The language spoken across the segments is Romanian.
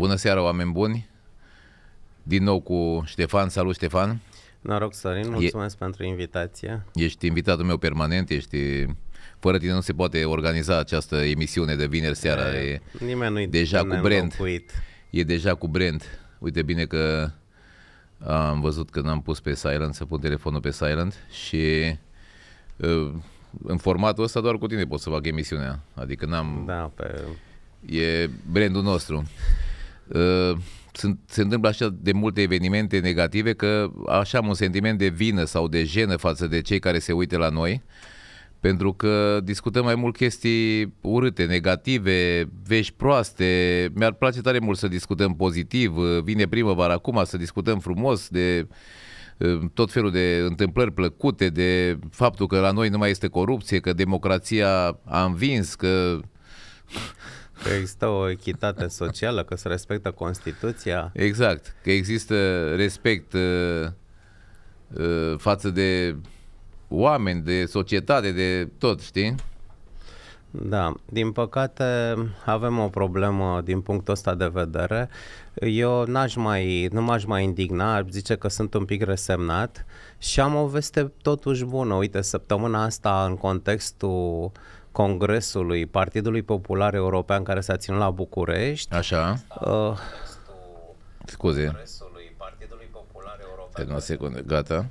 Bună seara, oameni buni! Din nou cu Ștefan. Salut, Ștefan! Noroc, Sorin, mulțumesc e... pentru invitație. Ești invitatul meu permanent, ești... Fără tine nu se poate organiza această emisiune de vineri seara. E, e nimeni nu deja cu brand. Locuit. E deja cu brand. Uite bine că am văzut că n-am pus pe silent, să pun telefonul pe silent și în formatul ăsta doar cu tine pot să fac emisiunea. Adică n-am... Da, pe... E brandul nostru. Uh, sunt, se întâmplă așa de multe evenimente negative că așa am un sentiment de vină sau de jenă față de cei care se uită la noi pentru că discutăm mai mult chestii urâte, negative, vești proaste. Mi-ar place tare mult să discutăm pozitiv. Uh, vine primăvara acum să discutăm frumos de uh, tot felul de întâmplări plăcute, de faptul că la noi nu mai este corupție, că democrația a învins, că Că există o echitate socială, că se respectă Constituția. Exact, că există respect uh, uh, față de oameni, de societate, de tot, știi? Da, din păcate avem o problemă din punctul ăsta de vedere. Eu n-aș mai, nu m-aș mai indigna, aș zice că sunt un pic resemnat și am o veste totuși bună. Uite, săptămâna asta, în contextul uh, Congresului Partidului Popular European care s-a ținut la București. Așa. Uh, Scuze. Stai o secundă, gata.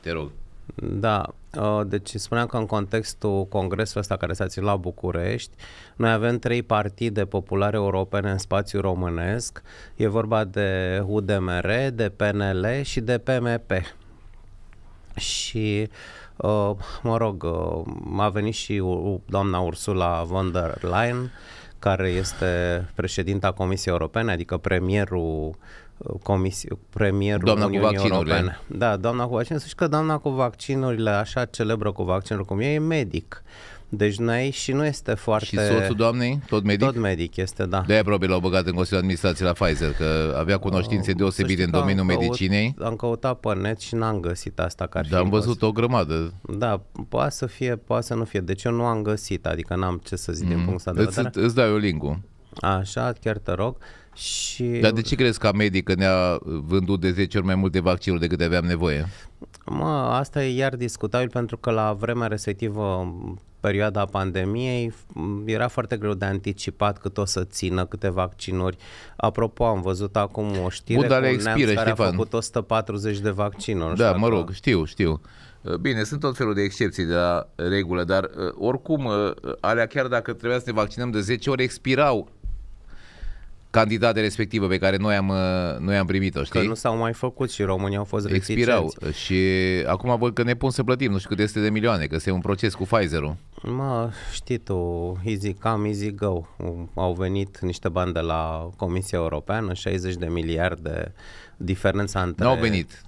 Te rog. Da, uh, deci spuneam că în contextul congresului ăsta care s-a ținut la București, noi avem trei partide populare europene în spațiu românesc. E vorba de UDMR, de PNL și de PMP. Și uh, Uh, mă rog, uh, a venit și doamna Ursula von der Leyen, care este președinta Comisiei Europene, adică premierul uh, comisie, premierul doamna Uniunii cu Europene. Da, doamna cu vaccinurile. Și că doamna cu vaccinurile, așa celebră cu vaccinurile cum e, e medic. Deci noi și nu este foarte... Și soțul doamnei? Tot medic? Tot medic este, da. De-aia probabil l-au băgat în Consiliul Administrației la Pfizer, că avea oh, cunoștințe deosebite în domeniul căut, medicinei. Am căutat pe net și n-am găsit asta care Dar am văzut o grămadă. Da, poate să fie, poate să nu fie. Deci eu nu am găsit, adică n-am ce să zic mm. din ăsta de vedere. Îți, îți dai o link Așa, chiar te rog. Și... Dar de ce crezi ca medic că ne-a vândut de 10 ori mai multe vaccinuri decât aveam nevoie? Mă, asta e iar discutabil pentru că la vremea respectivă perioada pandemiei era foarte greu de anticipat cât o să țină, câte vaccinuri. Apropo, am văzut acum o știre Bun, cu expiră, neamț care Ștefan. a făcut 140 de vaccinuri. Da, mă rog, știu, știu. Uh, bine, sunt tot felul de excepții de la regulă, dar uh, oricum, uh, alea chiar dacă trebuia să ne vaccinăm de 10 ori, expirau candidate respectivă pe care noi am, uh, noi am primit-o, știi? Că nu s-au mai făcut și românii au fost Expirau și acum văd că ne pun să plătim nu știu câte este de milioane, că este un proces cu Pfizer-ul. Mă, știi tu, easy come, easy go. Au venit niște bani de la Comisia Europeană, 60 de miliarde diferența între... Nu au venit,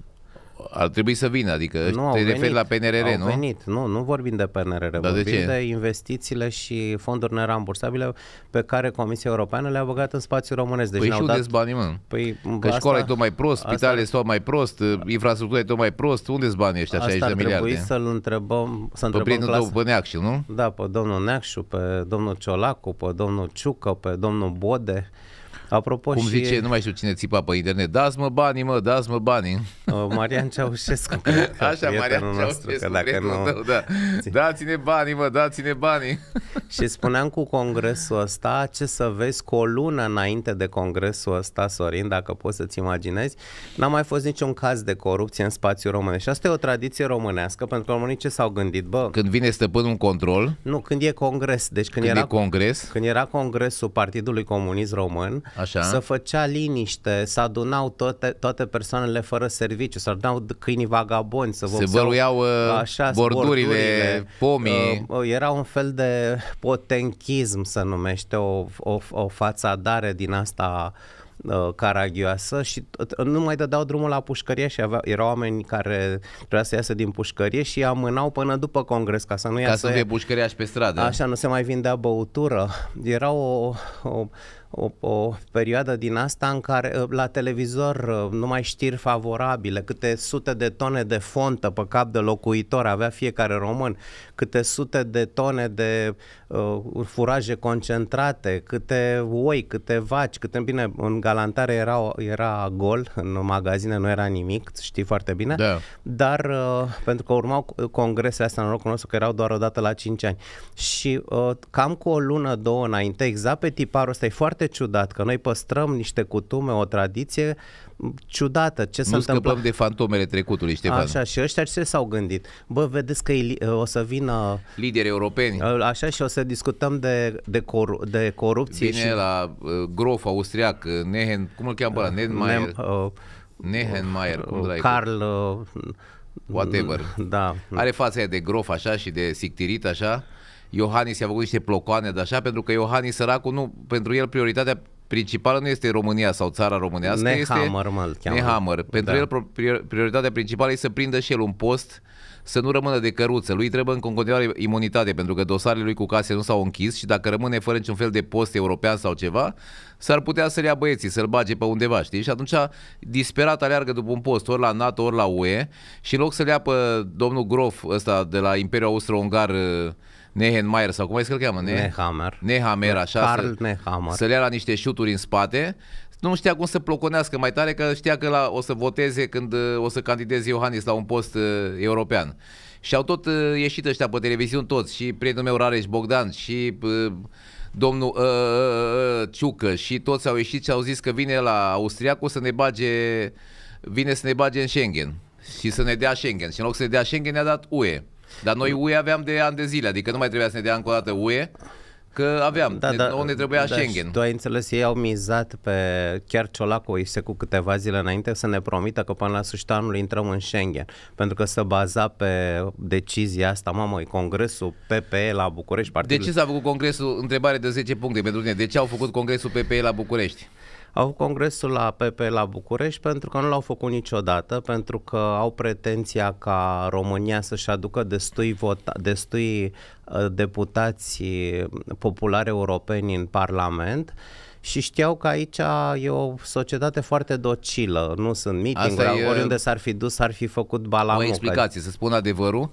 ar trebui să vină, adică nu, te referi la PNRR, au nu? venit, nu, nu vorbim de PNRR, Dar vorbim de, ce? de investițiile și fonduri nerambursabile pe care Comisia Europeană le-a băgat în spațiul românesc. Deci păi și unde dat... banii, mă? Păi, că asta, școala e tot mai prost, spitalele sunt tot mai prost, infrastructura e tot mai prost, unde sunt banii ăștia 60 de miliarde? Asta să-l întrebăm, să întrebăm pe clasă. pe Neacșu, nu? Da, pe domnul Neacșu, pe domnul Ciolacu, pe domnul Ciucă, pe domnul Bode. Apropo Cum și... zice, nu mai știu cine țipa pe internet, dați-mă banii, mă, dați-mă banii. Marian Ceaușescu. Așa, Marian Ceaușescu, nostru, că dacă nu... Tău, da. Dați-ne banii, mă, dați-ne banii. și spuneam cu congresul ăsta, ce să vezi, cu o lună înainte de congresul ăsta, Sorin, dacă poți să-ți imaginezi, n-a mai fost niciun caz de corupție în spațiul românesc. Și asta e o tradiție românească, pentru că românii ce s-au gândit? Bă, când vine stăpânul în control? Nu, când e congres. Deci când, când era, e congres? Când era congresul Partidului Comunist Român, Așa. să făcea liniște, să adunau toate, toate persoanele fără serviciu, să adunau câinii vagaboni, să vopseau, Se băruiau uh, așa, bordurile, bordurile, pomii. Uh, uh, era un fel de potenchism, să numește, o, o, o fațadare din asta uh, caragioasă și nu mai dădeau drumul la pușcărie și avea, erau oameni care trebuia să iasă din pușcărie și amânau până după congres ca să nu iasă. Ca să fie pușcăria și pe stradă. Așa, nu se mai vindea băutură. Era o, o o, o perioadă din asta în care ă, la televizor ă, numai știri favorabile, câte sute de tone de fontă pe cap de locuitor avea fiecare român, câte sute de tone de uh, furaje concentrate, câte oi, câte vaci, câte bine, în galantare era, era gol, în magazine nu era nimic, știi foarte bine, da. dar uh, pentru că urmau congresele astea în locul nostru, că erau doar o dată la 5 ani. Și uh, cam cu o lună, două înainte, exact pe tiparul ăsta, e foarte foarte ciudat că noi păstrăm niște cutume, o tradiție ciudată. Ce nu scăpăm de fantomele trecutului, Ștefan. Așa, și ăștia ce s-au gândit? Bă, vedeți că o să vină... Lideri europeni. Ă, așa, și o să discutăm de, de, cor, de corupție. Vine și... la uh, grof austriac, Nehen, cum îl cheamă ăla? Nehenmaier. Ne, uh, ă, Nehenmaier. Uh, Carl... Uh, whatever. Da. Are fața aia de grof așa și de sictirit așa Iohannis i-a făcut niște plocoane de așa, pentru că Iohannis, săracul, nu, pentru el prioritatea principală nu este România sau țara românească, Nehammer, este mă, Nehammer. Pentru da. el prioritatea principală e să prindă și el un post să nu rămână de căruță. Lui trebuie în continuare imunitate, pentru că dosarele lui cu case nu s-au închis și dacă rămâne fără niciun fel de post european sau ceva, s-ar putea să-l ia băieții, să-l bage pe undeva, știi? Și atunci, disperat, aleargă după un post, ori la NATO, ori la UE și în loc să-l ia pe domnul Grof, ăsta de la Imperiul Austro-Ungar, Nehenmaier sau cum ai că-l cheamă? Ne- Nehammer. Nehammer, așa. Carl să, Nehammer. Să le ia la niște șuturi în spate nu știa cum să ploconească mai tare, că știa că la, o să voteze când o să candideze Iohannis la un post uh, european. Și au tot uh, ieșit ăștia pe televiziune toți, și prietenul meu Rareș Bogdan, și uh, domnul uh, uh, uh, uh Ciucă, și toți au ieșit și au zis că vine la Austriacul să ne bage, vine să ne bage în Schengen și să ne dea Schengen. Și în loc să ne dea Schengen ne-a dat UE. Dar noi UE aveam de ani de zile, adică nu mai trebuia să ne dea încă o dată UE, că aveam, da, ne, da, nu ne trebuia da, Schengen. Tu ai înțeles, ei au mizat pe, chiar Ciolacu se cu câteva zile înainte să ne promită că până la sfârșitul anului intrăm în Schengen, pentru că se baza pe decizia asta, mamă, e congresul PPE la București. Partidul... De ce s-a făcut congresul, întrebare de 10 puncte pentru tine, de ce au făcut congresul PPE la București? au congresul la PP la București pentru că nu l-au făcut niciodată, pentru că au pretenția ca România să-și aducă destui, vota, destui ă, deputații populari europeni în Parlament și știau că aici e o societate foarte docilă, nu sunt mitinguri, e... oriunde s-ar fi dus, s-ar fi făcut balamucă. O explicație, să spun adevărul,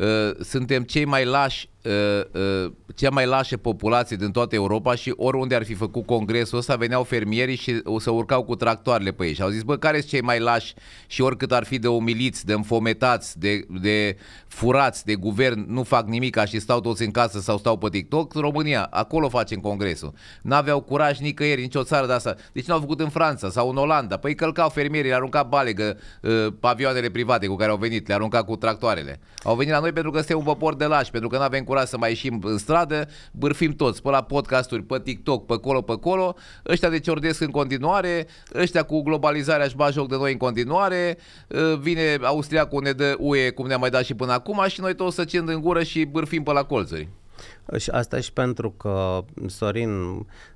ă, suntem cei mai lași Uh, uh, cea mai lașă populație din toată Europa și oriunde ar fi făcut congresul ăsta veneau fermierii și o să urcau cu tractoarele pe ei și au zis, bă, care sunt cei mai lași și oricât ar fi de umiliți, de înfometați, de, de furați de guvern, nu fac nimic și stau toți în casă sau stau pe TikTok, România, acolo facem congresul. N-aveau curaj nicăieri, nicio țară de asta. Deci n-au făcut în Franța sau în Olanda. Păi călcau fermierii, le aruncau balegă uh, pavioanele private cu care au venit, le arunca cu tractoarele. Au venit la noi pentru că este un popor de lași, pentru că nu avem curat să mai ieșim în stradă, bârfim toți, pe la podcasturi, pe TikTok, pe colo, pe colo, ăștia de ciordesc în continuare, ăștia cu globalizarea își bat joc de noi în continuare, ă, vine Austria cu ne dă UE cum ne-a mai dat și până acum și noi toți să cind în gură și bârfim pe la colțuri. Și asta și pentru că, Sorin,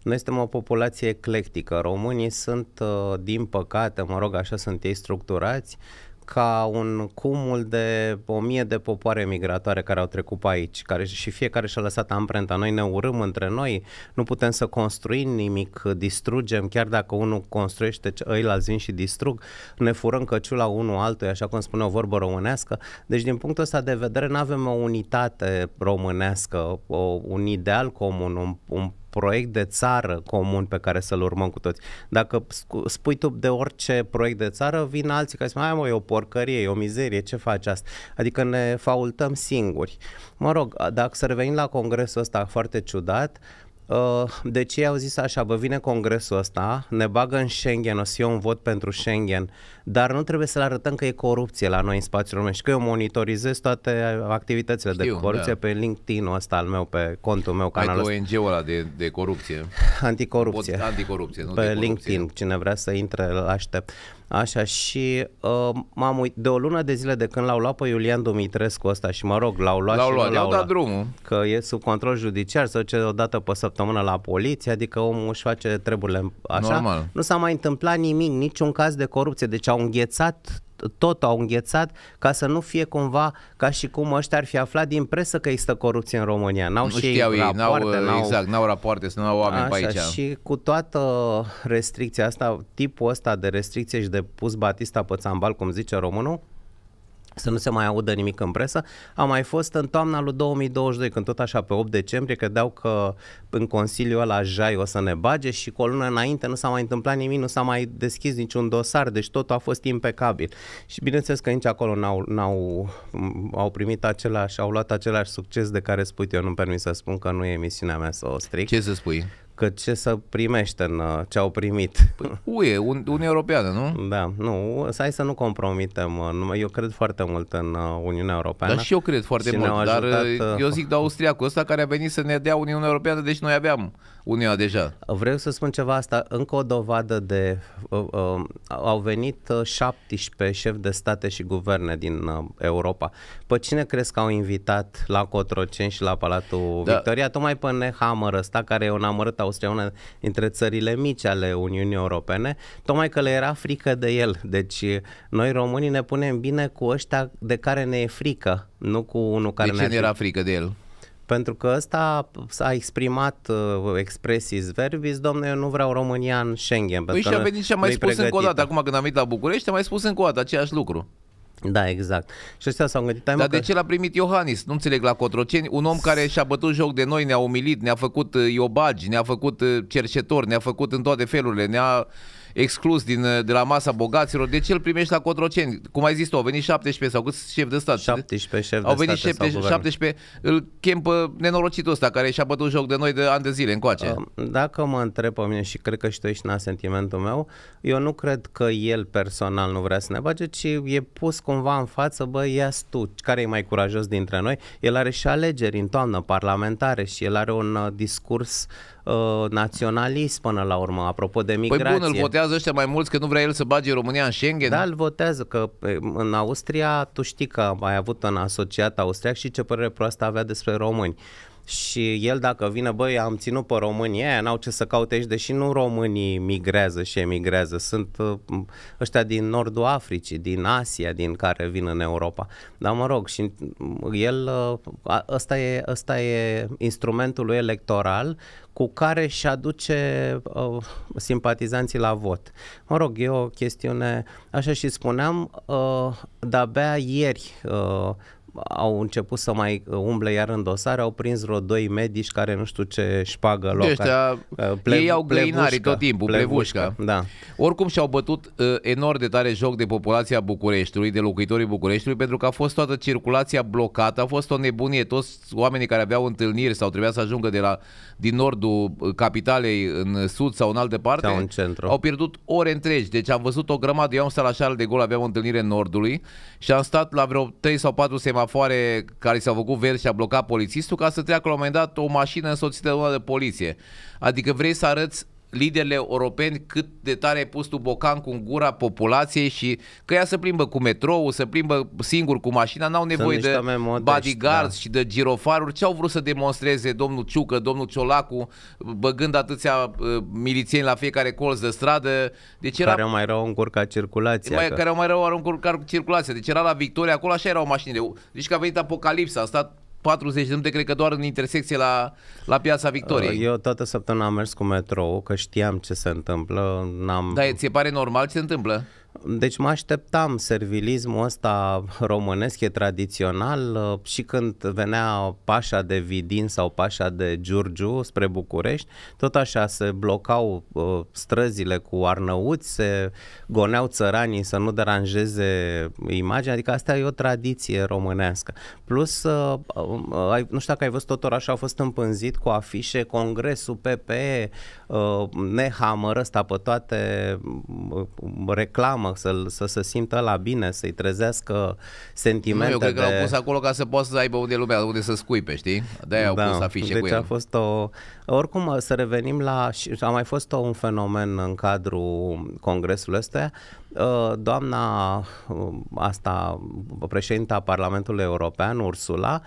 noi suntem o populație eclectică. Românii sunt, ă, din păcate, mă rog, așa sunt ei structurați, ca un cumul de o mie de popoare migratoare care au trecut pe aici care și fiecare și-a lăsat amprenta. Noi ne urâm între noi, nu putem să construim nimic, distrugem, chiar dacă unul construiește, la zi și distrug, ne furăm căciula unul altuia, așa cum spune o vorbă românească. Deci din punctul ăsta de vedere nu avem o unitate românească, o, un ideal comun, un, un proiect de țară comun pe care să-l urmăm cu toți. Dacă spui tu de orice proiect de țară, vin alții care spun, hai mă, e o porcărie, e o mizerie, ce faci asta? Adică ne faultăm singuri. Mă rog, dacă să revenim la congresul ăsta foarte ciudat, uh, deci ei au zis așa, bă, vine congresul ăsta, ne bagă în Schengen, o să iau un vot pentru Schengen dar nu trebuie să le arătăm că e corupție la noi în spațiul român. Și că eu monitorizez toate activitățile Știu, de corupție da. pe LinkedIn-ul ăsta al meu, pe contul meu, canalul Ai ONG-ul ăla de, de corupție. Anticorupție. Pot, anticorupție, nu Pe de corupție. LinkedIn, cine vrea să intre, îl aștept. Așa și uh, m-am uit, de o lună de zile de când l-au luat pe Iulian Dumitrescu ăsta și mă rog, l-au luat l-au și luat, nu l-au dat drumul. Că e sub control judiciar, se duce o dată pe săptămână la poliție, adică omul își face treburile așa. Normal. Nu s-a mai întâmplat nimic, niciun caz de corupție. Deci au înghețat tot au înghețat ca să nu fie cumva ca și cum ăștia ar fi aflat din presă că există corupție în România. N-au nu și știau ei, rapoarte, n-au, n-au, exact, n-au rapoarte, să nu au oameni așa, pe aici. Și cu toată restricția asta, tipul ăsta de restricție și de pus Batista pe țambal, cum zice românul, să nu se mai audă nimic în presă, a mai fost în toamna lui 2022, când tot așa pe 8 decembrie credeau că în Consiliul ăla Jai o să ne bage și cu o lună înainte nu s-a mai întâmplat nimic, nu s-a mai deschis niciun dosar, deci totul a fost impecabil. Și bineînțeles că nici acolo n-au, n-au au primit același, au luat același succes de care spui eu, nu-mi permis să spun că nu e emisiunea mea să o stric. Ce să spui? că ce să primește în uh, ce au primit. Păi, UE, Uniunea Europeană, nu? Da, nu, să hai să nu compromitem. Uh, eu cred foarte mult în uh, Uniunea Europeană. Dar și eu cred foarte și mult, dar eu zic de austriacul ăsta care a venit să ne dea Uniunea Europeană, deci noi aveam Uniunea deja. Vreau să spun ceva asta, încă o dovadă de... Uh, uh, au venit 17 șefi de state și guverne din uh, Europa. Pe cine crezi că au invitat la Cotroceni și la Palatul da. Victoria? Tocmai pe Nehammer ăsta, care e un amărât Austria, una dintre țările mici ale Uniunii Europene, tocmai că le era frică de el. Deci noi românii ne punem bine cu ăștia de care ne e frică, nu cu unul care de ne ce ne era frică de el? Pentru că ăsta s-a exprimat uh, expressis verbis, domnule, eu nu vreau România în Schengen. Păi și a venit și a mai spus pregătită. încă o dată, acum când am venit la București, a mai spus încă o dată același lucru. Da, exact. Și ăștia s-au gândit... Dar de că... ce l-a primit Iohannis? Nu înțeleg la Cotroceni. Un om care și-a bătut joc de noi, ne-a umilit, ne-a făcut uh, iobagi, ne-a făcut uh, cercetori, ne-a făcut în toate felurile, ne-a exclus din, eh, de la masa bogaților, deci el primește la Cotroceni. Cum ai zis tu, au venit 17 sau câți șef de stat? 17 șef de Au venit 17, 17, îl chem pe nenorocitul ăsta care și-a bătut joc de noi de ani de zile încoace. Um, dacă mă întreb pe mine și cred că și tu ești în sentimentul meu, eu nu cred că el personal nu vrea să ne bage, ci e pus cumva în față, bă, ia tu, care e mai curajos dintre noi? El are și alegeri în toamnă parlamentare și el are un uh, discurs uh, Uh, naționalist până la urmă, apropo de migrație. Păi bun, îl votează ăștia mai mulți că nu vrea el să bage România în Schengen? Da, îl votează, că în Austria, tu știi că ai avut un asociat austriac și ce părere proastă avea despre români și el dacă vine, băi, am ținut pe românii aia, n-au ce să caute aici, deși nu românii migrează și emigrează, sunt uh, ăștia din nordul Africii, din Asia, din care vin în Europa. Dar mă rog, și uh, el, uh, ăsta e, ăsta e instrumentul lui electoral cu care și aduce uh, simpatizanții la vot. Mă rog, e o chestiune, așa și spuneam, uh, de-abia ieri uh, au început să mai uh, umble iar în dosare, au prins vreo doi medici care nu știu ce șpagă loc. Ăștia, uh, ple, ei au găinarii tot timpul, plevușca. plevușca. Da. Oricum și-au bătut uh, enorm de tare joc de populația Bucureștiului, de locuitorii Bucureștiului, pentru că a fost toată circulația blocată, a fost o nebunie, toți oamenii care aveau întâlniri sau trebuia să ajungă de la, din nordul uh, capitalei în sud sau în altă parte, sau în centru. au pierdut ore întregi. Deci am văzut o grămadă, eu am stat la șară de gol, aveam o întâlnire în nordului și am stat la vreo 3 sau 4 semaine semafoare care s-au făcut verzi și a blocat polițistul ca să treacă la un moment dat o mașină însoțită de una de poliție. Adică vrei să arăți liderile europeni cât de tare ai pus tu bocan cu gura populației și că ea se plimbă cu metrou, se plimbă singur cu mașina, n-au nevoie de modești, bodyguards da. și de girofaruri. Ce au vrut să demonstreze domnul Ciucă, domnul Ciolacu, băgând atâția uh, milițieni la fiecare colț de stradă? Deci era... Care au mai rău încurca circulația. Mai, că... Care au mai rău încurca circulația. Deci era la Victoria, acolo așa erau mașinile. Deci că a venit apocalipsa, a stat 40 de minute, cred că doar în intersecție la, la Piața Victoriei. Eu toată săptămâna am mers cu metrou, că știam ce se întâmplă. N-am... Dar ți se pare normal ce se întâmplă? Deci mă așteptam servilismul ăsta românesc, e tradițional uh, și când venea pașa de Vidin sau pașa de Giurgiu spre București, tot așa se blocau uh, străzile cu arnăuți, se goneau țăranii să nu deranjeze imaginea, adică asta e o tradiție românească. Plus, uh, um, nu știu dacă ai văzut, tot orașul a fost împânzit cu afișe, congresul PPE, Uh, ne hamără, pe toate uh, reclamă, să, să se simtă la bine, să-i trezească sentimente. Nu, eu cred de... că l-au pus acolo ca să poată să aibă unde lumea, unde să scuipe, știi? De-aia da, au pus afișe deci cu el. a fost o... Oricum, să revenim la... A mai fost o un fenomen în cadrul congresului ăsta, uh, doamna asta, președinta Parlamentului European, Ursula,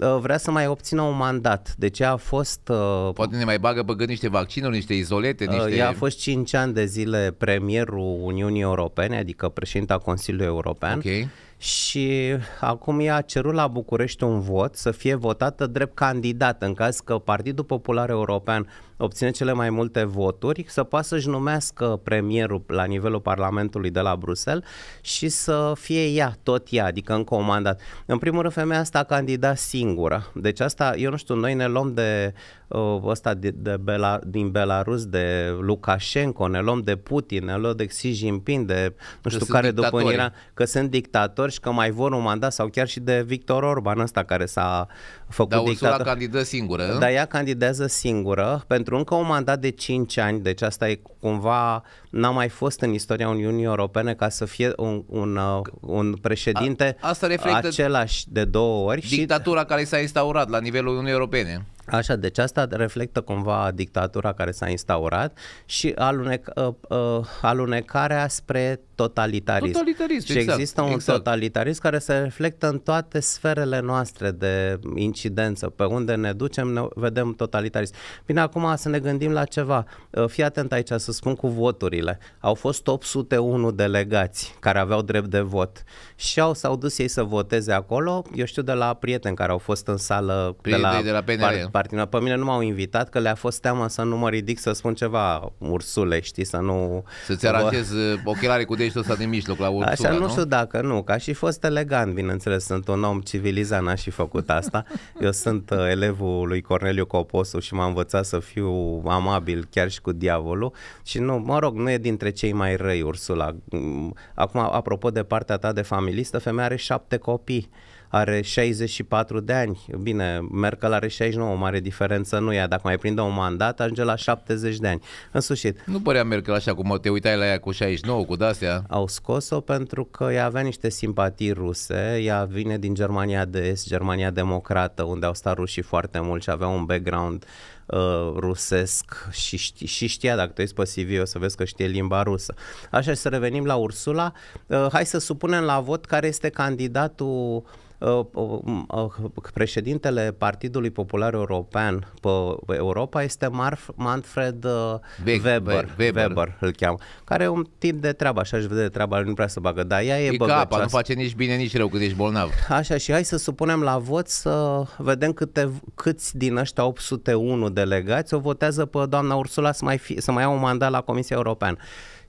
Uh, vrea să mai obțină un mandat. De ce a fost... Uh, Poate ne mai bagă băgând niște vaccinuri, niște izolete, uh, niște... Ea a fost 5 ani de zile premierul Uniunii Europene, adică președinta Consiliului European. Okay. Și acum ea a cerut la București un vot să fie votată drept candidat în caz că Partidul Popular European obține cele mai multe voturi, să poată să-și numească premierul la nivelul Parlamentului de la Bruxelles și să fie ea, tot ea, adică încă o mandat. În primul rând, femeia asta a candidat singură. Deci asta, eu nu știu, noi ne luăm de uh, ăsta de, de Bela, din Belarus, de Lukashenko, ne luăm de Putin, ne luăm de Xi Jinping, de nu știu că care după Iran, că sunt dictatori și că mai vor un mandat sau chiar și de Victor Orban ăsta care s-a făcut Dar Ursula dictator. candidă singură. Dar ea candidează singură pentru încă un mandat de 5 ani, deci asta e cumva, n-a mai fost în istoria Uniunii Europene ca să fie un, un, uh, un președinte A, asta reflectă același de două ori. Dictatura și... care s-a instaurat la nivelul Uniunii Europene. Așa, deci asta reflectă cumva dictatura care s-a instaurat și alunec, uh, uh, alunecarea spre totalitarism. Totalitarism, Și exact, există un exact. totalitarism care se reflectă în toate sferele noastre de incidență. Pe unde ne ducem, ne vedem totalitarism. Bine, acum să ne gândim la ceva. Uh, fii atent aici să spun cu voturile. Au fost 801 delegați care aveau drept de vot și au, s-au dus ei să voteze acolo. Eu știu de la prieteni care au fost în sală Prietenii de la, de la PNL. par, party. Pe mine nu m-au invitat, că le-a fost teamă să nu mă ridic să spun ceva ursule, știi, să nu... Să-ți aranjez uh, ochelarii cu degetul ăsta din mijloc la ursula, Așa, nu, nu? știu dacă nu, că și fost elegant, bineînțeles, sunt un om civilizat, n-aș fi făcut asta. Eu sunt uh, elevul lui Corneliu Coposu și m-a învățat să fiu amabil chiar și cu diavolul și nu, mă rog, nu e dintre cei mai răi Ursula. Mm, acum, apropo de partea ta de familistă, femeia are șapte copii are 64 de ani. Bine, Merkel are 69, o mare diferență nu e. Dacă mai prinde un mandat, ajunge la 70 de ani. În sfârșit. Nu părea Merkel așa cum te uitai la ea cu 69, cu dasea. Au scos-o pentru că ea avea niște simpatii ruse. Ea vine din Germania de Est, Germania Democrată, unde au stat rușii foarte mult și avea un background uh, rusesc și, știa, și știa, dacă te uiți pe CV, o să vezi că știe limba rusă. Așa, să revenim la Ursula. Uh, hai să supunem la vot care este candidatul Ă, președintele Partidului Popular European pe Europa este Marf, Manfred ă, Be- Weber, Weber. Weber îl cheamă, care e un tip de treabă, așa își vede de treaba, nu prea să bagă, dar ea e, e băgăcioasă. capa, nu face nici bine, nici rău, când ești bolnav. Așa, și hai să supunem la vot să vedem câte, câți din ăștia 801 delegați o votează pe doamna Ursula să mai, fi, să mai ia un mandat la Comisia Europeană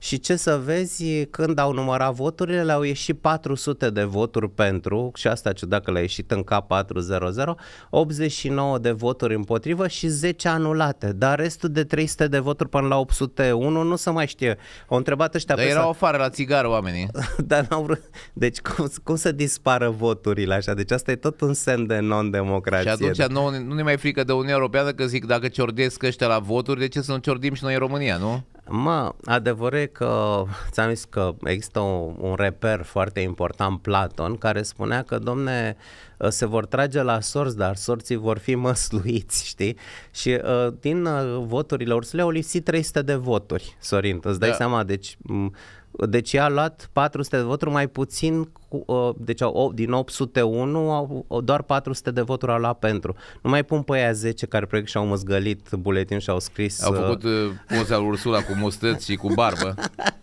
și ce să vezi, când au numărat voturile, le-au ieșit 400 de voturi pentru, și asta ciudat că le-a ieșit în K400, 89 de voturi împotrivă și 10 anulate, dar restul de 300 de voturi până la 801 nu se mai știe. Au întrebat ăștia... Dar erau afară la țigară oamenii. dar n-au vrut. Deci cum, cum să dispară voturile așa? Deci asta e tot un semn de non-democrație. Și atunci nu, nu ne mai frică de Uniunea Europeană că zic dacă ciordesc ăștia la voturi, de ce să nu ciordim și noi în România, nu? Mă, adevărul e că ți-am zis că există un, un reper foarte important, Platon, care spunea că, domne, ă, se vor trage la sorți, dar sorții vor fi măsluiți, știi? Și ă, din ă, voturile Ursulei au lipsit 300 de voturi, Sorin, îți dai da. seama, deci m- deci a luat 400 de voturi mai puțin, cu, uh, deci din 801 au, doar 400 de voturi au luat pentru. Nu mai pun pe 10 care proiect și-au măzgălit buletin și au scris... Au uh, făcut uh, poza Ursula cu mustăți și cu barbă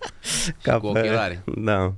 și cu ochelari. Da.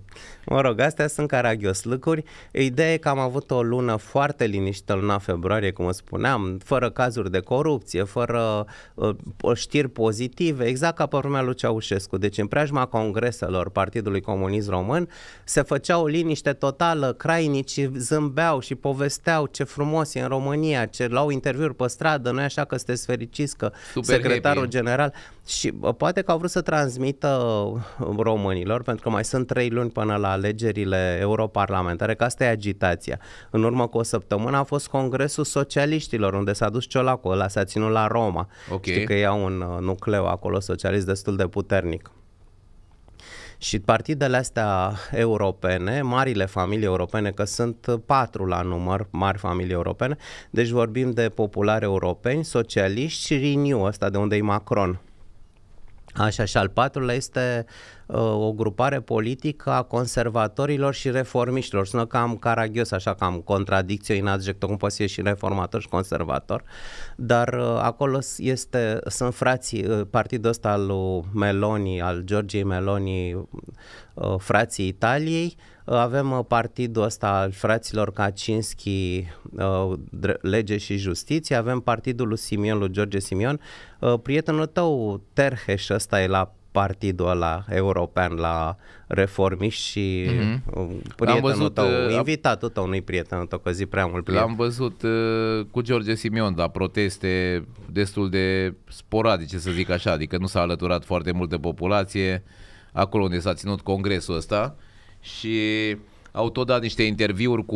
Mă rog, astea sunt caragioslucuri. Ideea e că am avut o lună foarte liniștită, luna februarie, cum spuneam, fără cazuri de corupție, fără uh, știri pozitive, exact ca pe vremea lui Ceaușescu. Deci în preajma congreselor Partidului Comunist Român se făcea o liniște totală, Crainici zâmbeau și povesteau ce frumos e în România, ce luau interviuri pe stradă, nu e așa că sunteți fericiți că Super secretarul happy. general... Și poate că au vrut să transmită uh, românilor, pentru că mai sunt trei luni până la alegerile europarlamentare, că asta e agitația. În urmă cu o săptămână a fost Congresul Socialiștilor, unde s-a dus Ciolacu, ăla s-a ținut la Roma. Okay. Știi că ia un uh, nucleu acolo socialist destul de puternic. Și partidele astea europene, marile familii europene, că sunt patru la număr, mari familii europene, deci vorbim de populari europeni, socialiști și Renew, ăsta de unde e Macron. Așa, și al patrulea este uh, o grupare politică a conservatorilor și reformiștilor. Sună cam caragios, așa, cam contradicție în adjectul, cum poți fi și reformator și conservator, dar uh, acolo este, sunt frații, uh, partidul ăsta al lui Meloni, al Georgiei Meloni, uh, frații Italiei, uh, Uh, avem uh, partidul ăsta al fraților Kaczynski, uh, Lege și Justiție, avem partidul lui Simion, lui George Simion, prietenul tău, Terheș, ăsta e la partidul ăla european la reformiști și mm-hmm. prietenul văzut, tău, uh, invitatul tău, nu-i prietenul tău, că zi prea mult prieten. L-am văzut uh, cu George Simion la da, proteste destul de sporadice, să zic așa, adică nu s-a alăturat foarte multă populație acolo unde s-a ținut congresul ăsta și au tot dat niște interviuri cu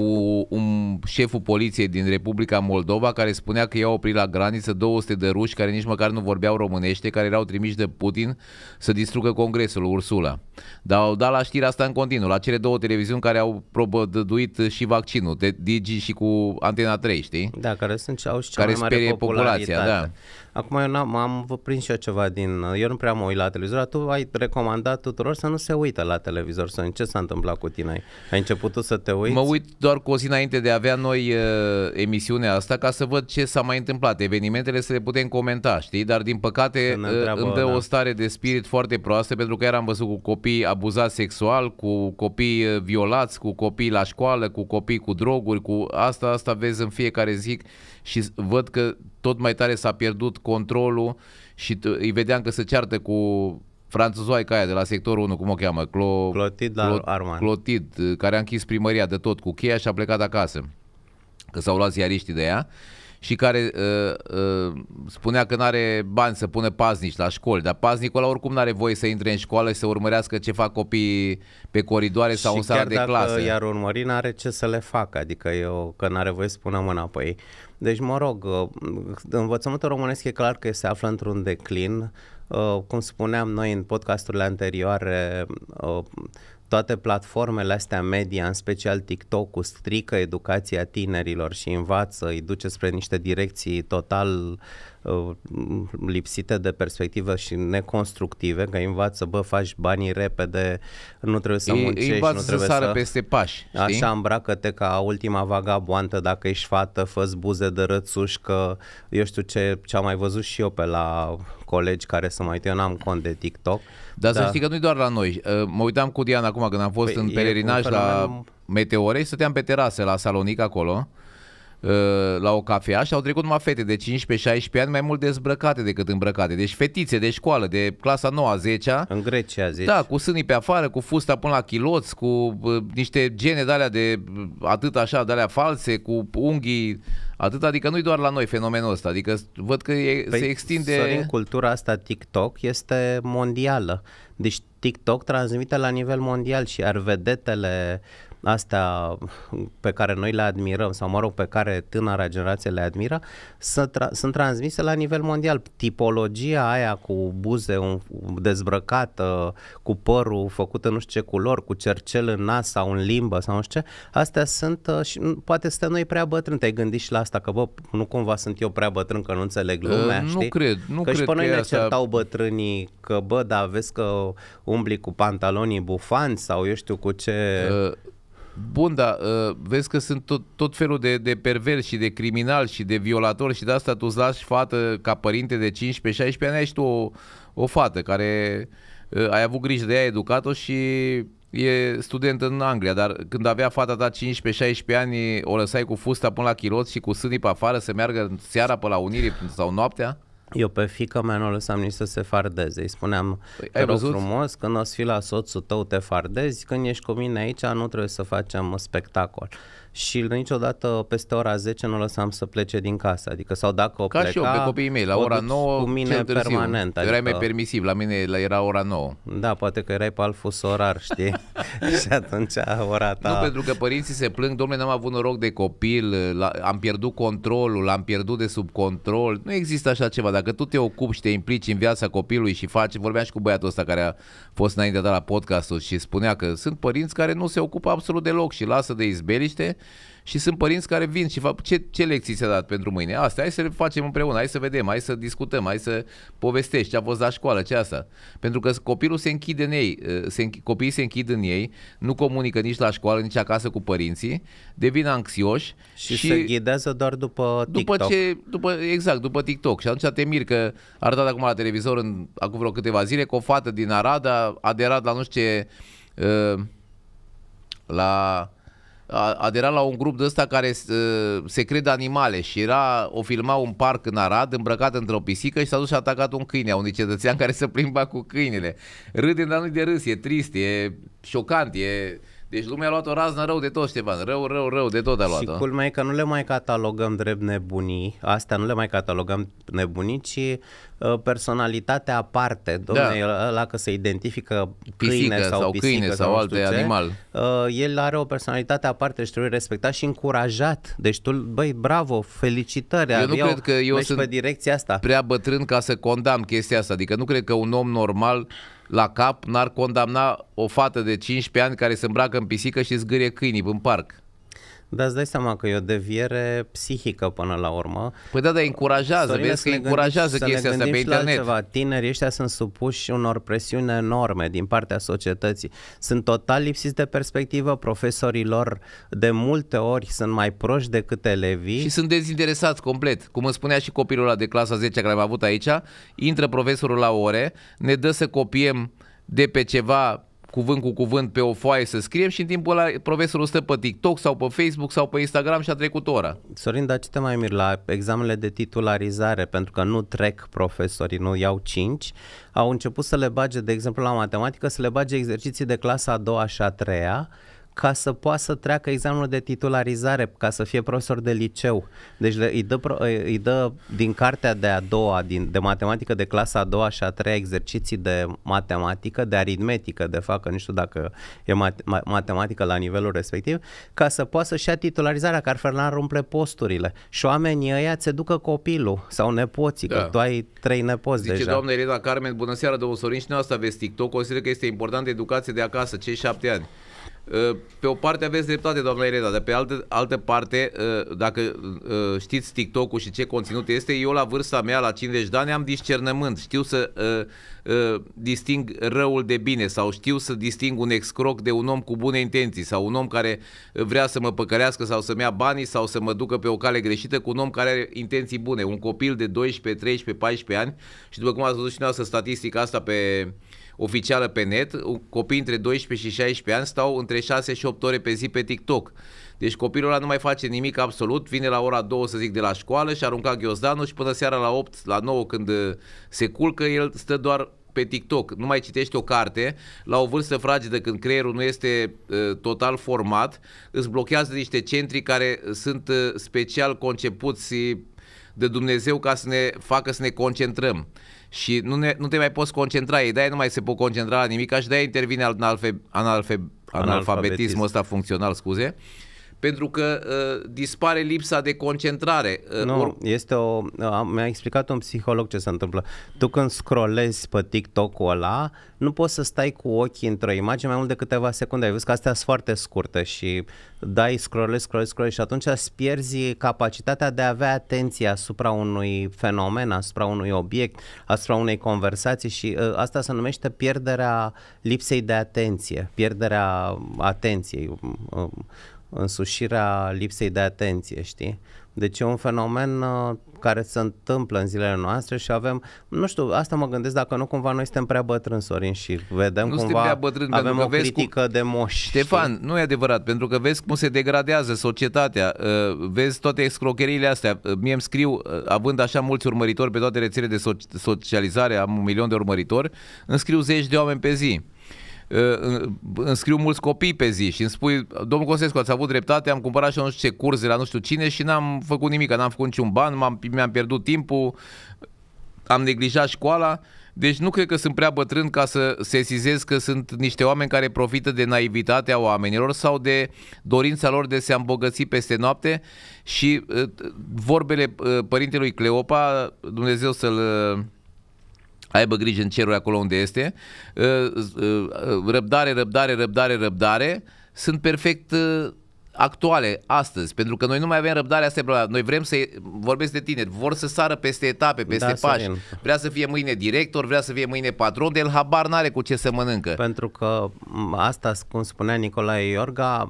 un șeful poliției din Republica Moldova care spunea că i-au oprit la graniță 200 de ruși care nici măcar nu vorbeau românește, care erau trimiși de Putin să distrugă congresul Ursula. Dar au dat la știrea asta în continuu, la cele două televiziuni care au probăduit și vaccinul, de Digi și cu Antena 3, știi? Da, care sunt au și cea care mai mare populația, da. Acum eu n-am, am prins și eu ceva din... Eu nu prea mă uit la televizor, tu ai recomandat tuturor să nu se uită la televizor, să ce s-a întâmplat cu tine? Ai început tu să te uiți? Mă uit doar cu o zi înainte de a avea noi uh, emisiunea asta ca să văd ce s-a mai întâmplat. Evenimentele să le putem comenta, știi? Dar din păcate uh, îmi dă da. o stare de spirit foarte proastă pentru că eram văzut cu copii copii abuzați sexual, cu copii eh, violați, cu copii la școală, cu copii cu droguri, cu asta, asta vezi în fiecare zi și văd că tot mai tare s-a pierdut controlul și îi vedeam că se ceartă cu franțuzoaica aia de la sectorul 1, cum o cheamă? Clo... Clotid, Clo... Arman. Clotid, care a închis primăria de tot cu cheia și a plecat acasă. Că s-au luat ziariștii de ea și care uh, uh, spunea că nu are bani să pună paznici la școli, dar paznicul ăla oricum nu are voie să intre în școală și să urmărească ce fac copiii pe coridoare sau și în sala de clasă. iar urmări are ce să le facă, adică eu că nu are voie să pună mâna pe ei. Deci, mă rog, uh, învățământul românesc e clar că se află într-un declin. Uh, cum spuneam noi în podcasturile anterioare, uh, toate platformele astea media, în special TikTok-ul, strică educația tinerilor și învață, îi duce spre niște direcții total uh, lipsite de perspectivă și neconstructive, că învață, bă, faci banii repede, nu trebuie să muncești, nu trebuie să... sară să... peste pași, știi? Așa, îmbracă-te ca ultima vagaboantă, dacă ești fată, fă buze de rățușcă, eu știu ce, ce am mai văzut și eu pe la colegi care să mai uită, eu n-am cont de TikTok, dar da. să știi că nu e doar la noi. Ă, mă uitam cu Diana acum când am fost păi în pelerinaj la Meteorei, stăteam pe terase la Salonic acolo ă, la o cafea și au trecut numai fete de 15-16 ani mai mult dezbrăcate decât îmbrăcate. Deci fetițe de școală, de clasa 9 10 În Grecia, 10 Da, cu sânii pe afară, cu fusta până la chiloți, cu ă, niște gene de alea de atât așa, de alea false, cu unghii Atât, adică nu-i doar la noi fenomenul ăsta, adică văd că e, păi, se extinde... Sorin, cultura asta TikTok este mondială. Deci TikTok transmite la nivel mondial și ar vedetele uh, astea pe care noi le admirăm sau, mă rog, pe care tânăra generație le admiră, sunt, tra- sunt transmise la nivel mondial. Tipologia aia cu buze dezbrăcată, cu părul făcută nu știu ce culori, cu cercel în nas sau în limbă sau nu știu ce, astea sunt uh, și poate suntem noi prea bătrâni. Te-ai gândit și la asta că, bă, nu cumva sunt eu prea bătrân că nu înțeleg uh, lumea, uh, știi? Nu cred, nu că cred și pe noi ne asta... certau bătrânii că, bă, da, vezi că umbli cu pantalonii bufanți sau eu știu cu ce... Uh Bun, dar uh, vezi că sunt tot, tot felul de, de perversi și de criminali și de violatori și de asta tu îți lași fată ca părinte de 15-16 ani, și tu o, o fată care uh, ai avut grijă de ea, educat-o și e student în Anglia, dar când avea fata ta 15-16 ani, o lăsai cu fusta până la chiloți și cu sânii pe afară să meargă seara pe la Unirii sau noaptea? Eu pe fică mea nu lăsam nici să se fardeze. Îi spuneam, păi, ai văzut? frumos, când o să fii la soțul tău, te fardezi, când ești cu mine aici, nu trebuie să facem spectacol și niciodată peste ora 10 nu lăsam să plece din casă. Adică sau dacă o Ca pleca, și eu pe copiii mei, la ora 9 cu mine permanent. Adică... Erai mai permisiv, la mine era ora 9. Da, poate că erai pe alt fus orar, știi? și atunci ora ta... Nu, pentru că părinții se plâng, domnule, n-am avut noroc de copil, la, am pierdut controlul, l-am pierdut de sub control. Nu există așa ceva. Dacă tu te ocupi și te implici în viața copilului și faci, vorbeam și cu băiatul ăsta care a fost înainte de la podcastul și spunea că sunt părinți care nu se ocupă absolut deloc și lasă de izbeliște și sunt părinți care vin și fac ce, ce lecții ți-a dat pentru mâine. Asta, hai să le facem împreună, hai să vedem, hai să discutăm, hai să povestești ce a fost la școală, ce asta. Pentru că copilul se închide în ei, uh, se, copiii se închid în ei, nu comunică nici la școală, nici acasă cu părinții, devin anxioși. Și, și se ghidează doar după TikTok. După ce, după, exact, după TikTok. Și atunci te mir că a arătat acum la televizor în, acum vreo câteva zile că o fată din Arad a aderat la nu știu ce... Uh, la adera la un grup de ăsta care ă, se crede animale și era, o filma un parc în Arad, îmbrăcat într-o pisică și s-a dus și a atacat un câine, a unui cetățean care se plimba cu câinele. Râde, dar nu de râs, e trist, e șocant, e... Deci lumea a luat o raznă rău de tot, Ștefan. Rău, rău, rău de tot a luat Și culmea e că nu le mai catalogăm drept nebunii. Astea nu le mai catalogăm nebunii, ci Uh, personalitate aparte, da. domnule, da. ăla că se identifică câine pisică sau, sau pisică câine sau, sau alte animal. Uh, el are o personalitate aparte și trebuie respectat și încurajat. Deci tu, băi, bravo, felicitări. Eu nu eu cred că eu sunt pe direcția asta. prea bătrân ca să condamn chestia asta. Adică nu cred că un om normal la cap n-ar condamna o fată de 15 ani care se îmbracă în pisică și zgârie câinii în parc. Dar îți dai seama că e o deviere psihică până la urmă. Păi da, dar încurajează, Sorin, vezi că încurajează chestia asta pe internet. Ceva. Tinerii ăștia sunt supuși unor presiuni enorme din partea societății. Sunt total lipsiți de perspectivă, profesorilor de multe ori sunt mai proști decât elevii. Și sunt dezinteresați complet. Cum îmi spunea și copilul ăla de clasa 10 care am avut aici, intră profesorul la ore, ne dă să copiem de pe ceva cuvânt cu cuvânt pe o foaie să scriem și în timpul ăla profesorul stă pe TikTok sau pe Facebook sau pe Instagram și a trecut ora. Sorin, dar ce te mai mir la examenele de titularizare, pentru că nu trec profesorii, nu iau 5, au început să le bage, de exemplu la matematică, să le bage exerciții de clasa a doua și a treia, ca să poată să treacă examenul de titularizare, ca să fie profesor de liceu. Deci le, îi, dă, îi dă din cartea de a doua, din, de matematică de clasa a doua și a treia exerciții de matematică, de aritmetică, de fapt, că nu știu dacă e mat, matematică la nivelul respectiv, ca să poată să-și ia titularizarea, că ar Fernand umple posturile. Și oamenii ăia ți ducă copilul sau nepoții, da. că tu ai trei nepoți Zice deja. doamna Elena Carmen, bună seara, domnul Sorin, și asta aveți TikTok, consider că este importantă educație de acasă, cei șapte ani. Uh, pe o parte aveți dreptate, doamna Irena, dar pe altă, altă parte, uh, dacă uh, știți TikTok-ul și ce conținut este, eu la vârsta mea, la 50 de ani, am discernământ. Știu să disting răul de bine sau știu să disting un excroc de un om cu bune intenții sau un om care vrea să mă păcărească sau să-mi ia banii sau să mă ducă pe o cale greșită cu un om care are intenții bune. Un copil de 12, 13, 14 ani și după cum ați văzut și noastră statistica asta pe oficială pe net, copii între 12 și 16 ani stau între 6 și 8 ore pe zi pe TikTok. Deci copilul ăla nu mai face nimic absolut, vine la ora 2, să zic, de la școală și arunca ghiozdanul și până seara la 8, la 9 când uh, se culcă, el stă doar pe TikTok, nu mai citești o carte, la o vârstă fragedă când creierul nu este uh, total format, îți blochează niște centri care uh, sunt uh, special concepuți uh, de Dumnezeu ca să ne facă să ne concentrăm și nu, ne, nu te mai poți concentra, ei de-aia nu mai se pot concentra la nimic și de-aia intervine analfe, analfe, analfabetismul ăsta funcțional, scuze. Uh, pentru că uh, dispare lipsa de concentrare. Uh, nu, or... este o... Uh, am, mi-a explicat un psiholog ce se întâmplă. Tu când scrollezi pe TikTok-ul ăla, nu poți să stai cu ochii într-o imagine mai mult de câteva secunde. Ai văzut că astea sunt foarte scurte și dai, scrollezi, scrollezi, scrollezi și atunci îți pierzi capacitatea de a avea atenție asupra unui fenomen, asupra unui obiect, asupra unei conversații și uh, asta se numește pierderea lipsei de atenție, pierderea atenției. Uh, însușirea lipsei de atenție, știi? Deci e un fenomen uh, care se întâmplă în zilele noastre și avem, nu știu, asta mă gândesc dacă nu cumva noi suntem prea bătrâni, Sorin, și vedem nu cumva prea bătrân, avem o critică cu... de moș. Ștefan, știi? nu e adevărat, pentru că vezi cum se degradează societatea, uh, vezi toate excrocheriile astea. Uh, mie îmi scriu, având așa mulți urmăritori pe toate rețelele de socializare, am un milion de urmăritori, îmi scriu zeci de oameni pe zi înscriu scriu mulți copii pe zi și îmi spui, domnul Costescu ați avut dreptate, am cumpărat și nu știu ce curs la nu știu cine și n-am făcut nimic, n-am făcut niciun ban, m-am, mi-am pierdut timpul, am neglijat școala. Deci nu cred că sunt prea bătrân ca să sesizez că sunt niște oameni care profită de naivitatea oamenilor sau de dorința lor de se îmbogăți peste noapte și uh, vorbele uh, părintelui Cleopa, Dumnezeu să-l uh, aibă grijă în cerul acolo unde este, ă, ă, ă, răbdare, răbdare, răbdare, răbdare, sunt perfect actuale astăzi, pentru că noi nu mai avem răbdare asta e Noi vrem să vorbesc de tineri, vor să sară peste etape, da, peste da, pași. Vrea să fie mâine director, vrea să fie mâine patron, de el habar n-are cu ce să mănâncă. Pentru că asta, cum spunea Nicolae Iorga,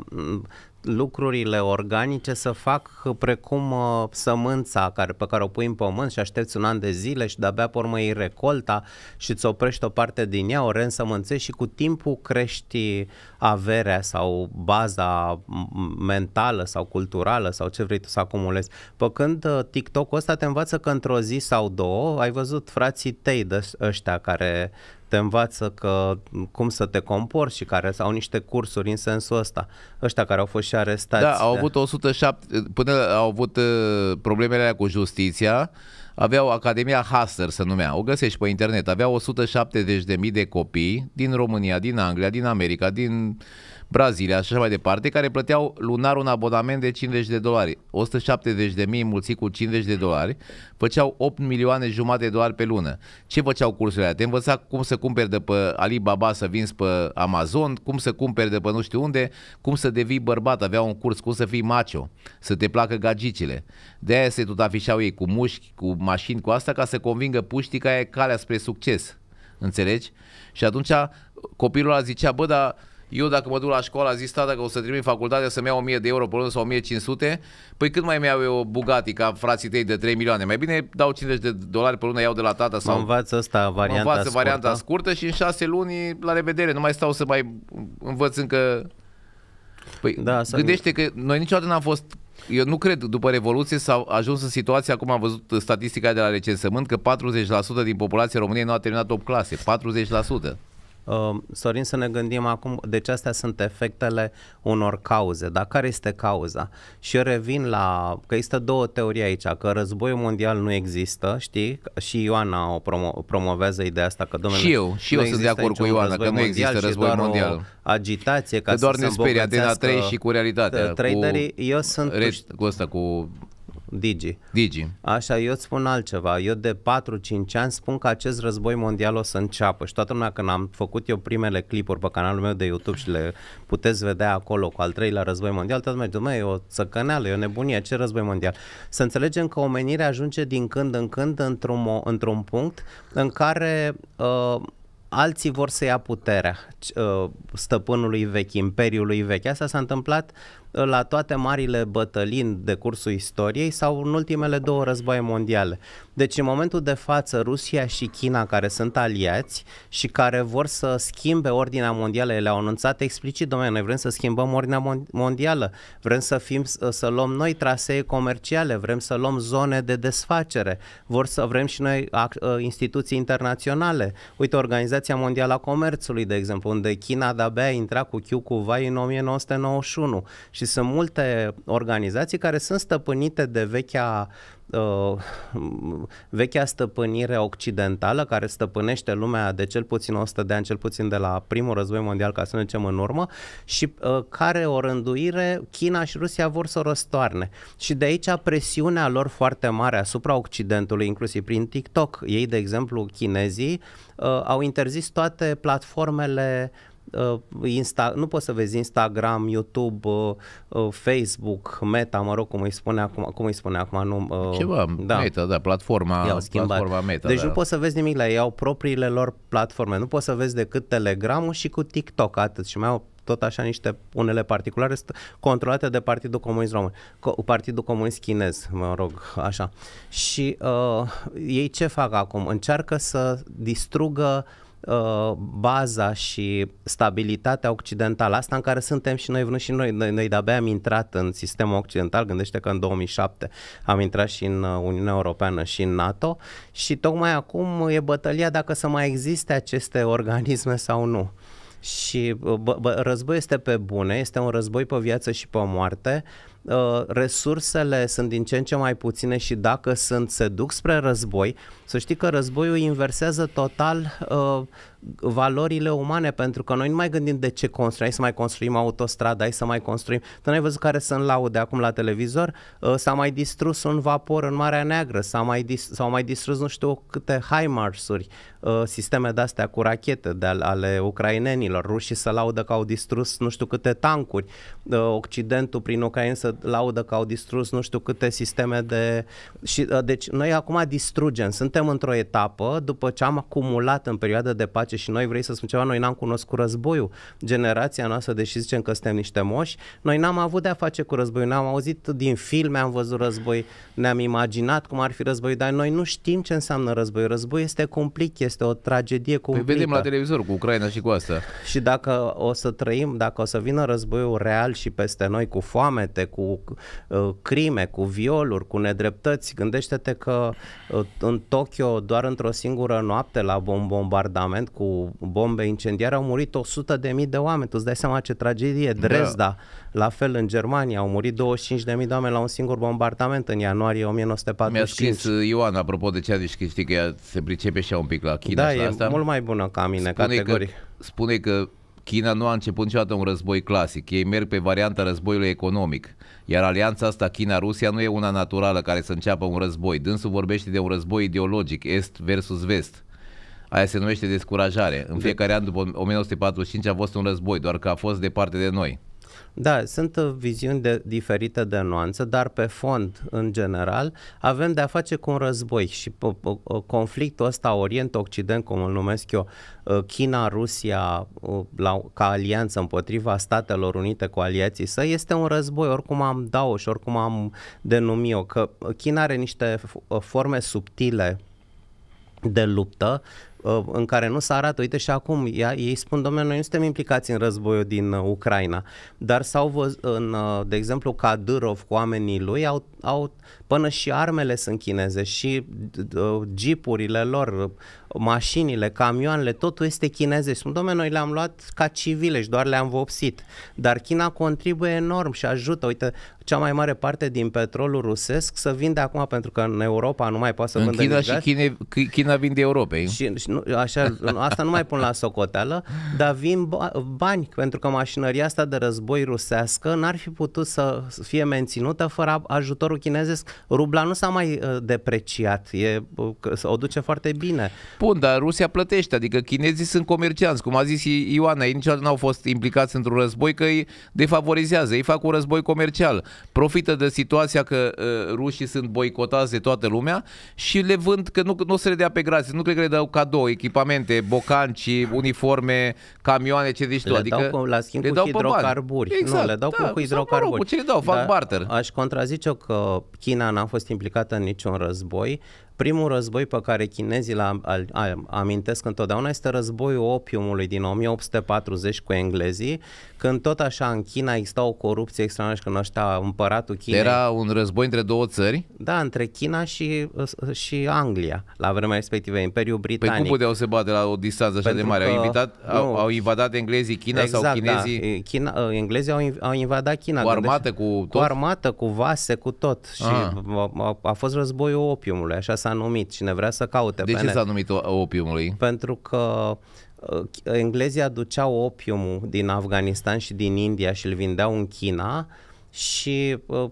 lucrurile organice să fac precum uh, sămânța care, pe care o pui în pământ și aștepți un an de zile și de-abia pe urmă recolta și îți oprești o parte din ea, o reînsămânțești și cu timpul crești averea sau baza mentală sau culturală sau ce vrei tu să acumulezi. Pe când uh, TikTok-ul ăsta te învață că într-o zi sau două ai văzut frații tăi de ăștia care te învață că, cum să te comporți și care au niște cursuri în sensul ăsta. Ăștia care au fost și arestați. Da, au avut 107, până au avut uh, problemele alea cu justiția, aveau Academia Haster se numea, o găsești pe internet, aveau 170.000 de copii din România, din Anglia, din America, din Brazilia și așa mai departe, care plăteau lunar un abonament de 50 de dolari. 170 de mii mulțit cu 50 de dolari, făceau 8 milioane jumate de dolari pe lună. Ce făceau cursurile alea? Te învăța cum să cumperi de pe Alibaba să vinzi pe Amazon, cum să cumperi de pe nu știu unde, cum să devii bărbat, avea un curs, cum să fii macho, să te placă gagicile. De aia se tot afișau ei cu mușchi, cu mașini, cu asta, ca să convingă puștii că e calea spre succes. Înțelegi? Și atunci copilul a zicea, bă, dar eu dacă mă duc la școală, a zis tata că o să trimit facultatea să-mi iau 1000 de euro pe lună sau 1500, păi cât mai mi-au eu Bugatti ca frații tăi de 3 milioane? Mai bine dau 50 de dolari pe lună, iau de la tata sau... Mă învață asta varianta mă învață scurtă. varianta scurtă și în 6 luni, la revedere, nu mai stau să mai învăț încă... Păi da, gândește că noi niciodată n-am fost eu nu cred, după Revoluție s-a ajuns în situația, acum am văzut statistica de la recensământ, că 40% din populația României nu a terminat 8 clase. 40%. Um, Sorin, să ne gândim acum, deci astea sunt efectele unor cauze, dar care este cauza? Și eu revin la, că există două teorii aici, că războiul mondial nu există, știi? Și Ioana o promo- promovează ideea asta, că domnule, Și eu, și eu sunt de acord cu Ioana, că nu există război mondial. O agitație ca că doar să ne sperie Atena 3 și cu realitatea. Traderii, eu sunt... Rest, cu ăsta, cu Digi. Digi. Așa, eu îți spun altceva. Eu de 4-5 ani spun că acest război mondial o să înceapă și toată lumea când am făcut eu primele clipuri pe canalul meu de YouTube și le puteți vedea acolo cu al treilea război mondial, toată lumea zice, e o țăcăneală, e o nebunie, ce război mondial? Să înțelegem că omenirea ajunge din când în când într-un, într-un punct în care uh, alții vor să ia puterea uh, stăpânului vechi, imperiului vechi. Asta s-a întâmplat la toate marile bătălini de cursul istoriei sau în ultimele două războaie mondiale. Deci în momentul de față Rusia și China care sunt aliați și care vor să schimbe ordinea mondială, ele au anunțat explicit, domnule, noi vrem să schimbăm ordinea mondială, vrem să, fim, să luăm noi trasee comerciale, vrem să luăm zone de desfacere, vor să vrem și noi ă, instituții internaționale. Uite, Organizația Mondială a Comerțului, de exemplu, unde China de-abia intra cu Q cu vai în 1991 și sunt multe organizații care sunt stăpânite de vechea uh, vechea stăpânire occidentală care stăpânește lumea de cel puțin 100 de ani, cel puțin de la primul război mondial, ca să nu zicem în urmă, și uh, care o rânduire China și Rusia vor să o răstoarne. Și de aici presiunea lor foarte mare asupra Occidentului, inclusiv prin TikTok. Ei, de exemplu, chinezii, uh, au interzis toate platformele Uh, Insta, nu poți să vezi Instagram, YouTube, uh, uh, Facebook, Meta, mă rog, cum îi spune acum, cum îi spune acum, nu, Ceva, da. Meta, da, platforma, platforma Meta. Deci da. nu poți să vezi nimic la ei, au propriile lor platforme, nu poți să vezi decât Telegram și cu TikTok, atât. Și mai au tot așa niște unele particulare controlate de Partidul Comunist Român, Co- Partidul Comunist Chinez, mă rog, așa. Și uh, ei ce fac acum? Încearcă să distrugă uh, Uh, baza și stabilitatea occidentală, asta în care suntem și noi, nu și noi, noi, noi de-abia am intrat în sistemul occidental, gândește că în 2007 am intrat și în uh, Uniunea Europeană și în NATO și tocmai acum e bătălia dacă să mai existe aceste organisme sau nu. Și uh, războiul război este pe bune, este un război pe viață și pe moarte, uh, Uh, resursele sunt din ce în ce mai puține și dacă sunt, se duc spre război, să știi că războiul inversează total uh, valorile umane, pentru că noi nu mai gândim de ce construim, hai să mai construim autostrada, hai să mai construim. Tu n-ai văzut care sunt laude acum la televizor? Uh, s-a mai distrus un vapor în Marea Neagră, s-a mai dis- s-au mai distrus nu știu câte HIMARS-uri, uh, sisteme de-astea cu rachete de ale ucrainenilor. Rușii se laudă că au distrus nu știu câte tancuri. Uh, Occidentul prin Ucraina să laudă că au distrus nu știu câte sisteme de... Și, uh, deci noi acum distrugem, suntem într-o etapă după ce am acumulat în perioada de pace și noi vrei să spun ceva, noi n-am cunoscut războiul. Generația noastră, deși zicem că suntem niște moși, noi n-am avut de-a face cu războiul, n-am auzit din filme, am văzut război, ne-am imaginat cum ar fi războiul, dar noi nu știm ce înseamnă război. Război este complic, este o tragedie cu. Păi vedem la televizor cu Ucraina și cu asta. Și dacă o să trăim, dacă o să vină războiul real și peste noi cu foamete, cu cu uh, crime, cu violuri, cu nedreptăți. Gândește-te că uh, în Tokyo, doar într-o singură noapte la un bombardament cu bombe incendiare, au murit 100 de mii de oameni. Tu îți dai seama ce tragedie. Da. Dresda, da. la fel în Germania, au murit 25 de mii de oameni la un singur bombardament în ianuarie 1945. Mi-a scris uh, Ioan, apropo de ce a zis, că știi că ea se pricepe și ea un pic la China da, și la e asta. mult mai bună ca mine, spune categorii. Că, spune că China nu a început niciodată un război clasic. Ei merg pe varianta războiului economic. Iar alianța asta China-Rusia nu e una naturală care să înceapă un război. Dânsul vorbește de un război ideologic, est versus vest. Aia se numește descurajare. În fiecare de... an după 1945 a fost un război, doar că a fost departe de noi. Da, sunt uh, viziuni de, diferite de nuanță, dar pe fond, în general, avem de a face cu un război și conflictul ăsta Orient-Occident, cum îl numesc eu, uh, China-Rusia uh, la, ca alianță împotriva Statelor Unite cu aliații săi, este un război, oricum am dau și oricum am denumit eu, că China are niște forme subtile de luptă Uh, în care nu se arată, uite și acum, ea, ei spun, domnule, noi nu suntem implicați în războiul din uh, Ucraina, dar s-au văzut, în, uh, de exemplu, Kadyrov cu oamenii lui, au, au, până și armele sunt chineze și jeepurile lor, mașinile, camioanele, totul este chineze. spun, domnule, noi le-am luat ca civile și doar le-am vopsit. Dar China contribuie enorm și ajută. Uite, cea mai mare parte din petrolul rusesc să vinde acum, pentru că în Europa nu mai poate să vândă China și Chine, China vinde Europei. Și, și nu, așa, asta nu mai pun la socoteală, dar vin bani, pentru că mașinăria asta de război rusească n-ar fi putut să fie menținută fără ajutorul chinezesc. Rubla nu s-a mai uh, depreciat, e, uh, o duce foarte bine. Bun, dar Rusia plătește, adică chinezii sunt comercianți, cum a zis Ioana, ei niciodată n-au fost implicați într-un război că îi defavorizează, ei fac un război comercial profită de situația că uh, rușii sunt boicotați de toată lumea și le vând că nu, nu o să le dea pe grație, nu cred că le dau cadou, echipamente, bocanci, uniforme, camioane, ce zici tu. Le adică exact, dau cu, la schimb le cu dau hidrocarburi. Exact, nu, le dau da, cu, hidrocarburi. Mă rog, cu ce le dau? Fac Dar barter. Aș contrazice că China n-a fost implicată în niciun război. Primul război pe care chinezii l amintesc întotdeauna este războiul opiumului din 1840 cu englezii, când tot așa în China exista o corupție extraordinară și când ăștia împăratul Chinei... Era un război între două țări? Da, între China și, și Anglia, la vremea respectivă, Imperiul Britanic. Păi cum puteau se bate la o distanță așa Pentru de mare? Că, au, invitat, au, au invadat englezii China exact, sau da. chinezii? Da. China, englezii au, au invadat China. Cu armată, cu tot? Cu armată, cu vase, cu tot. Și ah. a, a, a fost războiul opiumului, așa s s-a numit, cine vrea să caute. De ce s-a numit opiumului? Pentru că uh, englezii aduceau opiumul din Afganistan și din India și îl vindeau în China și uh,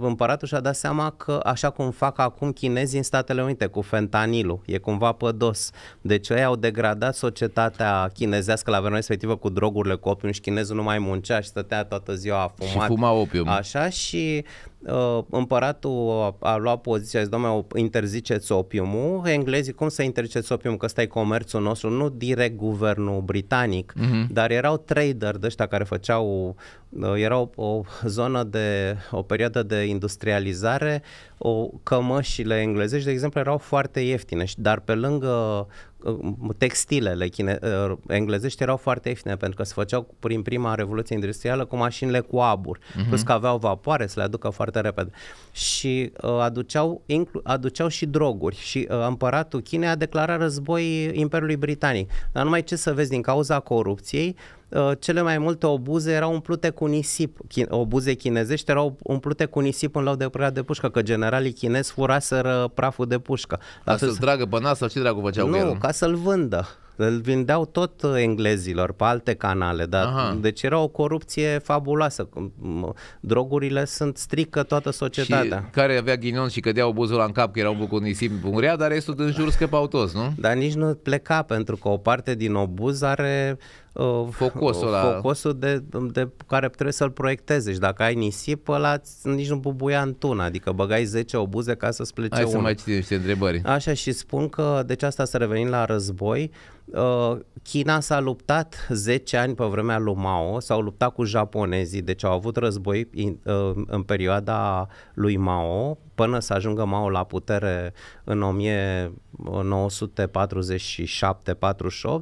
împăratul și-a dat seama că așa cum fac acum chinezii în Statele Unite cu fentanilul, e cumva pădos. Deci ei au degradat societatea chinezească la vremea respectivă cu drogurile, cu opium și chinezul nu mai muncea și stătea toată ziua a fumat. Și fuma opium. Așa și Uh, împăratul a, a luat poziția, zice, domnule, interziceți opiumul, englezii, cum să interziceți opiumul, că ăsta e comerțul nostru, nu direct guvernul britanic, mm-hmm. dar erau trader de ăștia care făceau Ă, era o, o zonă de, o perioadă de industrializare, o, cămășile englezești, de exemplu, erau foarte ieftine, dar pe lângă ă, textilele chine, ă, englezești erau foarte ieftine pentru că se făceau prin prima revoluție industrială cu mașinile cu abur, uh-huh. Mhm. plus că aveau vapoare să le aducă foarte repede și uh, aduceau, inclu- aduceau și droguri și uh, împăratul Chinei a declarat război Imperiului Britanic, dar numai ce să vezi din cauza corupției Uh, cele mai multe obuze erau umplute cu nisip, obuze chinezești erau umplute cu nisip în loc de praf de pușcă, că generalii chinezi furaseră praful de pușcă. ca să-l dragă pe sau ce dragul făceau Nu, el? ca să-l vândă. Îl vindeau tot englezilor pe alte canale, dar Aha. deci era o corupție fabuloasă. Drogurile sunt strică toată societatea. Și care avea ghinion și cădea obuzul în cap că era un cu nisip murea, dar restul din jur scăpau toți, nu? Dar nici nu pleca pentru că o parte din obuz are focosul, uh, focosul uh, de, de care trebuie să-l proiectezi. Și dacă ai nisip, ăla nici nu bubuia în tună, adică băgai 10 obuze ca să-ți plece Hai unul. să mai citim niște întrebări. Așa și spun că, deci asta să revenim la război, uh, China s-a luptat 10 ani pe vremea lui Mao, s-au luptat cu japonezii, deci au avut război în, uh, în perioada lui Mao, până să ajungă Mao la putere în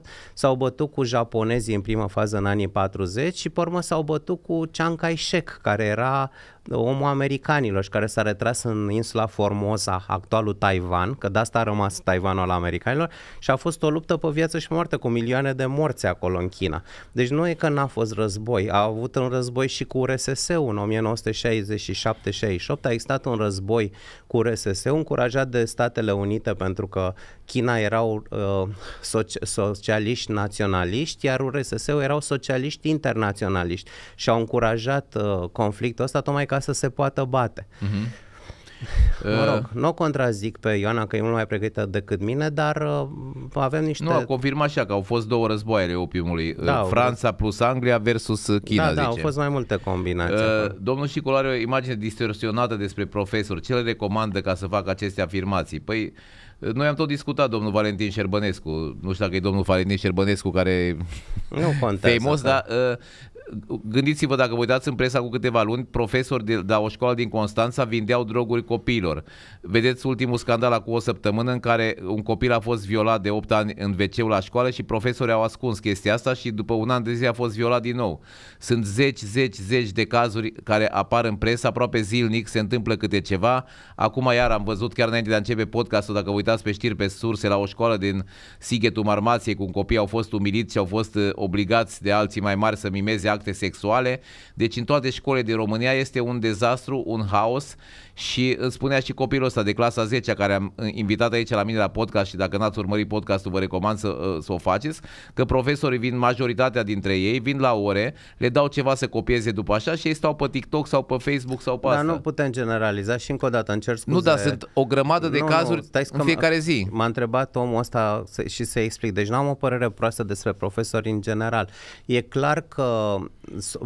1947-48, s-au bătut cu japonezii în prima fază în anii 40 și pe urmă s-au bătut cu Chiang Kai-shek, care era omul americanilor și care s-a retras în insula Formosa, actualul Taiwan, că de asta a rămas Taiwanul al americanilor și a fost o luptă pe viață și moarte cu milioane de morți acolo în China. Deci nu e că n-a fost război, a avut un război și cu RSS ul în 1967-68, a existat un război cu RSS RSS-ul încurajat de stat Statele Unite pentru că China erau uh, soci- socialiști naționaliști, iar URSS-ul erau socialiști internaționaliști și au încurajat uh, conflictul ăsta tocmai ca să se poată bate. Uh-huh. Mă rog, nu o contrazic pe Ioana că e mult mai pregătită decât mine, dar uh, avem niște... Nu, a confirmat așa că au fost două războaie opiumului. Uh, da, Franța au... plus Anglia versus uh, da, China, Da, da, zice. au fost mai multe combinații. Uh, domnul Șicul are o imagine distorsionată despre profesor. Ce le recomandă ca să facă aceste afirmații? Păi, noi am tot discutat domnul Valentin Șerbănescu, nu știu dacă e domnul Valentin Șerbănescu care nu contează, faimos, da. dar gândiți-vă dacă vă uitați în presa cu câteva luni, profesori de, la o școală din Constanța vindeau droguri copiilor. Vedeți ultimul scandal acum o săptămână în care un copil a fost violat de 8 ani în wc la școală și profesorii au ascuns chestia asta și după un an de zi a fost violat din nou. Sunt zeci, zeci, zeci de cazuri care apar în presă, aproape zilnic se întâmplă câte ceva. Acum iar am văzut chiar înainte de a începe podcastul, dacă vă uitați pe știri pe surse, la o școală din Sighetul Marmației, un copii au fost umiliți și au fost uh, obligați de alții mai mari să mimeze act acte sexuale. Deci în toate școlile din România este un dezastru, un haos și îmi spunea și copilul ăsta de clasa 10 care am uh, invitat aici la mine la podcast și dacă n-ați urmărit podcastul vă recomand să, uh, să o faceți, că profesorii vin, majoritatea dintre ei, vin la ore, le dau ceva să copieze după așa și ei stau pe TikTok sau pe Facebook sau pe Dar asta. nu putem generaliza și încă o dată încerc scuze. Nu, dar sunt o grămadă de nu, cazuri nu, stai în fiecare zi. M-a întrebat omul ăsta și să explic. Deci n-am o părere proastă despre profesori în general. E clar că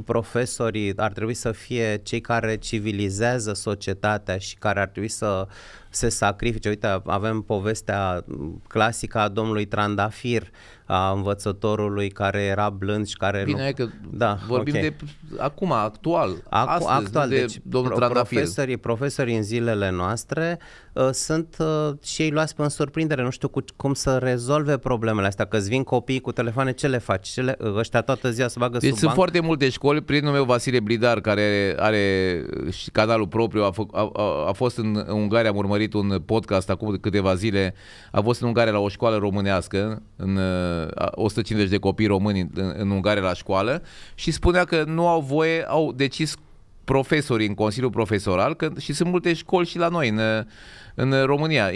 profesorii ar trebui să fie cei care civilizează societatea societatea și care ar trebui să se sacrifice. Uite, avem povestea clasică a domnului Trandafir, a învățătorului care era blând și care... Bine, nu... că da, vorbim okay. de acum, actual, Acu- astăzi, actual, de deci, domnul Trandafir. Profesorii, profesorii în zilele noastre uh, sunt uh, și ei luați pe în surprindere, nu știu cu, cum să rezolve problemele astea, că îți vin copiii cu telefoane, ce le faci? Ce le, uh, ăștia toată ziua se bagă deci sub sunt banc. foarte multe școli, prietenul meu Vasile Blidar, care are și canalul propriu, a, fă, a, a, a fost în Ungaria, am urmărit urmărit un podcast acum câteva zile, a fost în Ungaria la o școală românească, în 150 de copii români în, în Ungaria la școală și spunea că nu au voie, au decis profesorii în Consiliul Profesoral că, și sunt multe școli și la noi în, în uh, România.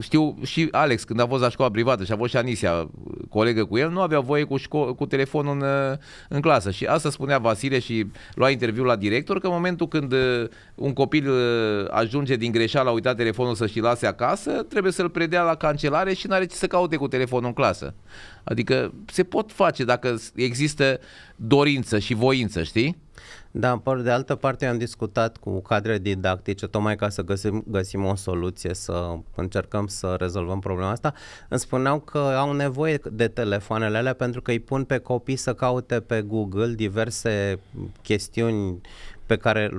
Știu și Alex, când a fost la școala privată și a fost și Anisia, colegă cu el, nu avea voie cu, șco- cu telefonul în, uh, în clasă. Și asta spunea Vasile și lua interviu la director, că în momentul când uh, un copil ajunge din greșeală, a uitat telefonul să și lase acasă, trebuie să-l predea la cancelare și nu are ce să caute cu telefonul în clasă. Adică se pot face dacă există dorință și voință, știi? Da, de altă parte am discutat cu cadre didactice, tocmai ca să găsim, găsim o soluție, să încercăm să rezolvăm problema asta. Îmi spuneau că au nevoie de telefoanele alea pentru că îi pun pe copii să caute pe Google diverse chestiuni pe care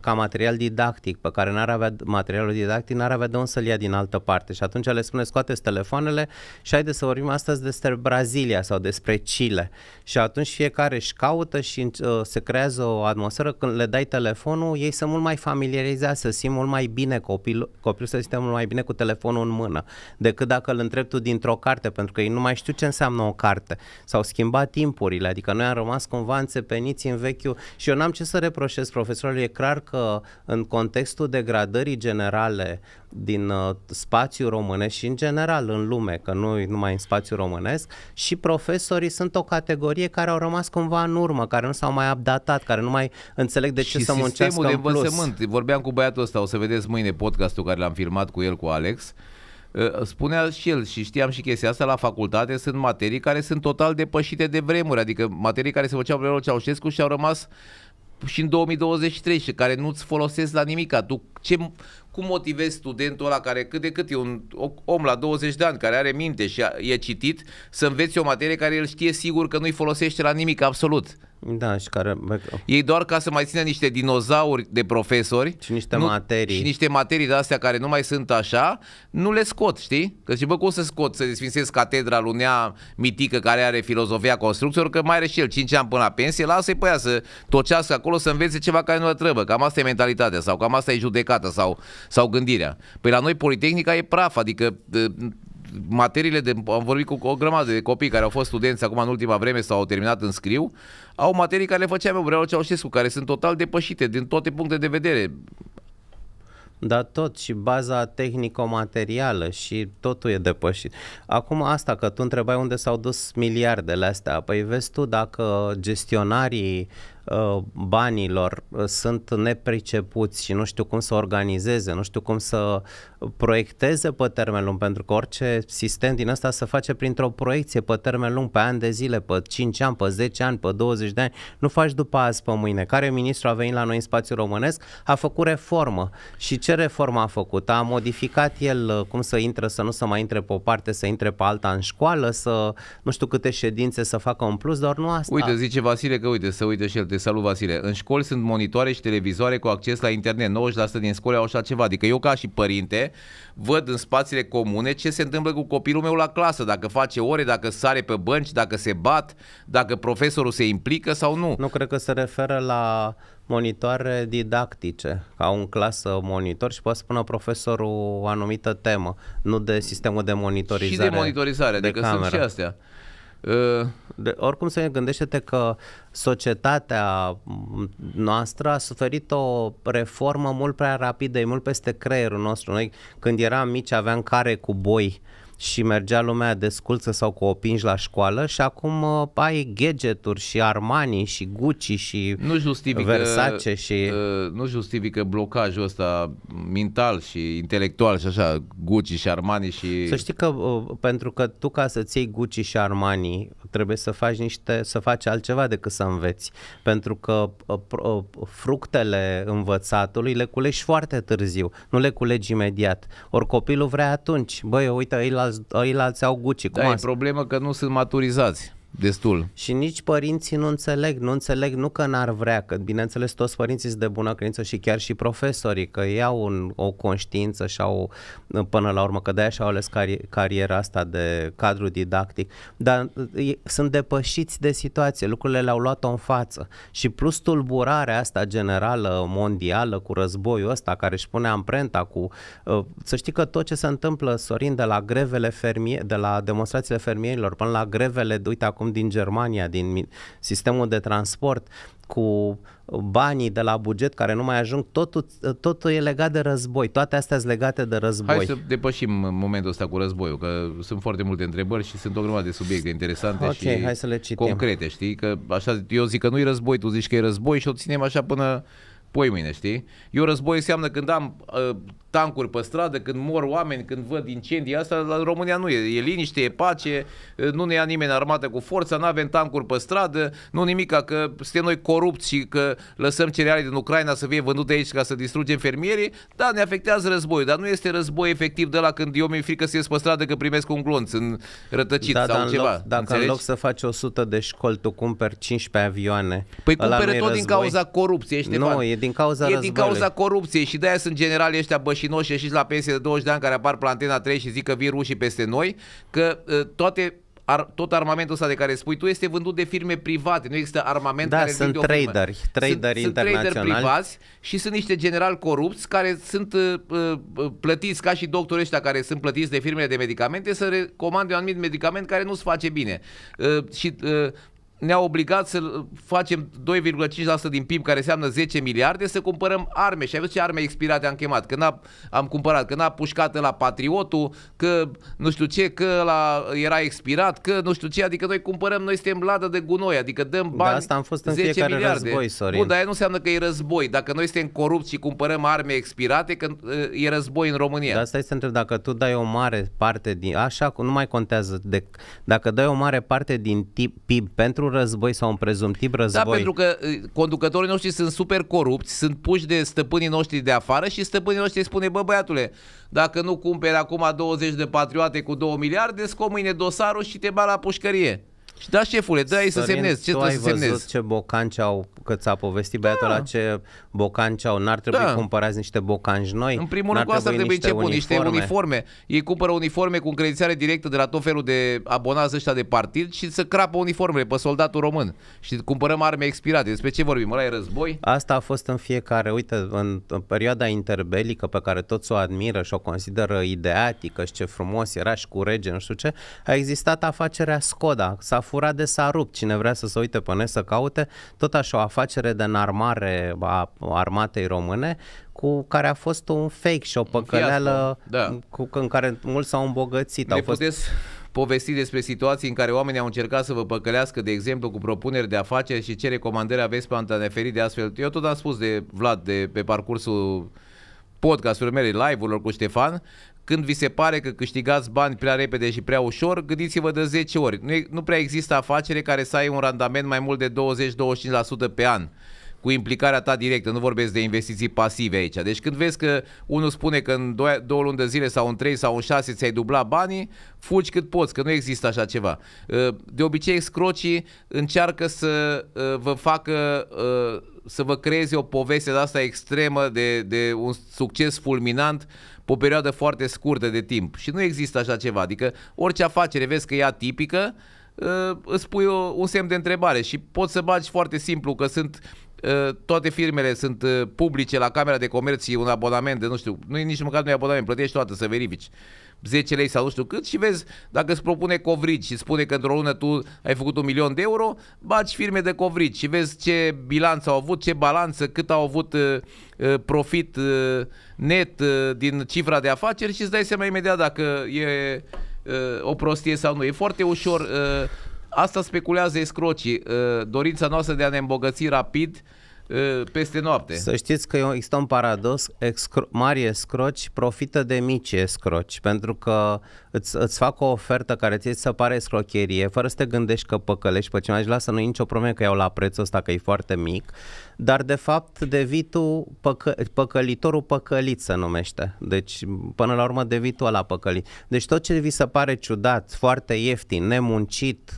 ca material didactic, pe care n-ar avea materialul didactic, n-ar avea de unde să-l ia din altă parte. Și atunci le spune, scoateți telefoanele și haideți să vorbim astăzi despre Brazilia sau despre Chile. Și atunci fiecare își caută și uh, se creează o atmosferă când le dai telefonul, ei sunt mult mai familiarizați, să simt mult mai bine copilul, copilul să simte mult mai bine cu telefonul în mână, decât dacă îl întrebi tu dintr-o carte, pentru că ei nu mai știu ce înseamnă o carte. S-au schimbat timpurile, adică noi am rămas cumva înțepeniți în vechiul și eu n-am ce să reproșez depășesc profesorul. E clar că în contextul degradării generale din uh, spațiul românesc și în general în lume, că nu numai în spațiul românesc, și profesorii sunt o categorie care au rămas cumva în urmă, care nu s-au mai updatat, care nu mai înțeleg de ce și să muncească de în plus. învățământ. Vorbeam cu băiatul ăsta, o să vedeți mâine podcastul care l-am filmat cu el, cu Alex, uh, spunea și el și știam și chestia asta la facultate, sunt materii care sunt total depășite de vremuri, adică materii care se făceau pe Ceaușescu și au rămas uh, și în 2023 și care nu-ți folosesc la nimic. Tu ce, cum motivezi studentul ăla care cât de cât e un om la 20 de ani care are minte și e citit să înveți o materie care el știe sigur că nu-i folosește la nimic absolut? Da, și care... Ei doar ca să mai țină niște dinozauri de profesori. Și niște nu, materii. Și niște materii de astea care nu mai sunt așa, nu le scot, știi? Că și bă, cum să scot, să desfințez catedra lunea mitică care are filozofia construcțiilor, că mai are și el 5 ani până la pensie, lasă-i pe ea să tocească acolo să învețe ceva care nu le trebuie. Cam asta e mentalitatea sau cam asta e judecata sau, sau gândirea. Păi la noi Politehnica e praf, adică ă, materiile de, am vorbit cu o grămadă de copii care au fost studenți acum în ultima vreme sau au terminat în scriu, au materii care le făceam eu, Brăilo Ceaușescu, care sunt total depășite din toate puncte de vedere. Dar tot și baza tehnico-materială și totul e depășit. Acum asta că tu întrebai unde s-au dus miliardele astea, păi vezi tu dacă gestionarii uh, Uh, banilor, uh, sunt nepricepuți și nu știu cum să organizeze, nu știu cum să proiecteze pe termen lung, pentru că orice sistem din ăsta se face printr-o proiecție pe termen lung, pe ani de zile, pe 5 ani, pe 10 ani, pe 20 de ani, nu faci după azi pe mâine. Care ministru a venit la noi în spațiul românesc, a făcut reformă. Și ce reformă a făcut? A modificat el uh, cum să intre, să nu să mai intre pe o parte, să intre pe alta în școală, să nu știu câte ședințe să facă în plus, doar nu asta. Uite, zice Vasile că uite, să uite și el Uite, salut Vasile. În școli sunt monitoare și televizoare cu acces la internet. 90% din școli au așa ceva. Adică eu ca și părinte văd în spațiile comune ce se întâmplă cu copilul meu la clasă. Dacă face ore, dacă sare pe bănci, dacă se bat, dacă profesorul se implică sau nu. Nu cred că se referă la monitoare didactice, au în clasă monitor și poate spune profesorul o anumită temă, nu de sistemul de monitorizare. Și de monitorizare, de adică sunt și astea. Ă, de, oricum să gândește-te că societatea noastră a suferit o reformă mult prea rapidă, e mult peste creierul nostru. Noi când eram mici aveam care cu boi uh, și mergea lumea desculță sau cu opinși la școală și acum uh, ai gadgeturi și Armani și Gucci și nu justifică, Versace și... Uh, nu justifică blocajul ăsta mental și intelectual și așa, Gucci și Armani și... Să știi că uh, pentru că tu ca să-ți iei Gucci și Armani trebuie să faci niște, să faci altceva decât să înveți, pentru că uh, uh fructele învățatului le culegi foarte târziu, nu le culegi imediat. Ori copilul vrea atunci, băi, uite, ei la ăilalți au Gucci. Cum da, e problemă că nu sunt maturizați. Destul. Și nici părinții nu înțeleg, nu înțeleg nu că n-ar vrea, că bineînțeles toți părinții sunt de bună credință și chiar și profesorii, că iau un, o conștiință și au până la urmă, că de-aia și-au ales cari- cariera asta de cadru didactic, dar e, sunt depășiți de situație, lucrurile le-au luat-o în față și plus tulburarea asta generală, mondială, cu războiul ăsta care își pune amprenta cu, ă, să știi că tot ce se întâmplă, Sorin, de la grevele fermier, de la demonstrațiile fermierilor până la grevele, uite acum acum din Germania, din sistemul de transport, cu banii de la buget care nu mai ajung, totul, totul e legat de război, toate astea sunt legate de război. Hai să depășim momentul ăsta cu războiul, că sunt foarte multe întrebări și sunt o grămadă de subiecte interesante okay, și hai să le citim. concrete, știi? Că așa, eu zic că nu e război, tu zici că e război și o ținem așa până poi mine, știi? Eu război înseamnă când am uh, tancuri pe stradă, când mor oameni, când văd incendii, asta la România nu e. E liniște, e pace, uh, nu ne ia nimeni armată cu forța, nu avem tancuri pe stradă, nu nimica, că suntem noi corupți și că lăsăm cereale din Ucraina să fie vândute aici ca să distrugem fermierii. Da, ne afectează războiul, dar nu este război efectiv de la când eu mi-e frică să ies pe stradă că primesc un glonț în rătăcit da, sau în ceva. Loc, dacă înțelegi? în loc să faci 100 de școli, tu cumperi 15 avioane. Păi cumpere tot din cauza corupției, Ștefan. Nu, e din cauza E războiului. din cauza corupției și de-aia sunt generali ăștia bășinoși ieșiți la pensie de 20 de ani care apar pe Antena 3 și zic că vin rușii peste noi, că ă, toate ar, tot armamentul ăsta de care spui tu este vândut de firme private, nu există armament da, care sunt traderi, traderi sunt, traderi sunt traderi privați și sunt niște generali corupți care sunt uh, plătiți ca și doctorii ăștia care sunt plătiți de firmele de medicamente să recomande un anumit medicament care nu-ți face bine. Uh, și uh, ne-a obligat să facem 2,5% din PIB, care înseamnă 10 miliarde, să cumpărăm arme. Și ai văzut ce arme expirate am chemat, că n-a, am cumpărat, că n-a pușcat la Patriotul, că nu știu ce, că la era expirat, că nu știu ce, adică noi cumpărăm, noi suntem ladă de gunoi, adică dăm da, bani de asta am fost în 10 miliarde. război, Sorin. Bun, dar aia nu înseamnă că e război. Dacă noi suntem corupți și cumpărăm arme expirate, că uh, e război în România. Dar asta este întreb, dacă tu dai o mare parte din, așa, nu mai contează, de, dacă dai o mare parte din tip, PIB pentru război sau un prezumtiv da, război. Da, pentru că ă, conducătorii noștri sunt super corupți, sunt puși de stăpânii noștri de afară și stăpânii noștri spune, bă băiatule, dacă nu cumperi acum 20 de patriote cu 2 miliarde, scomâine dosarul și te ba la pușcărie. Și da, șefule, dă i să semnezi. Ce trebuie să semnezi? Văzut ce bocanci au, că ți-a povestit da. băiatul la ce bocanci au. N-ar trebui da. cumpărați niște bocanci noi? În primul rând cu asta trebuie niște pun, uniforme. niște uniforme. Ei cumpără uniforme cu încredințare directă de la tot felul de abonați ăștia de partid și să crapă uniformele pe soldatul român. Și cumpărăm arme expirate. Despre ce vorbim? Mă, e război? Asta a fost în fiecare, uite, în, în perioada interbelică pe care toți o admiră și o consideră ideatică și ce frumos era și cu rege, nu știu ce, a existat afacerea Skoda. S-a furat de s-a rupt. Cine vrea să se uite pe net să caute, tot așa o afacere de înarmare a armatei române cu care a fost un fake și o păcăleală da. cu, în care mulți s-au îmbogățit. Ne au fost... puteți povesti despre situații în care oamenii au încercat să vă păcălească, de exemplu, cu propuneri de afaceri și ce recomandări aveți pentru a de astfel? Eu tot am spus de Vlad de, pe parcursul podcasturilor mele, live-urilor cu Ștefan, când vi se pare că câștigați bani prea repede și prea ușor, gândiți-vă de 10 ori. Nu, e, nu prea există afacere care să ai un randament mai mult de 20-25% pe an cu implicarea ta directă, nu vorbesc de investiții pasive aici. Deci când vezi că unul spune că în două luni de zile sau în trei sau în șase, ți-ai dublat banii, fugi cât poți, că nu există așa ceva. Ă, de obicei, scrocii încearcă să ă, vă facă ă, să vă creeze o poveste de asta extremă, de, de un succes fulminant, pe o perioadă foarte scurtă de timp. Și nu există așa ceva. Adică orice afacere vezi că e atipică, uh, îți pui un semn de întrebare și poți să bagi foarte simplu că sunt uh, toate firmele sunt uh, publice la Camera de Comerț și un abonament de nu știu, nu e nici măcar nu e abonament, plătești toată să verifici. 10 lei sau nu știu cât și vezi dacă îți propune covrigi și spune că într-o lună tu ai făcut un milion de euro, baci firme de covrigi și vezi ce bilanț au avut, ce balanță, cât au avut uh, uh, profit uh, net din cifra de afaceri și îți dai seama imediat dacă e o prostie sau nu. E foarte ușor. Asta speculează escrocii. Dorința noastră de a ne îmbogăți rapid peste noapte. Să știți că există un paradox, mari scroci profită de mici scroci, pentru că îți, îți fac o ofertă care ți se pare scrocherie, fără să te gândești că păcălești pe cineva și lasă, nu e nicio problemă că iau la prețul ăsta, că e foarte mic, dar de fapt devii tu păcă, păcălitorul păcălit se numește. Deci până la urmă devii tu ăla păcălit. Deci tot ce vi se pare ciudat, foarte ieftin, nemuncit,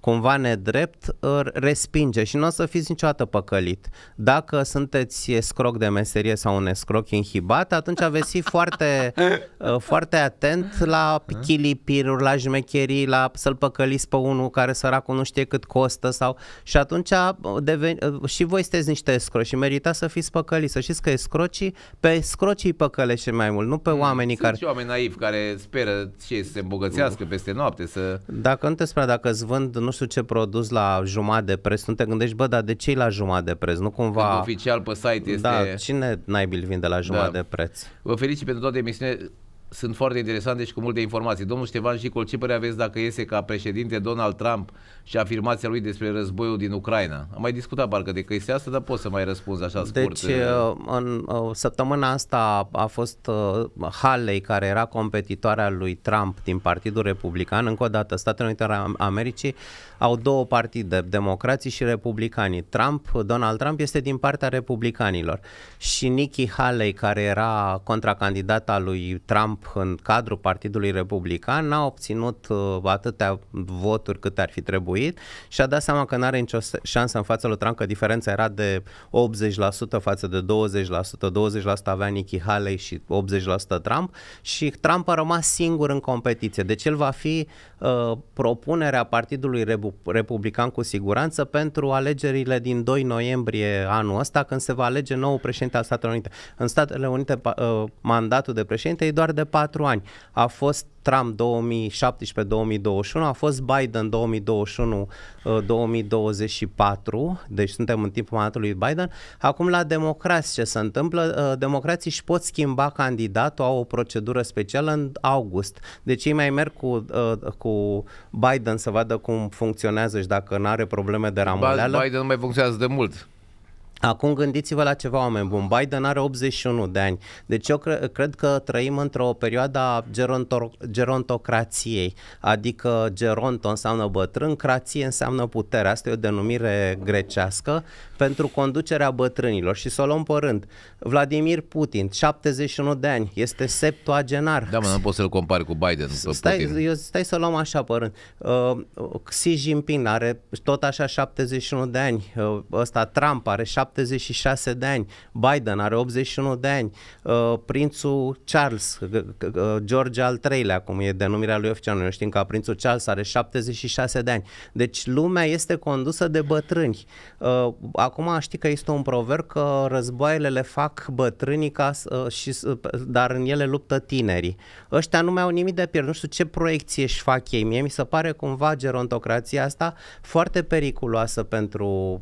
cumva nedrept, respinge și nu o să fiți niciodată păcălit. Dacă sunteți escroc de meserie sau un escroc inhibat, atunci veți fi foarte, foarte atent la chilipiruri, la jmecherii, la să-l păcăliți pe unul care săracul nu știe cât costă sau... Și atunci uh, deveni... Uh, și voi sunteți niște escroci și merita să fiți păcăliți. Să știți că escrocii, pe escrocii îi păcălește mai mult, nu pe mm, oamenii Sunt care... Sunt oameni naivi care speră ce să se îmbogățească mm. peste noapte, să... Dacă nu te spera, dacă îți vând nu știu ce produs la jumătate de preț, nu te gândești, bă, dar de ce la jumătate de preț? Nu cumva... Când oficial pe site da, este... Da, cine naibil vinde la jumătate da. de preț? Vă felicit pentru toate emisiunile sunt foarte interesante și cu multe informații. Domnul Ștefan Șicol, ce părere aveți dacă iese ca președinte Donald Trump și afirmația lui despre războiul din Ucraina? Am mai discutat parcă de chestia asta, dar pot să mai răspunzi așa scurt. Deci, eh, eh, în eh, săptămâna asta a fost Haley, care era competitoarea lui Trump din Partidul Republican. Încă o dată, Statele Unite ale Americii au două partide, democrații și republicanii. Trump, Donald Trump este din partea republicanilor și Nikki Haley, care era contracandidata lui Trump Trump în cadrul Partidului Republican n-a obținut uh, atâtea voturi cât ar fi trebuit și a dat seama că nu are nicio șansă în fața lui Trump, că diferența era de 80% față de 20%, 20% avea Nikki Haley și 80% Trump și Trump a rămas singur în competiție. Deci el va fi uh, propunerea Partidului Republican cu siguranță pentru alegerile din 2 noiembrie anul ăsta, când se va alege nou președinte al Statelor Unite. În Statele Unite, uh, mandatul de președinte e doar de patru ani. A fost Trump 2017-2021, a fost Biden 2021-2024, deci suntem în timpul mandatului Biden. Acum la democrați ce se întâmplă? Uh, democrații își pot schimba candidatul, au o procedură specială în august. Deci ei mai merg cu, uh, cu Biden să vadă cum funcționează și dacă nu are probleme de ramuleală. Biden nu mai funcționează de mult. Acum gândiți-vă la ceva oameni buni. Biden are 81 de ani. Deci eu cre- cred că trăim într-o perioadă a geronto- gerontocrației. Adică geronto înseamnă bătrân, crație înseamnă putere. Asta e o denumire grecească pentru conducerea bătrânilor și să o luăm pe rând. Vladimir Putin, 71 de ani, este septuagenar. Da, mă, nu poți să-l compari cu Biden. Stai, Putin. Eu, stai să o luăm așa pe rând. Uh, Xi Jinping are tot așa 71 de ani, uh, ăsta Trump are 76 de ani, Biden are 81 de ani, uh, prințul Charles, uh, uh, George al III-lea, cum e denumirea lui oficial, noi știm că prințul Charles are 76 de ani. Deci lumea este condusă de bătrâni. Uh, acum știi că este un proverb că războaiele le fac bătrânii ca, uh, și, uh, dar în ele luptă tinerii. Ăștia nu mai au nimic de pierd, nu știu ce proiecție își fac ei. Mie mi se pare cumva gerontocrația asta foarte periculoasă pentru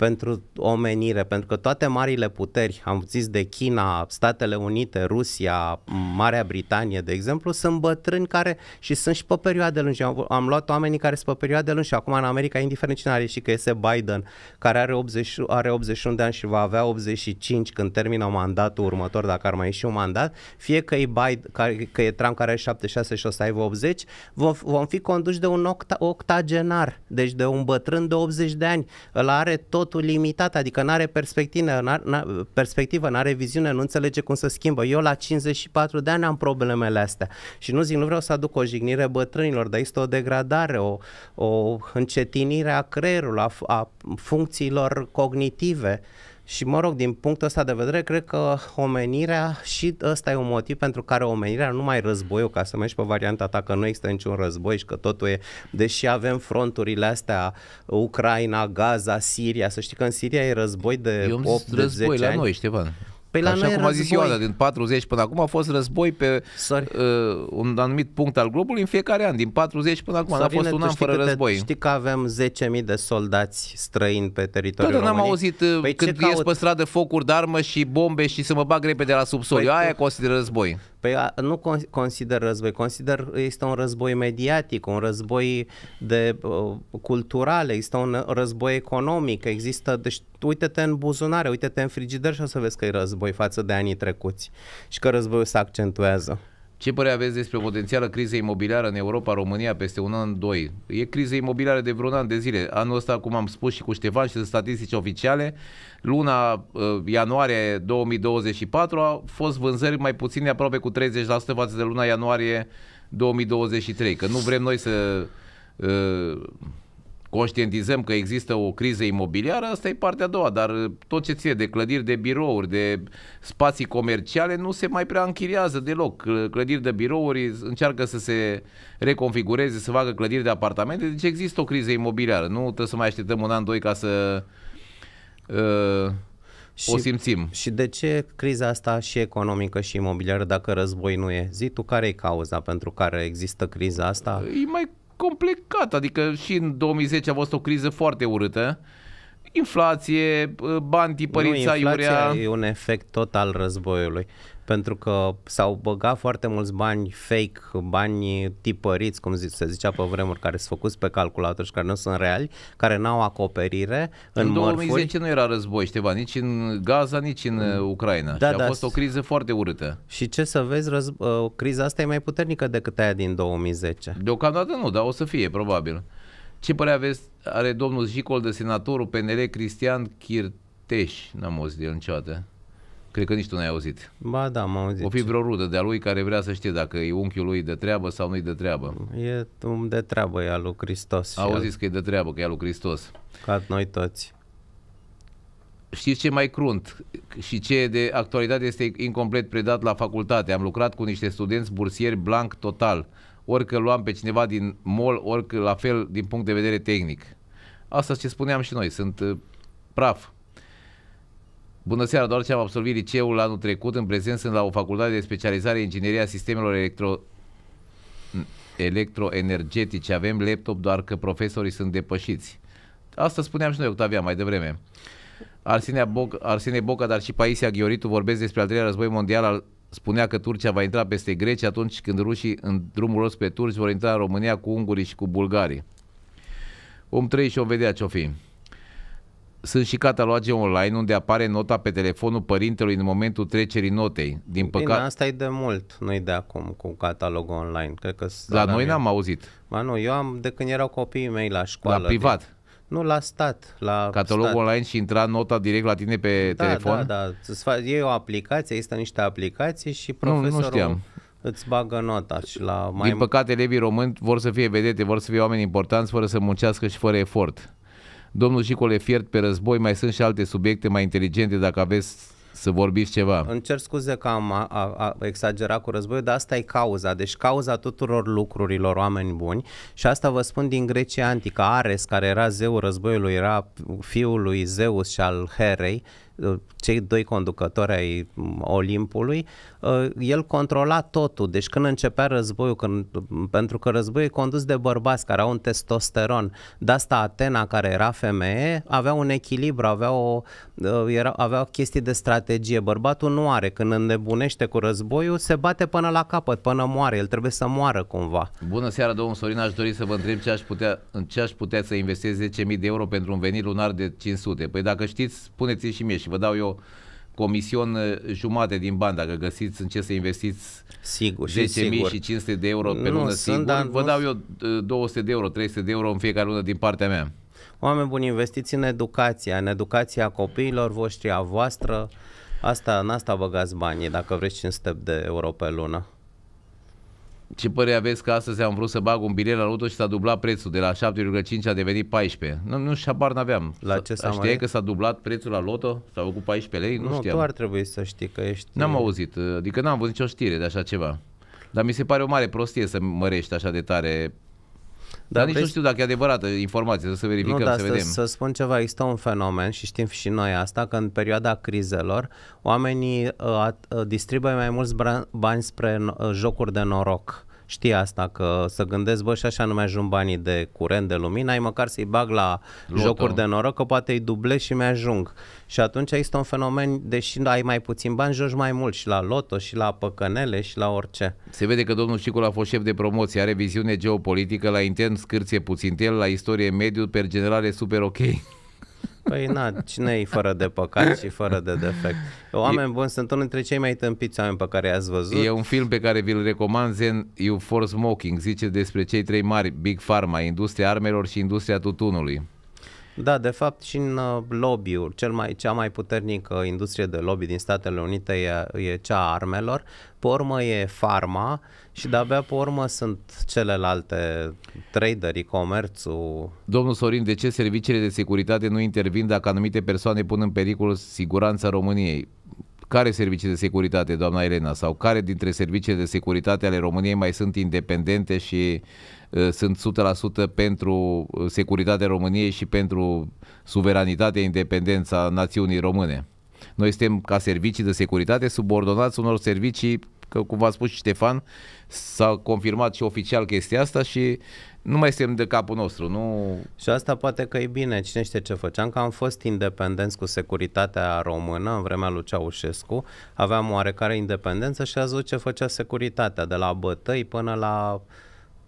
pentru omenire, pentru că toate marile puteri, am zis de China, Statele Unite, Rusia, Marea Britanie, de exemplu, sunt bătrâni care și sunt și pe perioade lungi. Am, am luat oamenii care sunt pe perioade lungi și acum în America, indiferent cine are și că este Biden, care are, 80, are 81 de ani și va avea 85 când termină mandatul următor, dacă ar mai ieși un mandat, fie că e, Biden, că e Trump care are 76 și o să aibă 80, vom, vom fi conduși de un octa, octagenar, deci de un bătrân de 80 de ani. Îl are tot totul limitat, adică nu are perspectivă, n nu are viziune, nu înțelege cum să schimbă. Eu la 54 de ani am problemele astea și nu zic, nu vreau să aduc o jignire bătrânilor, dar este o degradare, o, o încetinire a creierului, a, a funcțiilor cognitive. Uh, și mă rog, din punctul ăsta de vedere, cred că omenirea și ăsta e un motiv pentru care omenirea, nu mai războiul, ca să mergi pe varianta ta că nu există niciun război și că totul e, deși avem fronturile astea, Ucraina, Gaza, Siria, să știi că în Siria e război de Eu 8 de 10 la ani. noi, Ștefan. Păi la Așa noi cum a zis Ioana, din 40 până acum a fost război pe uh, un anumit punct al globului în fiecare an, din 40 până acum, n-a fost un an fără câte, război. Știi că avem 10.000 de soldați străini pe teritoriul Tot n-am auzit uh, păi când ies caut? pe stradă focuri de armă și bombe și să mă bag repede la subsol. Păi, Aia tu... consideră război. Păi nu consider război, consider este un război mediatic, un război de uh, cultural, există un uh, război economic, există, deci uite-te în buzunare, uite-te în frigider și o să vezi că e război față de anii trecuți și că războiul se accentuează. Ce părere aveți despre o potențială criză imobiliară în Europa, România, peste un an, doi? E criză imobiliară de vreun an de zile. Anul ăsta, cum am spus și cu Ștefan și sunt statistici oficiale, luna uh, ianuarie 2024 au fost vânzări mai puține, aproape cu 30% față de luna ianuarie 2023, că nu vrem noi să uh, conștientizăm că există o criză imobiliară, asta e partea a doua, dar uh, tot ce ție de clădiri, de birouri, de spații comerciale nu se mai prea închiriază deloc. Clădiri de birouri încearcă să se reconfigureze, să facă clădiri de apartamente, deci există o criză imobiliară. Nu trebuie să mai așteptăm un an, doi ca să uh, uh, și, o simțim. Și de ce criza asta și economică și imobiliară dacă război nu e? Zi tu care e cauza pentru care există criza asta? E mai complicat, adică și în 2010 a fost o criză foarte urâtă. Inflație, uh, bani tipăriți, nu, inflația iurea. e un efect tot al războiului pentru că s-au băgat foarte mulți bani fake, bani tipăriți, cum zice, se zicea pe vremuri, care sunt făcuți pe calculator și care nu sunt reali, care n-au acoperire. În, în 2010 mărfuri. nu era război, Ștefan, nici în Gaza, nici în uh, Ucraina. Da, și a da, fost o criză foarte urâtă. Și ce să vezi, răz... Uh, criza asta e mai puternică decât aia din 2010. Deocamdată nu, dar o să fie, probabil. Ce părere aveți, are domnul Jicol de senatorul PNL Cristian Chirteș? N-am auzit de el niciodată. Cred că nici tu n-ai auzit. Ba da, am auzit. O fi vreo rudă de-a lui care vrea să știe dacă e unchiul lui de treabă sau nu-i de treabă. E un de treabă, e al lui Hristos. Au zis că e de treabă, că e al lui Hristos. Ca noi toți. Știți ce mai crunt și ce de actualitate este incomplet predat la facultate? Am lucrat cu niște studenți bursieri blank total. Orică că luam pe cineva din mol, orică că la fel din punct de vedere tehnic. Asta ce spuneam și noi, sunt uh, praf. Bună seara, doar ce am absolvit liceul anul trecut, în prezent sunt la o facultate de specializare în ingineria sistemelor electro electroenergetice. Avem laptop, doar că profesorii sunt depășiți. Asta spuneam și noi, Octavia, mai devreme. Arsenea Boc, Arsene Boca, dar și Paisia Ghioritu vorbesc despre al treilea război mondial al spunea că Turcia va intra peste Grecia atunci când rușii în drumul lor spre turci vor intra în România cu ungurii și cu bulgarii. Om 3 și o vedea ce-o fi sunt și cataloge online unde apare nota pe telefonul părintelui în momentul trecerii notei. Din păcate. Bine, asta e de mult, nu de acum cu catalogul online. Cred că la noi n-am auzit. Ba nu, eu am de când erau copiii mei la școală. La privat. Din... Nu, la stat. La Catalogul stat. online și intra nota direct la tine pe da, telefon? Da, da. E o aplicație, există niște aplicații și profesorul... Nu, nu știam îți bagă nota și la mai... Din păcate, elevii români vor să fie vedete, vor să fie oameni importanți fără să muncească și fără efort. Domnul Jicole fiert pe război, mai sunt și alte subiecte mai inteligente dacă aveți să vorbiți ceva. Îmi cer scuze că am a, a, a exagerat cu războiul, dar asta e cauza. Deci cauza tuturor lucrurilor, oameni buni. Și asta vă spun din Grecia Antică. Ares, care era zeul războiului, era fiul lui Zeus și al Herei, cei doi conducători ai Olimpului, uh, el controla totul. Deci când începea războiul, când, pentru că războiul e condus de bărbați care au un testosteron, de asta Atena, care era femeie, avea un echilibru, avea, o, uh, era, avea chestii de strategie. Bărbatul nu are. Când îndebunește cu războiul, se bate până la capăt, până moare. El trebuie să moară cumva. Bună seara, domnul Sorin. Aș dori să vă întreb ce aș putea, în ce aș putea să investez 10.000 de euro pentru un venit lunar de 500. Păi dacă știți, spuneți și mie și vă dau eu comision eh, jumate din bani, dacă găsiți în ce să investiți sigur, 10.000 și, și 500 de euro pe nu, lună, sunt, sigur, dar vă nu... dau eu 200 eh, de euro, 300 de euro în fiecare lună din partea mea. Oameni buni, investiți în educația, în educația copiilor voștri, a voastră, asta, în asta băgați banii dacă vreți 500 de euro pe lună. Ce părere aveți că astăzi am vrut să bag un bilet la loto și s-a dublat prețul, de la 7,5 a devenit 14? Nu, nu și habar n-aveam. La ce s-a Știai că s-a dublat prețul la loto? S-a făcut 14 lei? Nu, nu știam. tu ar trebui să știi că ești... N-am auzit, adică n-am văzut nicio știre de așa ceva. Dar mi se pare o mare prostie să mărești așa de tare dar nici nu știu dacă e adevărată informația, să verificăm, nu, dar să, să vedem. Să spun ceva, există un fenomen și știm și noi asta, că în perioada crizelor oamenii uh, uh distribuie mai mulți bani spre uh, jocuri de noroc știe asta, că să gândesc, bă, și așa nu mai ajung banii de curent, de lumină, ai măcar să-i bag la Loto. jocuri de noroc, că poate îi dublez și mi-ajung. Și atunci este un fenomen, deși ai mai puțin bani, joci mai mult și la loto, și la păcănele, și la orice. Se vede că domnul Șicul a fost șef de promoție, are viziune geopolitică, la intern scârție puțin el, la istorie mediu, per generale super ok. Păi na, cine e fără de păcat și fără de defect? Oameni e... buni sunt unul dintre cei mai tâmpiți oameni pe care i-ați văzut. E un film pe care vi-l recomand, Zen You For Smoking, zice despre cei trei mari, Big Pharma, industria armelor și industria tutunului. Da, de fapt și în uh, lobby-uri, cel mai, cea mai puternică industrie de lobby din Statele Unite e, e cea a armelor, pe urmă e farma și de-abia pe urmă sunt celelalte traderii, comerțul. Domnul Sorin, de ce serviciile de securitate nu intervin dacă anumite persoane pun în pericol siguranța României? care servicii de securitate, doamna Elena, sau care dintre serviciile de securitate ale României mai sunt independente și Eh, sunt 100% pentru eh, securitatea României și pentru suveranitatea, independența națiunii române. Noi suntem ca servicii de securitate subordonați unor servicii, că cum v-a spus și Ștefan, s-a confirmat și oficial chestia asta și nu mai suntem de capul nostru. Nu... Și asta poate că e bine, cine știe ce făceam, că am fost independenți cu securitatea română în vremea lui Ceaușescu, aveam oarecare independență și ați văzut ce făcea securitatea, de la bătăi până la uh,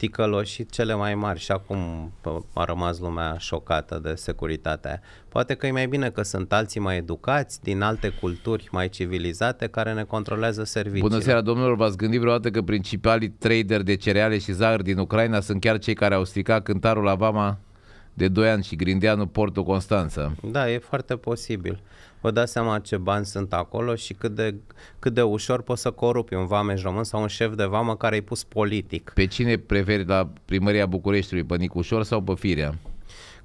ticăloșit cele mai mari și acum a rămas lumea șocată de securitatea aia. Poate că e mai bine că sunt alții mai educați, din alte culturi mai civilizate, care ne controlează serviciile. Bună seara, domnilor! V-ați gândit vreodată că principalii trader de cereale și zahăr din Ucraina sunt chiar cei care au stricat cântarul la Vama de 2 ani și Grindeanu Portul Constanța? Da, e foarte posibil vă dați seama ce bani sunt acolo și cât de, cât de ușor poți să corupi un vameș român sau un șef de vamă care e pus politic. Pe cine preferi la primăria Bucureștiului, pe Nicușor sau pe Firea?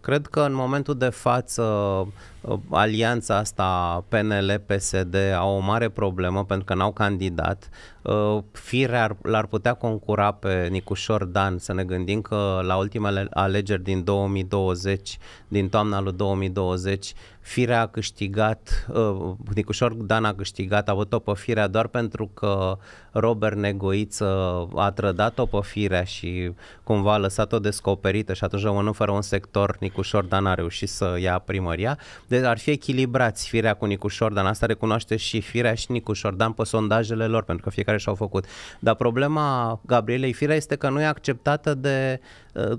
Cred că în momentul de față uh, alianța asta PNL-PSD au o mare problemă pentru că n-au candidat. Uh, firea l-ar putea concura pe Nicușor Dan, să ne gândim că la ultimele alegeri din 2020, din toamna lui 2020, Firea a câștigat, uh, Nicușor Dan a câștigat, a avut-o pe Firea doar pentru că Robert Negoiță a trădat-o pe Firea și cumva a lăsat-o descoperită și atunci rămânând fără un sector, Nicușor Dan a reușit să ia primăria. Deci ar fi echilibrați Firea cu Nicușor Dan, asta recunoaște și Firea și Nicușor Dan pe sondajele lor, pentru că fiecare care și-au făcut. Dar problema Gabrielei Firea este că nu e acceptată de,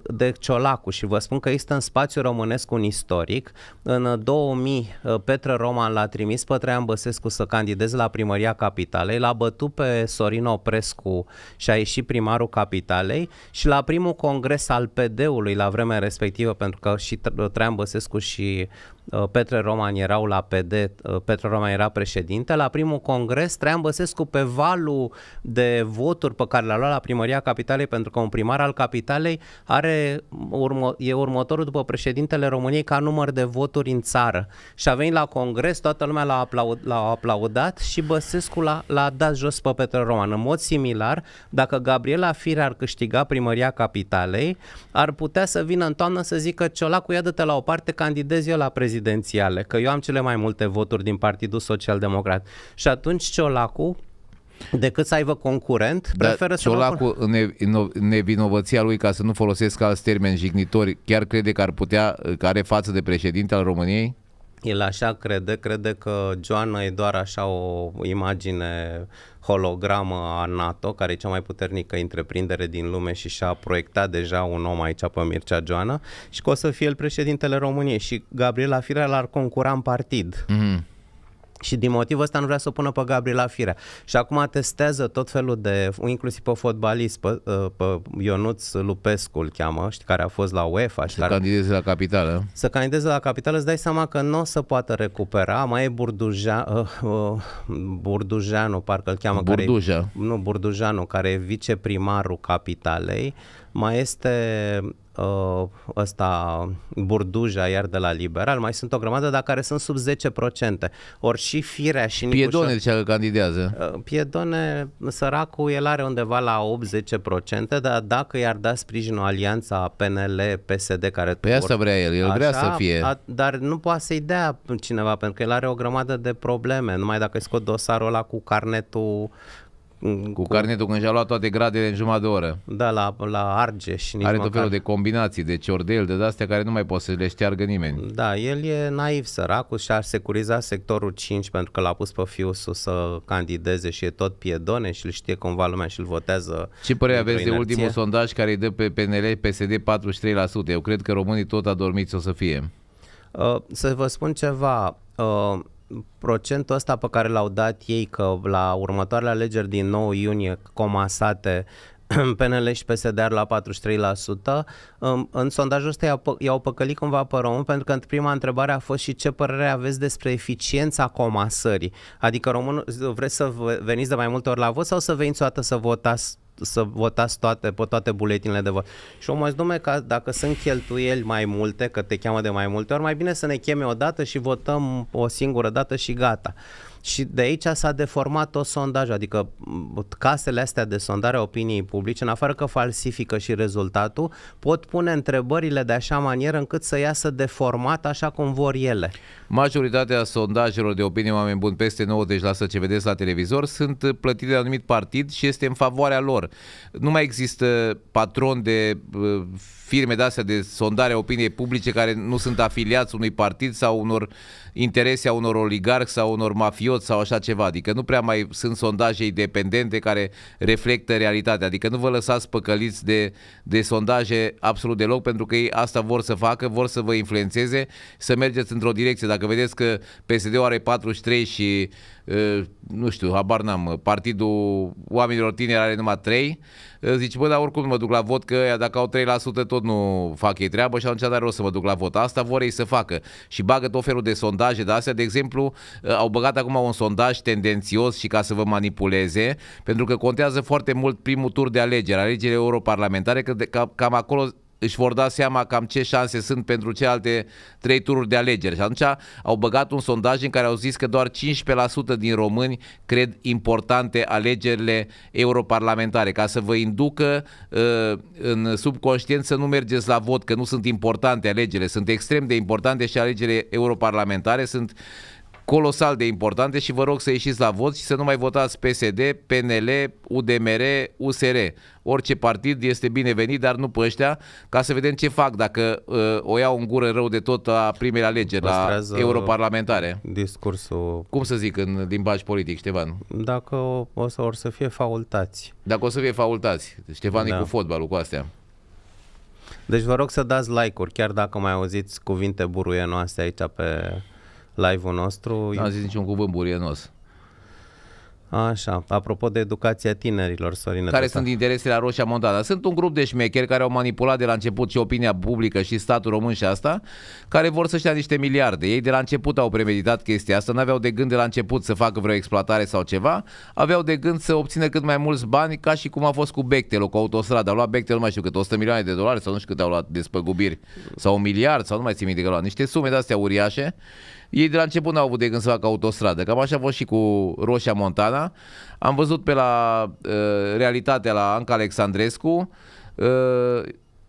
de Ciolacu și vă spun că există în spațiu românesc un istoric. În 2000 Petre Roman l-a trimis pe Traian Băsescu să candideze la primăria Capitalei, l-a bătut pe Sorin Oprescu și a ieșit primarul Capitalei și la primul congres al PD-ului la vremea respectivă, pentru că și Traian Băsescu și Uh, Petre Roman erau la PD, uh, Petre Roman era președinte, la primul congres Traian Băsescu pe valul de voturi pe care l a luat la primăria Capitalei, pentru că un primar al Capitalei are, urmă, e următorul după președintele României ca număr de voturi în țară. Și a venit la congres, toată lumea l-a, aplaud, l-a aplaudat și Băsescu l-a, l-a dat jos pe Petre Roman. În mod similar, dacă Gabriela Firea ar câștiga primăria Capitalei, ar putea să vină în toamnă să zică Ciolacu, ia de la o parte, candidez eu la președinte prezidențiale, că eu am cele mai multe voturi din Partidul Social Democrat. Și atunci Ciolacu decât să aibă concurent, Dar preferă să Ciolacu, în nevinovăția lui, ca să nu folosesc alți termeni jignitori, chiar crede că ar putea, care are față de președinte al României? El așa crede, crede că Joana e doar așa o imagine hologramă a NATO, care e cea mai puternică întreprindere din lume și și-a proiectat deja un om aici pe Mircea Joana și că o să fie el președintele României și Gabriela Firea l-ar concura în partid. Mm-hmm. Și din motivul ăsta nu vrea să o pună pe Gabriela Firea. Și acum testează tot felul de, inclusiv pe fotbalist, pe, uh, pe Ionuț Lupescu îl cheamă, știi, care a fost la UEFA. Să care, candideze la capitală. Să candideze la capitală, îți dai seama că nu o să poată recupera. Mai e Burduja, uh, uh, Burdujanu, parcă îl cheamă. Burduja. Care e, nu, Burdujanu, care e viceprimarul capitalei mai este uh, ăsta Burduja iar de la Liberal, mai sunt o grămadă, dar care sunt sub 10%. Ori și Firea și Nicușor... Piedone Nicușor, cea candidează. Uh, Piedone, săracul, el are undeva la 80%, dar dacă i-ar da sprijinul alianța PNL-PSD care... Păi asta vrea el, el așa, vrea să fie. A, dar nu poate să-i dea cineva, pentru că el are o grămadă de probleme, numai dacă scot dosarul ăla cu carnetul cu, cu carnetul când și-a luat toate gradele în jumătate de oră. Da, la, la Argeș. Nici Are tot felul de combinații, de ciordel, de astea care nu mai poate să le șteargă nimeni. Da, el e naiv săracul și-a securiza sectorul 5 pentru că l-a pus pe său să candideze și e tot piedone și îl știe cumva lumea și îl votează. Ce părere aveți inerție? de ultimul sondaj care îi dă pe PNL PSD 43%? Eu cred că românii tot adormiți o să fie. Uh, să vă spun ceva, uh, procentul ăsta pe care l-au dat ei că la următoarele alegeri din 9 iunie comasate PNL și PSD la 43%. Um, în sondajul ăsta i-au păcălit cumva pe român pentru că prima întrebare a fost și ce părere aveți despre eficiența comasării. Adică românul, vreți să veniți de mai multe ori la vot sau să veniți o dată să votați să votați toate, pe toate buletinele de vot. Și omul zice, că dacă sunt cheltuieli mai multe, că te cheamă de mai multe ori, mai bine să ne cheme o dată și votăm o singură dată și gata. Și de aici s-a deformat tot sondajul, adică casele astea de sondare a opiniei publice, în afară că falsifică și rezultatul, pot pune întrebările de așa manieră încât să iasă deformat așa cum vor ele. Majoritatea sondajelor de opinie, oameni buni, peste 90% ce vedeți la televizor, sunt plătite de anumit partid și este în favoarea lor. Nu mai există patron de uh, firme de astea de sondare a opiniei publice care nu sunt afiliați unui partid sau unor uh, interese a unor oligarhi sau unor mafioți sau așa ceva. Adică nu prea mai sunt sondaje independente care reflectă realitatea. Adică nu vă lăsați păcăliți de, de sondaje absolut deloc pentru că ei asta vor să facă, vor să vă influențeze, să mergeți într-o direcție. Dacă vedeți că PSD-ul are 43 și uh, nu știu, habar n-am, Partidul Oamenilor Tineri are numai 3, zici, bă, dar oricum nu mă duc la vot, că ea, dacă au 3% tot nu fac ei treabă și atunci dar o să mă duc la vot. Asta vor ei să facă. Și bagă tot felul de sondaje de astea. De exemplu, ă, au băgat acum un sondaj tendențios și ca să vă manipuleze, pentru că contează foarte mult primul tur de alegeri, alegerile europarlamentare, că cam acolo își vor da seama cam ce șanse sunt pentru celelalte trei tururi de alegeri. Și atunci au băgat un sondaj în care au zis că doar 15% din români cred importante alegerile europarlamentare, ca să vă inducă uh, în subconștient să nu mergeți la vot, că nu sunt importante alegerile, sunt extrem de importante și alegerile europarlamentare, sunt uh, colosal de importante și vă rog să ieșiți la vot și să nu mai votați PSD, PNL, UDMR, USR. Orice partid este binevenit, dar nu pe ăștia, ca să vedem ce fac dacă uh, o iau în gură rău de tot la primele alegeri, la europarlamentare. Discursul... Cum să zic în limbaj politic, Ștefan? Dacă o, o să, or să fie faultați. Dacă o să fie faultați. Ștefan da. e cu fotbalul, cu astea. Deci vă rog să dați like-uri, chiar dacă mai auziți cuvinte buruienoase aici pe live-ul nostru. Nu am zis niciun cuvânt burienos. Așa, apropo de educația tinerilor, Sorin. Care sunt interesele la Roșia Montana? Sunt un grup de șmecheri care au manipulat de la început și opinia publică și statul român și asta, care vor să-și dea niște miliarde. Ei de la început au premeditat chestia asta, nu aveau de gând de la început să facă vreo exploatare sau ceva, aveau de gând să obțină cât mai mulți bani, ca și cum a fost cu Bechtel, cu autostrada. Au luat Bechtel, nu mai știu cât, 100 milioane de dolari sau nu știu cât au luat despăgubiri, sau un miliard, sau nu mai țin minte că au luat, niște sume de astea uriașe ei de la început n-au avut de gând să facă autostradă. Cam așa a fost și cu Roșia Montana. Am văzut pe la uh, realitatea la Anca Alexandrescu. Uh,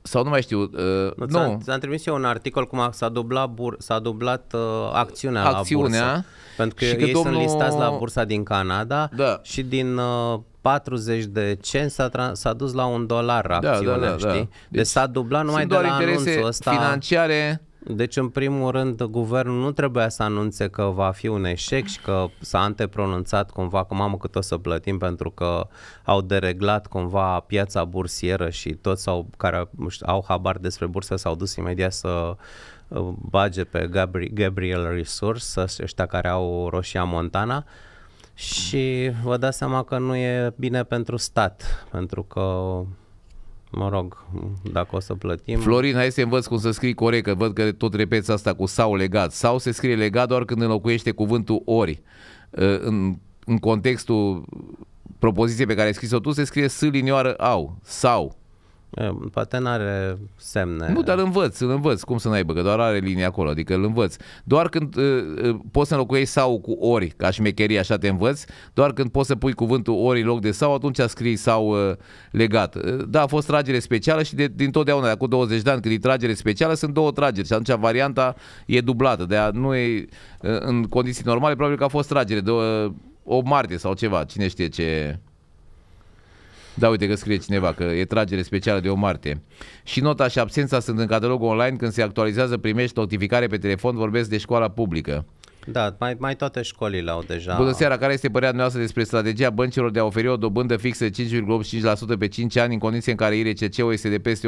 sau nu mai știu. Uh, nu, ți nu. am trimis eu un articol cum a, s-a dublat, bur, s-a dublat uh, acțiunea, acțiunea la bursă. Pentru că, și că ei domnul... sunt listați la bursa din Canada da. și din uh, 40 de cenți s-a, tra- s-a dus la un dolar da, da, acțiunea, da, da, da, știi? Da. Deci, deci s-a dublat numai de la interese anunțul ăsta. financiare deci, în primul rând, guvernul nu trebuia să anunțe că va fi un eșec și că s-a antepronunțat cumva că mamă cât o să plătim pentru că au dereglat cumva piața bursieră și toți sau, care au habar despre bursă s-au dus imediat să uh, bage pe Gabriel, Gabriel Resource, ăștia care au Roșia Montana și vă dați seama că nu e bine pentru stat, pentru că mă rog, dacă o să plătim. Florin, hai să învăț cum să scrii corect, că văd că tot repeți asta cu sau legat. Sau se scrie legat doar când înlocuiește cuvântul ori. Ă, în, în contextul propoziției pe care ai scris-o tu, se scrie s linioară au, sau. Poate nu are semne. Nu, dar îl învăț, îl învăț. Cum să n-aibă, că doar are linie acolo, adică îl învăț. Doar când uh, poți să înlocuiești sau cu ori, ca și mecherie, așa te învăț, doar când poți să pui cuvântul ori în loc de sau, atunci scrii sau uh, legat. Da, a fost tragere specială și de, din totdeauna, cu 20 de ani, când e tragere specială, sunt două trageri și atunci varianta e dublată. De a, nu e, uh, în condiții normale, probabil că a fost tragere de uh, 8 martie sau ceva, cine știe ce da, uite că scrie cineva că e tragere specială de o martie. Și nota și absența sunt în catalogul online. Când se actualizează, primești notificare pe telefon, vorbesc de școala publică. Da, mai, mai toate școlile au deja... Bună seara, care este părerea noastră despre strategia băncilor de a oferi o dobândă fixă 5,85% pe 5 ani în condiții în care IRCC-ul este de peste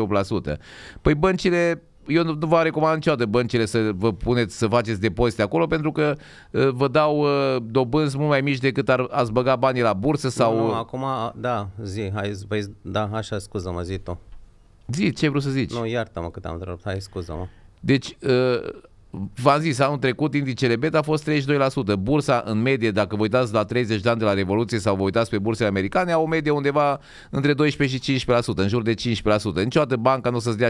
8%? Păi băncile eu nu vă recomand niciodată băncile să vă puneți să faceți depozite acolo pentru că uh, vă dau uh, dobânzi mult mai mici decât ar, ați băga banii la bursă sau... Nu, nu acum, da, zi, hai, băi, da, așa, scuză-mă, zi tu. Zi, ce vrei să zici? Nu, iartă-mă cât am întrebat, hai, scuză-mă. Deci, uh, V-am zis, anul trecut indicele beta a fost 32%. Bursa în medie, dacă vă uitați la 30 de ani de la Revoluție sau vă uitați pe bursele americane, au o medie undeva între 12 și 15%, în jur de 15%. Niciodată banca nu o să-ți dea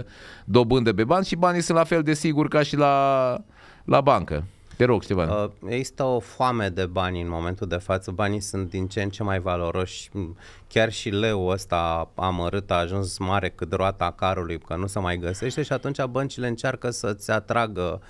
15% dobândă pe bani și banii sunt la fel de siguri ca și la, la bancă. Te rog, Ștefan. Uh, există o foame de bani în momentul de față. Banii sunt din ce în ce mai valoroși. Chiar și leu ăsta amărât a ajuns mare cât roata carului, că nu se mai găsește și atunci băncile încearcă să-ți atragă uh,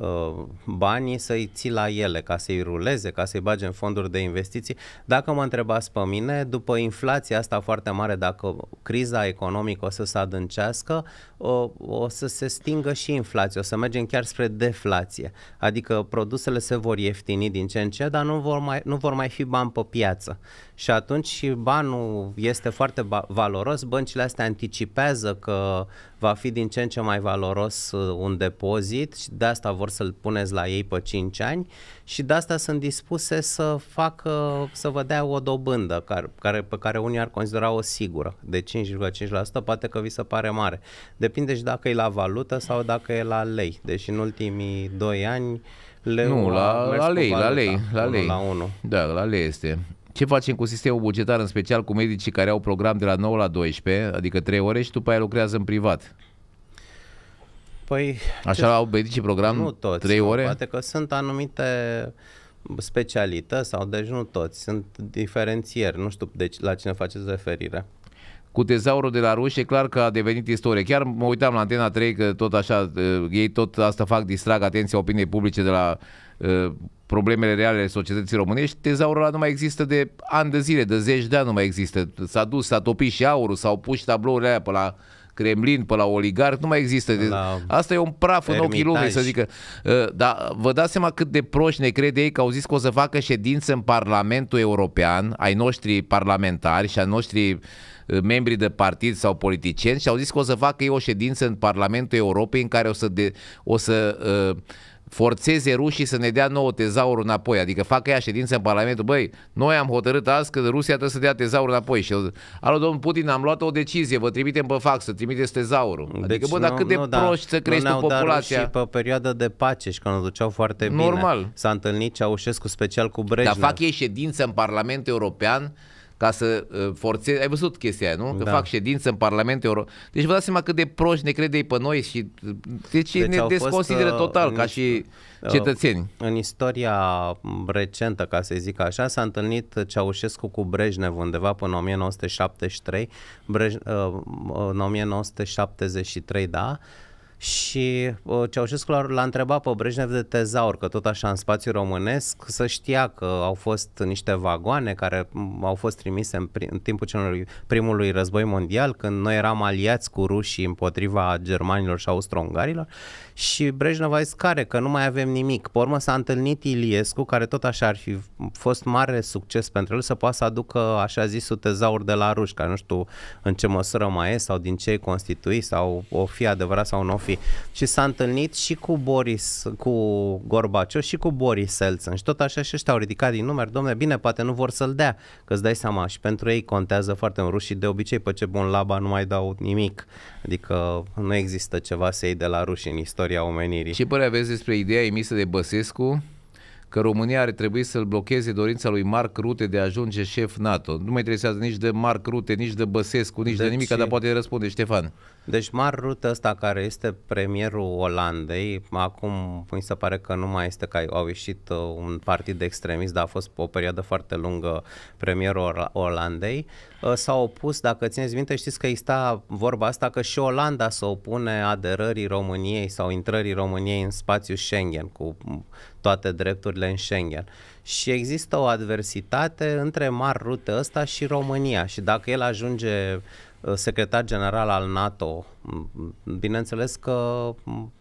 Uh, banii să-i ții la ele, ca să-i ruleze, ca să-i bage în fonduri de investiții. Dacă mă întrebați pe mine, după inflația asta foarte mare, dacă criza economică o să se adâncească, o, uh, o să se stingă și inflația, o să mergem chiar spre deflație. Adică produsele se vor ieftini din ce în ce, dar nu vor mai, nu vor mai fi bani pe piață. Și atunci și banul este foarte ba- valoros, băncile astea anticipează că va fi din ce în ce mai valoros uh, un depozit și de asta vor să-l puneți la ei pe 5 ani și de asta sunt dispuse să facă, să vă dea o dobândă care, care, pe care unii ar considera o sigură, de 5,5%, poate că vi se pare mare. Depinde și dacă e la valută sau dacă e la lei. deși în ultimii 2 ani leu nu, la, la lei, la lei, la lei. La lei. Da, la lei este ce facem cu sistemul bugetar, în special cu medicii care au program de la 9 la 12, adică 3 ore și după aia lucrează în privat? Păi, Așa ce... au medicii program nu toți, 3 ore? Poate că sunt anumite specialități sau deci nu toți, sunt diferențieri, nu știu deci la cine faceți referire cu tezaurul de la ruși, e clar că a devenit istorie. Chiar mă uitam la Antena 3 că tot așa, eh, ei tot asta fac, distrag atenția opiniei publice de la uh, problemele reale ale societății românești, tezaurul ăla nu mai există de ani de zile, de zeci de ani nu mai există. S-a dus, s-a topit și aurul, s-au pus și tablourile aia pe la Kremlin, pe la oligar. nu mai există. La Asta e un praf în ochii lumii, să zică. Uh, dar vă dați seama cât de proști ne crede ei că au zis că o să facă ședință în Parlamentul European, ai noștri parlamentari și ai noștri uh, membri de partid sau politicieni și au zis că o să facă ei o ședință în Parlamentul Europei în care o să, de, o să uh, forțeze rușii să ne dea nouă tezaurul înapoi. Adică facă ea ședință în Parlamentul. Băi, noi am hotărât azi că Rusia trebuie să dea tezaurul înapoi. Și alo, domnul Putin, am luat o decizie, vă trimitem pe fax, să trimiteți tezaurul. Adică, deci bă, dar cât de da, proști să crești tu populația. Și pe perioada de pace și că ne duceau foarte Normal. bine. S-a întâlnit Ceaușescu special cu Brejnev. Dar fac ei ședință în Parlamentul European ca să uh, forțeze. Ai văzut chestia aia, nu? Că da. fac ședință în Parlamentul Euro. Deci vă dați seama cât de proști ne crede pe noi și deci, deci ne desconsideră fost, uh, total ca și uh, cetățeni. În istoria recentă, ca să zic așa, s-a întâlnit Ceaușescu cu Brejnev undeva până 1973, Brej, în 1973, da, și uh, Ceaușescu l-a întrebat pe Brejnev de tezaur, că tot așa în spațiu românesc să știa că au fost niște vagoane care au fost trimise în, prim, în timpul celui primului război mondial, când noi eram aliați cu rușii împotriva germanilor și austro-ungarilor și Brejnov a zis care, că nu mai avem nimic. Pe urmă s-a întâlnit Iliescu, care tot așa ar fi fost mare succes pentru el să poată să aducă așa zisul tezaur de la ruși, care nu știu în ce măsură mai e sau din ce constitui sau o fi adevărat sau nu o fi. Și s-a întâlnit și cu Boris, cu Gorbaciu și cu Boris Elțin și tot așa și ăștia au ridicat din număr, domne, bine, poate nu vor să-l dea, că îți dai seama și pentru ei contează foarte mult rușii, de obicei pe ce bun laba nu mai dau nimic, adică nu există ceva să iei de la ruși în istorie istoria omenirii. Ce părere aveți despre ideea emisă de Băsescu că România ar trebui să-l blocheze dorința lui Marc Rute de a ajunge șef NATO. Nu mă interesează nici de Marc Rute, nici de Băsescu, nici deci, de nimic, dar poate răspunde Ștefan. Deci Mar Rutte ăsta care este premierul Olandei, acum mi se pare că nu mai este că au ieșit uh, un partid extremist, dar a fost o perioadă foarte lungă premierul Olandei, uh, s-a opus, dacă țineți minte, știți că exista vorba asta că și Olanda se opune aderării României sau intrării României în spațiul Schengen cu toate drepturile în Schengen. Și există o adversitate între Mar Rutte ăsta și România și dacă el ajunge Uh, secretar general al NATO, bineînțeles că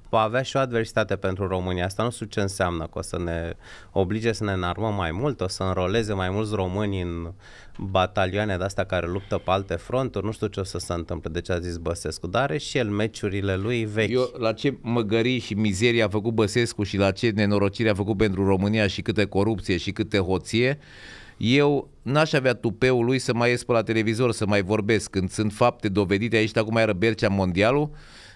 va avea și o adversitate pentru România. Asta nu știu ce înseamnă, că o să ne oblige să ne înarmăm mai mult, o să înroleze mai mulți români în batalioane de astea care luptă pe alte fronturi, nu știu ce o să se întâmple, de ce a zis Băsescu, dar are și el meciurile lui vechi. Eu, la ce măgări și mizerie a făcut Băsescu și la ce nenorocire a făcut pentru România și câte corupție și câte hoție, eu n-aș avea tupeul lui să mai ies pe la televizor, să mai vorbesc, când sunt fapte dovedite. Aici acum era Bercea Mondialul,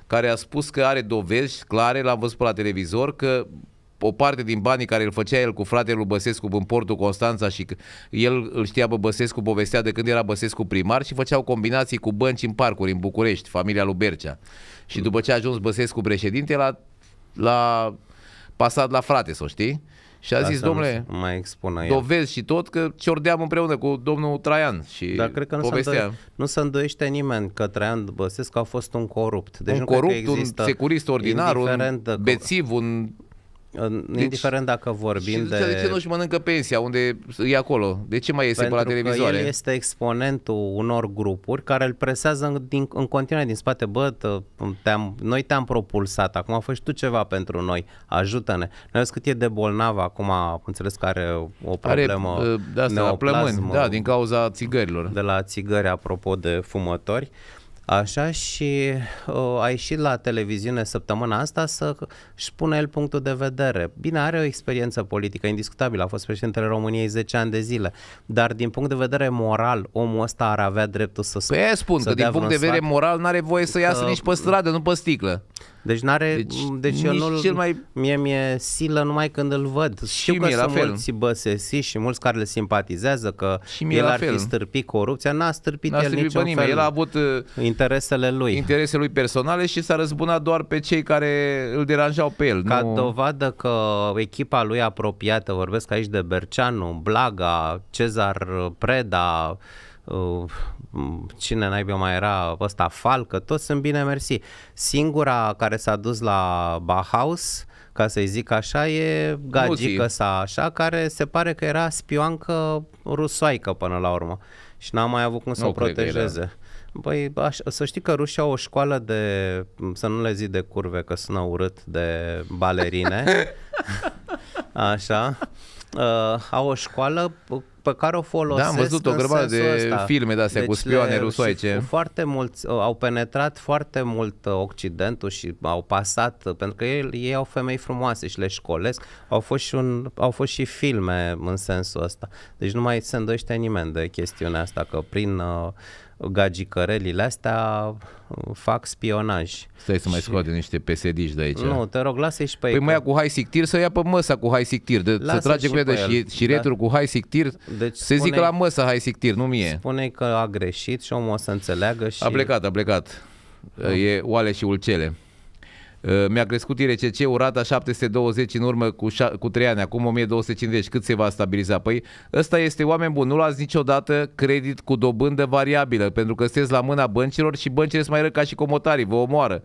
care a spus că are dovezi clare, l-am văzut pe la televizor, că o parte din banii care îl făcea el cu fratele lui Băsescu în portul Constanța și el îl știa pe Băsescu, povestea de când era Băsescu primar și făceau combinații cu bănci în parcuri în București, familia lui Bercea. Și după ce a ajuns Băsescu președinte, l-a, l-a pasat la frate, să știi? Și a zis, domnule, mai expun dovezi și tot că ciordeam împreună cu domnul Traian și Dar cred că nu povestea. Se îndoie, nu se îndoiește nimeni că Traian Băsescu a fost un corupt. Deci un nu corupt, că un securist ordinar, un bețiv, un deci, indiferent dacă vorbim și de... de ce nu-și mănâncă pensia unde e acolo? De ce mai iese pe la televizoare? Pentru că el este exponentul unor grupuri care îl presează în, din, în continuare din spate. Bă, te-am, noi te-am propulsat, acum faci tu ceva pentru noi, ajută-ne. Noi văzut cât e de bolnav acum, înțeles că are o problemă are, ă, de asta, neoplasmă, plămâni, da, din cauza țigărilor. De la țigări, apropo de fumători. Uh, Așa și uh, a ieșit la televiziune săptămâna asta să își pune el punctul de vedere. Bine, are o experiență politică indiscutabilă, a fost președintele României 10 ani de zile, dar din punct de vedere moral, omul ăsta ar avea dreptul să păi spun să că din punct de vedere moral n-are voie să iasă că, nici pe stradă, nu pe sticlă. Deci, n-are, deci, deci eu nu cel mai... mie mi-e silă numai când îl văd. Și Știu că mie, sunt la fel. mulți băsesi și mulți care le simpatizează că și mie el ar fel. fi stârpit corupția. N-a stârpit, N-a stârpit el niciun nimeni. fel. El a avut uh, interesele lui. Interesele lui personale și s-a răzbunat doar pe cei care îl deranjau pe el. Ca nu... dovadă că echipa lui apropiată, vorbesc aici de Berceanu, Blaga, Cezar Preda, uh, cine naiba mai era ăsta Falcă, toți sunt bine mersi. Singura care s-a dus la Bauhaus, ca să-i zic așa, e gagică sa așa, care se pare că era spioancă rusoaică până la urmă și n-a mai avut cum să nu o protejeze. Băi, aș, să știi că rușii au o școală de, să nu le zic de curve, că sună urât, de balerine. Așa uh, au o școală pe care o folosesc Da, am văzut o grămadă de ăsta. filme de-astea deci cu spioane rusoice. Cu foarte mulți, uh, au penetrat foarte mult uh, Occidentul și au pasat, uh, pentru că ei, ei au femei frumoase și le școlesc. Au fost, și un, au fost și filme în sensul ăsta. Deci nu mai se îndoiește nimeni de chestiunea asta, că prin... Uh, gagicărelile astea uh, fac spionaj. Stai să mai și... scoate niște psd de aici. Nu, te rog, lasă și pe păi ei. Păi mai cu Hai Sictir să ia pe măsa cu Hai Sictir. De, să trage cu el și, și da. retur cu Hai Sictir. Deci se spune, zică la măsa Hai Sictir, nu mie. Spune că a greșit și omul o să înțeleagă și... A plecat, a plecat. E oale și ulcele. Eh, mi-a crescut IRCC-ul rata 720 în urmă cu, șa- cu 3 ani, acum 1250. Cât se va stabiliza? Păi ăsta este, oameni buni, nu luați niciodată credit cu dobândă variabilă, pentru că sunteți la mâna băncilor și băncile sunt mai răi ca și comotarii, vă omoară.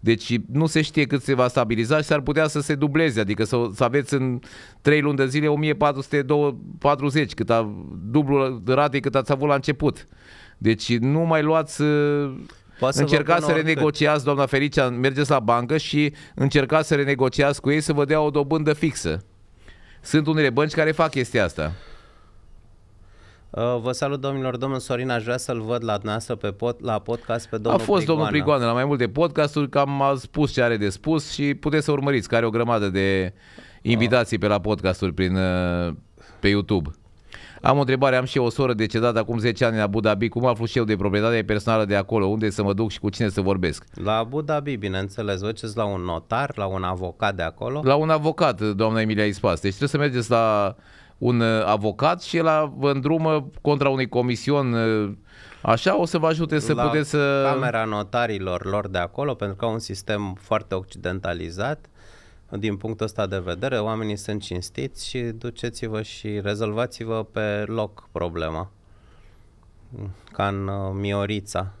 Deci nu se știe cât se va stabiliza și s-ar putea să se dubleze, adică să, să aveți în 3 luni de zile 1440, cât a, dublul ratei cât ați avut la început. Deci nu mai luați eh, Poate să încercați să renegociați, doamna Fericea, mergeți la bancă și încercați să renegociați cu ei să vă dea o dobândă fixă. Sunt unele bănci care fac chestia asta. Uh, vă salut, domnilor. Domnul Sorin, aș vrea să-l văd la dumneavoastră pe pod, la podcast pe domnul A fost Prigoană. domnul Prigoană la mai multe podcasturi, cam a spus ce are de spus și puteți să urmăriți, care o grămadă de invitații pe la podcasturi prin, uh, pe YouTube. Am o întrebare, am și eu o soră decedată acum 10 ani în Abu Dhabi. Cum aflu și eu de proprietatea personală de acolo? Unde să mă duc și cu cine să vorbesc? La Abu Dhabi, bineînțeles. Vă la un notar, la un avocat de acolo? La un avocat, doamna Emilia Ispas. Deci trebuie să mergeți la un uh, avocat și el vă îndrumă contra unei comision uh, Așa o să vă ajute să la puteți să... camera notarilor lor de acolo, pentru că au un sistem foarte occidentalizat din punctul ăsta de vedere, oamenii sunt cinstiți și duceți-vă și rezolvați-vă pe loc problema. Ca în uh, Miorița.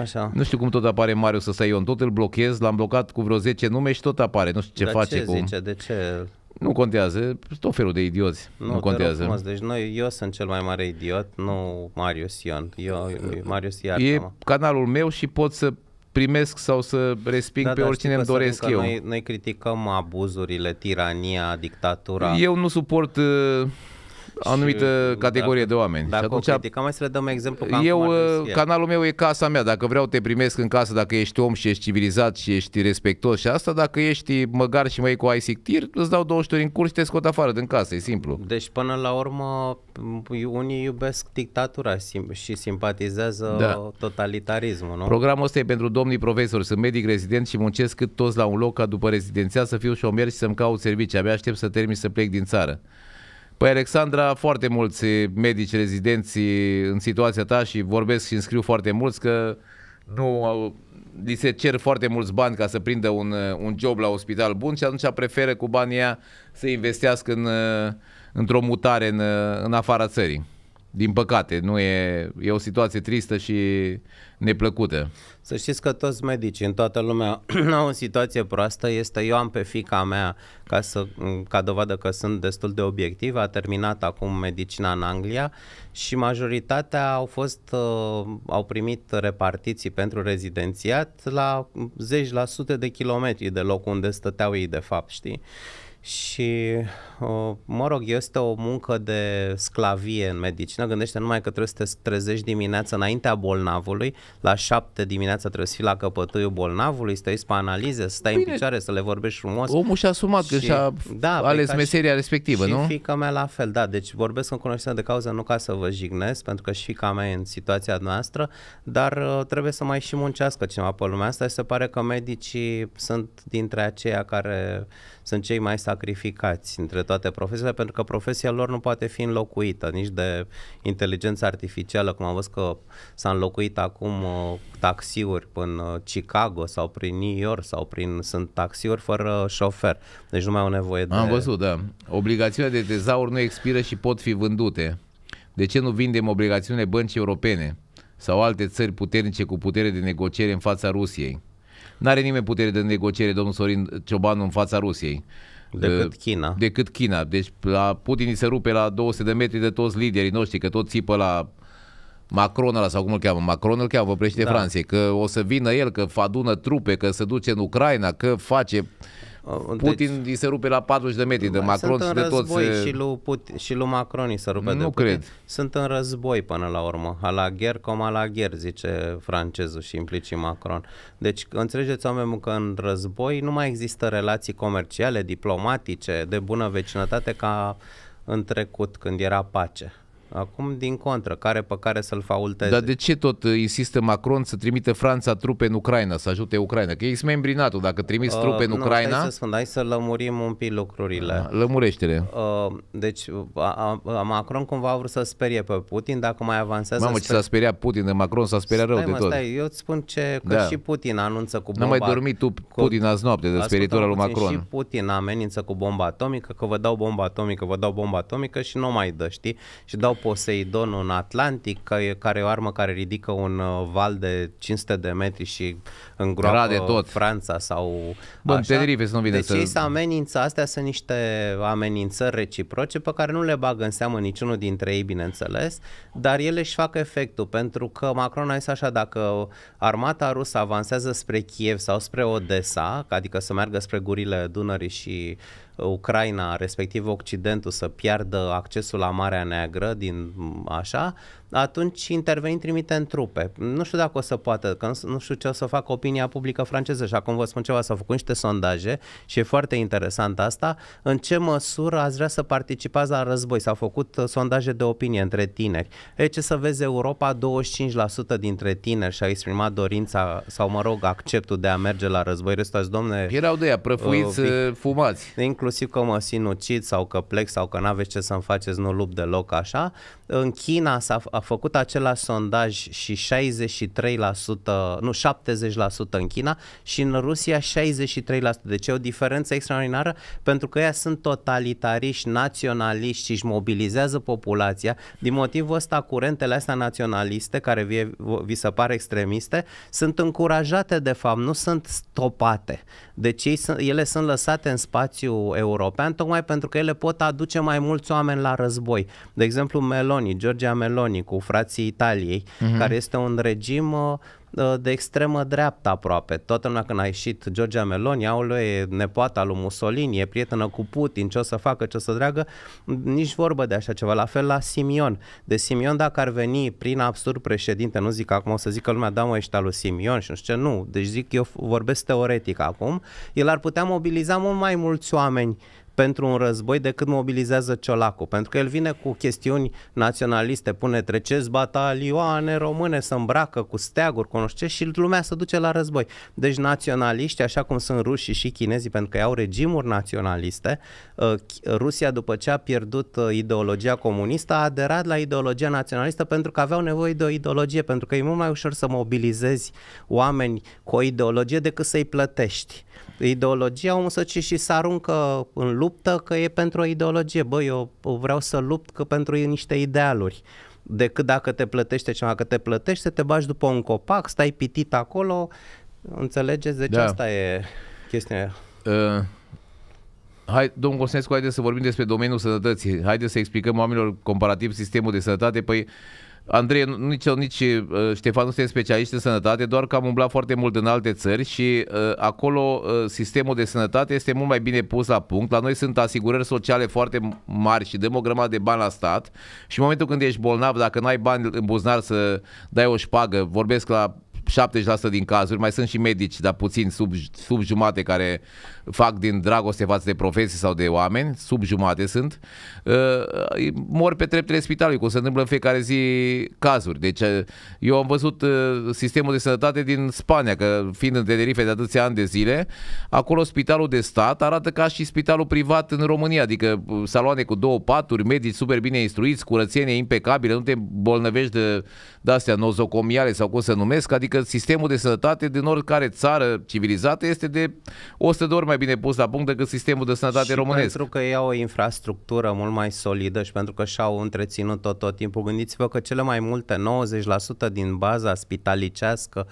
Așa. Nu știu cum tot apare Marius să eu, tot îl blochez, l-am blocat cu vreo 10 nume și tot apare, nu știu ce Dar face. ce cum. zice, de ce? Nu contează, tot felul de idioți. Nu, nu contează. Rog, deci noi, eu sunt cel mai mare idiot, nu Marius Ion. Eu, Marius Iartă, E mă. canalul meu și pot să primesc sau să resping da, pe da, oricine îmi doresc eu. Noi, noi criticăm abuzurile, tirania, dictatura. Eu nu suport uh, anumită și, categorie da, de oameni. Dacă și atunci, o criticăm, să le dăm exemplu. Ca eu, uh, canalul meu e casa mea. Dacă vreau, te primesc în casă dacă ești om și ești civilizat și ești respectos și asta. Dacă ești măgar și mai cu ICTIR, îți dau 20 ori în curs și te scot afară din casă. E simplu. Deci, până la urmă, unii iubesc dictatura și simpatizează da. totalitarismul. Nu? Programul ăsta e pentru domnii profesori. Sunt medic rezident și muncesc cât toți la un loc ca după rezidenția să fiu șomer și să-mi caut servicii. Abia aștept să termin să plec din țară. Păi, Alexandra, foarte mulți medici rezidenți în situația ta și vorbesc și înscriu foarte mulți că nu au, li se cer foarte mulți bani ca să prindă un, un job la spital bun și atunci preferă cu banii aia să investească în, într-o mutare în, în afara țării. Din păcate, nu e, e o situație tristă și neplăcute. Să știți că toți medicii în toată lumea au o situație proastă. Este eu am pe fica mea, ca, să, mm, ca dovadă că sunt destul de obiectiv, a terminat acum medicina în Anglia și majoritatea au fost, uh, au primit repartiții pentru rezidențiat la zeci la sute de kilometri de loc unde stăteau ei de fapt, știi? Și mă rog, este o muncă de sclavie în medicină. Gândește numai că trebuie să te trezești dimineața înaintea bolnavului, la șapte dimineața trebuie să fii la căpătâiul bolnavului, să pe analize, să stai Bine. în picioare, să le vorbești frumos. Omul și-a asumat și, că și-a da, ales meseria și, respectivă, și nu? Și fica mea la fel, da. Deci vorbesc în cunoștință de cauză, nu ca să vă jignesc, pentru că și fica mea e în situația noastră, dar uh, trebuie să mai și muncească cineva pe lumea asta și se pare că medicii sunt dintre aceia care sunt cei mai sacrificați între toate profesiile, pentru că profesia lor nu poate fi înlocuită nici de inteligență artificială, cum am văzut că s-a înlocuit acum uh, taxiuri prin uh, Chicago sau prin New York sau prin... sunt taxiuri fără șofer, deci nu mai au nevoie de... Am văzut, da. Obligațiunea de tezaur nu expiră și pot fi vândute. De ce nu vindem obligațiune băncii europene sau alte țări puternice cu putere de negociere în fața Rusiei? N-are nimeni putere de negociere, domnul Sorin Ciobanu, în fața Rusiei. Decât eh, China. Decât China. Deci la Putin se rupe la 200 de metri de toți liderii noștri, că tot țipă la Macron ăla, sau cum îl cheamă, Macron îl cheamă, președinte da. Franței, că o să vină el, că adună trupe, că se duce în Ucraina, că face... Putin deci, îi se rupe la 40 de metri de Macron sunt în de se... Și lui, Putin, și lui Macron îi se rupe nu de Putin. cred. Sunt în război până la urmă. A la gher cum a la gher, zice francezul și implici Macron. Deci înțelegeți oameni că în război nu mai există relații comerciale, diplomatice, de bună vecinătate ca în trecut când era pace. Acum, din contră, care pe care să-l faulteze. Dar de ce tot uh, insistă Macron să trimite Franța trupe în Ucraina, să ajute Ucraina? Că ești membri NATO, dacă trimiți uh, trupe uh, în nu, Ucraina... Nu, să spun, hai să lămurim un pic lucrurile. Uh, lămurește-le. Uh, deci, a, a, Macron cumva a vrut să sperie pe Putin, dacă mai avansează... Mamă, sper... ce s-a speriat Putin, de Macron s-a speriat stai, rău mă, de tot. Stai, eu îți spun ce, că da. și Putin anunță cu bomba... N-am mai dormit tu, Putin, azi noapte, de speritura lui Macron. Și Putin amenință cu bomba atomică, că vă dau bomba atomică, vă dau bomba atomică și nu mai dă, știi? Și dau Poseidon în Atlantic, care, care e o armă care ridică un uh, val de 500 de metri și îngroapă tot. Franța sau Bă, așa. Tenerife să nu deci să... ei se amenință, astea sunt niște amenințări reciproce pe care nu le bagă în seamă niciunul dintre ei, bineînțeles, dar ele își fac efectul, pentru că Macron a zis așa, dacă armata rusă avansează spre Kiev sau spre Odessa, adică să meargă spre gurile Dunării și uh, Ucraina, respectiv Occidentul, să piardă accesul la Marea Neagră din așa, atunci intervenim trimite în trupe. Nu știu dacă o să poată, că nu știu ce o să facă opinia publică franceză și acum vă spun ceva, s-au făcut niște sondaje și e foarte interesant asta, în ce măsură ați vrea să participați la război? S-au făcut sondaje de opinie între tineri. E ce să vezi Europa, 25% dintre tineri și-a exprimat dorința sau, mă rog, acceptul de a merge la război. Restul azi, domne... Erau de ea, prăfuiți, uh, uh fumați. Inclu- inclusiv că mă sinucid sau că plec sau că n-aveți ce să-mi faceți, nu lupt deloc așa. În China s-a a făcut același sondaj și 63%, nu 70% în China și în Rusia 63%. Deci e o diferență extraordinară pentru că ei sunt totalitariști, naționaliști și își mobilizează populația. Din motivul ăsta, curentele astea naționaliste, care vi, vi se par extremiste, sunt încurajate de fapt, nu sunt stopate. Deci ei, ele sunt lăsate în spațiu european, tocmai pentru că ele pot aduce mai mulți oameni la război. De exemplu, Meloni, Georgia Meloni cu frații Italiei, uh-huh. care este un regim uh, Uh, de extremă dreapta aproape. Toată lumea când a ieșit Georgia Meloni, aule, lui nepoata lui Mussolini, e prietenă cu Putin, ce o să facă, ce o să dragă, nici vorbă de așa ceva. La fel la Simion. De Simion, dacă ar veni prin absurd președinte, nu zic acum o să zică lumea, da mă, ești al lui Simion și nu știu ce, nu. Deci zic, eu vorbesc teoretic acum, el ar putea mobiliza mult mai mulți oameni pentru un război decât mobilizează Ciolacu, pentru că el vine cu chestiuni naționaliste, pune treceți batalioane române, se îmbracă cu steaguri, cunoște și lumea se duce la război. Deci naționaliști, așa cum sunt rușii și chinezii, pentru că ei au regimuri naționaliste, uh, Rusia după ce a pierdut uh, ideologia comunistă a aderat la ideologia naționalistă pentru că aveau nevoie de o ideologie, pentru că e mult mai ușor să mobilizezi oameni cu o ideologie decât să-i plătești ideologia, omul să ce și să aruncă în luptă că e pentru o ideologie. Bă, eu vreau să lupt că pentru niște idealuri. Decât dacă te plătește ceva, dacă te plătește, te bași după un copac, stai pitit acolo, înțelegeți? Deci da. asta e chestia uh, Hai, domnul Constantinescu, haideți să vorbim despre domeniul sănătății. Haideți să explicăm oamenilor comparativ sistemul de sănătate. Păi, uh, Andrei, nici eu, nici uh, Ștefan nu sunt specialiști în sănătate, doar că am umblat foarte mult în alte țări și uh, acolo uh, sistemul de sănătate este mult mai bine pus la punct. La noi sunt asigurări sociale foarte mari și dăm o grămadă de bani la stat și în momentul când ești bolnav, dacă n-ai bani în buzunar să dai o șpagă, vorbesc la 70% din cazuri, mai sunt și medici, dar puțin sub, sub jumate care fac din dragoste față de profesii sau de oameni, sub jumate sunt, uh, mor pe treptele spitalului, cum se întâmplă în fiecare zi cazuri. Deci uh, eu am văzut uh, sistemul de sănătate din Spania, că fiind în Tenerife de atâția ani de zile, acolo spitalul de stat arată ca și spitalul privat în România, adică saloane cu două paturi, medici super bine instruiți, curățenie impecabilă, nu te bolnăvești de, de astea nozocomiale sau cum se numesc, adică sistemul de sănătate din oricare țară civilizată este de 100 de ori mai mai bine pus la punct decât sistemul de sănătate și românesc. pentru că ei au o infrastructură mult mai solidă și pentru că și-au întreținut tot, tot timpul. Gândiți-vă că cele mai multe, 90% din baza spitalicească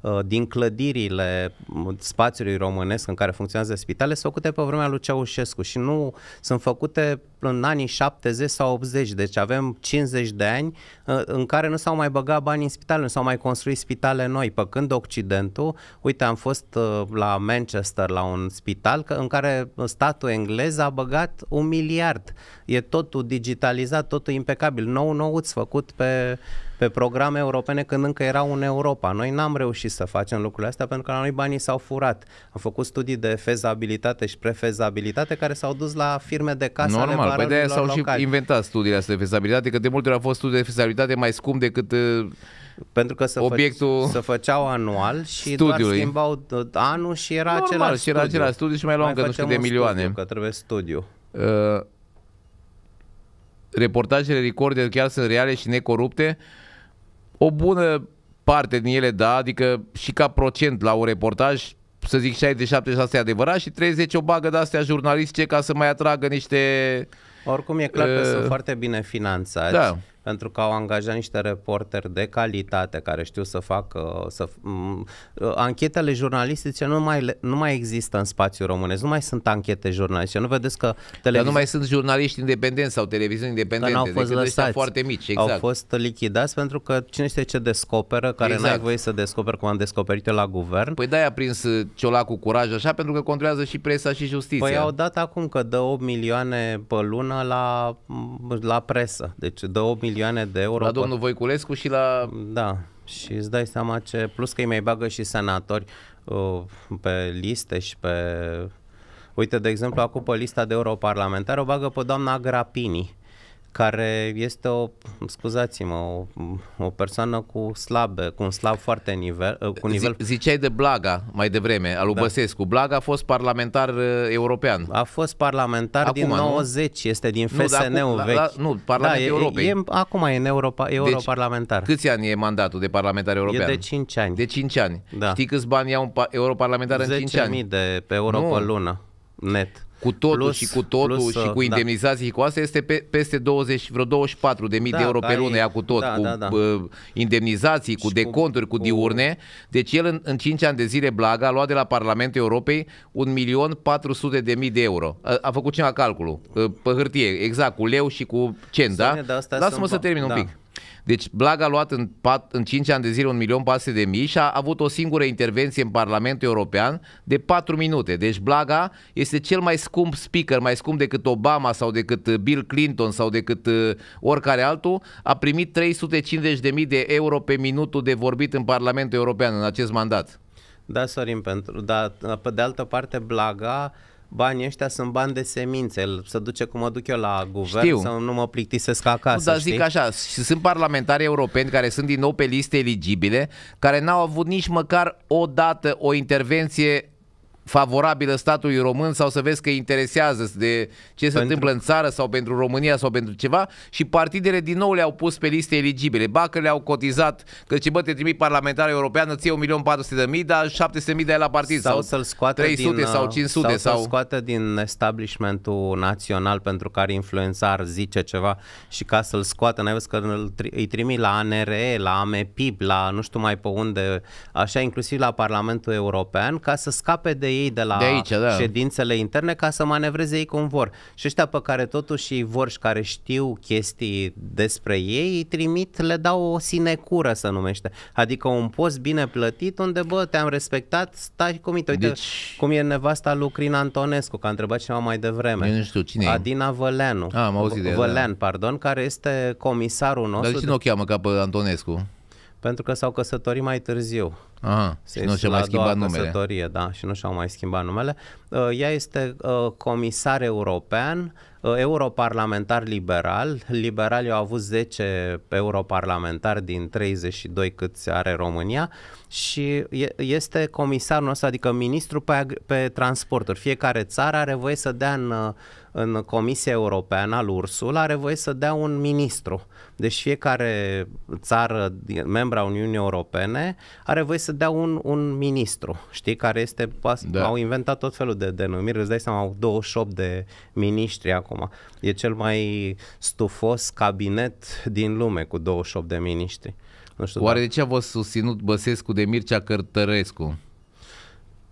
uh, din clădirile uh, spațiului românesc în care funcționează spitale sunt făcute pe vremea lui Ceaușescu și nu sunt făcute în anii 70 sau 80, deci avem 50 de ani ă, în care nu s-au mai băgat bani în spitale, nu s-au mai construit spitale noi, păcând Occidentul, uite, am fost ă, la Manchester la un spital în care statul englez a băgat un miliard. E totul digitalizat, totul impecabil, nou-nouț făcut pe, pe programe europene când încă erau în Europa. Noi n-am reușit să facem lucrurile astea pentru că la noi banii s-au furat. Am făcut studii de fezabilitate și prefezabilitate care s-au dus la firme de casă Normal, normal. Păi de-aia s-au și inventat studiile astea de fezabilitate, că de multe ori au fost studii de fezabilitate mai scump decât uh, pentru că se, obiectul fă, se făceau anual și studiului. doar schimbau uh, anul și era Normal, același și era studiu. același studiu și mai luam că nu știu de milioane. Studiu, că trebuie studiu. Uh, reportajele recorde chiar sunt reale și necorupte. O bună parte din ele, da, adică și ca procent la un reportaj să zic 60-70% adevărat și 30 o bagă de-astea jurnalistice ca să mai atragă niște... Oricum e clar că uh, sunt foarte bine finanțați. Da pentru că au angajat niște reporteri de calitate care știu să facă să, anchetele jurnalistice nu mai, nu mai există în spațiul românesc, nu mai sunt anchete jurnalistice, nu vedeți că televizi... Dar nu mai sunt jurnaliști independenți sau televiziuni independente, au fost lăsați, foarte mici, exact. Au fost lichidați pentru că cine știe ce descoperă, care exact. n-ai voie să descoperi cum am descoperit eu la guvern. Păi da, a prins uh, cu curaj așa pentru că controlează și presa și justiția. Păi au dat acum că dă 8 milioane pe lună la, la presă, deci dă 8 milioane de euro. La domnul pot... Voiculescu și la... Da, și îți dai seama ce... Plus că îi mai bagă și senatori uh, pe liste și pe... Uite, de exemplu, acum pe lista de europarlamentari o bagă pe doamna Grapini care este o, scuzați-mă, o, o persoană cu slabe, cu un slab foarte nivel, uh, cu nivel... Z- ziceai de Blaga mai devreme, al lui da. Băsescu. Blaga a fost parlamentar uh, european. A fost parlamentar acum, din 90, nu? este din FSN-ul da, vechi. La, nu, parlamentar da, european. E, e, acum e în Europa, e deci, europarlamentar. Câți ani e mandatul de parlamentar european? E de 5 ani. De 5 ani. Da. Știi câți bani ia un europarlamentar în 5 ani? 10.000 de euro nu. pe lună, net cu totul plus, și cu totul plus, și uh, cu da. indemnizații da. și cu asta este pe, peste 20, vreo 24 de mii da, de euro pe da, lună, ia cu tot, da, cu da, da. Uh, indemnizații, cu și deconturi, cu, cu diurne. Deci el în, în 5 ani de zile Blaga a luat de la Parlamentul Europei 1.400.000 de de euro. A, a făcut cineva calculul, uh, pe hârtie, exact, cu leu și cu cent, da? Lasă-mă să termin da. un pic. Deci Blaga a luat în, pat, în 5 ani de zile 1.400.000 și a avut o singură intervenție în Parlamentul European de 4 minute. Deci Blaga este cel mai scump speaker, mai scump decât Obama sau decât uh, Bill Clinton sau decât uh, oricare altul. A primit 350.000 de euro pe minutul de vorbit în Parlamentul European în acest mandat. Da, Sorin, pentru, da, pe de altă parte Blaga uh, banii ăștia sunt bani de semințe, să duce cum mă duc eu la guvern, Știu. să nu mă plictisesc acasă. Nu, dar zic așa, și sunt parlamentari europeni care sunt din nou pe liste eligibile, care n-au avut nici măcar o dată o intervenție favorabilă statului român sau să vezi că interesează de ce se pentru... întâmplă în țară sau pentru România sau pentru ceva și partidele din nou le-au pus pe liste eligibile. Ba că le-au cotizat, că ce bă, te trimit parlamentară europeană, ție 1.400.000, dar 700.000 de la partid sau, sau să 300 din, sau 500 uh, sau, sau... să scoată din establishmentul național pentru care influențar zice ceva și ca să-l scoată, n-ai văzut că îi trimi la ANRE, la AMEPIB, la nu știu mai pe unde, așa inclusiv la Parlamentul European, ca să scape de ei ei de la de aici, da. ședințele interne ca să manevreze ei cum vor. Și ăștia pe care totuși ei vor și care știu chestii despre ei, îi trimit, le dau o sinecură să numește. Adică un post bine plătit unde, bă, te-am respectat, stai cu uite, uite deci... cum e nevasta lui Crin Antonescu, că a întrebat cineva mai devreme. Eu nu știu cine Adina Văleanu. Ah, am auzit de Vălean, da. pardon, care este comisarul nostru. Dar ce nu o cheamă ca pe Antonescu? pentru că s-au căsătorit mai târziu. Aha, și nu și-au mai schimbat numele. Căsătorie, da, și nu și-au mai schimbat numele. Uh, ea este uh, comisar european, uh, europarlamentar liberal. Liberalii au avut 10 europarlamentari din 32 cât are România și este comisarul nostru, adică ministru pe, pe transporturi. Fiecare țară are voie să dea în în Comisia Europeană al Ursul are voie să dea un ministru. Deci fiecare țară membra Uniunii Europene are voie să dea un, un ministru, știi, care este, da. au inventat tot felul de denumiri, îți dai seama, au 28 de miniștri acum. E cel mai stufos cabinet din lume cu 28 de miniștri. Nu știu Oare dacă... de ce a fost susținut Băsescu de Mircea Cărtărescu?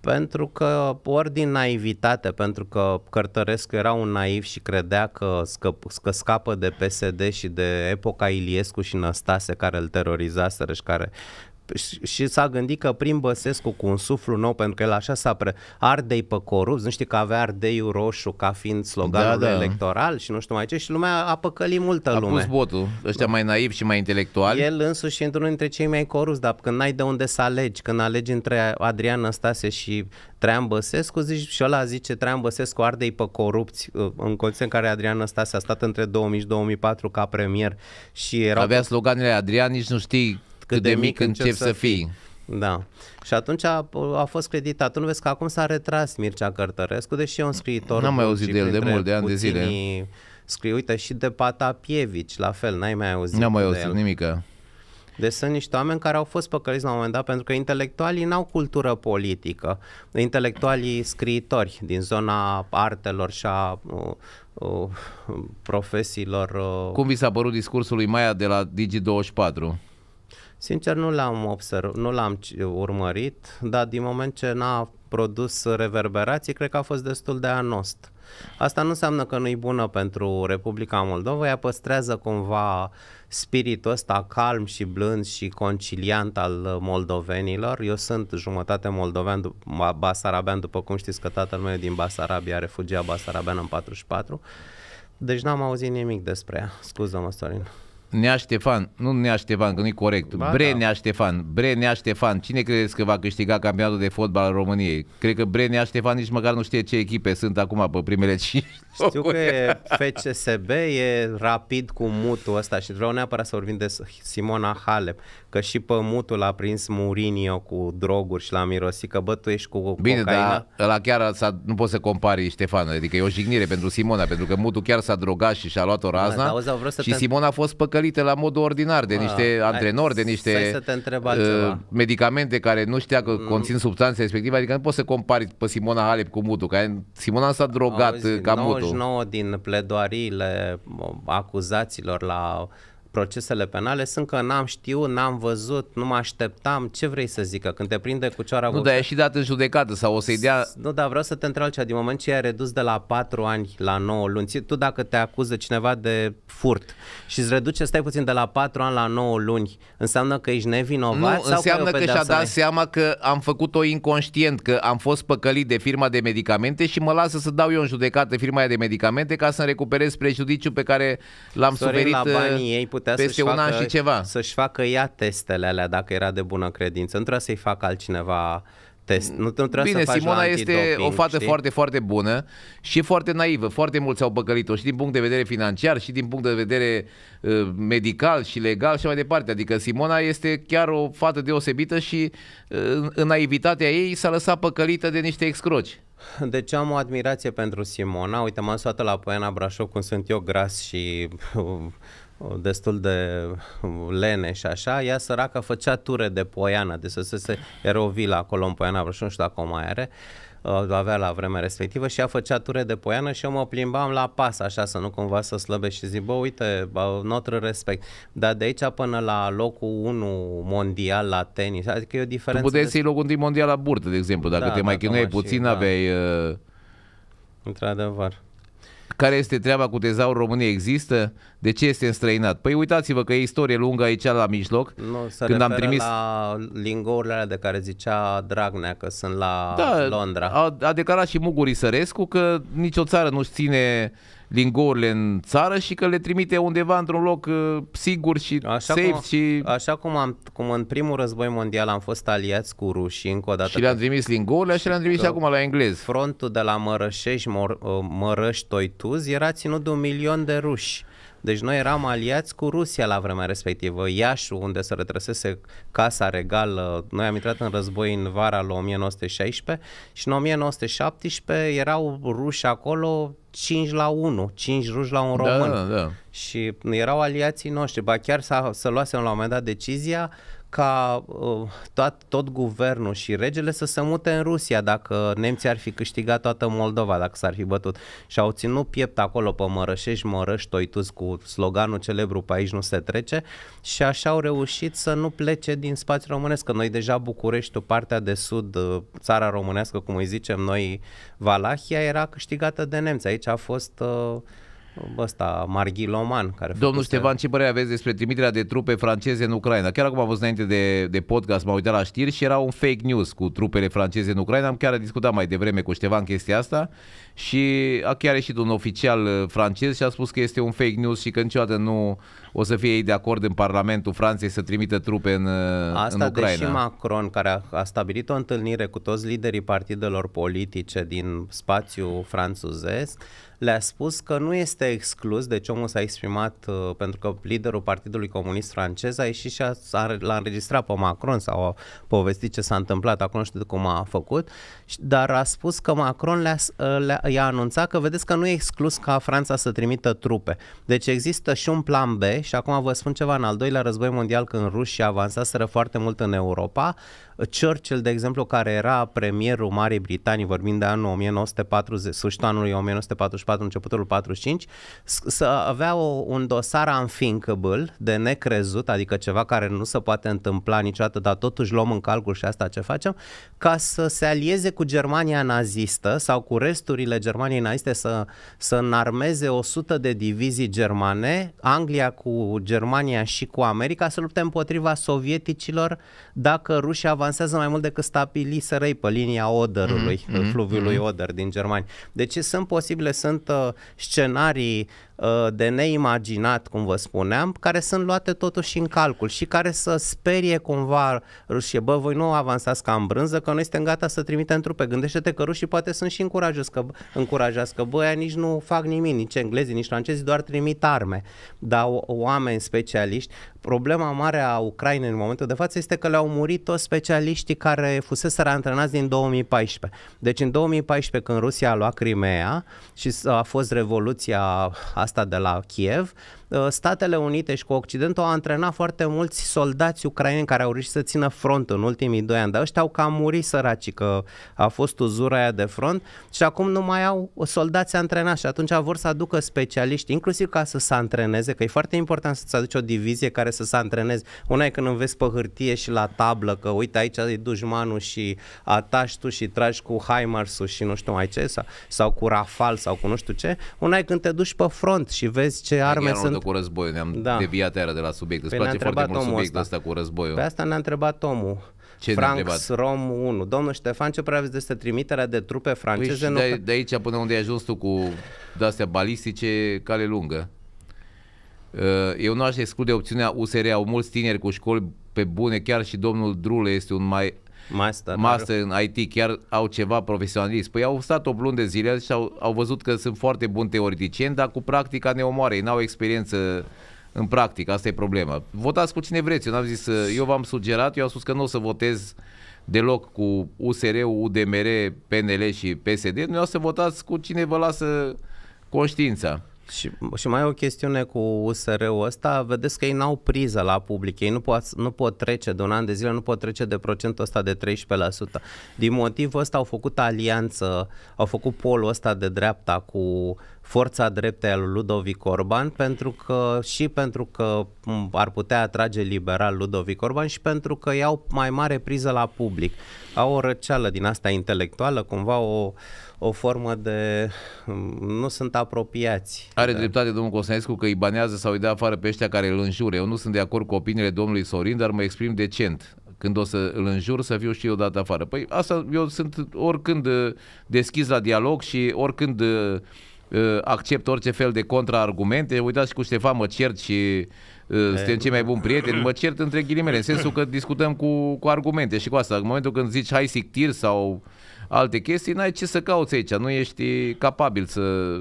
Pentru că ori din naivitate, pentru că Cărtărescu era un naiv și credea că, scă, că scapă de PSD și de epoca Iliescu și Năstase care îl terorizaseră și care și, s-a gândit că prin Băsescu cu un suflu nou, pentru că el așa s-a pre... Ardei pe corupți, nu știi că avea Ardeiul roșu ca fiind sloganul da, da. electoral și nu știu mai ce și lumea a păcălit multă a lume. A pus botul, ăștia da. mai naivi și mai intelectuali. El însuși într-unul dintre cei mai corupți, dar când n-ai de unde să alegi, când alegi între Adrian Năstase și Traian Băsescu, zici, și ăla zice Traian Băsescu ardei pe corupți, uh, în colțul în care Adrian Năstase a stat între 2000 și 2004 ca premier. Și era. Avea sloganele Adrian, nici nu știi cât de mic încep să fii. Da. Și atunci a, a fost creditat. Nu vezi că acum s-a retras Mircea Cărtărescu, deși e un scriitor. N-am mai auzit de el de mult, de ani de zile. Scrie, uite, și de Patapievici, la fel, n-ai mai auzit N-am mai auzit nimic. Deci sunt niște oameni care au fost păcăliți la un moment dat pentru că intelectualii n-au cultură politică. Intelectualii scriitori din zona artelor și a uh, uh, profesiilor. Uh... Cum vi s-a părut discursul lui Maia de la Digi24? Sincer, nu l-am observ, nu l-am urmărit, dar din moment ce n-a produs reverberații, cred că a fost destul de anost. Asta nu înseamnă că nu e bună pentru Republica Moldova, ea păstrează cumva spiritul ăsta calm și blând și conciliant al moldovenilor. Eu sunt jumătate moldoven, basarabean, după cum știți că tatăl meu din Basarabia, refugia basarabean în 44, deci n-am auzit nimic despre ea. Scuză-mă, Sorin. Nea Ștefan, nu Nea Ștefan, că nu-i corect, ba, Brenea da. Ștefan, Brenea Ștefan, cine credeți că va câștiga campionatul de fotbal al României? Cred că Brenea Ștefan nici măcar nu știe ce echipe sunt acum pe primele cinci. Știu că e FCSB e rapid cu mutul ăsta și vreau neapărat să vorbim de Simona Halep, că și pămutul a prins Mourinho cu droguri și l-a mirosit, că bă, tu ești cu Bine, dar ăla chiar s-a, nu poți să compari Ștefan, adică e o jignire pentru Simona, pentru că mutul chiar s-a drogat și și-a luat o razna da, auzi, vrut să și te... Simona a fost păcălită la modul ordinar de niște a, antrenori, de niște să te uh, medicamente care nu știa că mm. conțin substanțe respective, adică nu poți să compari pe Simona Halep cu mutul, că Simona s-a drogat auzi, uh, ca 99 mutul. 99 din pledoariile uh, acuzaților la procesele penale sunt că n-am știut, n-am văzut, nu mă așteptam, ce vrei să zică când te prinde cu cioara Nu, dar e și dat în judecată sau o să-i dea... Nu, dar vreau să te întreb cea din moment ce ai redus de la 4 ani la 9 luni, tu dacă te acuză cineva de furt și îți reduce, stai puțin, de la 4 ani la 9 luni, înseamnă că ești nevinovat? Nu, sau înseamnă că, că și-a dat seama că am făcut-o inconștient, că am fost păcălit de firma de medicamente și mă lasă să dau eu în judecată firma de medicamente ca să-mi recuperez prejudiciul pe care l-am Sorin, suferit. la uh, banii ei putea peste să-și un facă, an și ceva. Să-și facă ea testele alea dacă era de bună credință. Nu trebuia să-i facă altcineva test. Nu, nu Bine, să Simona este o fată știi? foarte, foarte bună și foarte naivă. Foarte mulți au băgălit o și din punct de vedere financiar și din punct de vedere uh, medical și legal și mai departe. Adică Simona este chiar o fată deosebită și uh, în naivitatea ei s-a lăsat păcălită de niște excroci. Deci am o admirație pentru Simona. Uite, m-am suat la Poiana Brașov cum sunt eu gras și uh, destul de um, lene și așa, ea săraca făcea ture de Poiana, de să se era o vilă acolo în Poiana, nu știu dacă o mai are, uh, avea la vremea respectivă și ea făcea ture de Poiană și eu mă plimbam la pas așa să nu cumva să slăbe și zic, bă, uite, notră respect. Dar de aici până la locul 1 mondial la tenis, adică e o diferență. Tu puteai de... să iei locul 1 mondial la burtă, de exemplu, dacă da, te mai chinuiai puțin, da. aveai... Uh... Într-adevăr. Care este treaba cu tezaurul României? Există? De ce este înstrăinat? Păi uitați-vă că e istorie lungă aici la mijloc. Nu, se când am trimis la lingourile alea de care zicea Dragnea că sunt la da, Londra. A, a declarat și Muguri Sărescu că nicio țară nu-și ține uh, lingourile în țară și că le trimite undeva într-un loc uh, sigur și așa safe cum, și... Așa cum, am, cum în primul război mondial am fost aliați cu rușii încă o dată. Și le-am trimis lingourile și le-am trimis acum la englez. Frontul de la Mărășești, Mor, uh, Mărăști, Toituz era ținut de un milion de ruși. Deci noi eram aliați cu Rusia la vremea respectivă. Iașu, unde se retrăsese Casa Regală, noi am intrat în război în vara lui 1916 și în 1917 erau ruși acolo 5 la 1, 5 ruși la un da, român. Da, da, da. Și erau aliații noștri. Ba chiar să luasem la un moment dat decizia ca uh, tot, tot guvernul și regele să se mute în Rusia dacă nemții ar fi câștigat toată Moldova, dacă s-ar fi bătut. Și au ținut piept acolo pe Mărășești, Mărăși, Toituz cu sloganul celebru pe aici nu se trece și așa au reușit să nu plece din spațiul românesc. Că noi deja Bucureștiul, partea de sud, uh, țara românească, cum îi zicem noi, Valahia, era câștigată de nemți. Aici a fost uh, ăsta, marghiloman. Care Domnul Ștefan, ce părere aveți despre trimiterea de trupe franceze în Ucraina? Chiar acum am văzut înainte de, de podcast, m-am uitat la știri și era un fake news cu trupele franceze în Ucraina. Am chiar discutat mai devreme cu Ștefan chestia asta și a chiar ieșit un oficial uh, francez și a spus că este un fake news și că niciodată nu o să fie ei de acord în Parlamentul Franței să trimită trupe în, asta uh, în Ucraina. Asta deși Macron, care a, a stabilit o întâlnire cu toți liderii partidelor politice din spațiul franțuzesc, le-a spus că nu este exclus, deci omul s-a exprimat uh, pentru că liderul Partidului Comunist francez a ieșit și a, a, l-a înregistrat pe Macron sau a povestit ce s-a întâmplat, acum nu știu cum a făcut, dar a spus că Macron le-a, uh, le i-a anunțat că vedeți că nu e exclus ca Franța să trimită trupe. Deci există și un plan B și acum vă spun ceva, în al doilea război mondial când rușii avansaseră foarte mult în Europa, Churchill, de exemplu, care era premierul Marii Britanii, vorbind de anul 1940, sfârșitul anului 1944, începutul 45, să avea o, un dosar unthinkable, de necrezut, adică ceva care nu se poate întâmpla niciodată, dar totuși luăm în calcul și asta ce facem, ca să se alieze cu Germania nazistă sau cu resturile Germaniei naziste să, să înarmeze 100 de divizii germane, Anglia cu Germania și cu America, să lupte împotriva sovieticilor dacă Rusia va avansează mai mult decât stabilii sărăi pe linia Oderului, mm-hmm. fluviului mm-hmm. Oder din Germania. Deci sunt posibile, sunt uh, scenarii Uh, de neimaginat, cum vă spuneam, care sunt luate totuși în calcul și care să sperie cumva rușie. Bă, voi nu avansați ca în brânză, că noi suntem gata să trimitem trupe. Gândește-te că rușii poate sunt și încurajați că, încurajați că bă, nici nu fac nimic, nici englezii, nici francezii, doar trimit arme. Dar oameni specialiști, problema mare a Ucrainei în momentul de față este că le-au murit toți specialiștii care fusese antrenați din 2014. Deci în 2014, când Rusia a luat Crimea și a fost revoluția a asta de la Kiev Uh, Statele Unite și cu Occidentul au antrenat foarte mulți soldați ucraineni care au reușit să țină front în ultimii doi ani, dar ăștia au cam murit săraci că a fost uzura aia de front și acum nu mai au soldați antrenați și atunci vor să aducă specialiști, inclusiv ca să se antreneze, că e foarte important să-ți aduci o divizie care să se antreneze. Una e când înveți pe hârtie și la tablă că uite aici e dușmanul și atași tu și tragi cu himars și nu știu mai ce, sau, sau cu Rafal sau cu nu știu ce. Una e când te duci pe front și vezi ce arme sunt legătură cu războiul. Ne-am da. deviat iară de la subiect. Îți păi place foarte mult subiectul ăsta cu războiul. Pe asta ne-a întrebat omul. Ce Franks Rom 1. Domnul Ștefan, ce prea despre trimiterea de trupe franceze? Păi de, de aici până unde ai ajuns tu cu de-astea balistice, cale lungă. Uh, eu nu aș exclude opțiunea USR. Au mulți tineri cu școli pe bune, chiar și domnul Drule este un mai master, master în IT, chiar au ceva profesionalism Păi au stat o luni de zile și au, au văzut că sunt foarte buni teoreticieni, dar cu practica ne omoară, ei n-au experiență în practică, asta e problema. Votați cu cine vreți, eu n-am zis, eu v-am sugerat, eu am spus că nu o să votez deloc cu usr UDMR, PNL și PSD, nu o să votați cu cine vă lasă conștiința. Și, și mai e o chestiune cu USR-ul ăsta, vedeți că ei n-au priză la public, ei nu pot, nu pot trece de un an de zile, nu pot trece de procentul ăsta de 13%. Din motivul ăsta au făcut alianță, au făcut polul ăsta de dreapta cu forța dreptei al lui Ludovic Orban pentru că și pentru că ar putea atrage liberal Ludovic Orban și pentru că iau mai mare priză la public. Au o răceală din asta intelectuală, cumva o, o formă de... nu sunt apropiați. Are de... dreptate domnul Constantinescu că îi banează sau îi dă afară pe ăștia care îl înjură. Eu nu sunt de acord cu opiniile domnului Sorin, dar mă exprim decent când o să îl înjur să fiu și eu dat afară. Păi asta eu sunt oricând eh, deschis la dialog și oricând eh, Uh, accept orice fel de contraargumente. Uitați cu Ștefan mă cert și uh, suntem cei mai buni prieteni, mă cert între ghilimele, în sensul că discutăm cu, cu argumente și cu asta. În momentul când zici hai sictir sau alte chestii, n-ai ce să cauți aici, nu ești capabil să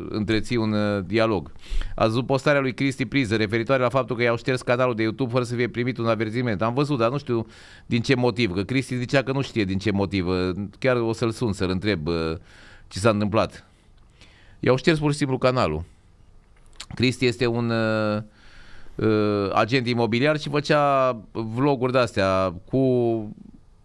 întreții un uh, dialog. Ați văzut postarea lui Cristi Priză referitoare la faptul că i-au șters canalul de YouTube fără să fie primit un avertizament. Am văzut, dar nu știu din ce motiv, că Cristi zicea că nu știe din ce motiv. Chiar o să-l sun să-l întreb ce s-a întâmplat. I-au șters pur și simplu canalul. Cristi este un uh, uh, agent imobiliar și făcea vloguri de-astea cu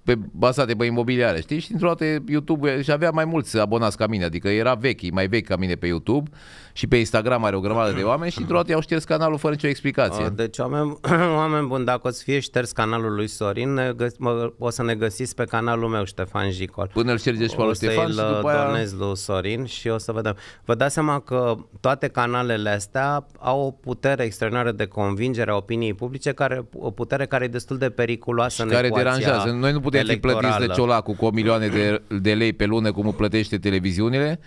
pe basate pe imobiliare, știi? Și într-o dată YouTube și avea mai mulți abonați ca mine, adică era vechi, mai vechi ca mine pe YouTube și pe Instagram are o grămadă de oameni și într-o dată i-au șters canalul fără nicio explicație. Deci, oameni, oameni buni, dacă o să fie șters canalul lui Sorin, găs, mă, o să ne găsiți pe canalul meu, Ștefan Jicol. Până îl ștergeți pe lui Ștefan și după aia... lui Sorin și o să vedem. Vă dați seama că toate canalele astea au o putere extraordinară de convingere a opiniei publice, care, o putere care e destul de periculoasă și în care deranjează. Noi nu putem electorală. fi plătiți de ciolacul cu o milioane de, de lei pe lună, cum plătește televiziunile,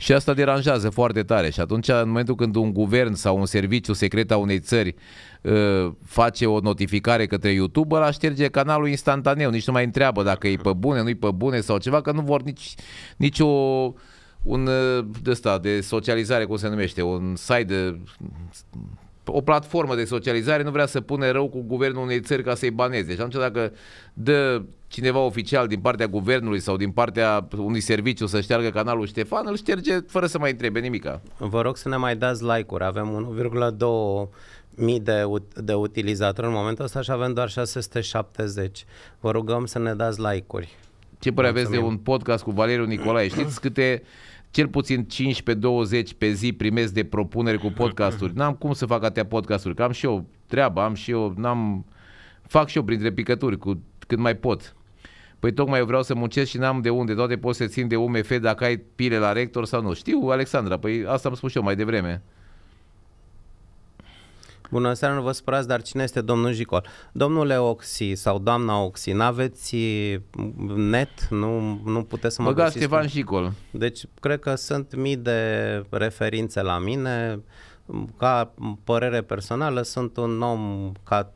și asta deranjează foarte tare și atunci în momentul când un guvern sau un serviciu secret a unei țări uh, face o notificare către YouTube, ăla șterge canalul instantaneu, nici nu mai întreabă dacă e pe bune, nu e pe bune sau ceva, că nu vor nici, nici o un uh, de asta, de socializare, cum se numește, un site de o platformă de socializare nu vrea să pune rău cu guvernul unei țări ca să-i baneze. Și atunci dacă dă cineva oficial din partea guvernului sau din partea unui serviciu să șteargă canalul Ștefan, îl șterge fără să mai întrebe nimica. Vă rog să ne mai dați like-uri. Avem 1,2 mii de, de utilizatori în momentul ăsta și avem doar 670. Vă rugăm să ne dați like-uri. Ce părere aveți de un podcast cu Valeriu Nicolae? Știți câte cel puțin 15-20 pe zi primesc de propuneri cu podcasturi. N-am cum să fac atâtea podcasturi, că am și eu treaba, am și eu, n-am... Fac și eu printre picături, cu cât mai pot. Păi tocmai eu vreau să muncesc și n-am de unde, toate poți să țin de UMF dacă ai pile la rector sau nu. Știu, Alexandra, păi asta am spus și eu mai devreme. Bună seara, nu vă supărați, dar cine este domnul Jicol? Domnule Oxi sau doamna Oxi, n-aveți mm, net? Nu, nu puteți să mă Băgați găsiți? Ștefan Jicol. Deci, cred că sunt mii de referințe la mine. Ca părere personală, sunt un om ca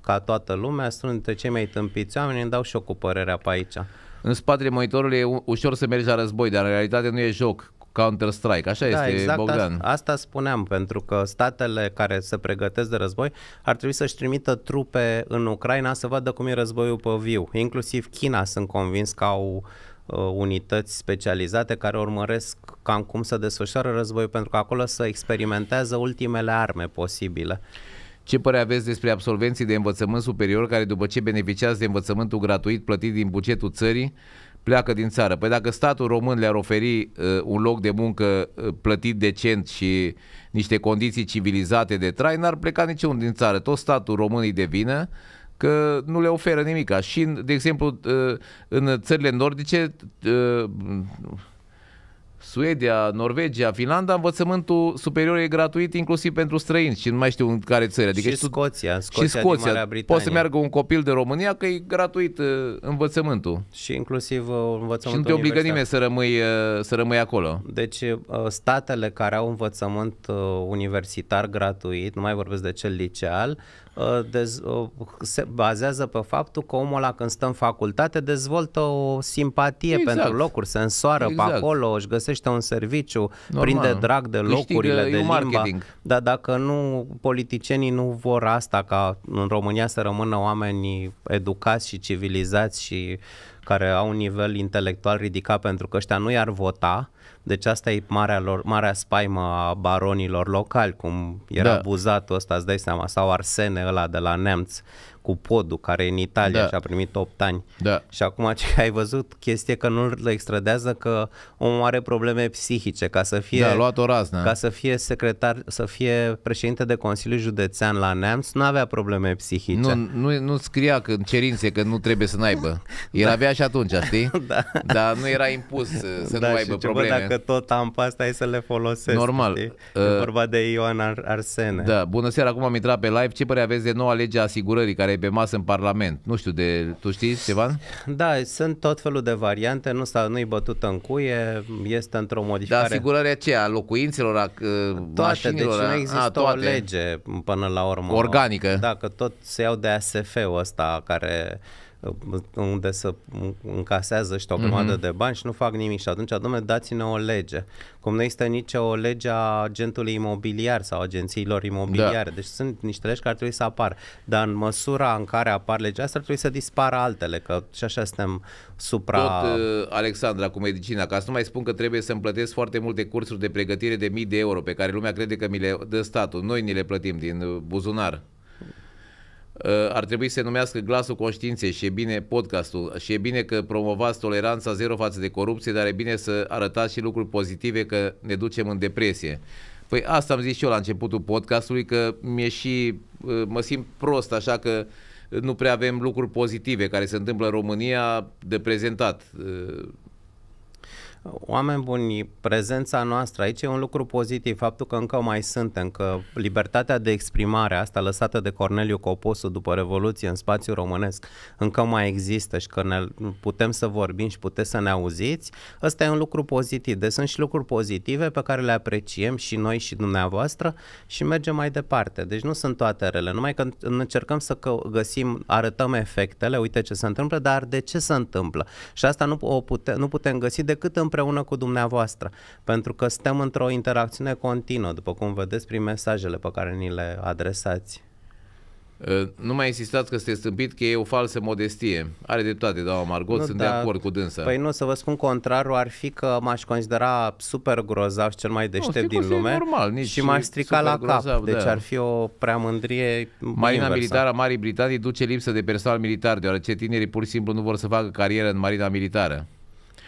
ca toată lumea, sunt dintre cei mai tâmpiți oameni, îmi dau și eu cu părerea pe aici. În spatele monitorului e ușor să mergi la război, dar în realitate nu e joc. Counter-Strike, așa da, este exact Bogdan. Asta, asta spuneam, pentru că statele care se pregătesc de război ar trebui să-și trimită trupe în Ucraina să vadă cum e războiul pe viu. Inclusiv China sunt convins că au uh, unități specializate care urmăresc cam cum să desfășoară războiul, pentru că acolo să experimentează ultimele arme posibile. Ce părere aveți despre absolvenții de învățământ superior care după ce beneficiați de învățământul gratuit plătit din bugetul țării, pleacă din țară? Păi dacă statul român le-ar oferi uh, un loc de muncă uh, plătit decent și niște condiții civilizate de trai, n-ar pleca niciun din țară. Tot statul românii îi devină că nu le oferă nimic. Și, de exemplu, uh, în țările nordice, uh, Suedia, Norvegia, Finlanda, învățământul superior e gratuit inclusiv pentru străini și nu mai știu în care țări. Adică și tu... Scoția, Scoția, și Scoția. Din Marea Poate să meargă un copil de România că e gratuit uh, învățământul. Și inclusiv uh, învățământul Și nu te obligă nimeni să rămâi, uh, să rămâi acolo. Deci statele care au învățământ universitar gratuit, nu mai vorbesc de cel liceal, Uh, dez, uh, se bazează pe faptul că omul ăla când stă în facultate dezvoltă o simpatie exact. pentru locuri, se însoară exact. pe acolo, își găsește un serviciu, Normal. prinde drag de locurile, Câștigă de limba. Marketing. Dar dacă nu, politicienii nu vor asta ca în România să rămână oameni educați și civilizați și care au un nivel intelectual ridicat pentru că ăștia nu i-ar vota, deci asta e marea, lor, marea spaima a baronilor locali, cum era da. buzatul ăsta, îți dai seama, sau Arsene ăla de la nemți cu podul, care în Italia da. și-a primit 8 ani. Da. Și acum ce ai văzut, chestie că nu îl extradează, că omul are probleme psihice, ca să fie... Da, luat o raznă. Ca să fie secretar, să fie președinte de Consiliu Județean la Neamț, nu avea probleme psihice. Nu, nu, nu scria că cerințe că nu trebuie să n-aibă. Da. El da. avea și atunci, știi? Da. Dar nu era impus să da, nu aibă ce, probleme. dacă tot am pasta asta, să le folosesc. Normal. Știi? Uh, e vorba de Ioan Ar- Arsene. Da, bună seara, acum am intrat pe live. Ce părere aveți de noua lege a asigurării care care e pe masă în Parlament. Nu știu de... Tu știi, Stevan? Da, sunt tot felul de variante, nu s-a, nu-i bătută în cuie, este într-o modificare. Dar asigurarea aceea, locuințelor, a toate, mașinilor... Deci nu există a, toate. o lege până la urmă. Organică. Da, că tot se iau de ASF-ul ăsta care unde să încasează ăștia o grămadă mhm. mm-hmm. de bani și nu fac nimic. Și atunci, domnule, dați-ne o lege. Cum nu este nici o lege a agentului imobiliar sau agențiilor imobiliare. Da. Deci sunt niște legi care ar trebui să apară. Dar în măsura în care apar legea asta, ar trebui să dispară altele, că și așa suntem supra... Tot, uh, Alexandra, cu medicina, ca să nu mai spun că trebuie să-mi plătesc foarte multe cursuri de pregătire de mii de euro pe care lumea crede că mi le dă statul. Noi ni le plătim din uh, buzunar. Uh, ar trebui să se numească Glasul Conștiinței și e bine podcastul și e bine că promovați toleranța zero față de corupție, dar e bine să arătați și lucruri pozitive că ne ducem în depresie. Păi asta am zis și eu la începutul podcastului că mi-e și, uh, mă simt prost așa că uh, nu prea avem lucruri pozitive care se întâmplă în România de prezentat. Oameni buni, prezența noastră aici e un lucru pozitiv, faptul că încă mai suntem, că libertatea de exprimare, asta lăsată de Corneliu Coposu după Revoluție în spațiul românesc, încă mai există și că ne putem să vorbim și puteți să ne auziți, ăsta e un lucru pozitiv. Deci sunt și lucruri pozitive pe care le apreciem și noi și dumneavoastră și mergem mai departe. Deci nu sunt toate rele, numai că încercăm să găsim, arătăm efectele, uite ce se întâmplă, dar de ce se întâmplă? Și asta nu, o pute, nu putem găsi decât în împreună cu dumneavoastră, pentru că suntem într-o interacțiune continuă, după cum vedeți prin mesajele pe care ni le adresați. Ă, nu mai insistați că este stâmpit că e o falsă modestie. Are dreptate, doamna Margot, nu, sunt da, de acord cu dânsa. Păi nu, să vă spun contrarul, ar fi că m-aș considera super grozav și cel mai deștept nu, din lume normal, nici și m-aș strica la grozav, cap. Deci da. ar fi o prea mândrie Marina militară a Marii Britanii duce lipsă de personal militar, deoarece tinerii pur și simplu nu vor să facă carieră în Marina militară.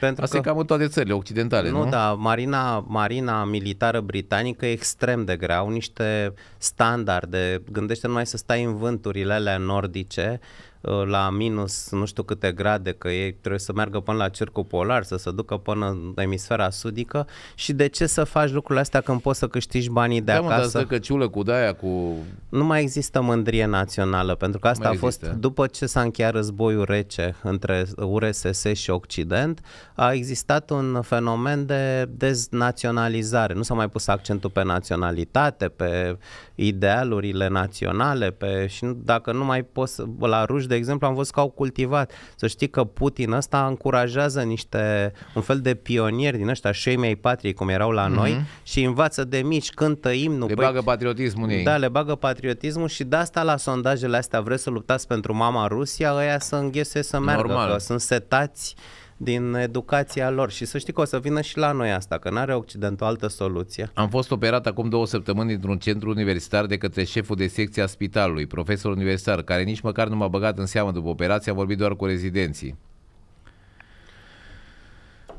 Pentru Asta că... e cam în toate țările occidentale, nu? Nu, da, marina, marina militară britanică e extrem de grea, au niște standarde, gândește numai să stai în vânturile alea nordice, Uh, la minus nu știu câte grade, că ei trebuie să meargă până la cercul polar, să se ducă până în emisfera sudică și de ce să faci lucrurile astea când poți să câștigi banii de da, acasă? Mă, căciulă cu daia cu... Nu mai există mândrie națională, pentru că asta a fost după ce s-a încheiat războiul rece între URSS și Occident, a existat un fenomen de deznaționalizare. Nu s-a mai pus accentul pe naționalitate, pe idealurile naționale, pe și dacă nu mai poți la ruși de exemplu, am văzut că au cultivat. Să știi că Putin ăsta încurajează niște, un fel de pionieri din ăștia, mei patriei, cum erau la mm-hmm. noi, și învață de mici, cântă imnul. Le păi, bagă patriotismul ei. Da, le bagă patriotismul și de asta la sondajele astea vreți să luptați pentru mama Rusia, ăia să înghese să meargă, Normal. că sunt setați din educația lor și să știi că o să vină și la noi asta, că n-are Occidentul altă soluție. Am fost operat acum două săptămâni într un centru universitar de către șeful de secție a spitalului, profesor universitar, care nici măcar nu m-a băgat în seamă după operație, am vorbit doar cu rezidenții.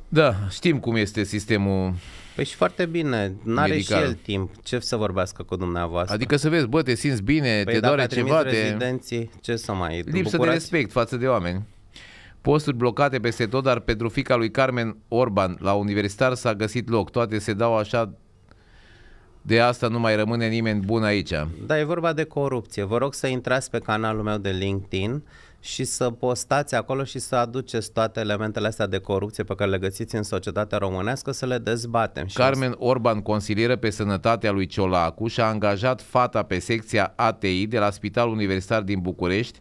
Da, știm cum este sistemul Păi și foarte bine, n-are medical. și el timp ce să vorbească cu dumneavoastră. Adică să vezi, bă, te simți bine, păi te doare ceva, te... rezidenții, ce să mai... Lipsă de respect față de oameni. Posturi blocate peste tot, dar pentru fica lui Carmen Orban la universitar s-a găsit loc. Toate se dau așa de asta nu mai rămâne nimeni bun aici. Da, e vorba de corupție. Vă rog să intrați pe canalul meu de LinkedIn și să postați acolo și să aduceți toate elementele astea de corupție pe care le găsiți în societatea românească să le dezbatem. Carmen Orban, consilieră pe sănătatea lui Ciolacu, și-a angajat fata pe secția ATI de la Spitalul Universitar din București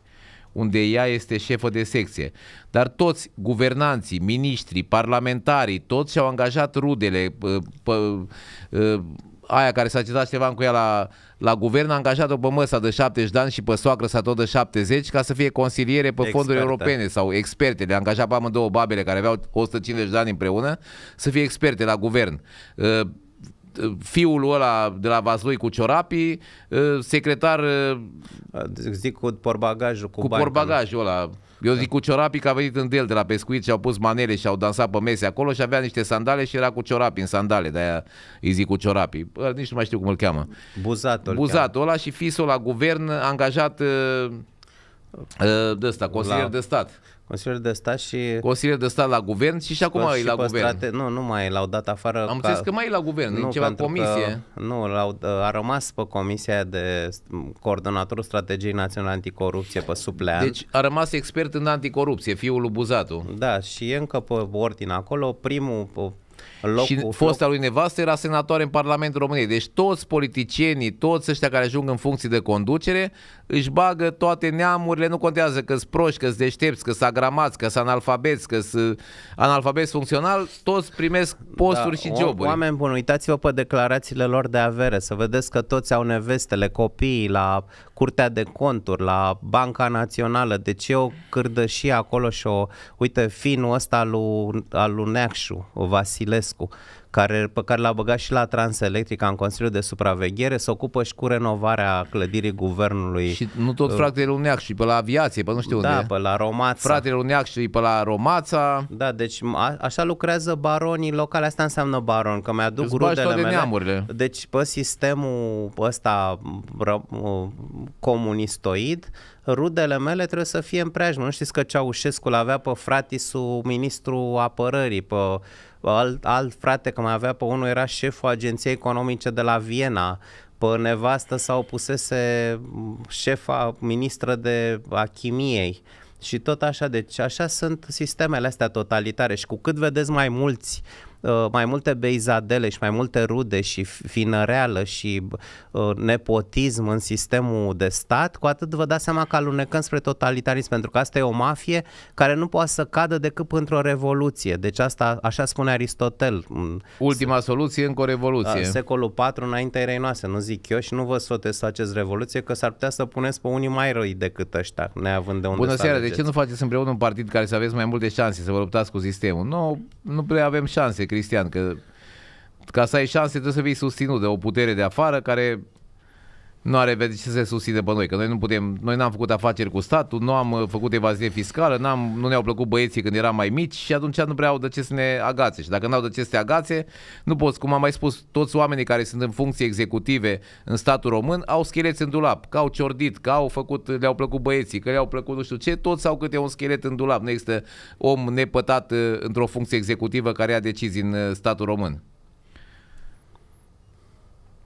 unde ea este șefă de secție. Dar toți guvernanții, miniștrii, parlamentarii, toți și-au angajat rudele, pă, pă, aia care s-a citat Ștefan cu ea la, la guvern, a angajat-o pe măsa de 70 de ani și pe soacră sa tot de 70 ca să fie consiliere pe Experte. fonduri europene sau experte. Le-a angajat pe amândouă babele care aveau 150 de ani împreună să fie experte la guvern. Ă, fiul ăla de la Vaslui cu ciorapii, uh, secretar... Uh, zic cu porbagajul. Cu, cu bani, porbagajul ăla. Eu zic cu ciorapii că a venit în del de la pescuit și au pus manele și au dansat pe mese acolo și avea niște sandale și era cu ciorapii în sandale, de-aia îi zic cu ciorapii. Bă, nici nu mai știu cum îl cheamă. Buzatul. Buzatul ăla și fisul la guvern angajat uh, de ăsta, consilier la... de stat. Consiliul de stat și... Consiliul de stat la guvern și și acum e la păstrate, guvern. Nu, nu mai l-au dat afară. Am ca... înțeles că mai e la guvern, nu, e ceva comisie. Că, nu, l-au, a rămas pe comisia de coordonatorul strategiei naționale anticorupție pe suplean. Deci a rămas expert în anticorupție, fiul lui Buzatu. Da, și e încă pe ordine acolo. Primul, Locul, și fosta lui nevastă era senatoare în Parlamentul României. Deci toți politicienii, toți ăștia care ajung în funcții de conducere, își bagă toate neamurile, nu contează că sunt proști, că sunt deștepți, că sunt agramați, că sunt analfabeți, că sunt analfabet funcțional, toți primesc posturi da, și joburi. Oameni buni, uitați-vă pe declarațiile lor de avere, să vedeți că toți au nevestele, copiii la Curtea de Conturi, la Banca Națională, deci ce o și acolo și o, uite, finul ăsta al lui, lui Neacșu, Vasilescu, Popescu, care, pe care l-a băgat și la Transelectrica în Consiliul de Supraveghere, se ocupă și cu renovarea clădirii guvernului. Și nu tot uh, fratele Luneac și pe la aviație, pe nu știu da, unde. Da, pe la Romața. Fratele Luneac și pe la Romața. Da, deci a, așa lucrează baronii locale, asta înseamnă baron, că mi-aduc Îți rudele toate mele. Neamurile. Deci pe sistemul ăsta ră, comunistoid, rudele mele trebuie să fie în preajmă. Nu știți că Ceaușescu l-avea pe fratisul ministru apărării, pe alt, alt frate că mai avea pe unul era șeful agenției economice de la Viena, pe nevastă sau pusese șefa ministră de a chimiei și tot așa. Deci așa sunt sistemele astea totalitare și cu cât vedeți mai mulți Uh, mai multe beizadele și mai multe rude și finăreală și uh, nepotism în sistemul de stat, cu atât vă dați seama că alunecăm spre totalitarism, pentru că asta e o mafie care nu poate să cadă decât într-o revoluție. Deci asta, așa spune Aristotel. Ultima soluție încă o revoluție. Secolul IV înainte erei noastre, nu zic eu și nu vă sotesc să faceți revoluție, că s-ar putea să puneți pe unii mai răi decât ăștia, neavând de unde Bună seara, de ce nu faceți împreună un partid care să aveți mai multe șanse să vă luptați cu sistemul? Nu, nu prea avem șanse, Cristian, că ca să ai șanse trebuie să fii susținut de o putere de afară care nu are de ce se susține pe noi, că noi nu putem, noi n-am făcut afaceri cu statul, nu am uh, făcut evazie fiscală, n-am, nu ne-au plăcut băieții când eram mai mici și atunci nu prea au de ce să ne agațe. Și dacă n-au de ce să te agațe, nu poți, cum am mai spus, toți oamenii care sunt în funcții executive în statul român au schelet în dulap, că au ciordit, că au făcut, le-au plăcut băieții, că le-au plăcut nu știu ce, toți au câte un schelet în dulap. Nu există om nepătat uh, într-o funcție executivă care ia decizii în uh, statul român.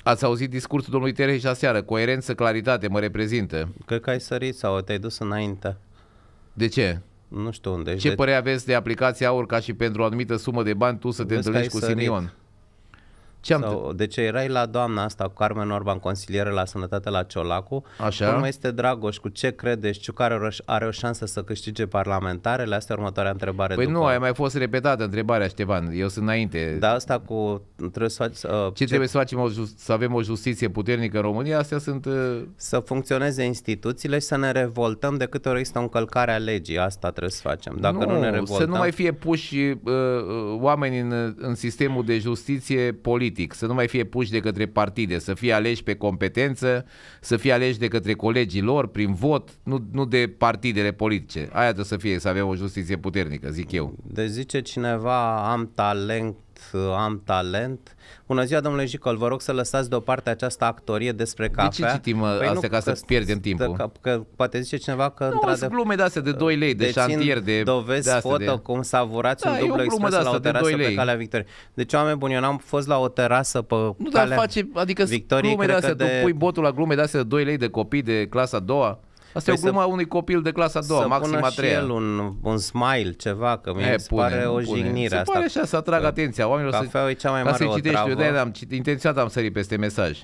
Ați auzit discursul domnului Tereș aseară, coerență, claritate, mă reprezintă. Cred că ai sărit sau te-ai dus înainte. De ce? Nu știu unde. Ce de... părere aveți de aplicația AUR ca și pentru o anumită sumă de bani tu să te Vezi întâlnești cu sărit. Simion? Ce am Sau, de deci erai la doamna asta, Carmen Orban, consilieră la sănătate la Ciolacu. Așa. Cum este Dragoș, cu ce credeți? Ciuc care are o șansă să câștige parlamentarele? Asta e următoarea întrebare. Păi după. nu, ai mai fost repetată întrebarea, Ștefan. Eu sunt înainte. Da, asta cu... Trebuie să faci, uh, ce, ce trebuie să facem, o just, să avem o justiție puternică în România? Astea sunt... Uh... Să funcționeze instituțiile și să ne revoltăm de câte ori există o încălcare a legii. Asta trebuie să facem. Dacă nu, nu ne revoltăm... să nu mai fie puși uh, uh, oameni în, în sistemul de justiție politic politic, să nu mai fie puși de către partide, să fie aleși pe competență, să fie aleși de către colegii lor prin vot, nu, nu de partidele politice. Aia trebuie să fie, să avem o justiție puternică, zic eu. De deci zice cineva, am talent Uh, am talent. Bună ziua, domnule Jicol, vă rog să lăsați deoparte această actorie despre cafea. De ce citim uh, păi astea ca să pierdem timpul? Că, că, că poate zice cineva că... Nu, sunt glume de astea de 2 lei, de șantier, de... dovezi de foto de... cum savurați da, un dublu expres la o terasă de pe calea Victoriei. Deci, oameni buni, eu n-am fost la o terasă pe nu, calea dar face, adică Victoriei, glume de astea, de... tu pui botul la glume de astea de 2 lei de copii de clasa a doua. Asta păi e o păi glumă a unui copil de clasa a doua, să maxim a treia. el un, un smile, ceva, că mi se pare pune. o jignire se asta. Se pare așa, să atrag atenția oamenilor. Cafeaua să, e cea mai mare să citești, eu de am intenționat am sărit peste mesaj.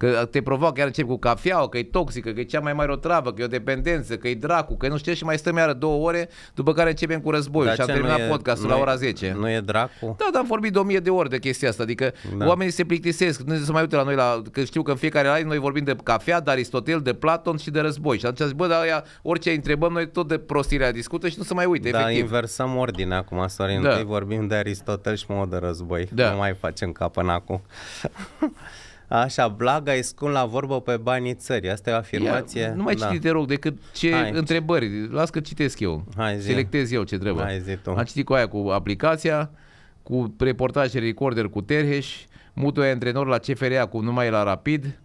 Că te provoacă, chiar încep cu cafea, că e toxică, că e cea mai mare otravă, că e o dependență, că e dracu, că nu știu și mai stăm iară două ore, după care începem cu războiul și am terminat e, podcastul la ora 10. Nu e dracu? Da, dar am vorbit de o mie de ori de chestia asta, adică da. oamenii se plictisesc, nu se mai uită la noi, la, că știu că în fiecare live noi vorbim de cafea, de Aristotel, de Platon și de război. Și atunci, bă, dar aia, orice întrebăm, noi tot de prostirea discută și nu se mai uite, da, efectiv. inversăm ordinea acum, Sorin, da. vorbim de Aristotel și mod de război. Da. Nu mai facem cap până acum. Așa, blaga e scun la vorbă pe banii țării. Asta e o afirmație. Ia, nu mai da. citi, te rog, decât ce Hai. întrebări. Las că citesc eu. Hai, zi. Selectez eu ce trebuie. Hai, zi tu. Am citit cu aia, cu aplicația, cu reportaje recorder cu Terheș, mutul e antrenor la CFR cu numai la Rapid,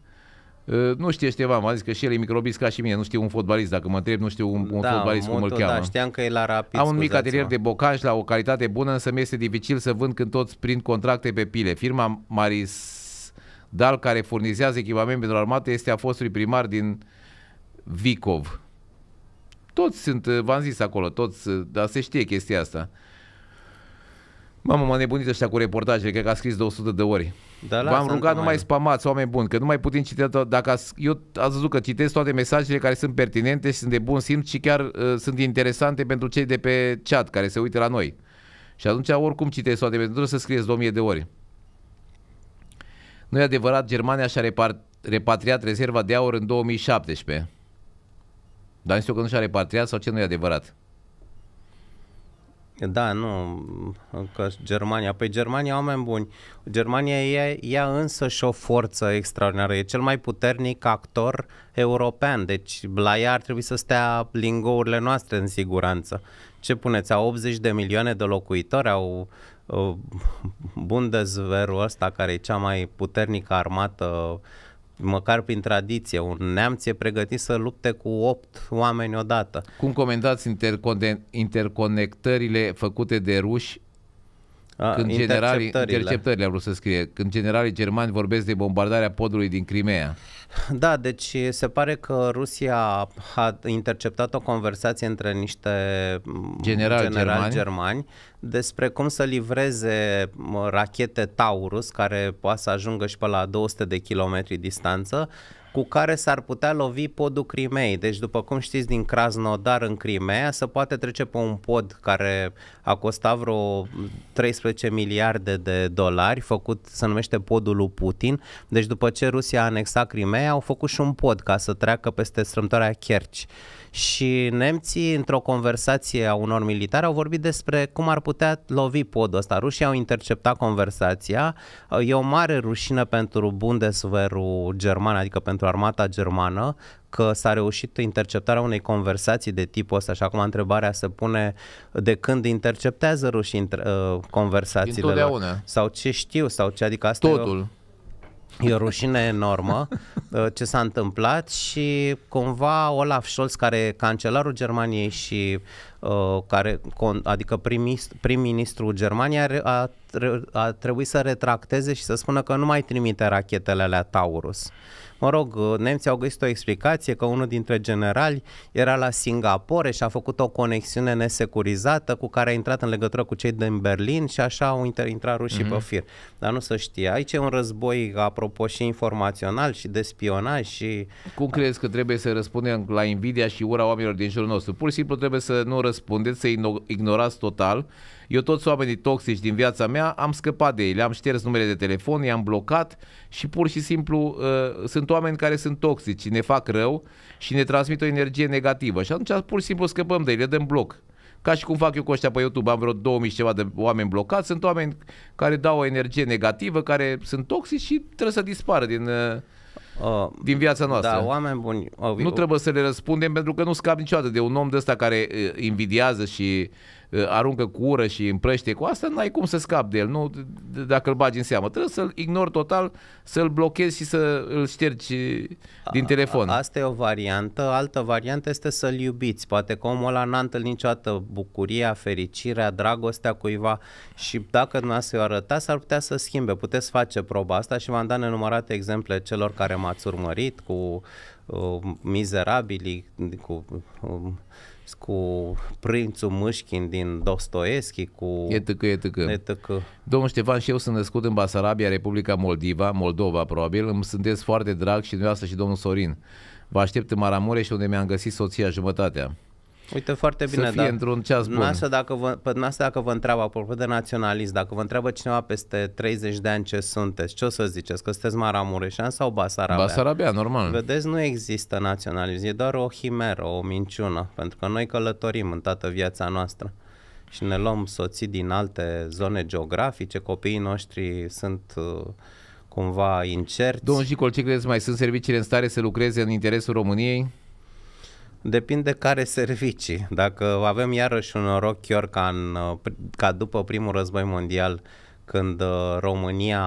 ă, nu știe ceva, m-a zis că și el e microbist ca și mine, nu știu un fotbalist, dacă mă întreb, nu știu un, un da, fotbalist Mutu, cum îl da, cheamă. Da, știam că e la rapid, Am un mic atelier de bocaj la o calitate bună, însă mi este dificil să vând când toți prind contracte pe pile. Firma Maris Dal, care furnizează echipament pentru armată, este a fostului primar din Vicov. Toți sunt, eh, v-am zis acolo, toți, eh, dar se știe chestia asta. Mamă, m-a nebunit ăștia cu reportajele, cred că a scris 200 de ori. Da, V-am rugat nu mai... spamați, oameni buni, că nu mai putem citi, dacă ați, eu ați văzut că citesc toate mesajele care sunt pertinente și sunt de bun simț și chiar uh, sunt interesante pentru cei de pe chat care se uită la noi. Și atunci oricum citesc toate, pentru că să scrieți 2000 de ori. Nu e adevărat, Germania și-a repatriat rezerva de aur în 2017. Dar știu că nu și-a repatriat sau ce nu e adevărat? Da, nu, că Germania, păi Germania, oameni buni, Germania e ea însă și o forță extraordinară, e cel mai puternic actor european, deci la ea ar trebui să stea lingourile noastre în siguranță. Ce puneți, au 80 de milioane de locuitori, au Bundeswehrul ăsta, care e cea mai puternică armată, măcar prin tradiție, un neamț e pregătit să lupte cu opt oameni odată. Cum comentați intercone- interconectările făcute de ruși a, când generalii, interceptările am vrut să scrie, când generalii germani vorbesc de bombardarea podului din Crimea. Da, deci se pare că Rusia a interceptat o conversație între niște generali, generali germani. germani despre cum să livreze rachete Taurus, care poate să ajungă și pe la 200 de kilometri distanță, cu care s-ar putea lovi podul Crimei. Deci, după cum știți, din Krasnodar în Crimea se poate trece pe un pod care a costat vreo 13 miliarde de dolari, făcut, se numește podul lui Putin. Deci, după ce Rusia a anexat Crimea, au făcut și un pod ca să treacă peste strâmtoarea Kerch și nemții, într-o conversație a unor militari, au vorbit despre cum ar putea lovi podul ăsta. Rușii au interceptat conversația. E o mare rușine pentru Bundeswehrul german, adică pentru armata germană, că s-a reușit interceptarea unei conversații de tipul ăsta și acum întrebarea se pune de când interceptează rușii inter- uh, conversațiile lor, sau ce știu sau ce, adică asta Totul. E o, E o rușine enormă uh, ce s-a întâmplat și cumva Olaf Scholz, care e cancelarul Germaniei și uh, care, adică prim ministru Germaniei, a, a, a trebuit să retracteze și să spună că nu mai trimite rachetele la Taurus. Mă rog, uh, nemții au găsit o explicație că unul dintre generali era la Singapore și a făcut o conexiune nesecurizată cu care a intrat în legătură cu cei din Berlin și așa au intrat rușii mm-hmm. pe mhm. fir. Dar nu se știe. Aici e un război, apropo, și informațional și de spionaj și... Cum crezi că trebuie să răspundem la invidia și ura oamenilor din jurul nostru? Pur și simplu trebuie să nu răspundeți, să ignorați total eu toți oamenii toxici din viața mea am scăpat de ei, le-am șters numele de telefon, i-am blocat și pur și simplu uh, sunt oameni care sunt toxici, ne fac rău și ne transmit o energie negativă și atunci pur și simplu scăpăm de ei, le dăm bloc. Ca și cum fac eu cu ăștia pe YouTube, am vreo 2000 și ceva de oameni blocați, sunt oameni care dau o energie negativă, care sunt toxici și trebuie să dispară din... Uh, Uh, din viața noastră. Da, oameni buni. Uh, nu trebuie să le răspundem pentru că nu scap niciodată de un om de ăsta care uh, invidiază și aruncă cu ură și împrăște cu asta, n-ai cum să scapi de el, nu? Dacă îl bagi în seamă. Trebuie să-l ignori total, să-l blochezi și să l ștergi din telefon. A, asta e o variantă. Altă variantă este să-l iubiți. Poate că omul ăla n-a întâlnit niciodată bucuria, fericirea, dragostea cuiva și dacă să-i arăta, s-ar putea să schimbe. Puteți face proba asta și v-am dat nenumărate exemple celor care m-ați urmărit cu uh, mizerabilii, cu uh, cu prințul Mâșchin din Dostoevski, cu... tăcă. E tăcă. Domnul Ștefan și eu sunt născut în Basarabia, Republica Moldova, Moldova probabil, îmi sunteți foarte drag și dumneavoastră și domnul Sorin. Vă aștept în Maramureș unde mi-am găsit soția jumătatea. Uite foarte bine, să fie da. într-un ceas bun. Nasa, dacă vă, pe dumneavoastră, dacă vă întreabă, apropo de naționalist, dacă vă întreabă cineva peste 30 de ani ce sunteți, ce o să ziceți? Că sunteți Maramureșan sau Basarabia? Basarabia, normal. Vedeți, nu există naționalism, e doar o himeră, o minciună, pentru că noi călătorim în toată viața noastră și ne luăm soții din alte zone geografice, copiii noștri sunt uh, cumva incerți. Domnul Jicol, ce credeți mai sunt serviciile în stare să lucreze în interesul României? Depinde care servicii. Dacă avem iarăși un noroc chiar ca, în, ca după primul război mondial, când uh, România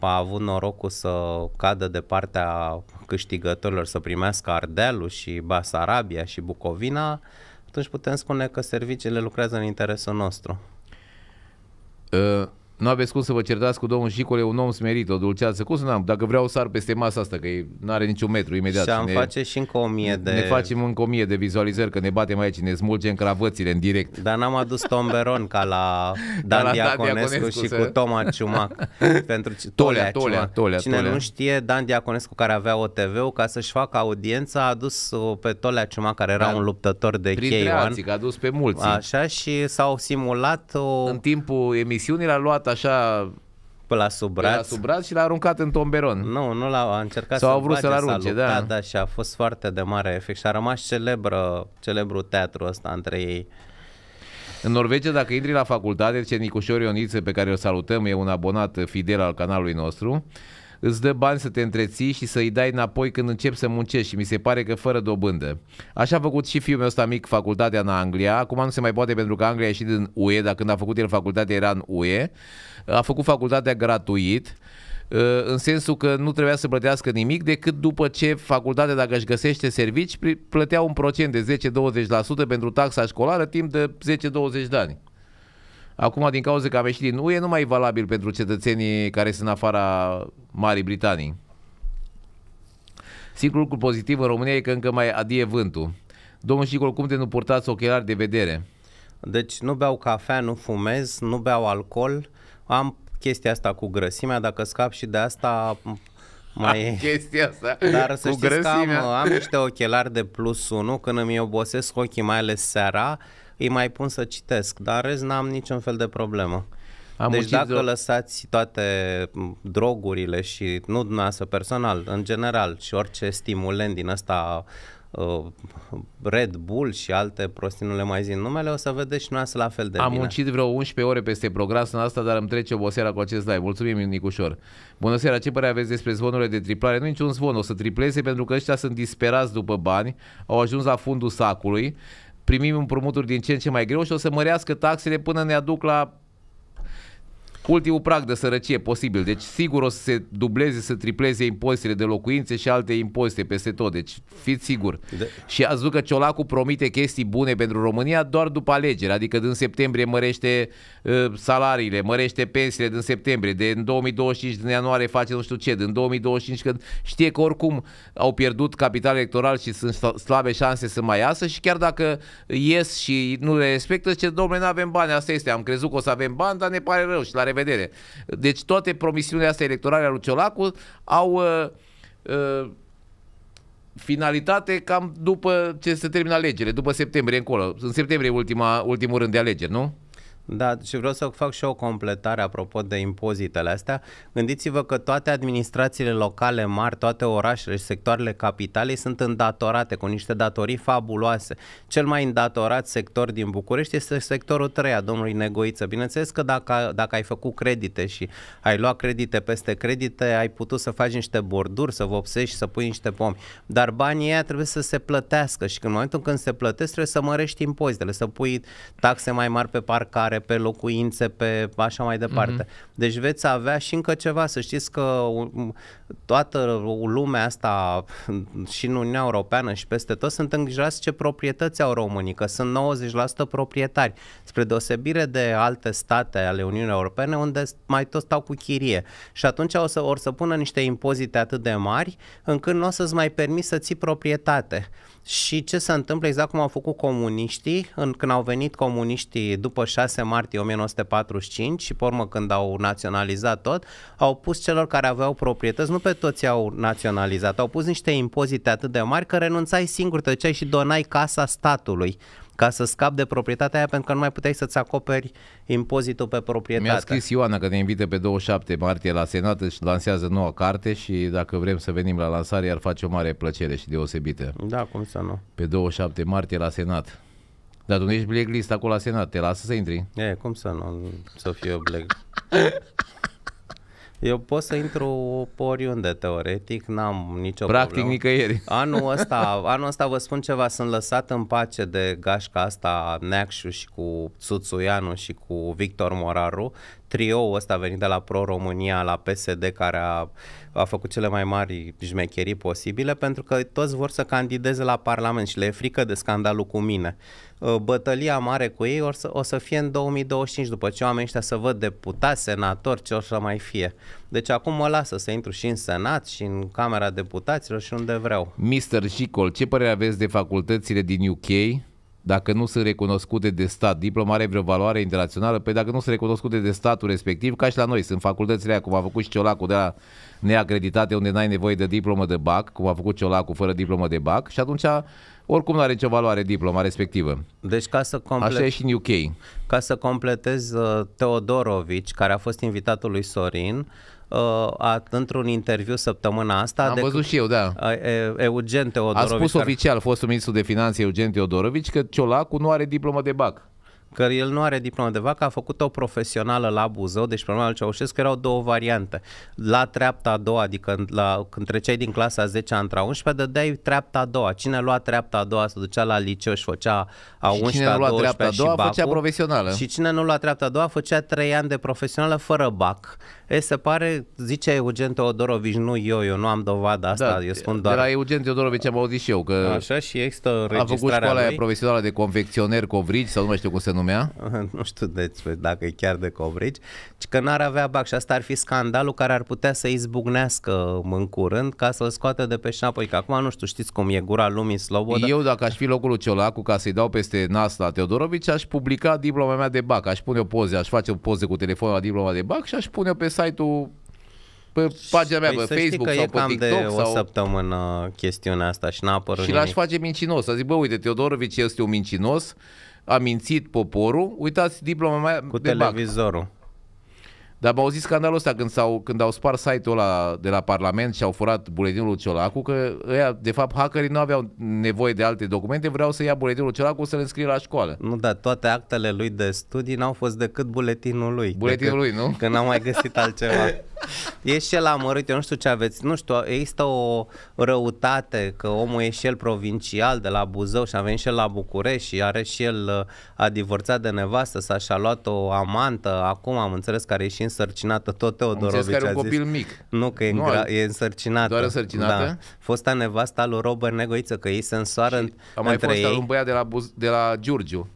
a avut norocul să cadă de partea câștigătorilor, să primească Ardealul și Basarabia și Bucovina, atunci putem spune că serviciile lucrează în interesul nostru. Uh nu aveți cum să vă certați cu domnul Jicole, un om smerit, o dulceață. Cum să n-am? Dacă vreau sar peste masa asta, că nu are niciun metru imediat. Și am ne, face și încă o mie de... Ne facem încă o mie de vizualizări, că ne batem aici, ne smulgem cravățile în direct. Dar n-am adus tomberon ca la Dan da, Diaconescu, Diaconescu și să... cu Toma Ciumac. pentru Tolea, Tolea, Tolea, Tolea. Cine Tolea. nu știe, Dan Diaconescu, care avea TV, ul ca să-și facă audiența, a adus pe Tolea Ciumac, care era da. un luptător de K1. a adus pe mulți. Așa, și s-au simulat... O... În timpul emisiunii l-a luat așa pe la sub braț. La sub braț și l-a aruncat în tomberon. Nu, nu l-a a încercat Sau să vrut să-l arunce, da. da. și a fost foarte de mare efect și a rămas celebră, celebru teatru ăsta între ei. În Norvegia, dacă intri la facultate, ce Nicușor Ioniță, pe care îl salutăm, e un abonat fidel al canalului nostru, uh, îți dă bani să te întreții și să-i dai înapoi când încep să muncești și mi se pare că fără dobândă. Așa a făcut și fiul meu ăsta mic facultatea în Anglia, acum nu se mai poate pentru că Anglia a ieșit din UE, dar când a făcut el facultatea era în UE, a făcut facultatea gratuit, ă, în sensul că nu trebuia să plătească nimic decât după ce facultatea, dacă își găsește servici, plătea un procent de 10-20% pentru taxa școlară timp de 10-20 de ani. Acum, din cauza că am ieșit din UE, nu mai e valabil pentru cetățenii care sunt în afara Marii Britanii. Singurul lucru pozitiv în România e că încă mai adie vântul. Domnul Șicol, cum te nu purtați ochelari de vedere? Deci nu beau cafea, nu fumez, nu beau alcool. Am chestia asta cu grăsimea, dacă scap și de asta mai am chestia asta. Dar să cu știți grăsimea. că am, am niște ochelari de plus 1 când îmi obosesc ochii, mai ales seara îi mai pun să citesc, dar rest n-am niciun fel de problemă. Am deci dacă o... lăsați toate drogurile și nu dumneavoastră personal, în general și orice stimulent din ăsta uh, Red Bull și alte prostii, nu le mai zic numele, o să vedeți și noastră la fel de Am bine. muncit vreo 11 ore peste progresul asta, dar îmi trece seara cu acest live. Mulțumim, Nicușor. Bună seara, ce părere aveți despre zvonurile de triplare? Nu niciun zvon, o să tripleze pentru că ăștia sunt disperați după bani, au ajuns la fundul sacului primim împrumuturi din ce în ce mai greu și o să mărească taxele până ne aduc la ultimul prag de sărăcie posibil. Deci sigur o să se dubleze, să tripleze impozitele de locuințe și alte impozite peste tot. Deci fiți sigur. De... Da. Și ați văzut că Ciolacu promite chestii bune pentru România doar după alegeri. Adică din septembrie mărește uh, salariile, mărește pensiile din septembrie, de în 2025 din ianuarie face nu știu ce, din 2025 când știe că oricum au pierdut capital electoral și sunt slabe șanse să mai iasă și chiar dacă ies și nu le respectă, ce domnule, nu avem bani, asta este, am crezut că o să avem bani, dar ne pare rău și la revedere revedere. Deci toate promisiunile astea electorale ale lui Ciolacu au uh, uh, finalitate cam după ce se termină alegerile, după septembrie încolo. În septembrie ultima, ultimul rând de alegeri, nu? Da, și vreau să fac și o completare apropo de impozitele astea. Gândiți-vă că toate administrațiile locale mari, toate orașele și sectoarele capitalei sunt îndatorate cu niște datorii fabuloase. Cel mai îndatorat sector din București este sectorul 3 a domnului Negoiță. Bineînțeles că dacă, dacă ai făcut credite și ai luat credite peste credite, ai putut să faci niște borduri, să vopsești, să pui niște pomi. Dar banii ăia trebuie să se plătească și în momentul când se plătesc trebuie să mărești impozitele, să pui taxe mai mari pe parcare, mâncare, pe locuințe, pe așa mai departe. Mm-hmm. Deci veți avea și încă ceva. Să știți că toată lumea asta și în Uniunea Europeană și peste tot sunt îngrijorați ce proprietăți au românii, că sunt 90% proprietari, spre deosebire de alte state ale Uniunii Europene unde mai toți stau cu chirie. Și atunci o să, or să pună niște impozite atât de mari încât nu o să-ți mai permis să ții proprietate. Și ce se întâmplă exact cum au făcut comuniștii, în, când au venit comuniștii după 6 martie 1945 și pe urmă când au naționalizat tot, au pus celor care aveau proprietăți, nu pe toți au naționalizat, au pus niște impozite atât de mari că renunțai singur, te duceai și donai casa statului ca să scap de proprietatea aia pentru că nu mai puteai să-ți acoperi impozitul pe proprietate. Mi-a scris Ioana că ne invită pe 27 martie la Senat, își lansează noua carte și dacă vrem să venim la lansare ar face o mare plăcere și deosebită. Da, cum să nu. Pe 27 martie la Senat. Dar tu nu ești blacklist acolo la Senat, te lasă să intri? E, cum să nu, să fiu blacklist. Eu pot să intru oriunde, teoretic, n-am nicio Practic problemă. nicăieri. Anul ăsta, anul ăsta vă spun ceva, sunt lăsat în pace de gașca asta Neacșu și cu Țuțuianu și cu Victor Moraru, trioul ăsta venit de la Pro România, la PSD, care a, a făcut cele mai mari jmecherii posibile, pentru că toți vor să candideze la Parlament și le e frică de scandalul cu mine. Uh, bătălia mare cu ei o să, o să fie în 2025, după ce oamenii ăștia să văd deputați, senatori, ce o să mai fie. Deci acum mă lasă să intru și în Senat și în Camera Deputaților și unde vreau. Mr. Jicol, ce părere aveți de facultățile din UK dacă nu sunt recunoscute de stat. Diploma are vreo valoare internațională? Păi dacă nu sunt recunoscute de statul respectiv, ca și la noi, sunt facultățile aia, cum a făcut și Ciolacu de la neacreditate, unde n-ai nevoie de diplomă de BAC, cum a făcut Ciolacu fără diplomă de BAC și atunci oricum nu are nicio valoare diploma respectivă. Deci ca să complet... Așa e și în UK. Ca să completez, uh, Teodorovici, care a fost invitatul lui Sorin, uh, a, într-un interviu săptămâna asta. Am de văzut și eu, da. Eugen Teodorovici. A spus care... oficial fostul ministru de finanțe Eugen Teodorovici că Ciolacu nu are diplomă de BAC că el nu are diplomă de vacă, a făcut o profesională la Buzău, deci pe lui Ceaușescu erau două variante. La treapta a doua, adică la, când treceai din clasa 10 a între a 11 dădeai treapta a doua. Cine lua treapta a doua se ducea la liceu și făcea a 11 cine a 12 treapta a doua, și bacul, făcea profesională. Și cine nu lua treapta a doua făcea 3 ani de profesională fără bac. E, se pare, zice Eugen Teodorovici, nu eu, eu nu am dovada asta, da, eu spun doar... De la Eugen Teodorovici am auzit și eu că... Așa și există A făcut școala lui. profesională de confecționer covrigi, sau nu mai știu cum se numea. nu știu despre dacă e chiar de covrigi, ci că n-ar avea bac și asta ar fi scandalul care ar putea să izbucnească în curând ca să-l scoate de pe șapă. că acum nu știu, știți cum e gura lumii slobodă. Eu dacă aș fi locul lui Ciolacu ca să-i dau peste nas la Teodorovici, aș publica diploma mea de bac, aș pune o poze, aș face o poze cu telefonul la diploma de bac și aș pune-o pe site-ul pe pagina mea, păi pe să Facebook sau pe TikTok. de sau... o săptămână chestiunea asta și n-a apărut Și l-aș face mincinos. Să zis, bă, uite, Teodorovici este un mincinos, a mințit poporul, uitați diploma mea Cu de televizorul. Bac. Dar m-au zis scandalul ăsta când, s-au, când au spart site-ul ăla de la Parlament și au furat buletinul lui Ciolacu, că ăia, de fapt, hackerii nu aveau nevoie de alte documente, vreau să ia buletinul lui Ciolacu să le înscrie la școală. Nu, dar toate actele lui de studii n-au fost decât buletinul lui. Buletinul decât, lui, nu? Că n-au mai găsit altceva. e și el amărât, eu nu știu ce aveți, nu știu, există o răutate că omul e și el provincial de la Buzău și a venit și el la București și are și el, a divorțat de nevastă s-a și-a luat o amantă, acum am înțeles care e și însărcinată, tot Teodorovici am că are un copil mic. Nu, că e, nu, îngra- e însărcinată. Doar însărcinată? Da. Fosta nevasta lui Robert Negoiță, că ei se însoară și între ei. A mai fost un băiat de la, Buz- de la Giurgiu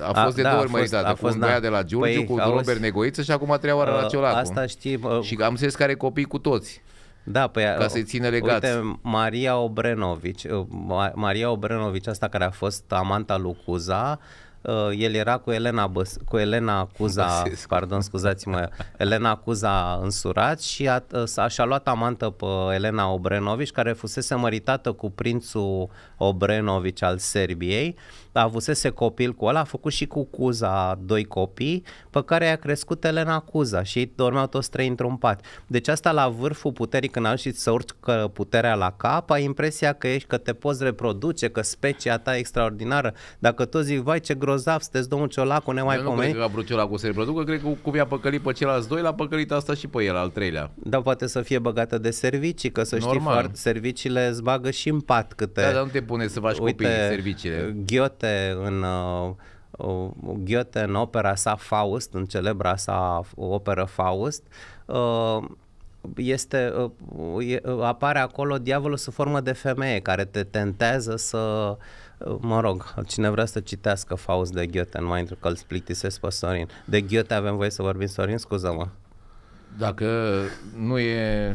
a fost a, de da, două ori exact. A fost, cu un da. de la Giurgiu, păi, cu auzi, Robert Negoiță și acum a treia oară uh, la Ciolacu. Asta știi... Uh, și am zis care copii cu toți. Da, păi, ca uh, să-i ține legat. Uite, Maria Obrenovici, uh, Maria Obrenovici, asta care a fost amanta lui Cuza, Uh, el era cu Elena, Băs, cu Elena Cuza, Băsescu. pardon, scuzați-mă, Elena Cuza însurat și a, uh, a, și-a luat amantă pe Elena Obrenovici, care fusese măritată cu prințul Obrenovici al Serbiei, a avusese copil cu ăla, a făcut și cu Cuza doi copii, pe care i-a crescut Elena Cuza și ei dormeau toți trei într-un pat. Deci asta la vârful puterii, când și să urci că puterea la cap, ai impresia că ești, că te poți reproduce, că specia ta e extraordinară. Dacă toți zic, vai ce gro- grozav, sunteți domnul Ciolacu, ne mai pomeni. nu cred că a vrut Ciolacu să producă, cred că cum i-a păcălit pe ceilalți doi, l-a păcălit asta și pe el, al treilea. Dar poate să fie băgată de servicii, că să Normal. știi, foarte, serviciile îți bagă și în pat câte... Da, dar nu te pune să faci copii copii serviciile. ghiote în... Uh, uh Goethe în opera sa Faust, în celebra sa operă Faust, uh, este, uh, apare acolo diavolul sub formă de femeie care te tentează să mă rog, cine vrea să citească Faust de Goethe mai intru că îl plictisesc pe Sorin. De Goethe avem voie să vorbim, Sorin? Scuză-mă. Dacă nu e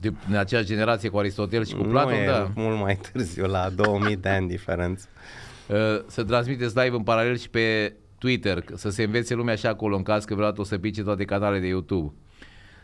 de, de aceeași generație cu Aristotel și cu Platon, nu e da. mult mai târziu, la 2000 de ani diferență. Uh, să transmiteți live în paralel și pe Twitter, să se învețe lumea și acolo, în caz că vreodată o să pice toate canalele de YouTube.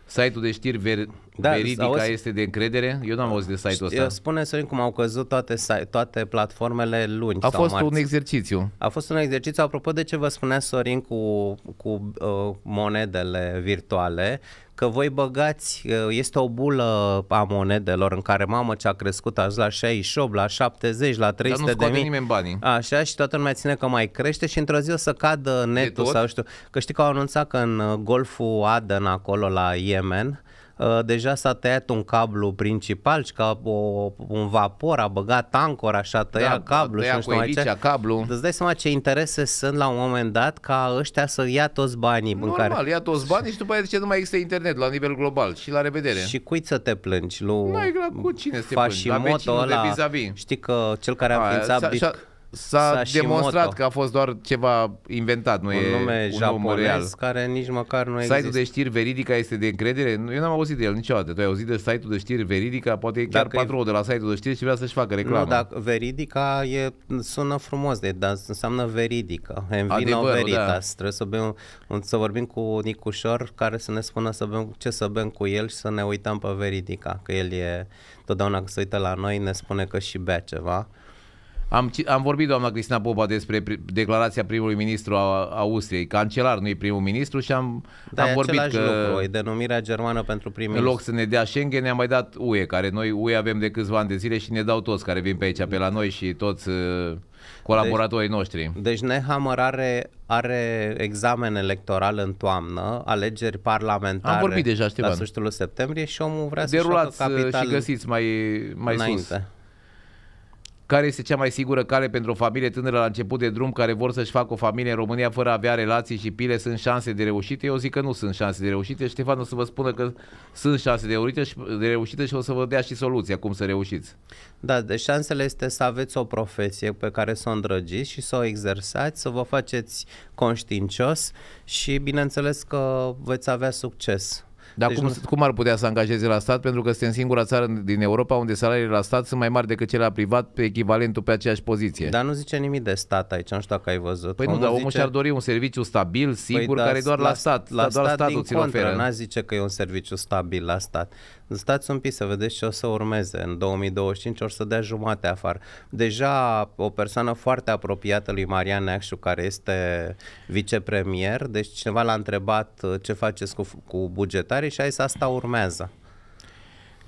Site-ul de știri ver- da, Veridica auzi? este de încredere? Eu nu am auzit de site-ul ăsta. Spune să cum au căzut toate, toate platformele luni A sau fost marți. un exercițiu. A fost un exercițiu. Apropo de ce vă spunea Sorin cu, cu uh, monedele virtuale, că voi băgați, uh, este o bulă a monedelor în care, mamă, ce a crescut azi la 68, la 70, la 300 Dar nu de mii. nimeni banii. Așa, și toată lumea ține că mai crește și într-o zi o să cadă netul sau știu. Că știi că au anunțat că în golful Aden, acolo la Yemen, Uh, deja s-a tăiat un cablu principal și ca o, un vapor a băgat ancora și a tăiat da, cablu. Tăia și cu eliția, ce. cablu. Îți dai seama ce interese sunt la un moment dat ca ăștia să ia toți banii. Normal, care... ia toți banii și după aceea ce nu mai există internet la nivel global și la revedere. Și cui să te plângi? Lu... Mai cu cine să te plângi? La vecinul ăla, de vis-a-vis. Știi că cel care a, a înființat... S-a demonstrat că a fost doar ceva inventat, nu un e nume un japonez real. care nici măcar nu există. Site-ul de știri Veridica este de încredere? Eu n-am auzit de el niciodată. Tu ai auzit de site-ul de știri Veridica? Poate e chiar dacă patru e... de la site-ul de știri și vrea să-și facă reclamă. Nu, dacă Veridica e, sună frumos, de, dar înseamnă Veridica. Envino Veritas. Da. Trebuie să, bem, să vorbim cu Nicușor care să ne spună să bem, ce să bem cu el și să ne uităm pe Veridica, că el e totdeauna să se uită la noi ne spune că și bea ceva. Am, am vorbit, doamna Cristina Popa, despre declarația primului ministru a Austriei. Cancelar nu e primul ministru și am, da, am vorbit că... lucru, e denumirea germană pentru ministru. În loc să ne dea Schengen, ne-a mai dat UE, care noi UE avem de câțiva ani de zile și ne dau toți care vin pe aici, pe la noi și toți uh, colaboratorii deci, noștri. Deci Nehammer are, are examen electoral în toamnă, alegeri parlamentare Am vorbit deja, la sfârșitul septembrie și omul vrea să uh, și, capital și găsiți mai, mai înainte. sus. Care este cea mai sigură cale pentru o familie tânără la început de drum care vor să-și facă o familie în România fără a avea relații și pile? Sunt șanse de reușite? Eu zic că nu sunt șanse de reușite. Ștefan o să vă spună că sunt șanse de reușite și, de reușite și o să vă dea și soluția cum să reușiți. Da, deci șansele este să aveți o profesie pe care să o îndrăgiți și să o exersați, să vă faceți conștiincios și bineînțeles că veți avea succes dar deci cum, nu... cum ar putea să angajeze la stat? Pentru că suntem singura țară din Europa unde salariile la stat sunt mai mari decât cele la privat pe echivalentul pe aceeași poziție. Dar nu zice nimic de stat aici, nu știu dacă ai văzut. Păi omul nu, dar omul zice... și-ar dori un serviciu stabil, păi sigur, păi, da, care doar la, la stat, la, doar stat, stat ți-l N-a zice că e un serviciu stabil la stat stați un pic să vedeți ce o să urmeze. În 2025 o să dea jumate afară. Deja o persoană foarte apropiată lui Marian Neacșu, care este vicepremier, deci cineva l-a întrebat uh, ce faceți cu, cu bugetarii și a zis asta urmează.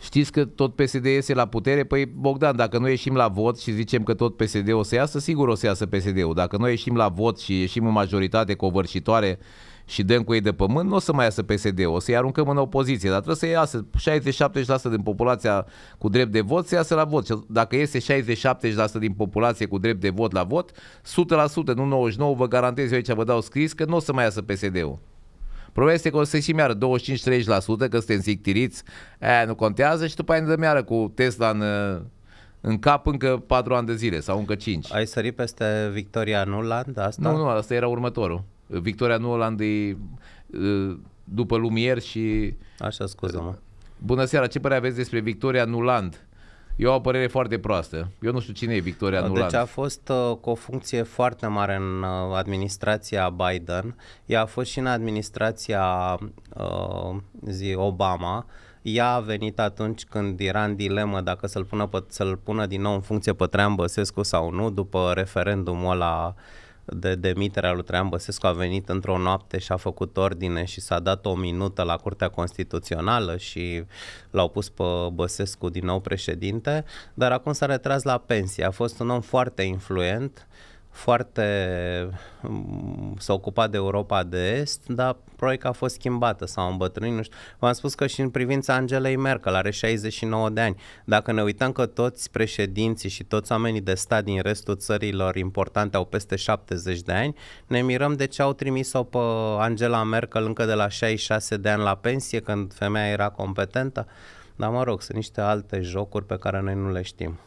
Știți că tot PSD iese la putere? Păi Bogdan, dacă noi ieșim la vot și zicem că tot PSD o să iasă, sigur o să iasă PSD-ul. Dacă noi ieșim la vot și ieșim în majoritate covârșitoare, și dăm cu ei de pământ, nu o să mai iasă PSD, o să-i aruncăm în opoziție, dar trebuie să iasă 60-70% din populația cu drept de vot, să iasă la vot. dacă iese 60-70% din populație cu drept de vot la vot, 100%, nu 99%, vă garantez eu aici, vă dau scris că nu o să mai iasă PSD-ul. Problema este că o să și meară 25-30% că suntem zictiriți, aia nu contează și după aia ne dăm iară cu Tesla în, în cap încă 4 ani de zile sau încă 5. Ai sărit peste victoria Nuland asta? Nu, nu, asta era următorul. Victoria nu Olandei uh, după Lumier și... Așa, scuze mă uh, Bună seara, ce părere aveți despre Victoria Nuland? Eu o părere foarte proastă. Eu nu știu cine e Victoria deci Nuland. Deci a fost uh, cu o funcție foarte mare în uh, administrația Biden. Ea a fost și în administrația uh, zi Obama. Ea a venit atunci când era în dilemă dacă să-l pună, pe, să-l pună din nou în funcție pe Trean Băsescu sau nu, după referendumul ăla uh, de a lui Traian Băsescu a venit într-o noapte și a făcut ordine și s-a dat o minută la Curtea Constituțională și l-au pus pe Băsescu din nou președinte, dar acum s-a retras la pensie. A fost un om foarte influent, foarte mm, s-a ocupat de Europa de Est, dar Proiect a fost schimbată sau îmbătrânit, nu știu. V-am spus că și în privința Angelei Merkel are 69 de ani. Dacă ne uităm că toți președinții și toți oamenii de stat din restul țărilor importante au peste 70 de ani, ne mirăm de ce au trimis-o pe Angela Merkel încă de la 66 de ani la pensie, când femeia era competentă. Dar mă rog, sunt niște alte jocuri pe care noi nu le știm.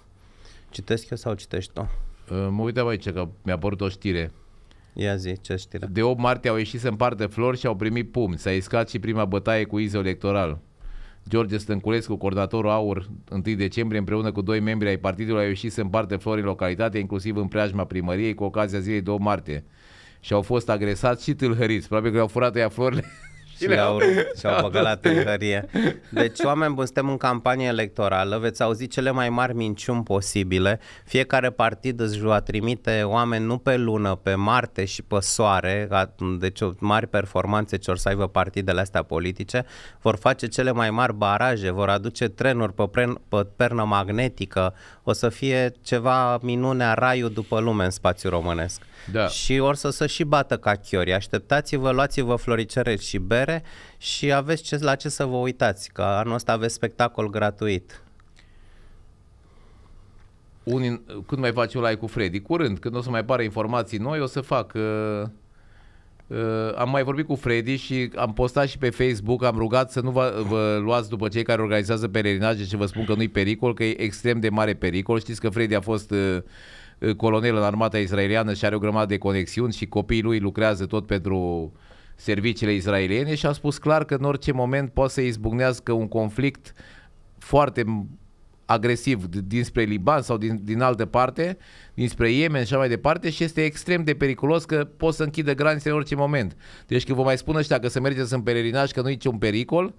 Citesc eu sau citești tu? Mă uitam aici că mi-a apărut o știre Ia zi, ce știre? De 8 martie au ieșit să împartă flori și au primit pumni. S-a iscat și prima bătaie cu izul electoral. George Stănculescu, coordonatorul AUR, 1 decembrie, împreună cu doi membri ai partidului, au ieșit să împartă flori în localitate, inclusiv în preajma primăriei, cu ocazia zilei 2 martie. Și au fost agresați și tâlhăriți. Probabil că au furat ea florile și le-au, și-au băgat la tâncărie. Deci, oameni buni, suntem în campanie electorală, veți auzi cele mai mari minciuni posibile. Fiecare partid îți va trimite oameni nu pe lună, pe Marte și pe Soare, deci mari performanțe ce or să aibă partidele astea politice, vor face cele mai mari baraje, vor aduce trenuri pe, pren, pe pernă magnetică, o să fie ceva minunea raiul după lume în spațiu românesc. Da. Și or să se și bată ca chiori. Așteptați-vă, luați-vă floricere și bere și aveți ce, la ce să vă uitați, că anul ăsta aveți spectacol gratuit. Unii, când mai faci un like cu Freddy? Curând, când o să mai pare informații noi, o să fac... Uh... Uh, am mai vorbit cu Freddy și am postat și pe Facebook, am rugat să nu vă, vă luați după cei care organizează pelerinaje și vă spun că nu-i pericol, că e extrem de mare pericol. Știți că Freddy a fost uh, colonel în armata israeliană și are o grămadă de conexiuni și copiii lui lucrează tot pentru serviciile israeliene și a spus clar că în orice moment poate să izbucnească un conflict foarte agresiv dinspre Liban sau din, din altă parte, dinspre Yemen și așa mai departe și este extrem de periculos că pot să închidă granițele în orice moment. Deci când vă mai spun ăștia că să mergeți în pelerinaj, că nu e niciun pericol,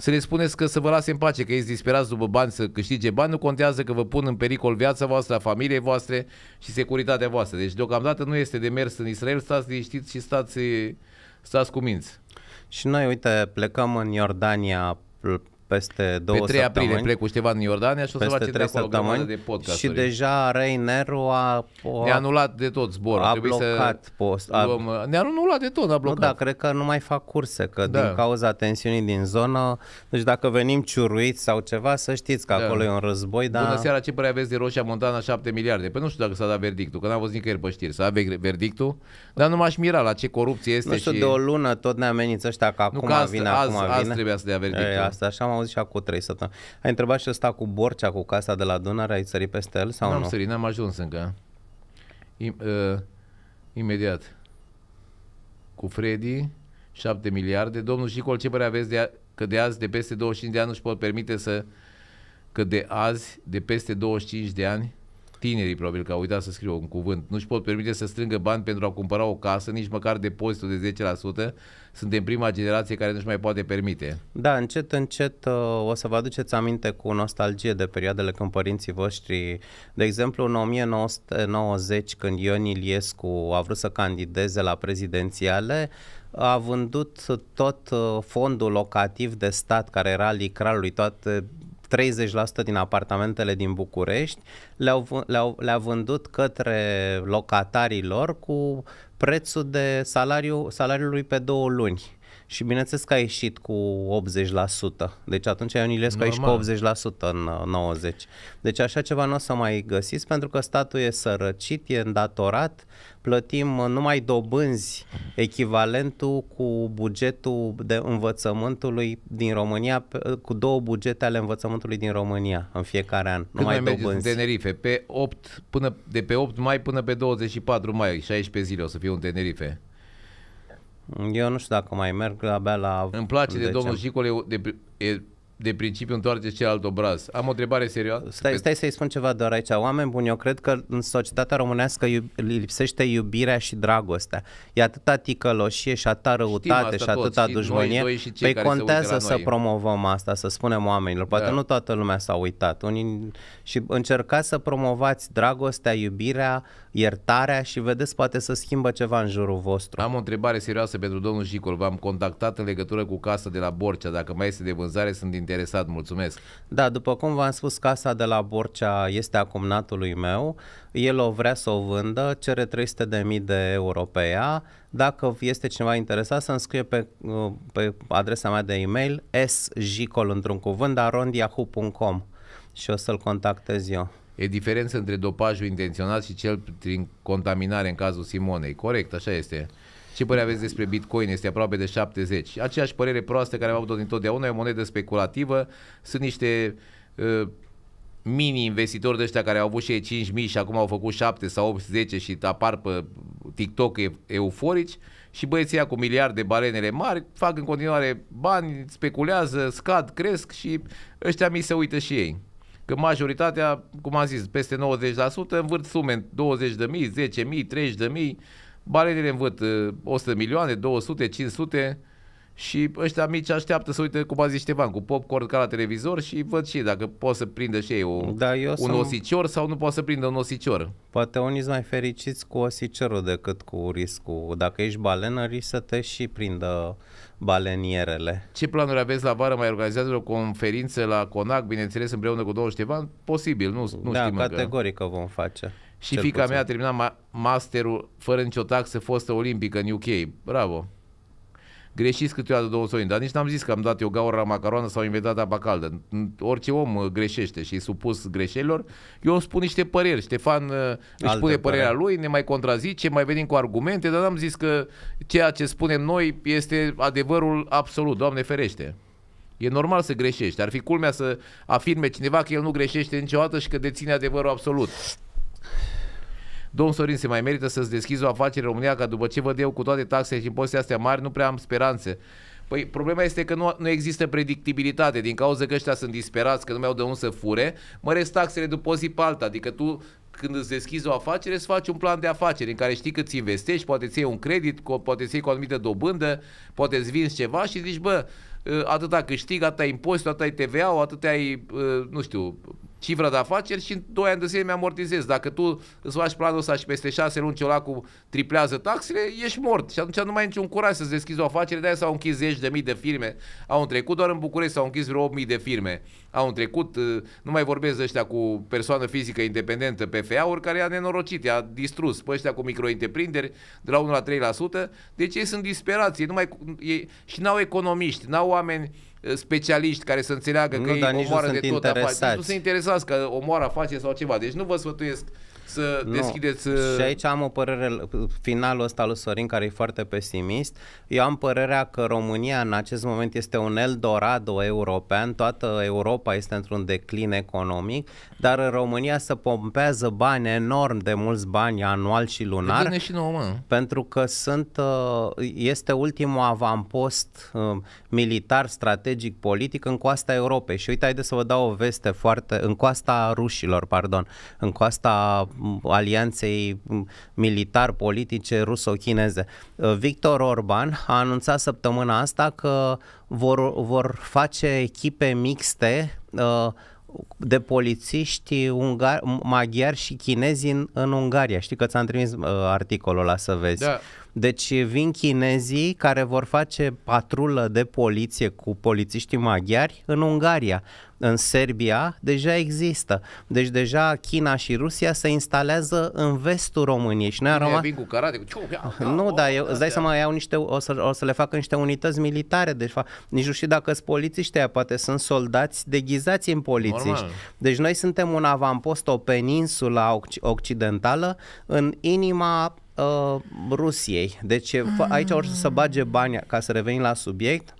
să le spuneți că să vă lase în pace, că ești disperați după bani să câștige bani, nu contează că vă pun în pericol viața voastră, familiei voastre și securitatea voastră. Deci deocamdată nu este de mers în Israel, stați liniștiți și stați, stați cu minți. Și noi, uite, plecăm în Iordania peste două Pe 3 săptămâni. aprilie plec cu Ștefan în Iordania și o să facem de acolo săptămâni de podcast. Și deja Rainer a, a, ne-a anulat de tot zborul. A blocat să post. A, luăm, ne-a anulat de tot, a blocat. Nu, da, cred că nu mai fac curse, că da. din cauza tensiunii din zonă, deci dacă venim ciuruiți sau ceva, să știți că da. acolo e un război. Dar... Bună seara, ce părere aveți de Roșia Montana 7 miliarde? Păi nu știu dacă s-a dat verdictul, că n-am văzut nicăieri pe știri, s-a dat verdictul, dar nu m-aș mira la ce corupție este. Nu știu, și... de o lună tot ne amenință ăștia că acum nu, că azi, vine, azi, acum azi vine. trebuia să dea verdictul. E, asta, așa am auzit și acum trei săptămâni. Ai întrebat și ăsta cu Borcea, cu casa de la Dunăre, ai sărit peste el sau n-am nu? N-am sărit, n-am ajuns încă. I- uh, imediat. Cu Freddy, 7 miliarde. Domnul Jicol, ce părere aveți de a- că de azi, de peste 25 de ani, nu-și pot permite să că de azi, de peste 25 de ani, tinerii probabil că au uitat să scriu un cuvânt, nu-și pot permite să strângă bani pentru a cumpăra o casă, nici măcar depozitul de 10%, suntem prima generație care nu-și mai poate permite. Da, încet, încet uh, o să vă aduceți aminte cu nostalgie de perioadele când părinții voștri, de exemplu în 1990 când Ion Iliescu a vrut să candideze la prezidențiale, a vândut tot uh, fondul locativ de stat care era al lui toate 30% din apartamentele din București le-au, le-au, le-a vândut către locatarii lor cu prețul de salariu, salariului pe două luni și bineînțeles că a ieșit cu 80%. Deci atunci Ionilescu Normal. a ieșit cu 80% în 90. Uh, deci așa ceva nu o să mai găsiți pentru că statul e sărăcit, e îndatorat, plătim uh, numai dobânzi echivalentul cu bugetul de învățământului din România, uh, cu două bugete ale învățământului din România în fiecare an. Când numai mai dobânzi. în Tenerife? Pe 8, până, de pe 8 mai până pe 24 mai, 16 zile o să fiu un Tenerife. Eu nu știu dacă mai merg abia la... Îmi place de 10. domnul e, de, e de principiu întoarceți celălalt obraz. Am o întrebare serioasă. Stai, stai să-i spun ceva doar aici. Oameni buni, eu cred că în societatea românească iub- lipsește iubirea și dragostea. E atâta ticăloșie și atâta răutate și atâta toți, dușmanie. Noi, noi păi contează să noi. promovăm asta, să spunem oamenilor. Poate da. nu toată lumea s-a uitat. Unii... Și încercați să promovați dragostea, iubirea, iertarea și vedeți poate să schimbă ceva în jurul vostru. Am o întrebare serioasă pentru domnul Jicol. V-am contactat în legătură cu casa de la Borcea. Dacă mai este de vânzare, sunt din interesat, mulțumesc. Da, după cum v-am spus, casa de la Borcea este a cumnatului meu, el o vrea să o vândă, cere 300.000 de euro pe ea, dacă este cineva interesat să-mi scrie pe, uh, pe adresa mea de e-mail sjicol într-un cuvânt arondiahu.com și o să-l contactez eu. E diferență între dopajul intenționat și cel prin contaminare în cazul Simonei, corect, așa este. Ce părere aveți despre Bitcoin? Este aproape de 70. Aceeași părere proastă care am avut-o dintotdeauna, e o monedă speculativă. Sunt niște uh, ă, mini-investitori de ăștia care au avut și ei 5.000 și acum au făcut 7 sau 8, 10 și apar pe TikTok euforici și băieții cu miliarde de balenele mari fac în continuare bani, speculează, scad, cresc și ăștia mi se uită și ei. Că majoritatea, cum am zis, peste 90% învârt sume 20 de mii, 10 mii, 30 de mii, Balenile învăț uh, 100 milioane, 200, 500 și ăștia mici așteaptă să uite, cum a zis Ștefan, cu popcorn ca la televizor și văd și dacă pot să prindă și ei o, da, eu un osicior sau nu pot să prindă un osicior. Poate unii sunt mai fericiți cu osiciorul decât cu riscul. Dacă ești balenă, risc să te și prindă balenierele. Ce planuri aveți la vară? Mai organizează o conferință la CONAC, bineînțeles, împreună cu domnul Ștefan? Posibil, nu, nu da, știm categoric că vom face. Și Cel fica puțin. mea a terminat ma- masterul fără nicio taxă, fostă olimpică în UK. Bravo! Greșiți câteodată două soi, dar nici n-am zis că am dat eu gaură la macaroană sau inventat apa caldă. Orice om uh, greșește și e supus greșelilor. Eu spun niște păreri. Ștefan uh, Alte își pune părerea părere. lui, ne mai contrazice, mai venim cu argumente, dar n-am zis că ceea ce spunem noi este adevărul absolut. Doamne ferește! E normal să greșești. Ar fi culmea să afirme cineva că el nu greșește niciodată și că deține adevărul absolut. Domn Sorin, se mai merită să-ți deschizi o afacere în România, ca după ce văd eu cu toate taxele și impozitele astea mari, nu prea am speranțe. Păi problema este că nu, nu există predictibilitate din cauza că ăștia sunt disperați, că nu mi-au de unde să fure, măresc taxele după o zi pe alta, adică tu când îți deschizi o afacere, să faci un plan de afaceri în care știi că cât investești, poate ți iei un credit, poate ți iei cu o anumită dobândă, poate ți vinzi ceva și zici, bă, ă, atâta câștig, atâta impozit, atâta ai TVA, atâta ai, ă, nu știu, cifra de afaceri și în 2 ani de zile mi-amortizez. Dacă tu îți faci planul ăsta și peste 6 luni ceva cu triplează taxele, ești mort. Și atunci nu mai ai niciun curaj să-ți deschizi o afacere. De-aia s-au închis zeci de mii de firme. Au trecut doar în București s-au închis vreo 8.000 de firme. Au trecut, uh, nu mai vorbesc de ăștia cu persoană fizică independentă, PFA-uri, care i-a nenorocit, i-a distrus pe ăștia cu microîntreprinderi de la 1 la 3%. Deci ei sunt disperați, ei nu mai, ei, și n-au economiști, n-au oameni Eh, specialiști care să înțeleagă nu, că ei omoară de tot afară. Nu se interesați că omoară face sau ceva. Deci nu vă sfătuiesc să nu. deschideți... Și eh, aici am o părere, finalul ăsta lui Sorin, care e foarte pesimist. Eu am părerea că România în acest moment este un Eldorado european, toată Europa este într-un declin economic, dar în România se pompează bani enorm de mulți bani anual și lunar. și nouă, mă. Pentru că sunt, uh, este ultimul avampost uh, militar, strategic, politic în coasta Europei. Și uite, haideți să vă dau o veste foarte... În coasta rușilor, pardon. În coasta mm, alianței mm, militar-politice ruso-chineze. Uh, Victor Orban a anunțat săptămâna asta că vor, vor face echipe mixte uh, de polițiști ungari, maghiari și chinezi în, în Ungaria. Știi că ți-am trimis uh, articolul ăla să vezi. Da. Deci vin chinezii care vor face patrulă de poliție cu polițiștii maghiari în Ungaria. În Serbia deja există. Deci deja China și Rusia se instalează în vestul României. Și noi am rămas... cu karate, cu... Da, nu, dar eu, îți dai seama, iau niște, o, să, o să le facă niște unități militare. Deci fa... nici nu știu dacă sunt polițiști aia, poate sunt soldați deghizați în polițiști. Normal. Deci noi suntem un avampost, o peninsulă occidentală în inima uh, Rusiei. Deci mm. aici or să bage bani, ca să revenim la subiect,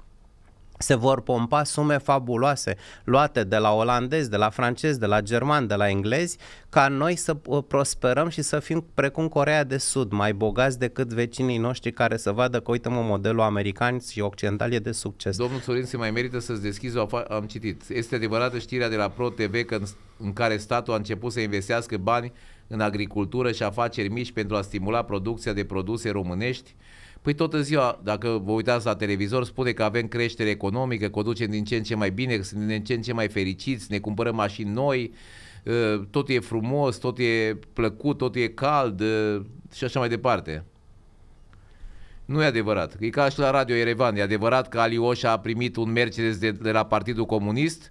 se vor pompa sume fabuloase luate de la olandezi, de la francezi, de la germani, de la englezi, ca noi să uh, prosperăm și să fim precum Corea de Sud, mai bogați decât vecinii noștri care să vadă că, uităm un modelul american și occidental e de succes. Domnul Sorin, se mai merită să-ți deschizi o am citit. Este adevărată știrea de la Pro TV că în, în care statul a început să investească bani în agricultură și afaceri mici pentru a stimula producția de produse românești. Păi toată ziua, dacă vă uitați la televizor, spune că avem creștere economică, că o ducem din ce în ce mai bine, suntem din ce în ce mai fericiți, ne cumpărăm mașini noi, ă, tot e frumos, tot e plăcut, tot e cald ă, și așa mai departe. Nu e adevărat. E ca și la Radio Erevan. E adevărat că Alioșa a primit un Mercedes de, de la Partidul Comunist,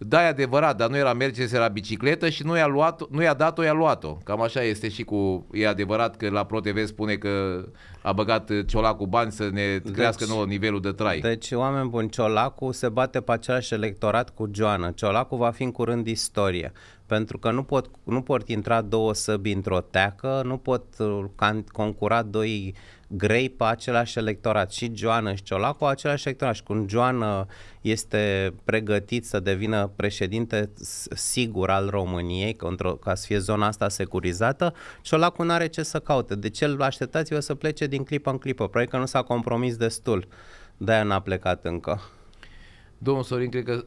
da, e adevărat, dar nu era merge era bicicletă și nu i-a, luat, nu i-a dat-o, i-a luat-o. Cam așa este și cu... E adevărat că la ProTV spune că a băgat ciolacul bani să ne deci, crească nouă nivelul de trai. Deci, oameni buni, ciolacul se bate pe același electorat cu Joana. Ciolacul va fi în curând istorie pentru că nu pot, nu pot intra două săbi într-o teacă, nu pot uh, concura doi grei pe același electorat. Și Joana și Ciolacu au același electorat. Și când Joana uh, este pregătit să devină președinte sigur al României, ca să fie zona asta securizată, Ciolacu nu are ce să caute. De ce îl așteptați-vă să plece din clipă în clipă. Probabil că nu s-a compromis destul. De-aia n-a plecat încă. Domnul Sorin, cred că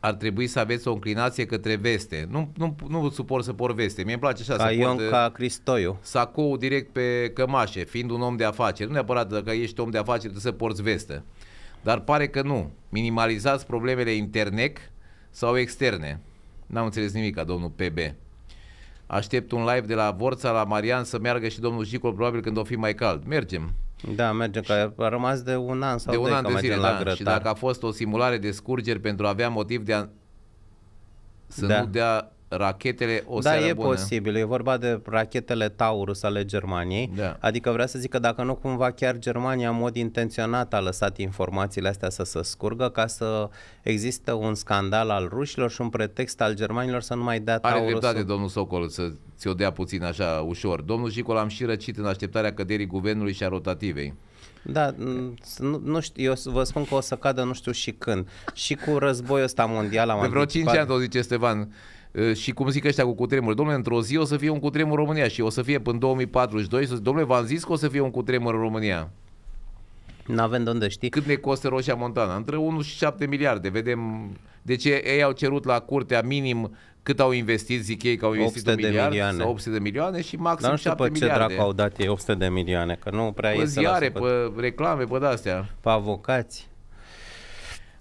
ar trebui să aveți o înclinație către veste. Nu, nu, nu suport să por veste. Mie îmi place așa. Ca să Ion, port, ca uh, Cristoiu. Sacou direct pe cămașe, fiind un om de afaceri. Nu neapărat dacă ești om de afaceri trebuie să porți veste. Dar pare că nu. Minimalizați problemele interne sau externe. N-am înțeles nimic ca domnul PB. Aștept un live de la Vorța la Marian să meargă și domnul Jicol probabil când o fi mai cald. Mergem. Da, mergem, că a rămas de un an sau de un doi, an de zile, la da. Și dacă a fost o simulare de scurgeri pentru a avea motiv de a să da. nu dea rachetele o Da, e bună. posibil. E vorba de rachetele Taurus ale Germaniei. Da. Adică vreau să zic că dacă nu cumva chiar Germania în mod intenționat a lăsat informațiile astea să se scurgă ca să există un scandal al rușilor și un pretext al germanilor să nu mai dea Taurus. Are Taurusul. dreptate domnul Socol să ți-o dea puțin așa ușor. Domnul Jicol am și răcit în așteptarea căderii guvernului și a rotativei. Da, nu, nu știu, eu vă spun că o să cadă nu știu și când. Și cu războiul ăsta mondial am De vreo 5 ani, tot zice Stevan. Ă, și cum zic ăștia cu cutremur, domnule, într-o zi o să fie un cutremur în România și o să fie până 2042, să domnule, v-am zis că o să fie un cutremur în România. Nu avem de unde știi. Cât ne costă Roșia Montana? Între 1 și 7 miliarde. Vedem de ce ei au cerut la curtea minim cât au investit, zic ei că au investit 800 miliard, de milioane. sau 800 de milioane și maxim Dar nu știu 7 pe miliarde. ce dracu au dat ei 800 de milioane, că nu prea pe e ziare, pe reclame, pe astea Pe avocați.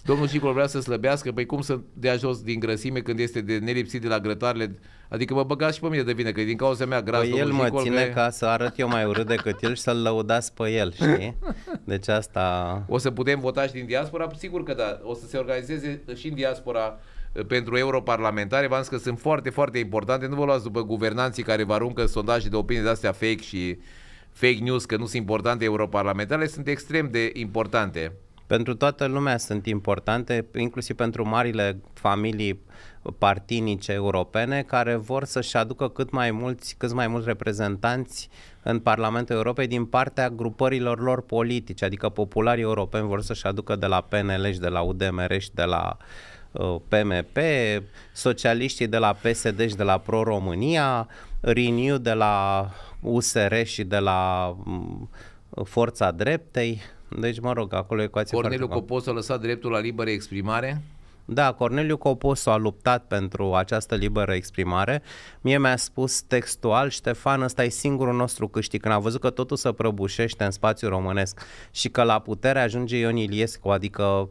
Domnul Ciclor vrea să slăbească, păi cum să dea jos din grăsime când este de nelipsit de la grătoarele? Adică mă băgați și pe mine de vine, că e din cauza mea gras. Păi el mă Ciclor ține că... ca să arăt eu mai urât decât el și să-l lăudați pe el, știi? Deci asta... O să putem vota și din diaspora? Sigur că da, o să se organizeze și în diaspora uh, pentru europarlamentare, v-am zis că sunt foarte, foarte importante, nu vă luați după guvernanții care vă aruncă sondaje de opinie de astea fake și fake news că nu sunt importante europarlamentare, sunt extrem de importante pentru toată lumea sunt importante, inclusiv pentru marile familii partinice europene care vor să-și aducă cât mai mulți, cât mai mulți reprezentanți în Parlamentul Europei din partea grupărilor lor politice, adică popularii europeni vor să-și aducă de la PNL și de la UDMR și de la PMP, uh, socialiștii de la PSD și de la Pro-România, Renew de la USR și de la mm, Forța Dreptei, deci, mă rog, acolo ecuație Corneliu Copos a lăsat dreptul la liberă exprimare? Da, Corneliu Copos a luptat pentru această liberă exprimare. Mie mi-a spus textual, Ștefan, ăsta e singurul nostru câștig. Când a văzut că totul se prăbușește în spațiul românesc și că la putere ajunge Ion Iliescu, adică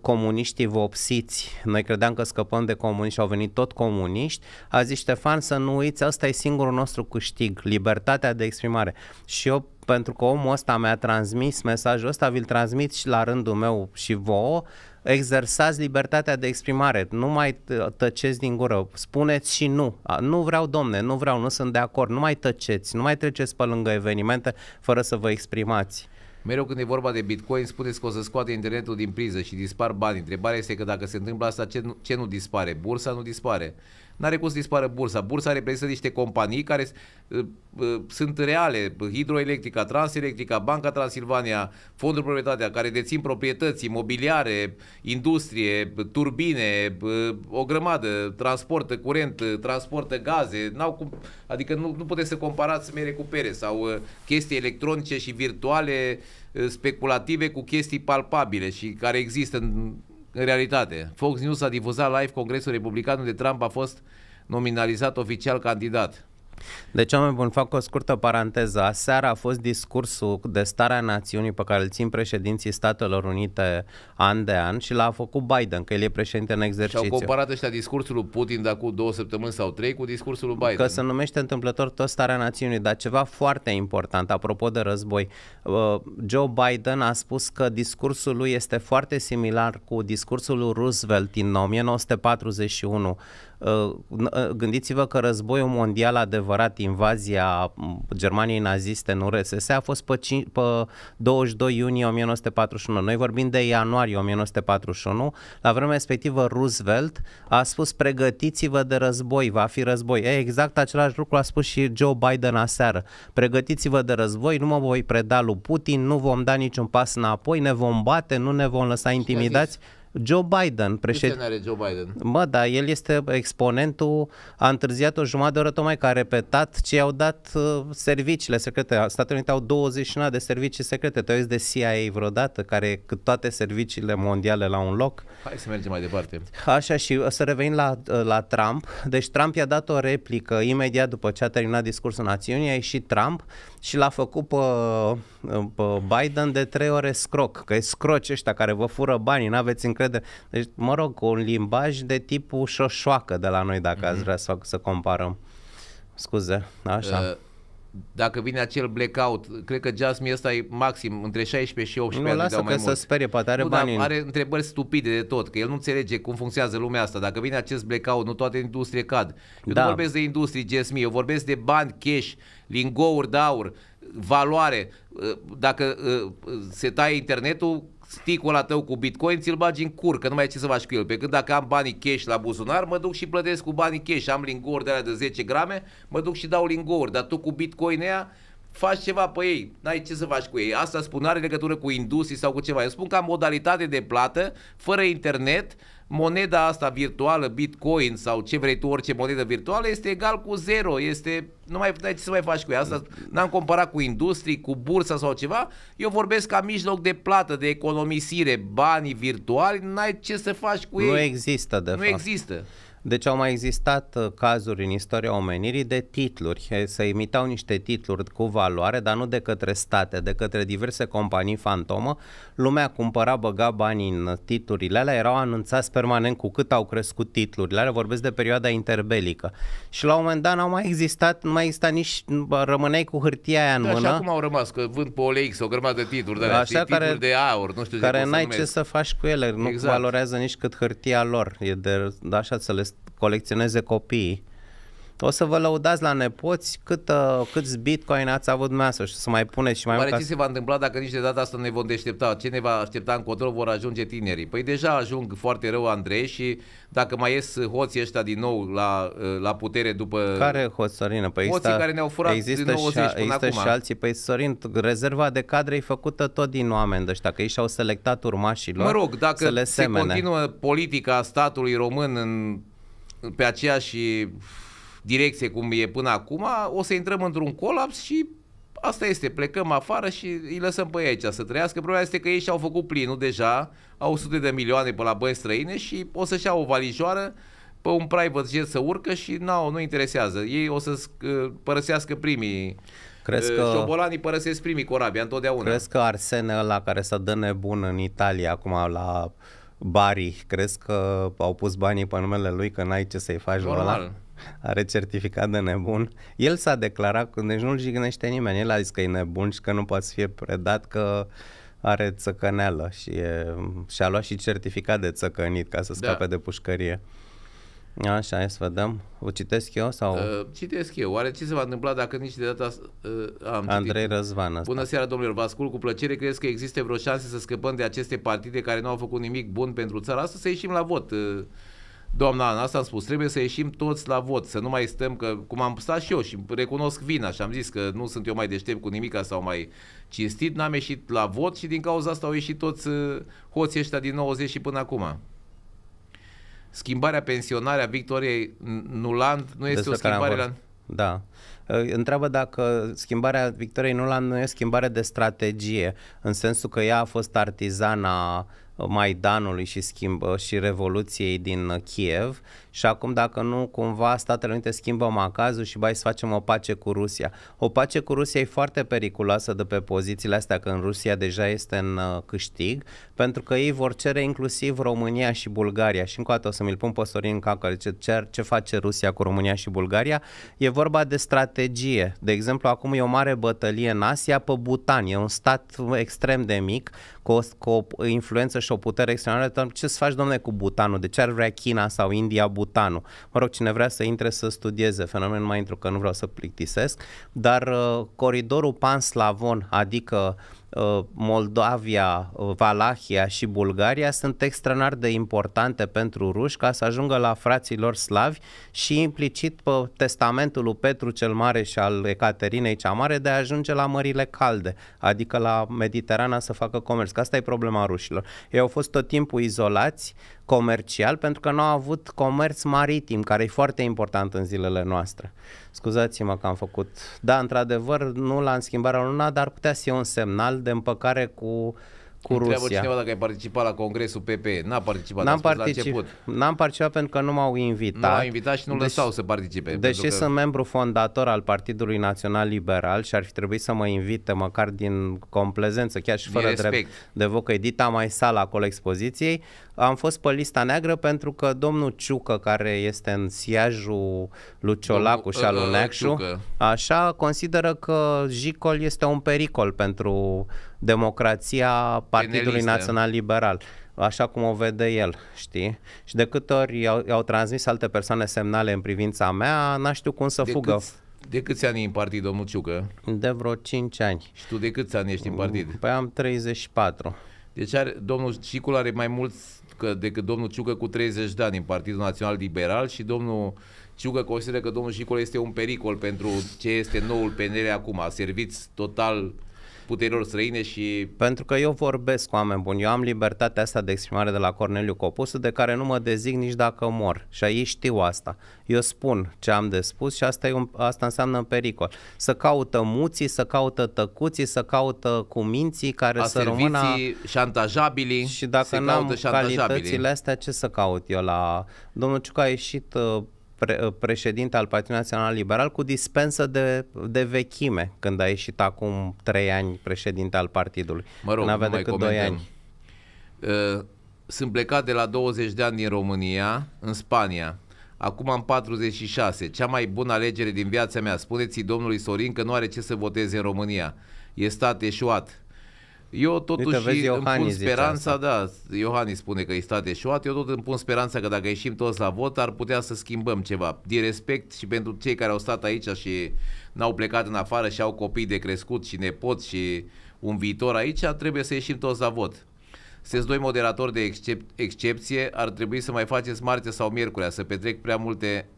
comuniștii vopsiți, noi credeam că scăpăm de comuniști, au venit tot comuniști, a zis Ștefan să nu uiți, asta e singurul nostru câștig, libertatea de exprimare. Și eu pentru că omul ăsta mi-a transmis mesajul ăsta, vi-l transmit și la rândul meu și vouă, exersați libertatea de exprimare, nu mai tăceți din gură, spuneți și nu, nu vreau domne, nu vreau, nu sunt de acord, nu mai tăceți, nu mai treceți pe lângă evenimente fără să vă exprimați. Mereu când e vorba de Bitcoin, spuneți că o să scoate internetul din priză și dispar bani. Întrebarea este că dacă se întâmplă asta, ce nu, ce nu dispare? Bursa nu dispare. N-are cum să dispară bursa. Bursa reprezintă niște companii care uh, uh, sunt reale. Hidroelectrica, Transelectrica, Banca Transilvania, Fondul Proprietatea, care dețin proprietăți imobiliare, industrie, turbine, uh, o grămadă, transportă curent, uh, transportă gaze. N-au cum, adică nu, nu puteți să comparați mere cu pere sau uh, chestii electronice și virtuale uh, speculative cu chestii palpabile și care există în în realitate. Fox News a difuzat live Congresul Republican unde Trump a fost nominalizat oficial candidat. Deci, oameni buni, fac o scurtă paranteză. seara a fost discursul de starea națiunii pe care îl țin președinții Statelor Unite an de an și l-a făcut Biden, că el e președinte în exercițiu. Și au comparat ăștia discursul lui Putin de acum două săptămâni sau trei cu discursul lui Biden. Că se numește întâmplător tot starea națiunii, dar ceva foarte important, apropo de război. Uh, Joe Biden a spus că discursul lui este foarte similar cu discursul lui Roosevelt din 1941 Gândiți-vă că războiul mondial adevărat, invazia Germaniei naziste în URSS a fost pe, 5, pe 22 iunie 1941. Noi vorbim de ianuarie 1941. La vremea respectivă Roosevelt a spus pregătiți-vă de război, va fi război. E, exact același lucru a spus și Joe Biden aseară. Pregătiți-vă de război, nu mă voi preda lui Putin, nu vom da niciun pas înapoi, ne vom bate, nu ne vom lăsa intimidați. Și Joe Biden, președinte. are Joe Biden? Mă, da, el este exponentul, a întârziat o jumătate de oră tocmai că a repetat ce au dat uh, serviciile secrete. Statele Unite au 29 de servicii secrete. Te de CIA vreodată, care cât toate serviciile mondiale la un loc. Hai să mergem mai departe. Așa și să revenim la, uh, la Trump. Deci Trump i-a dat o replică imediat după ce a terminat discursul națiunii, a ieșit Trump și l-a făcut pe, uh, pe Biden de trei ore scroc, că e scroci ăștia care vă fură banii, n-aveți în încredere. Deci, mă rog, un limbaj de tipul șoșoacă de la noi, dacă mm-hmm. ați mhm. vrea să, să comparăm. Scuze, așa. Uh dacă vine acel blackout, cred că Jasmine ăsta e maxim între 16 și 18 nu, ani. Nu, lasă că mai să mult. sperie, poate are nu, bani. Dar are întrebări stupide de tot, că el nu înțelege cum funcționează lumea asta. Dacă vine acest blackout, nu toate industrie cad. Eu da. nu vorbesc de industrie, Jasmine, eu vorbesc de bani, cash, lingouri daur, valoare. Uh, dacă uh, se taie internetul, sticul la tău cu bitcoin, ți-l bagi în cur, că nu mai ai ce să faci cu el. Pe când dacă am banii cash la buzunar, mă duc și plătesc cu banii cash. Am lingouri de alea de 10 grame, mă duc și dau lingouri. Dar tu cu bitcoin ea, faci ceva pe ei, n-ai ce să faci cu ei. Asta spun, are legătură cu industrie sau cu ceva. Eu spun ca modalitate de plată, fără internet, moneda asta virtuală, Bitcoin sau ce vrei tu, orice monedă virtuală, este egal cu zero, este, nu mai puteai ce să mai faci cu ea, asta n-am comparat cu industrii, cu bursa sau ceva, eu vorbesc ca mijloc de plată, de economisire, banii virtuali, n-ai ce să faci cu nu ei. Nu există, de nu fapt. Nu există. Deci au mai existat uh, cazuri în istoria omenirii de titluri. Se imitau niște titluri cu valoare, dar nu de către state, de către diverse companii fantomă. Lumea cumpăra, băga bani în titlurile alea, erau anunțați permanent cu cât au crescut titlurile alea, vorbesc de perioada interbelică. Și la un moment dat n-au mai existat, nu mai exista nici, rămâneai cu hârtia aia în da, mână. Așa cum au rămas, că vând pe OLX o grămadă de titluri, dar așa titluri care, de aur, nu știu Care n-ai ce să faci cu ele, nu exact. valorează nici cât hârtia lor, e de, așa să le colecționeze copiii, o să vă lăudați la nepoți cât, uh, câți bitcoin ați avut dumneavoastră și să mai puneți și mai multe. ce se va întâmpla dacă nici de data asta ne vom deștepta? Ce ne va aștepta În control vor ajunge tinerii? Păi deja ajung foarte rău Andrei și dacă mai ies hoții ăștia din nou la, la putere după... Care hoți, Sorină? Păi hoții care ne-au furat există din 90 și, până există acum. și alții. Păi Sorin, rezerva de cadre e făcută tot din oameni de ăștia, că ei și-au selectat urmașilor Mă rog, dacă se continuă politica statului român în pe aceeași direcție cum e până acum, o să intrăm într-un colaps și asta este, plecăm afară și îi lăsăm pe ei aici să trăiască. Problema este că ei și-au făcut plinul deja, au sute de milioane pe la băi străine și o să-și iau o valijoară pe un private jet să urcă și nu, nu interesează. Ei o să uh, părăsească primii Crezi uh, că... Șobolanii părăsesc primii corabia întotdeauna. Crezi că Arsene la care să dă nebun în Italia acum la Bari, crezi că au pus banii pe numele lui, că n-ai ce să-i faci Normal. la ăla? Are certificat de nebun. El s-a declarat, că deci nu-l jignește nimeni, el a zis că e nebun și că nu poate să fie predat, că are țăcăneală și e, și-a luat și certificat de țăcănit ca să da. scape da. de pușcărie. Așa, hai să vedem. O citesc eu sau? Uh, citesc eu. Oare ce se va întâmpla dacă nici de data uh, am Andrei citit. Răzvan. Asta. Bună seara, domnilor. Vă ascult cu plăcere. Crezi că există vreo șanse să scăpăm de aceste partide care nu au făcut nimic bun pentru țara asta? Să ieșim la vot. Uh, Doamna Ana, asta am spus, trebuie să ieșim toți la vot, să nu mai stăm, că cum am stat și eu și recunosc vina și am zis că nu sunt eu mai deștept cu nimica sau mai cinstit, n-am ieșit la vot și din cauza asta au ieșit toți uh, hoții ăștia din 90 și până acum schimbarea pensionarea Victoriei Nuland nu este Despre o schimbare la... Da. Întreabă dacă schimbarea Victoriei Nuland nu e o schimbare de strategie, în sensul că ea a fost artizana Maidanului și schimbă și Revoluției din Kiev și acum dacă nu cumva Statele Unite schimbă macazul și bai să facem o pace cu Rusia. O pace cu Rusia e foarte periculoasă de pe pozițiile astea în Rusia deja este în uh, câștig pentru că ei vor cere inclusiv România și Bulgaria și încă o dată o să mi-l pun pe Sorin Cacă ce, ce, ce face Rusia cu România și Bulgaria. E vorba de strategie. De exemplu, acum e o mare bătălie în Asia pe Butan E un stat extrem de mic cu o, cu o influență și o putere extraordinară. dar ce să faci, domne, cu Butanul? De ce ar vrea China sau India Butanul? Mă rog, cine vrea să intre să studieze fenomenul, mai intru că nu vreau să plictisesc, dar uh, coridorul pan-slavon, adică uh, Uh, Moldavia, uh, Valahia și Bulgaria sunt extraordinar de importante pentru ruși ca să ajungă la frații lor slavi și implicit pe testamentul lui Petru cel Mare și al Ecaterinei cea Mare de a ajunge la mările calde, adică la Mediterana să facă comerț. Că asta e problema rușilor. Ei au fost tot timpul izolați, comercial pentru că nu au avut comerț maritim, care e foarte important în zilele noastre. Scuzați-mă că am făcut. Da, într-adevăr, nu l-am schimbat la luna, dar putea să fie un semnal de împăcare cu uh, cu Întreabă Rusia. cineva dacă ai participat la congresul PP, N-a participat, n-am particip, N-am participat pentru că nu m-au invitat. Nu m-au invitat și nu deci, lăsau să participe. Deși că... sunt membru fondator al Partidului Național Liberal și ar fi trebuit să mă invite măcar din complezență, chiar și fără drept de vocă edita mai sala acolo expoziției, am fost pe lista neagră pentru că domnul Ciucă, care este în siajul lui Ciolacu și al lui Neacșu, așa, consideră că Jicol este un pericol pentru democrația Partidului Național Liberal așa cum o vede el, știi? Și de câte ori i-au, i-au transmis alte persoane semnale în privința mea, n știu cum să de fugă. Câți, de câți ani e în partid, domnul Ciucă? De vreo 5 ani. Și tu de câți ani ești în partid? Păi am 34. Deci are, domnul Cicul are mai mulți că, decât domnul Ciucă cu 30 de ani în Partidul Național Liberal și domnul Ciucă consideră că domnul Cicul este un pericol pentru ce este noul PNL acum. a servit total puterilor străine și... Pentru că eu vorbesc cu oameni buni, eu am libertatea asta de exprimare de la Corneliu Coposu, de care nu mă dezic nici dacă mor. Și ei știu asta. Eu spun ce am de spus și asta, e un, asta înseamnă în pericol. Să caută muții, să caută tăcuții, să caută cuminții care să rămână... șantajabili. Și dacă n-am calitățile astea, ce să caut eu la... Domnul Ciuca a ieșit uh, pre, uh, președinte al Partidului Național Liberal cu dispensă de, de vechime când a ieșit acum trei ani președinte al partidului. Mă rog, avea nu decât mai doi ani. Uh, sunt plecat de la 20 de ani din România în Spania. Acum am 46. Cea mai bună alegere din viața mea. Spuneți-i domnului Sorin că nu are ce să voteze în România. E stat eșuat. Eu totuși Uite, vezi, Iohannis îmi pun speranța, da, Iohannis spune că e stat eșuat, eu tot îmi pun speranța că dacă ieșim toți la vot ar putea să schimbăm ceva. Din respect și pentru cei care au stat aici și n-au plecat în afară și au copii de crescut și nepoți și un viitor aici, trebuie să ieșim toți la vot. Sunt doi moderatori de excep- excepție, ar trebui să mai faceți marțea sau miercurea, să petrec prea multe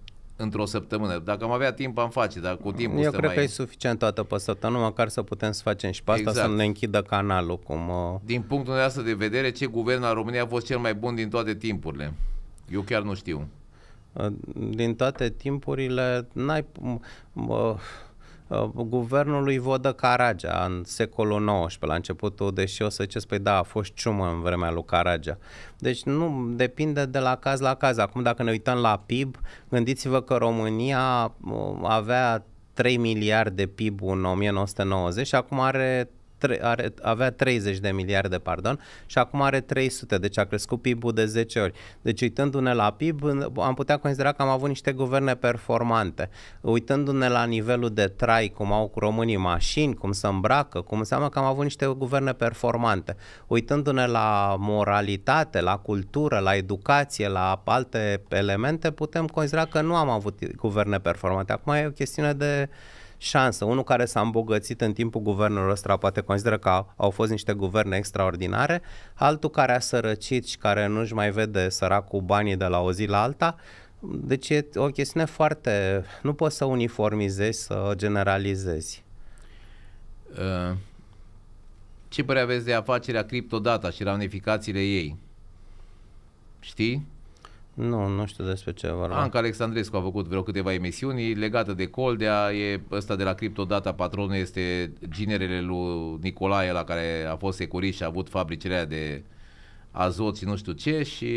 într-o săptămână. Dacă am avea timp, am face, dar cu timpul Eu cred mai... că e suficient toată pe săptămână, măcar să putem să facem și pe asta, exact. să ne închidă canalul. Cum, uh... Din punctul meu de vedere, ce guvern al României a fost cel mai bun din toate timpurile? Eu chiar nu știu. Uh, din toate timpurile, n-ai... Uh, Uh, guvernului Vodă Caragea în secolul XIX, la începutul, deși o să ziceți, păi da, a fost ciumă în vremea lui Caragea. Deci nu, depinde de la caz la caz. Acum dacă ne uităm la PIB, gândiți-vă că România uh, avea 3 miliarde PIB în 1990 și acum are tre- are, avea 30 de miliarde, pardon, și acum are 300, deci a crescut PIB-ul de 10 ori. Deci uitându-ne la PIB, am putea considera că am avut niște guverne performante. Uitându-ne la nivelul de trai, cum au cu românii mașini, cum se îmbracă, cum înseamnă că am avut niște guverne performante. Uitându-ne la moralitate, la cultură, la educație, la alte elemente, putem considera că nu am avut guverne performante. Acum e o chestiune de șansă, unul care s-a îmbogățit în timpul guvernului ăsta, poate consideră că au, au fost niște guverne extraordinare, altul care a sărăcit și care nu-și mai vede cu banii de la o zi la alta, deci e o chestiune foarte... Nu poți să uniformizezi, să generalizezi. Uh, ce părere aveți de afacerea criptodata și ramificațiile ei? Știi? Nu, nu știu despre ce vorba. Anca Alexandrescu a făcut vreo câteva emisiuni legate de Coldea, e ăsta de la Cryptodata, patronul este ginerele lui Nicolae, la care a fost securist și a avut fabricile aia de azot și nu știu ce și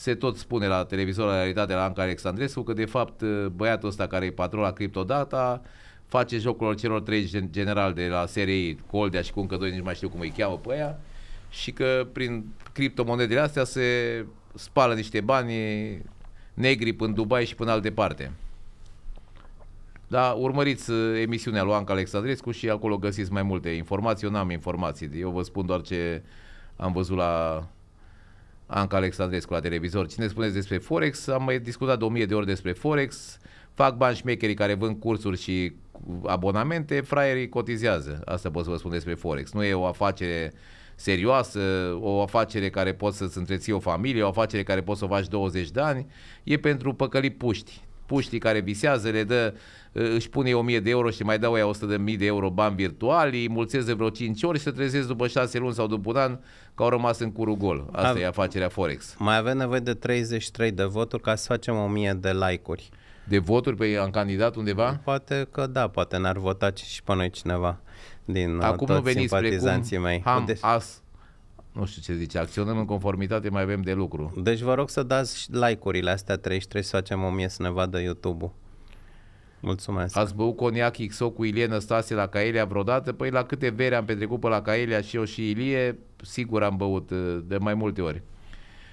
se tot spune la televizor la realitate la Anca Alexandrescu că de fapt băiatul ăsta care e patron la Cryptodata face jocul celor trei general de la serie Coldea și cu încă doi, nici mai știu cum îi cheamă pe aia și că prin criptomonedele astea se spală niște bani negri până Dubai și până alte parte. Da, urmăriți uh, emisiunea lui Anca Alexandrescu și acolo găsiți mai multe informații. Eu n-am informații, eu vă spun doar ce am văzut la Anca Alexandrescu la televizor. Cine spuneți despre Forex? Am mai discutat de o mie de ori despre Forex. Fac bani șmecherii care vând cursuri și abonamente, fraierii cotizează. Asta pot să vă spun despre Forex. Nu e o afacere uh, serioasă, o afacere care poți să-ți întreții o familie, o afacere care poți să o faci 20 de ani, e pentru păcăli puști. Puștii care visează le dă, își pune 1000 de euro și mai dau ea 100 de mii de euro bani virtuali, îi mulțesc de vreo 5 ori și se trezesc după 6 luni sau după un an că au rămas în curul gol. Asta Ave- e afacerea Forex. Mai avem nevoie de 33 de voturi ca să facem 1000 de like-uri de voturi pe păi am candidat undeva? Poate că da, poate n-ar vota și pe noi cineva din Acum toți nu veniți simpatizanții mei. Ham, deci... as, nu știu ce zice, acționăm în conformitate, mai avem de lucru. Deci vă rog să dați like-urile astea 33 să facem 1000 să ne vadă YouTube-ul. Mulțumesc. Ați băut coniac XO cu Ilie Năstase la Caelia vreodată? Păi la câte veri am petrecut pe la Caelia și eu și Ilie, sigur am băut uh, de mai multe ori.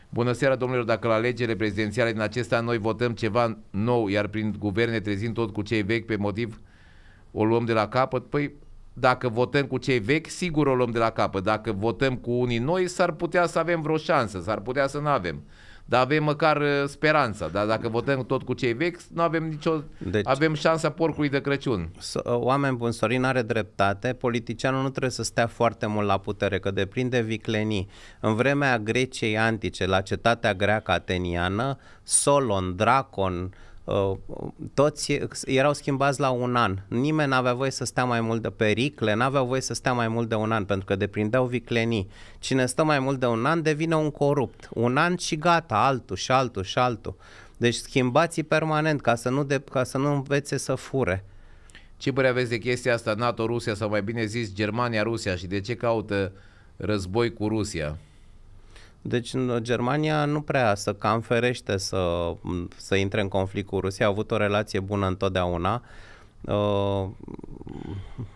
Bună seara, domnilor, dacă la legele prezidențiale din acesta noi votăm ceva nou, iar prin guverne trezim tot cu cei vechi pe motiv o luăm de la capăt, păi dacă votăm cu cei vechi, sigur o luăm de la capăt. Dacă votăm cu unii noi, s-ar putea să avem vreo șansă, s-ar putea să nu avem. Dar avem măcar uh, speranța. Dar dacă votăm tot cu cei vechi, nu avem nicio... Deci, avem șansa porcului de Crăciun. Uh, oameni buni, Sorin are dreptate. Politicianul nu trebuie să stea foarte mult la putere, că deprinde viclenii. În vremea Greciei antice, la cetatea greacă ateniană, Solon, Dracon, uh, Uh, toți erau schimbați la un an. Nimeni n-avea voie să stea mai mult de pericle, n-avea voie să stea mai mult de un an, pentru că deprindeau viclenii. Cine stă mai mult de un an devine un corupt. Un an și gata, altul și altul și altul. Deci schimbați permanent ca să nu, de, ca să nu învețe să fure. Ce părere aveți de chestia asta NATO-Rusia sau mai bine zis Germania-Rusia și de ce caută război cu Rusia? Deci Germania nu prea să cam ferește să, să intre în conflict cu Rusia, a avut o relație bună întotdeauna. Uh,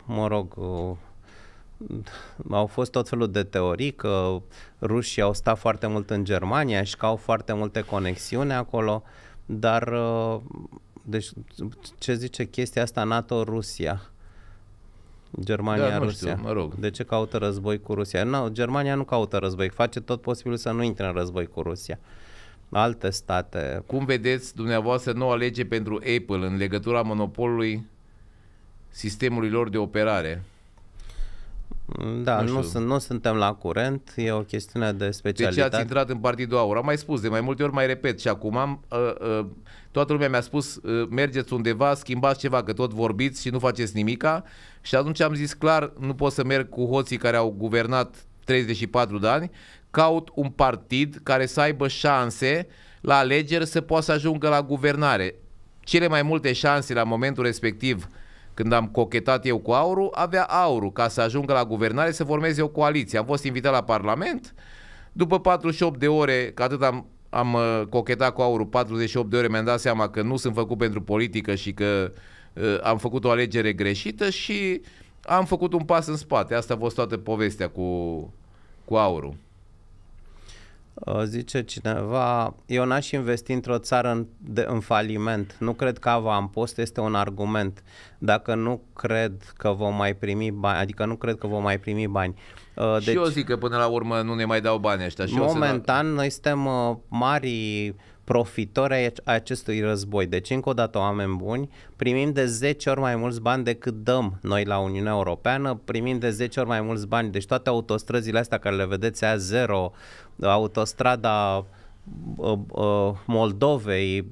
mă rog, uh, au fost tot felul de teorii că rușii au stat foarte mult în Germania și că au foarte multe conexiuni acolo, dar uh, deci ce zice chestia asta NATO-Rusia? Germania, da, nu Rusia. Știu, mă rog. De ce caută război cu Rusia? Nu, Germania nu caută război, face tot posibilul să nu intre în război cu Rusia. Alte state. Cum vedeți dumneavoastră noua lege pentru Apple în legătura monopolului sistemului lor de operare? Da, nu, nu, sunt, nu suntem la curent, e o chestiune de specialitate. Deci ați intrat în Partidul Aur. Am mai spus de mai multe ori, mai repet și acum am, uh, uh, toată lumea mi-a spus uh, mergeți undeva, schimbați ceva, că tot vorbiți și nu faceți nimica și atunci am zis clar, nu pot să merg cu hoții care au guvernat 34 de ani, caut un partid care să aibă șanse la alegeri să poată să ajungă la guvernare. Cele mai multe șanse la momentul respectiv uh, când am cochetat eu cu aurul, avea aurul ca să ajungă la guvernare să formeze o coaliție. Am fost invitat la Parlament, după 48 de ore, că atât am, am uh, cochetat cu aurul, 48 de ore mi-am dat seama că nu sunt făcut pentru politică și că uh, am făcut o alegere greșită și am făcut un pas în spate. Asta a fost toată povestea cu, cu aurul. Uh, zice cineva, eu n-aș investi într-o țară în, de, în faliment. Nu cred că Ava în post este un argument. Dacă nu cred că vom mai primi bani, adică nu cred că vom mai primi bani. Uh, deci, și eu zic că până la urmă nu ne mai dau bani ăștia. Și momentan dau... noi suntem uh, mari profitori ai acestui război. Deci, încă o dată, oameni buni, primim de 10 ori mai mulți bani decât dăm noi la Uniunea Europeană, primim de 10 ori mai mulți bani. Deci toate autostrăzile astea care le vedeți, a zero, autostrada uh, uh, Moldovei,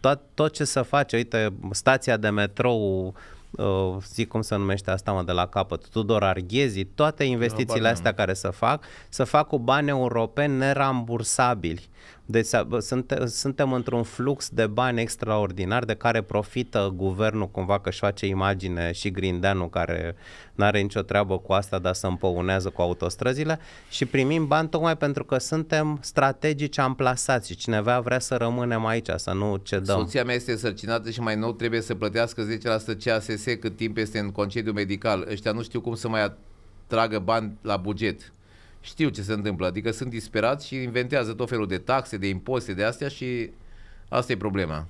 tot, tot ce se face, uite, stația de metrou, uh, zic cum se numește asta mă de la capăt, Tudor Arghezi, toate investițiile astea care se fac, se fac cu bani europeni nerambursabili. Deci sunte, suntem într-un flux de bani extraordinar de care profită guvernul cumva că își face imagine și Grindeanu care nu are nicio treabă cu asta, dar se împăunează cu autostrăzile și primim bani tocmai pentru că suntem strategici amplasați și cineva vrea să rămânem aici, să nu cedăm. Soția mea este sărcinată și mai nou trebuie să plătească 10% CASS cât timp este în concediu medical. Ăștia nu știu cum să mai tragă bani la buget știu ce se întâmplă, adică sunt disperați și inventează tot felul de taxe, de impozite, de astea și asta e problema.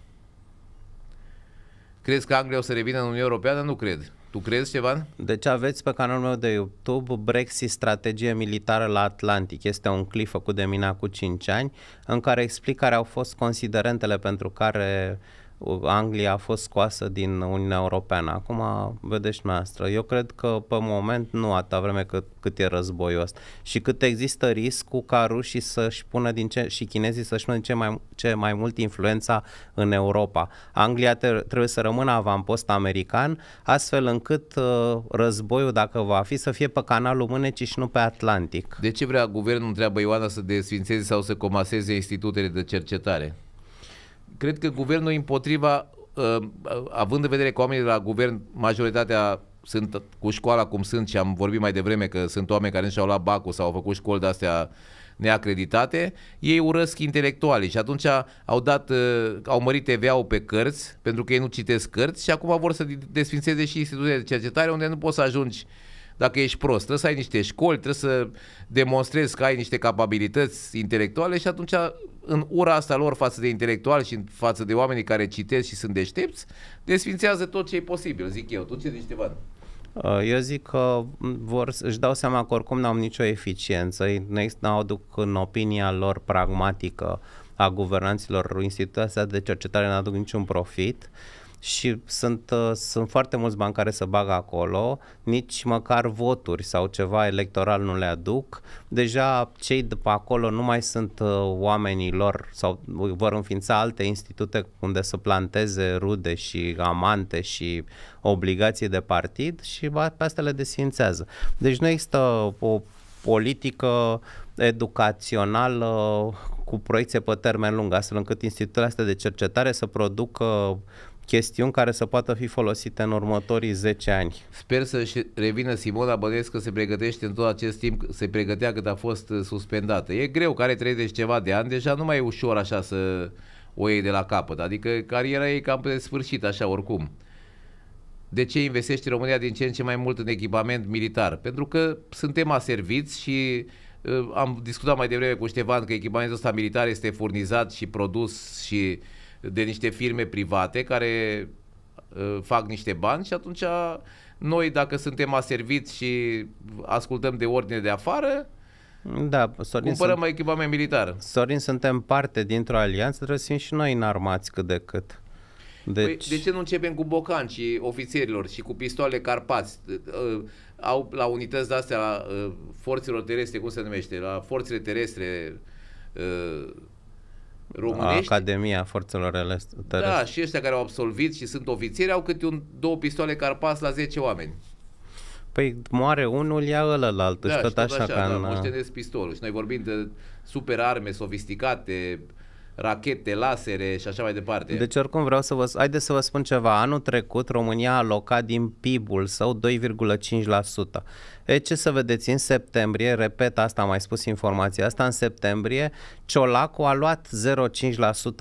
Crezi că Anglia o să revină în Uniunea Europeană? Nu cred. Tu crezi, ceva? Deci aveți pe canalul meu de YouTube Brexit, strategie militară la Atlantic. Este un clip făcut de mine cu 5 ani în care explic care au fost considerentele pentru care uh, Anglia a fost scoasă din Uniunea Europeană. Acum vedeți noastră. Eu cred că pe moment nu atâta vreme cât, cât e războiul ăsta. Și cât există riscul ca rușii să-și pună din ce, și chinezii să-și pună din ce mai, ce mai mult influența în Europa. Anglia te, trebuie să rămână avampost american, astfel încât uh, războiul, dacă va fi, să fie pe canalul Mânecii și nu pe Atlantic. De ce vrea guvernul, întreabă Ioana, să desfințeze sau să comaseze institutele de cercetare? cred că guvernul împotriva, uh, uh, având în vedere că oamenii de la guvern, majoritatea sunt cu școala cum sunt și am vorbit mai devreme că sunt oameni care nu și-au luat bacul sau au făcut școli de-astea neacreditate, ei urăsc intelectualii și atunci au dat, uh, au mărit TVA-ul pe cărți, pentru că ei nu citesc cărți și acum vor să desfințeze și instituția de cercetare unde nu poți să ajungi uh, dacă ești prost. Trebuie să ai niște școli, trebuie să demonstrezi că ai niște capabilități intelectuale și atunci în ura asta lor față de intelectuali și față de oamenii care citesc și sunt deștepți, desfințează tot ce e posibil, zic eu. Tu ce zici, Tevan? Uh, eu zic că vor, își dau seama că oricum n-au nicio eficiență, nu aduc în opinia lor pragmatică a guvernanților instituția de cercetare, n-aduc niciun profit. Uh, și sunt, uh, sunt foarte mulți bani care se bagă acolo, nici măcar voturi sau ceva electoral nu le aduc. Deja cei de pe acolo nu mai sunt uh, oamenii lor sau vor înființa alte institute unde să planteze rude și amante și obligații de partid și pe astea le desfințează. Deci nu există o politică educațională cu proiecție pe termen lung, astfel încât institutele astea de cercetare să producă chestiuni care să poată fi folosite în următorii 10 ani. Sper să-și revină Simona Bănescu că se pregătește în tot acest timp, se pregătea cât a fost uh, suspendată. E greu, care 30 ceva de ani, deja nu mai e ușor așa să o iei de la capăt, adică cariera e cam de sfârșit așa oricum. De ce investește România din ce în ce mai mult în echipament militar? Pentru că suntem aserviți și uh, am discutat mai devreme cu Ștefan că echipamentul ăsta militar este furnizat și produs și uh, de niște firme private care uh, fac niște bani și atunci noi dacă suntem aserviți și ascultăm de ordine de afară, da, Sorin cumpărăm sunt, echipament militar. Sorin, suntem parte dintr-o alianță, trebuie să fim și noi înarmați cât de cât. Păi, deci... Păi, de ce nu începem cu bocanci și ofițerilor și cu pistoale carpați? Uh, uh au la unități de-astea, la uh, forțelor terestre, cum se numește, la forțele terestre, uh, românești. Academia Forțelor da, Terestre. Da, și ăștia care au absolvit și sunt ofițeri au câte un, două pistoale carpas la 10 oameni. Păi moare unul, ia altul. da, și tot, tot așa, așa ca da, în... Uh, pistolul. Și noi vorbim de super arme sofisticate, rachete, lasere și așa mai departe. Deci oricum vreau să vă... Haideți să vă spun ceva. Anul trecut România a alocat din PIB-ul său 2,5%. E, ce să vedeți, în septembrie, repet asta, am mai spus informația asta, în septembrie Ciolacu a luat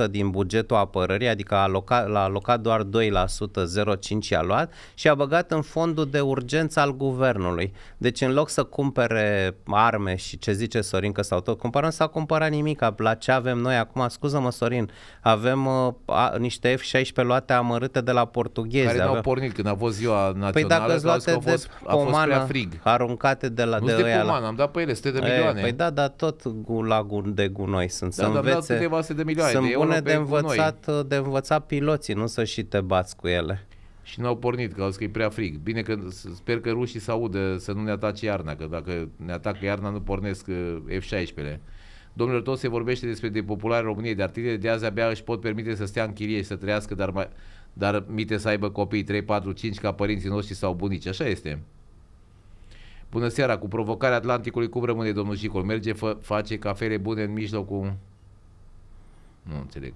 0,5% din bugetul apărării, adică a alocat, l-a alocat doar 2%, 0,5% a luat și a băgat în fondul de urgență al guvernului. Deci în loc să cumpere arme și ce zice Sorin că s-au tot cumpărat, s-a cumpărat nimic. La ce avem noi acum, scuză-mă Sorin, avem uh, a, niște F-16 luate amărâte de la portughezi. Care n-au pornit când a fost ziua națională, păi dacă luate a fost, de pomană, a fost prea frig. A aruncate de la nu de ăia. la... am dat pe ele, sute de milioane. E, păi da, dar tot gulagul de gunoi sunt. Da, să da, da învețe, am de milioane sunt de bune de învățat, gunoi. de învățat piloții, nu să și te bați cu ele. Și n-au pornit, că au zis că e prea frig. Bine că sper că rușii să audă să nu ne atace iarna, că dacă ne atacă iarna nu pornesc uh, F-16-le. Domnilor, tot se vorbește despre depopularea României, dar tinerii de azi abia își pot permite să stea în chirie și să trăiască, dar, mai, dar mite să aibă copii 3, 4, 5 ca părinții noștri sau bunici. Așa este. Bună seara, cu provocarea Atlanticului, cum rămâne domnul Jicol? Merge, fă, face cafele bune în mijlocul... Nu înțeleg.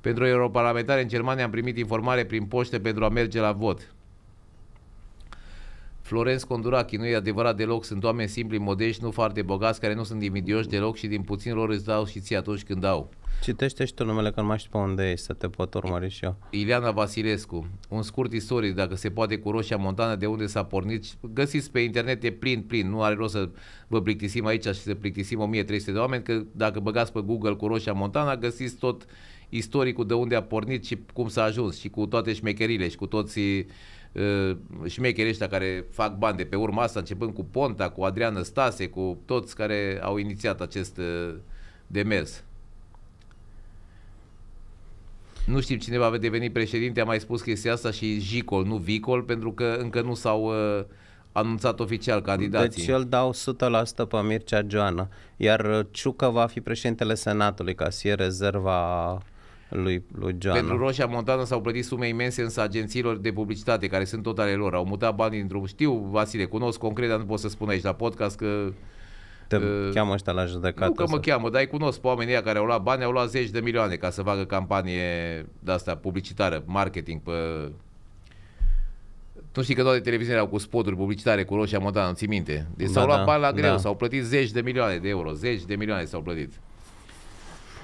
Pentru europarlamentare în Germania am primit informare prin poștă pentru a merge la vot. Florenț Condurachi, nu e adevărat deloc, sunt oameni simpli, modești, nu foarte bogați, care nu sunt invidioși deloc și din puțin lor îți dau și ții atunci când dau. Citește și tu numele, că nu mai știu pe unde ești, să te pot urmări și eu. Ileana Vasilescu, un scurt istoric, dacă se poate, cu Roșia Montană, de unde s-a pornit. Găsiți pe internet, e plin, plin, nu are rost să vă plictisim aici și să plictisim 1300 de oameni, că dacă băgați pe Google cu Roșia Montana, găsiți tot istoricul de unde a pornit și cum s-a ajuns și cu toate șmecherile și cu toți Ă, șmecherii ăștia care fac bani de pe urma asta, începând cu Ponta, cu Adrian Stase, cu toți care au inițiat acest ă, demers. Nu știm cine va deveni președinte, a mai spus chestia asta și Jicol, nu Vicol, pentru că încă nu s-au uh, anunțat oficial candidații. Deci eu îl dau 100% pe Mircea Joana, iar Ciucă va fi președintele Senatului, ca fie rezerva lui, lui John. Pentru Roșia Montană s-au plătit sume imense însă agențiilor de publicitate, care sunt tot ale lor. Au mutat banii într drum. Știu, Vasile, cunosc concret, dar nu pot să spun aici la podcast că... Te uh, cheamă ăștia la judecată? Nu că mă sau... cheamă, dar îi cunosc pe oamenii care au luat bani, au luat zeci de milioane ca să facă campanie de-asta publicitară, marketing pe... Tu știi că toate televiziunile au cu spoturi publicitare cu Roșia Montană, ți minte? Deci da, s-au luat da, bani la greu, da. s-au plătit zeci de milioane de euro, zeci de milioane s-au plătit.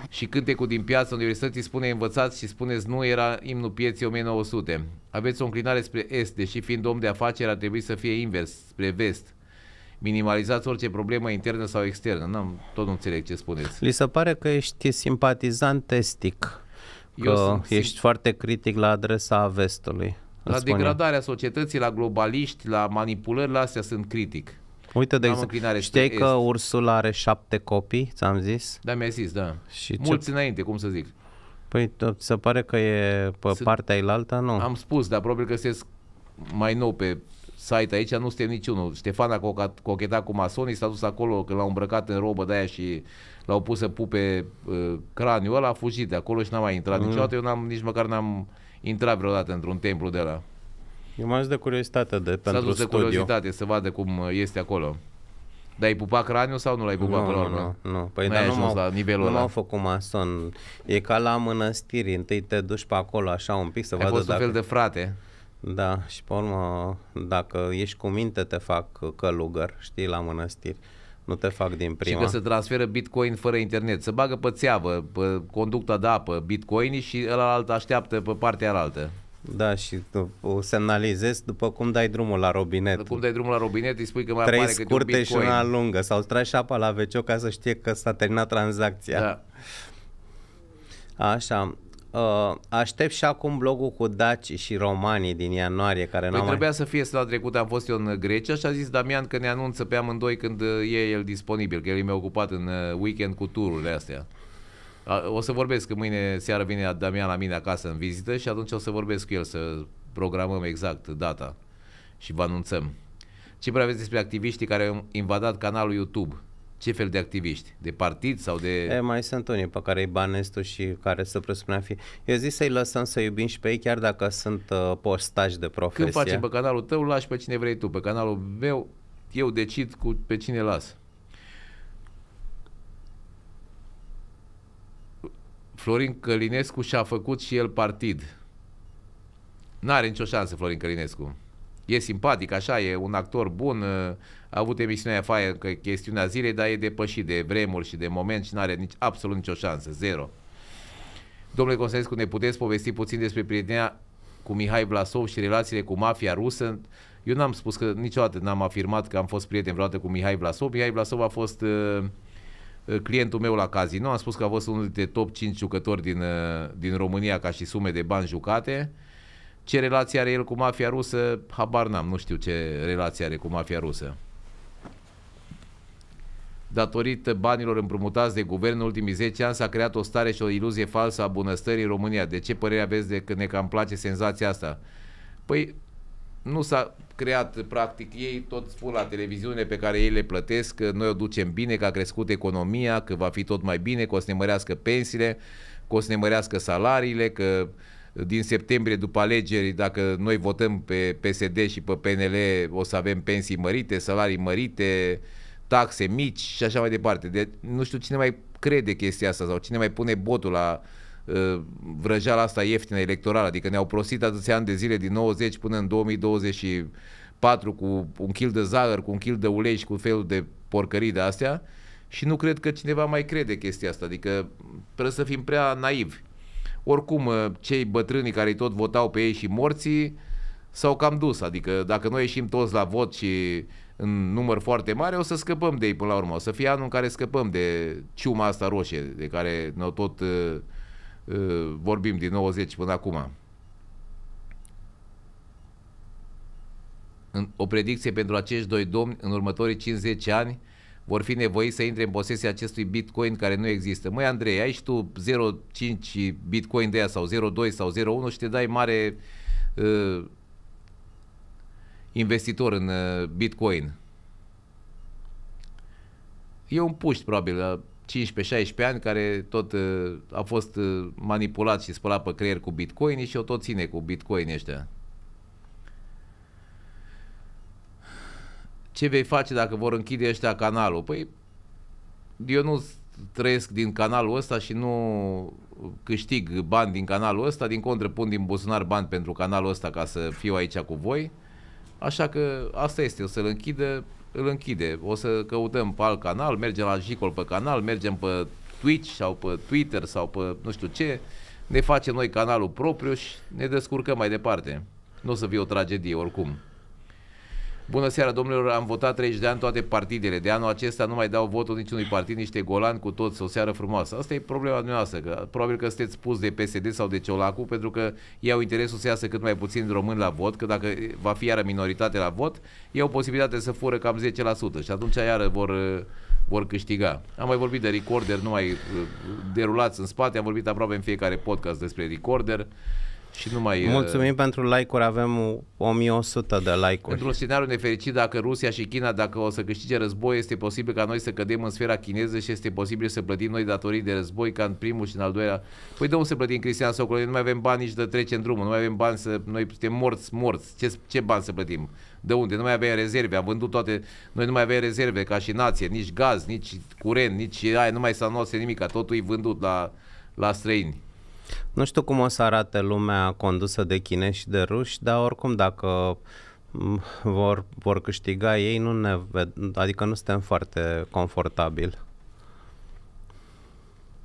Și cântecul din piața universității spune învățați și spuneți nu era imnul pieții 1900. Aveți o înclinare spre est, deși fiind om de afaceri ar trebui să fie invers, spre vest. Minimalizați orice problemă internă sau externă. N-am tot nu înțeleg ce spuneți. Li se pare că ești simpatizant estic. Că Eu sunt, ești sim... foarte critic la adresa vestului. La degradarea societății, la globaliști, la manipulări, la astea sunt critic. Uite, de exemplu, știi că ursul are șapte copii, ți-am zis? Da, mi-ai zis, da. Și Mulți ce... înainte, cum să zic. Păi, se pare că e pe se... partea ilaltă, nu? Am spus, dar probabil că se mai nou pe site aici, nu suntem niciunul. Ștefan a cocat, cochetat cu masonii, s-a dus acolo când l-au îmbrăcat în robă de aia și l-au pus să pupe uh, craniul ăla, a fugit de acolo și n-a mai intrat mm. niciodată. Eu n-am, nici măcar n-am intrat vreodată într-un templu de la. Eu m-am de curiozitate de, pentru S-a dus studiu. de curiozitate să vadă cum uh, este acolo. Dar ai pupat craniu sau nu l-ai pupat nu, până urmă? Nu, nu. Păi nu dar nu m-au, la nivelul nu m-au făcut mason. E ca la mănăstiri, întâi te duci pe acolo așa un pic să ai vadă fost dacă... un fel de frate. Da, și pe urmă, dacă ești cu minte, te fac călugăr, știi, la mănăstiri. Nu te fac din prima. Și că se transferă bitcoin fără internet. Se bagă pe țeavă, pe conducta de apă, bitcoin și ăla așteaptă pe partea alaltă. Da, și o semnalizezi după cum dai drumul la robinet. După cum dai drumul la robinet, îi spui că mai Trei apare scurte un și una lungă. Sau tragi apa la wc ca să știe că s-a terminat tranzacția. Da. Așa. Uh, aștept și acum blogul cu daci și romanii din ianuarie care păi n-am trebuia mai... să fie la trecut, am fost eu în Grecia și a zis Damian că ne anunță pe amândoi când uh, e el disponibil, că el e ocupat în uh, weekend cu tururile astea. O să vorbesc, că mâine seară vine Damian la mine acasă în vizită și atunci o să vorbesc cu el, să programăm exact data și vă anunțăm. Ce vreau aveți despre activiștii care au invadat canalul YouTube? Ce fel de activiști? De partid sau de... E, mai sunt unii pe care îi banezi tu și care se presupune a fi. Eu zic să-i lăsăm să iubim și pe ei chiar dacă sunt uh, de profesie. Când facem pe canalul tău, lași pe cine vrei tu. Pe canalul meu, eu decid cu pe cine las. Florin Călinescu și-a făcut și el partid. N-are nicio șansă Florin Călinescu. E simpatic, așa, e un actor bun, uh, a avut emisiunea faie că chestiunea zilei, dar e depășit de vremuri și de moment și n-are nici, absolut nicio șansă, zero. Domnule Constantinescu, ne puteți povesti puțin despre prietenia cu Mihai Vlasov și relațiile cu mafia rusă? Eu n-am spus că niciodată n-am afirmat că am fost prieten vreodată cu Mihai Vlasov. Mihai Vlasov a fost uh, Eh, clientul meu la casino, am spus că a fost unul dintre top 5 jucători din, eh, din România ca și sume de bani jucate. Ce relație are el cu mafia rusă, habar n-am, nu știu ce relație are cu mafia rusă. Datorită banilor împrumutați de guvern în ultimii 10 ani s-a creat o stare și o iluzie falsă a bunăstării în România. De ce părere aveți de că ne cam place senzația asta? Păi nu s-a creat, practic, ei tot spun la televiziune pe care ei le plătesc că noi o ducem bine, că a crescut economia, că va fi tot mai bine, că o să ne mărească pensiile, că o să ne mărească salariile, că din septembrie după alegeri, dacă noi votăm pe PSD și pe PNL, o să avem pensii mărite, salarii mărite, taxe mici și așa mai departe. De, nu știu cine mai crede chestia asta sau cine mai pune botul la uh, Uh, vrăjeala asta ieftină electorală, adică ne-au prosit atâția ani de zile din 90 până în 2024 cu un kil de zahăr, cu un kil de ulei și cu felul de porcării de astea și nu cred că cineva mai crede chestia asta, adică trebuie să fim prea naivi. Oricum, uh, cei bătrânii care tot votau pe ei și morții s-au cam dus, adică dacă noi ieșim toți la vot și în număr foarte mare, o să scăpăm de ei până la urmă. O să fie anul în care scăpăm de ciuma asta roșie, de care ne-au tot uh, Eh, vorbim din 90 până acum. O predicție pentru acești doi domni în următorii 50 ani vor fi nevoiți să intre în posesia acestui bitcoin care nu există. Măi Andrei, ai și tu 0,5 bitcoin de aia sau 0,2 sau 0,1 și te dai mare uh, investitor în uh, bitcoin. E un puști probabil, 15-16 ani, care tot uh, a fost uh, manipulat și spălat pe creier cu bitcoin și o tot ține cu bitcoin ăștia. Ce vei face dacă vor închide ăștia canalul? Păi eu nu trăiesc din canalul ăsta și nu câștig bani din canalul ăsta, din contră pun din buzunar bani pentru canalul ăsta ca să fiu aici cu voi. Așa că asta este, o să-l închidă, îl închide. O să căutăm pe alt canal, mergem la Jicol pe canal, mergem pe Twitch sau pe Twitter sau pe nu știu ce, ne facem noi canalul propriu și ne descurcăm mai departe. Nu o să fie o tragedie oricum. Bună seara, domnilor, am votat 30 de ani toate partidele. De anul acesta nu mai dau votul niciunui partid, niște golan cu toți. O seară frumoasă. Asta e problema dumneavoastră, că probabil că sunteți pus de PSD sau de Ciolacu, pentru că iau interesul să iasă cât mai puțin român la vot, că dacă va fi iară minoritate la vot, iau posibilitate să fură cam 10% și atunci iară vor vor câștiga. Am mai vorbit de recorder, nu mai uh, derulați în spate, am vorbit aproape în fiecare podcast despre recorder. Și nu mai, uh, Mulțumim uh, pentru like-uri, avem 1100 de like-uri. Într-un scenariu nefericit, dacă Rusia și China, dacă o să câștige război, este posibil ca noi să cădem în sfera chineză și este posibil să plătim noi datorii de război ca în primul și în al doilea. Păi de unde să plătim Cristian Socol? Nu mai avem bani nici de trece în drumul, nu mai avem bani să... Noi suntem morți, morți. Ce, ce bani să plătim? De unde? Nu mai avem rezerve, am vândut toate... Noi nu mai avem rezerve ca și nație, nici gaz, nici curent, nici aia, nu mai s-a nimic, totul e vândut la, la străini. Nu știu cum o să arate lumea condusă de chinezi și de ruși, dar oricum dacă mm, vor, vor câștiga ei, nu ne ved, adică nu suntem foarte confortabil.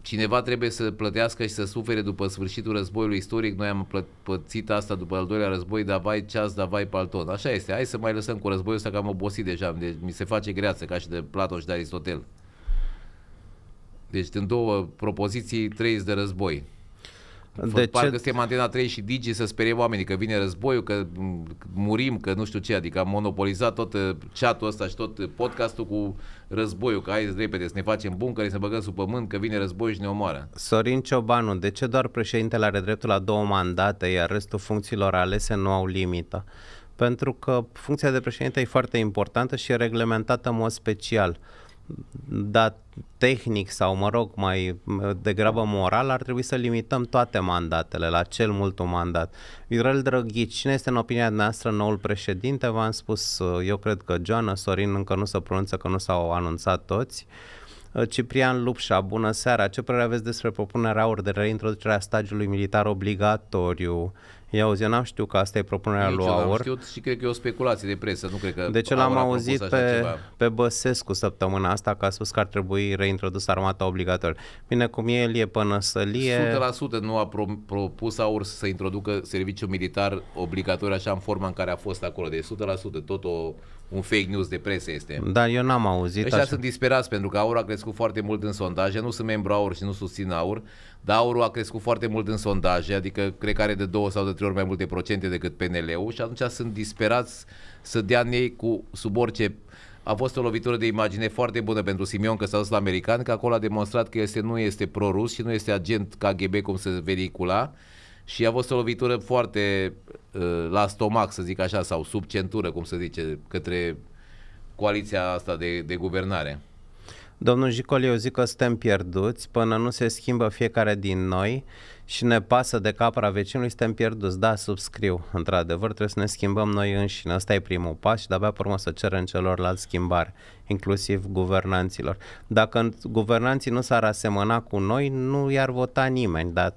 Cineva trebuie să plătească și să sufere după sfârșitul războiului istoric. Noi am plătit asta după al doilea război, dar vai ceas, dar vai palton. Așa este, hai să mai lăsăm cu războiul ăsta că am obosit deja, deci mi se face greață ca și de Platon și de Aristotel. Deci în două propoziții trei de război. De Parcă ce? suntem Antena 3 și Digi să sperie oamenii că vine războiul, că murim, că nu știu ce, adică am monopolizat tot uh, chatul ăsta și tot uh, podcastul cu războiul, că hai repede să ne facem buncări, să ne băgăm sub pământ, că vine război și ne omoară. Sorin Ciobanu, de ce doar președintele are dreptul la două mandate, iar restul funcțiilor alese nu au limită? Pentru că funcția de președinte e foarte importantă și e reglementată în mod special dat tehnic sau, mă rog, mai degrabă moral, ar trebui să limităm toate mandatele, la cel mult un mandat. Viorel Drăghici, cine este în opinia noastră noul președinte? V-am spus, uh, eu cred că Joana Sorin încă nu se pronunță, că nu s-au anunțat toți. Uh, Ciprian Lupșa, bună seara! Ce părere aveți despre propunerea ori de reintroducerea stagiului militar obligatoriu? Uh, Ia auzi, eu n-am știut că asta e propunerea lui Aur. Nu și cred că e o speculație de presă, nu cred că De ce l-am auzit pe, ceva. pe Băsescu săptămâna asta că a spus că ar trebui reintrodus armata obligatoriu. Bine, cum el e până să lie... 100% nu a pro, propus Aur să introducă serviciu militar obligatoriu așa în forma în care a fost acolo. De deci 100% tot o, un fake news de presă este. Dar eu n-am auzit Ăștia așa. sunt disperați pentru că Aur a crescut foarte mult în sondaje, nu sunt membru Aur și nu susțin Aur, Daurul a crescut foarte mult în sondaje, adică cred că are de două sau de trei ori mai multe procente decât PNL-ul și atunci sunt disperați să dea ei cu, sub orice a fost o lovitură de imagine foarte bună pentru Simion că s-a dus la american, că acolo a demonstrat că este, nu este pro pro-rus și nu este agent KGB cum se vehicula și a fost o lovitură foarte uh, la stomac, să zic așa, sau sub centură, cum se zice, către coaliția asta de, de guvernare. Domnul Jicol, eu zic că suntem pierduți până nu se schimbă fiecare din noi și ne pasă de capra vecinului, suntem pierduți. Da, subscriu, într-adevăr, trebuie să ne schimbăm noi înșine. Asta e primul pas și de-abia urmă să cerem celorlalți schimbare, inclusiv guvernanților. Dacă guvernanții nu s-ar asemăna cu noi, nu i-ar vota nimeni, dar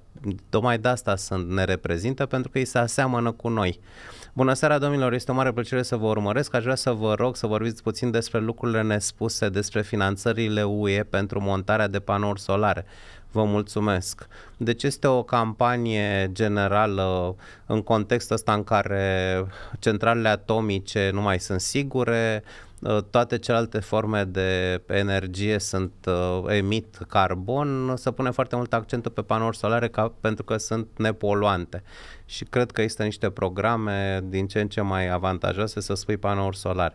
tocmai de asta sunt, ne reprezintă, pentru că ei se aseamănă cu noi. Bună seara, domnilor! Este o mare plăcere să vă urmăresc. Aș vrea să vă rog să vorbiți puțin despre lucrurile nespuse, despre finanțările UE pentru montarea de panouri solare. Vă mulțumesc. Deci este o campanie generală în contextul ăsta în care centralele atomice nu mai sunt sigure, Eh, toate celelalte forme de energie sunt eh, emit carbon, se pune foarte mult accentul pe panouri solare ca, pentru că sunt nepoluante. Și cred că există niște programe din ce în ce mai avantajoase să spui panouri solare.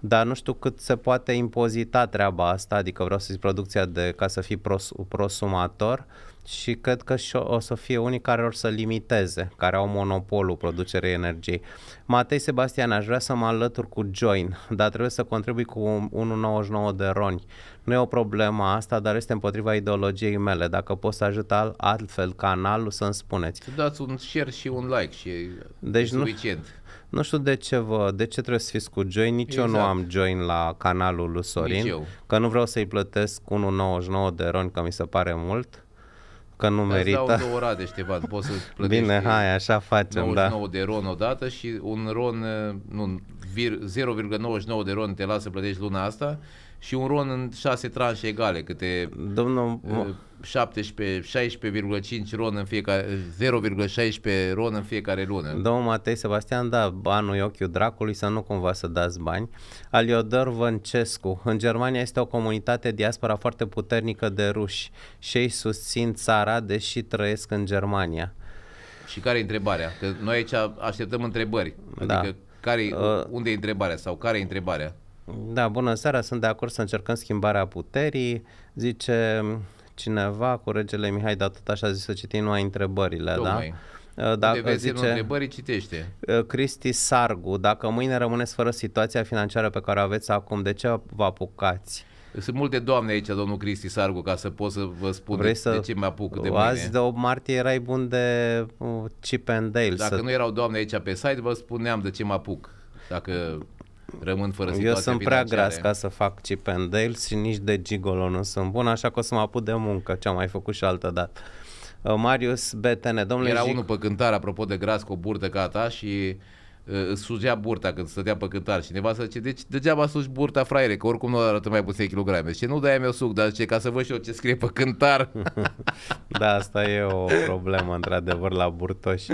Dar nu știu cât se poate impozita treaba asta, adică vreau să zic producția de ca să fii pros, prosumator. Uh, și cred că și o să fie unii care or să limiteze, care au monopolul producerei energiei. Matei Sebastian, aș vrea să mă alătur cu Join, dar trebuie să contribui cu 1,99 de roni. Nu e o problemă asta, dar este împotriva ideologiei mele. Dacă poți să ajut al altfel canalul, să-mi spuneți. Să dați un share și un like și deci nu, suficient. Nu știu de ce, vă, de ce trebuie să fiți cu Join, nici exact. eu nu exact. am Join la canalul lui Sorin, că nu vreau să-i plătesc 1,99 de roni, că mi se pare mult că nu Azi merită. Îți dau două rade, Ștefan, poți să plătești Bine, hai, așa facem, 99 da. de ron odată și un ron, nu, 0,99 de ron te lasă să plătești luna asta și un ron în 6 tranșe egale, câte Domnul... 17, eh, 16,5 ron în fiecare, 0,16 ron în fiecare lună. Domnul Matei Sebastian, da, banul e ochiul dracului, să nu cumva să dați bani. Aliodor Vâncescu, în Germania este o comunitate diaspora foarte puternică de ruși și ei susțin țara, deși trăiesc în Germania. Și care e întrebarea? Că noi aici așteptăm întrebări. Da. Adică da. care, uh, unde e întrebarea sau care e întrebarea? Da, bună seara, sunt de acord să încercăm schimbarea puterii. Zice cineva cu regele Mihai, dar tot așa zis să citim noi întrebările, da? Tocmai. Ă, da? dacă de zice, întrebări, citește. Ă, Cristi Sargu, dacă mâine rămâneți fără situația financiară pe care o aveți acum, de ce vă apucați? Sunt multe doamne aici, domnul Cristi Sargu, ca să pot să vă spun Vrei de, să... de ce mă apuc de mâine. Azi de 8 martie erai bun de uh, Chip and Dale. Dacă să... nu erau doamne aici pe site, vă spuneam de ce mă apuc. Dacă rămân fără situația Eu sunt prea gras ca să fac chip and dale și nici de gigolo nu sunt bun, așa că o să mă apuc de muncă, ce am mai făcut și altă dată. Uh, Marius BTN, domnule Era unul pe cântar, apropo de gras, cu o burtă ca a ta și uh, sugea burta când stătea pe cântar. și să zice, deci degeaba sugi burta fraiere, că oricum nu arată mai puțin kilograme. Și nu de-aia mi-o suc, dar zice, ca să văd și eu ce scrie pe cântar. da, asta e o problemă, într-adevăr, la burtoși.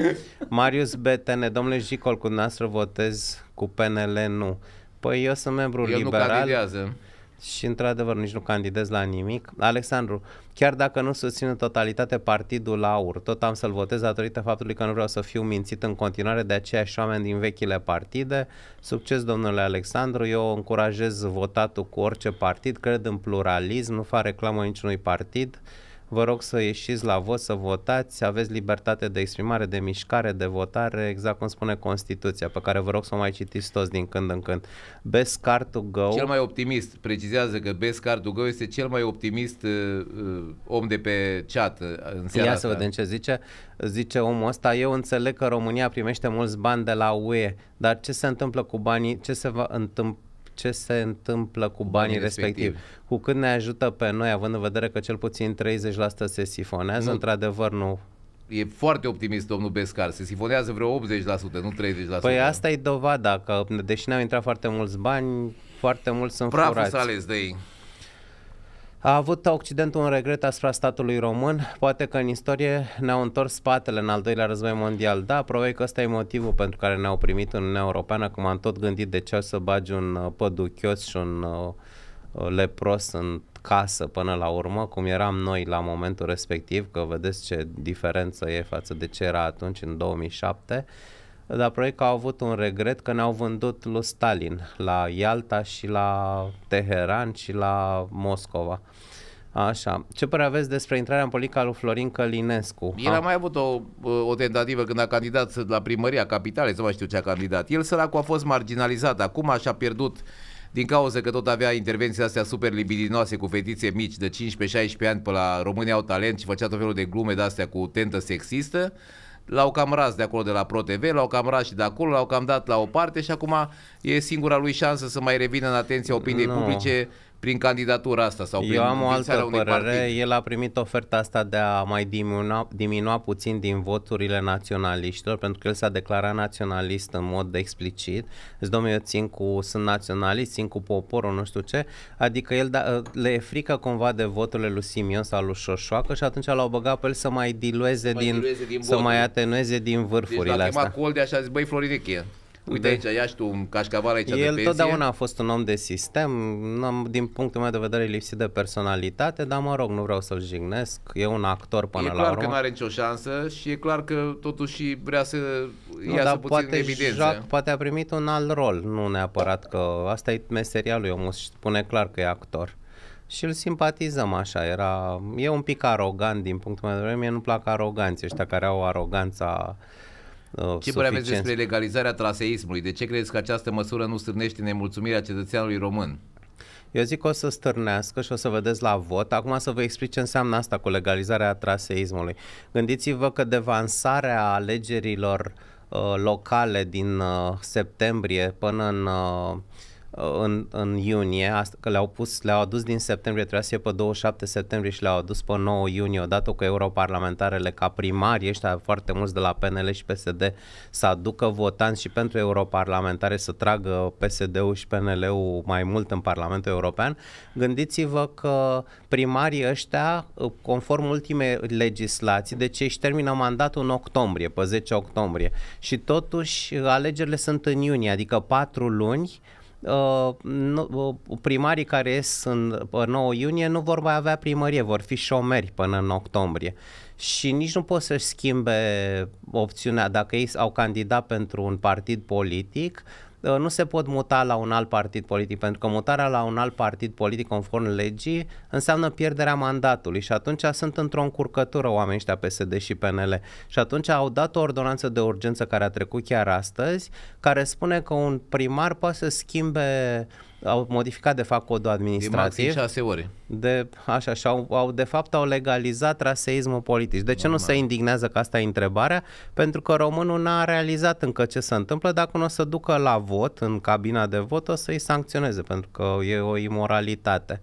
Marius BTN, domnule Jicol, cu noastră votez cu PNL, nu. Păi eu sunt membru eu liberal. Nu și într-adevăr nici nu candidez la nimic. Alexandru, chiar dacă nu susțin în totalitate partidul AUR, tot am să-l votez datorită faptului că nu vreau să fiu mințit în continuare de aceiași oameni din vechile partide. Succes, domnule Alexandru, eu încurajez votatul cu orice partid, cred în pluralism, nu fac reclamă niciunui partid. Uh, Vă rog să ieșiți la vot, să votați, aveți libertate de exprimare, de mișcare, de votare, exact cum spune Constituția, pe care vă rog să o mai citiți toți din când în când. Best car to go... Cel mai optimist, precizează că best car to go este cel mai optimist uh, uh om de pe chat uh, în seara Ia să vedem ce zice. Zice omul ăsta, eu înțeleg că România primește mulți bani de la UE, dar ce se întâmplă cu banii, ce se va întâmpla ce se întâmplă cu banii, banii respectiv. respectiv. Cu cât ne ajută pe noi, având în vedere că cel puțin 30% se sifonează, nu. într-adevăr nu e foarte optimist domnul Bescar, se sifonează vreo 80%, nu 30%. Păi asta e dovada, că deși ne-au intrat foarte mulți bani, foarte mulți sunt Praful furați. Praful s-a ales de ei. A avut Occidentul un regret asupra statului român? Poate că în istorie ne-au întors spatele în al doilea război mondial. Da, probabil că ăsta e motivul pentru care ne-au primit în Uniunea Europeană, cum am tot gândit de ce o să bagi un uh, păduchios și un uh, uh, lepros în casă până la urmă, cum eram noi la momentul respectiv, că vedeți ce diferență e față de ce era atunci în 2007 dar că au avut un regret că ne-au vândut lui Stalin la Ialta și la Teheran și la Moscova. Așa. Ce părere aveți despre intrarea în politică lui Florin Călinescu? El a ah. mai avut o, o tentativă când a candidat la primăria capitalei, să mai știu ce a candidat. El săracul a fost marginalizat, acum așa a pierdut din cauza că tot avea intervenții astea super libidinoase cu fetițe mici de 15-16 ani pe la România au talent și făcea tot felul de glume de astea cu tentă sexistă l-au cam ras de acolo de la ProTV, l-au cam ras și de acolo, l-au cam dat la o parte și acum e singura lui șansă să mai revină în atenția opiniei no. publice prin candidatura asta sau prin Eu am o altă părere, partid. el a primit oferta asta de a mai diminua, diminua puțin din voturile naționaliștilor, pentru că el s-a declarat naționalist în mod explicit. Zice, domnule, eu țin cu, sunt naționalist, țin cu poporul, nu știu ce, adică el da, le e frică cumva de voturile lui Simion sau lui Șoșoacă și atunci l-au băgat pe el să mai dilueze, mai din, dilueze din, să voturi. mai atenueze din deci vârfurile deci, astea. Deci a chemat zis, băi, Florinichie, Uite de... aici, ia și tu un cașcaval aici El de pensie. totdeauna a fost un om de sistem, am, din punctul meu de vedere lipsit de personalitate, dar mă rog, nu vreau să-l jignesc, e un actor până la urmă. E clar că nu are nicio șansă și e clar că totuși vrea să nu, iasă puțin poate în evidență. poate a primit un alt rol, nu neapărat că asta e meseria lui, omul spune clar că e actor și îl simpatizăm așa, era, e un pic arogant din punctul meu de vedere, mie nu plac aroganții ăștia care au aroganța uh, Ce părere aveți despre legalizarea traseismului? De ce credeți că această măsură nu stârnește nemulțumirea cetățeanului român? Eu zic că o să stârnească și o să vedeți la vot. Acum să vă explic ce înseamnă asta cu legalizarea traseismului. Gândiți-vă că devansarea alegerilor uh, locale din uh, septembrie până în uh, Uh, în, în iunie, asta, că le-au pus, le-au adus din septembrie, trebuia să fie pe 27 septembrie și le-au adus pe 9 iunie, odată cu europarlamentarele ca primari, ăștia foarte mulți de la PNL și PSD, să aducă votanți și pentru europarlamentare să tragă PSD-ul și PNL-ul mai mult în Parlamentul European, gândiți-vă că primarii ăștia, uh, conform ultimei legislații, deci își termină mandatul în octombrie, pe 10 octombrie și totuși uh, alegerile sunt în iunie, adică patru luni Uh, uh, primarii care ies în 9 iunie nu vor mai avea primărie, vor fi șomeri până în octombrie. Și nici nu pot să-și schimbe opțiunea. Dacă ei au candidat pentru un partid politic, Uh, nu se pot muta la un alt partid politic, pentru că mutarea la un alt partid politic conform legii înseamnă pierderea mandatului și atunci sunt într-o încurcătură oamenii ăștia PSD și PNL. Și atunci au dat o ordonanță de urgență care a trecut chiar astăzi, care spune că un primar poate să schimbe uh, au modificat de fapt codul administrativ. De maxim 6 ore. De, așa, și au, au, de fapt au legalizat raseismul politic. De ce Normal. nu se indignează că asta e întrebarea? Pentru că românul n-a realizat încă ce se întâmplă. Dacă nu o să ducă la vot, în cabina de vot, o să-i sancționeze, pentru că e o imoralitate.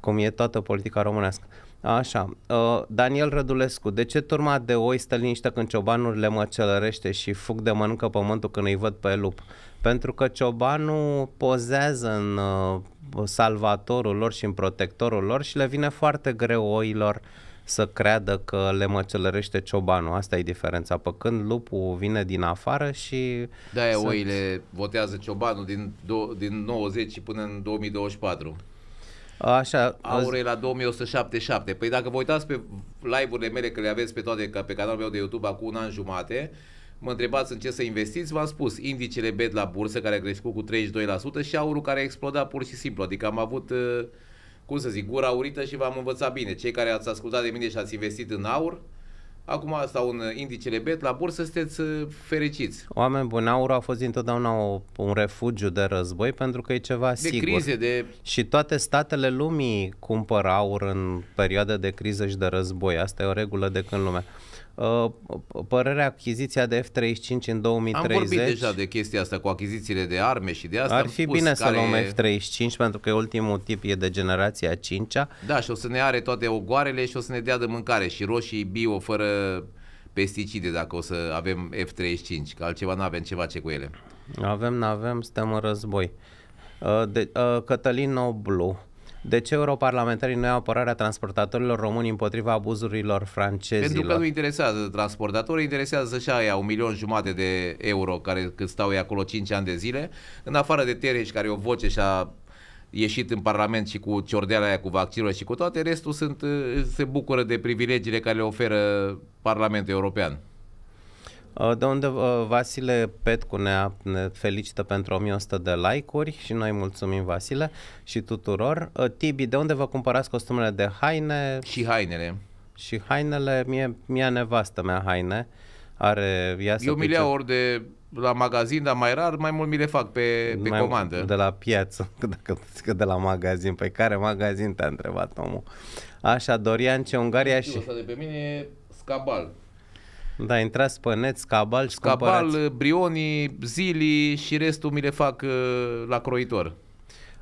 Cum e toată politica românească. Așa. Uh, Daniel Rădulescu, de ce turma de oi stă liniște când ciobanul le măcelărește și fug de mănâncă pământul când îi văd pe lup? Pentru că ciobanul pozează în uh, salvatorul lor și în protectorul lor și le vine foarte greu oilor să creadă că le măcelărește ciobanul. Asta e diferența. Pe când lupul vine din afară și... Da, sunt... oile votează ciobanul din, do- din 90 până în 2024. Așa. Aurei la 2177. Păi dacă vă uitați pe live-urile mele, că le aveți pe toate pe canalul meu de YouTube acum un an jumate, mă întrebați în ce să investiți, v-am spus, indicele BED la bursă care a crescut cu 32% și aurul care a explodat pur și simplu. Adică am avut, uh, cum să zic, gura urită și v-am învățat bine. Cei care ați ascultat de mine și ați investit în aur, Acum sau în indicele BET la bursă sunteți uh, fericiți. Oameni buni, aurul a fost întotdeauna o, un refugiu de război pentru că e ceva de sigur. Crize, de... Și toate statele lumii cumpără aur în perioada de criză și de război. Asta e o regulă de când lumea. Uh, părerea achiziția de F-35 în 2030... Am vorbit deja de chestia asta cu achizițiile de arme și de asta. Ar fi bine să luăm F-35 pentru că ultimul tip e de generația 5-a. Da, și o să ne are toate ogoarele și o să ne dea de mâncare și roșii bio fără pesticide dacă o să avem F-35, că altceva nu avem ceva ce cu ele. Avem, nu avem, suntem în război. Uh, de, uh, Cătălin Oblu, de ce europarlamentarii nu au apărarea transportatorilor români împotriva abuzurilor francezilor? Pentru că nu interesează transportatorii, interesează și aia un milion jumate de euro care cât stau ei acolo 5 ani de zile, în afară de Tereș care o voce și a ieșit în Parlament și cu ciordeala aia cu vaccinul și cu toate, restul sunt, se bucură de privilegiile care le oferă Parlamentul European. Uh, de unde uh, Vasile Petcu ne, ne felicită pentru 1100 de like-uri și noi mulțumim Vasile și tuturor. Uh, Tibi, de unde vă cumpărați costumele de haine? Și hainele. Și hainele, mie, mie nevastă mea haine are... Ea Eu mi le ori de la magazin, dar mai rar, mai mult mi le fac pe, pe mai comandă. De la piață, dacă că de la magazin. Pe care magazin te-a întrebat omul? Așa, Dorian, ce Ungaria și... Asta de pe mine e scabal. Da, intrați pe net, Scabal și Scabal, cumpărați. Brioni, și restul mi le fac uh, la croitor.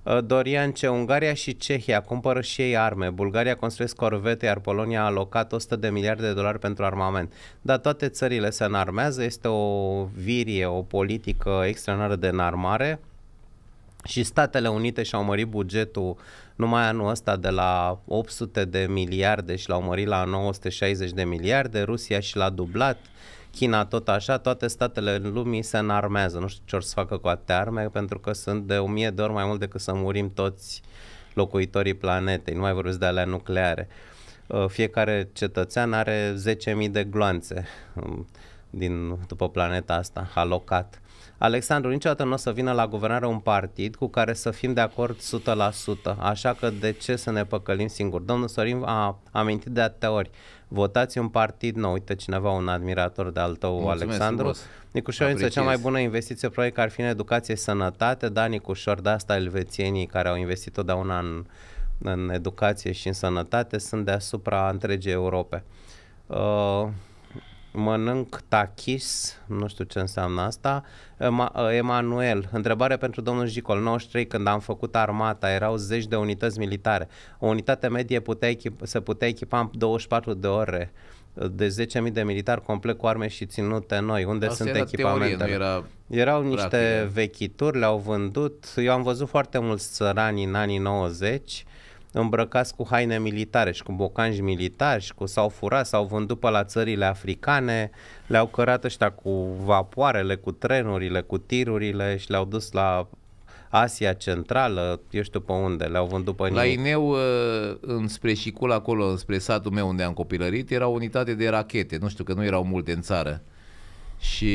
Uh, Dorian ce Ungaria și Cehia cumpără și ei arme, Bulgaria construiesc corvete, iar Polonia a alocat 100 de miliarde de dolari pentru armament. Dar toate țările se înarmează, este o virie, o politică extraordinară de înarmare și Statele Unite și-au mărit bugetul uh, numai anul ăsta de la 800 de miliarde și l-au mărit la 960 de miliarde, Rusia și l-a dublat, China tot așa, toate statele lumii se înarmează. Nu știu ce or să facă cu atâtea arme, pentru că sunt de o mie de ori mai mult decât să murim toți locuitorii planetei, nu mai vorbesc de alea nucleare. Uh, fiecare cetățean are 10.000 de gloanțe um, din, după planeta asta, alocat. Alexandru, niciodată nu o să vină la guvernare un partid cu care să fim de acord 100%, așa că de ce să ne păcălim singur? Domnul Sorin a amintit de atâtea ori, votați un partid nou, uite cineva, un admirator de al tău, Mulțumesc, Alexandru. Nicușor, însă cea mai bună investiție proiect ar fi în educație sănătate, da, Nicușor, de asta elvețienii care au investit totdeauna în, în educație și în sănătate sunt deasupra întregii Europe. Uh, mănânc tachis, nu știu ce înseamnă asta, Emanuel, întrebare pentru domnul Jicol, 93, când am făcut armata, erau zeci de unități militare, o unitate medie putea echipa, se putea echipa în 24 de ore, de 10.000 de militari complet cu arme și ținute noi. Unde Asta sunt era echipamentele? Teorie, era Erau niște practic. vechituri, le-au vândut. Eu am văzut foarte mulți țărani în anii 90 îmbrăcați cu haine militare și cu bocanji militari și cu s-au furat, s-au vândut pe la țările africane, le-au cărat ăștia cu vapoarele, cu trenurile, cu tirurile și le-au dus la Asia Centrală, eu știu pe unde, le-au vândut pe La Ineu, ă, înspre Șicul, acolo, înspre satul meu unde am copilărit, era o unitate de rachete, nu știu că nu erau multe în țară. Și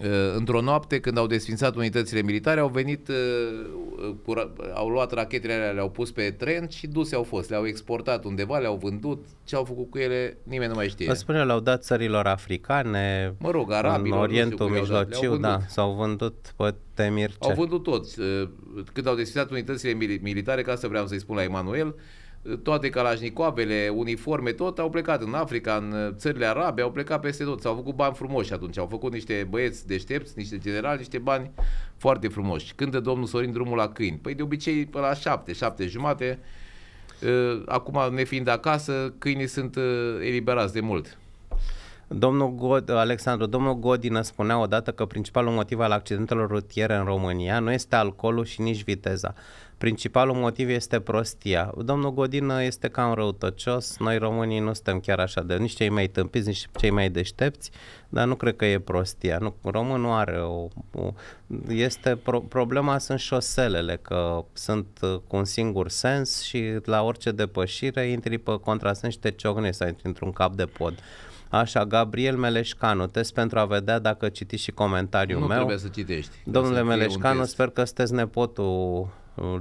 Eh, într-o noapte, când au desfințat unitățile militare, au venit, eh, eh, au luat rachetele alea, le-au pus pe tren și duse au fost. Le-au exportat undeva, le-au vândut. Ce au făcut cu ele, nimeni nu mai știe. Spune, le-au dat țărilor africane, mă rog, arabilor, în Orientul Mijlociu, da, s-au vândut pe Temir. Au vândut toți. Când au desfințat unitățile militare, ca să vreau să-i spun la Emanuel, uh, toate calajnicoavele, uniforme, tot au plecat în Africa, în uh, țările arabe, au plecat peste tot. S-au făcut bani frumoși atunci, au făcut niște băieți deștepți, niște generali, niște bani foarte frumoși. dă domnul Sorin drumul la câini. Păi de obicei pe la șapte, șapte jumate, uh, acum ne fiind acasă, câinii sunt uh, eliberați de mult. Domnul God, Alexandru, domnul Godină spunea odată că principalul motiv al accidentelor rutiere în România nu este alcoolul și nici viteza. Principalul motiv este prostia. Domnul Godină este cam răutăcios, noi românii nu suntem chiar așa de nici cei mai tâmpiți, nici cei mai deștepți, dar nu cred că e prostia. Nu, românul are o... o este pro, problema sunt șoselele, că sunt uh, cu un singur sens și la orice depășire intri pe contrasens și te ciocnești să intri într-un cap de pod. Așa, Gabriel Meleșcanu, test pentru a vedea dacă citiți și comentariul nu meu. Nu trebuie să citești. Domnule Meleșcanu, sper că sunteți nepotul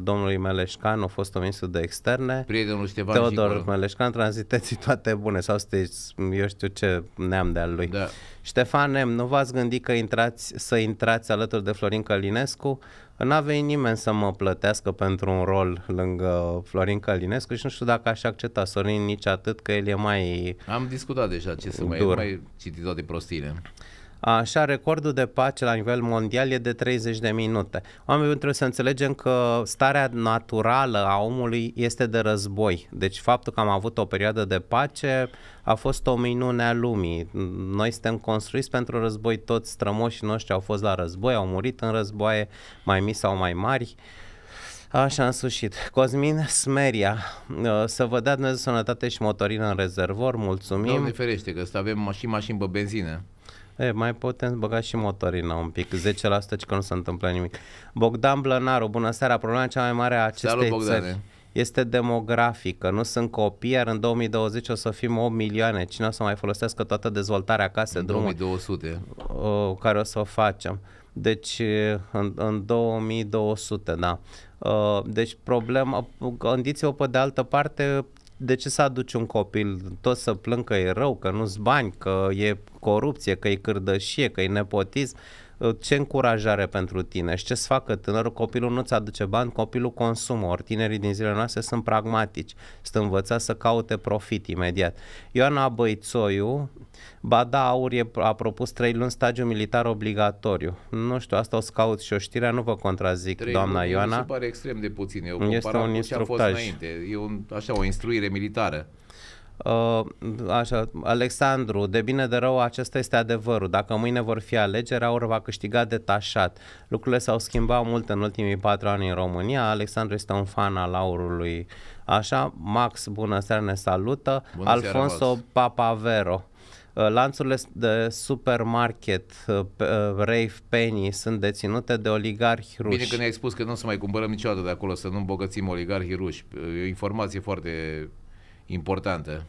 domnului Meleșcan, a fost ministru de externe. Prietenul Ștefan Teodor Nicolae. Meleșcan, tranziteții toate bune sau sunteți, eu știu ce neam de al lui. Da. Ștefan M, nu v-ați gândit că intrați, să intrați alături de Florin Călinescu? N-a venit nimeni să mă plătească pentru un rol lângă Florin Călinescu și nu știu dacă aș accepta Sorin nici atât, că el e mai Am discutat deja ce să mai, mai citi toate prostiile. Așa, recordul de pace la nivel mondial e de 30 de minute. Oamenii trebuie să înțelegem că starea naturală a omului este de război. Deci faptul că am avut o perioadă de pace a fost o minune a lumii. Noi suntem construiți pentru război, toți strămoșii noștri au fost la război, au murit în războaie, mai mici sau mai mari. Așa, în sfârșit. Cosmin Smeria, uh, să vă dea Dumnezeu sănătate și motorină în rezervor, mulțumim. Doamne ferește, că să avem și mașini pe benzină. E, mai putem băga și motorina un pic, 10% că nu se întâmplă nimic. Bogdan Blănaru, bună seara, problema cea mai mare a acestei Salut, țări este demografică, nu sunt copii, iar în 2020 o să fim 8 milioane. Cine o să mai folosească toată dezvoltarea case, drumul 2200. care o să o facem. Deci în, în 2200, da. Deci problema, gândiți-vă pe de altă parte de ce să aduci un copil? Tot să plâng că e rău, că nu-s bani, că e corupție, că e cârdășie, că e nepotism. Uh, ce încurajare pentru tine și ce să facă tânărul, copilul nu-ți aduce bani, copilul consumă, ori tinerii din zilele noastre sunt pragmatici, sunt învățați să caute profit imediat. Ioana Băițoiu, Bada Aur e, a propus trei luni stagiu militar obligatoriu. Nu știu, asta o să caut și o știrea, nu vă contrazic, trei doamna luni, Ioana. se pare extrem de puțin, eu este un cu ce a fost înainte. E un, așa, o instruire militară. Uh, așa, Alexandru, de bine de rău, acesta este adevărul. Dacă mâine vor fi alegeri, Aur va câștiga detașat. Lucrurile s-au schimbat mult în ultimii patru ani în România. Alexandru este un fan al Aurului. Așa, Max, bună seara, ne salută. Bună Alfonso seara, Papavero. Uh, lanțurile de supermarket, uh, uh, rave, penny sunt deținute de oligarhi ruși. Bine că ne-ai spus că nu o să mai cumpărăm niciodată de acolo, să nu îmbogățim oligarhi ruși. E o informație foarte importantă.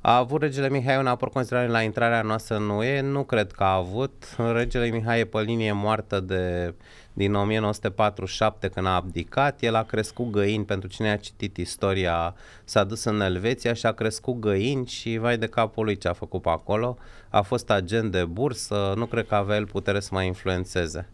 A avut regele Mihai un aport considerabil la intrarea noastră în UE? Nu cred că a avut. Regele Mihai e pe linie moartă de, din 1947 când a abdicat. El a crescut găini, pentru cine a citit istoria, s-a dus în Elveția și a crescut găini și vai de capul lui ce a făcut pe acolo. A fost agent de bursă, nu cred că avea el putere să mai influențeze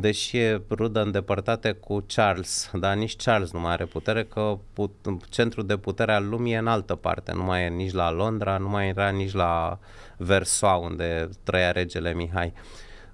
deși e rudă îndepărtate cu Charles, dar nici Charles nu mai are putere, că put, centrul de putere al lumii e în altă parte, nu mai e nici la Londra, nu mai era nici la Versoa, unde trăia regele Mihai.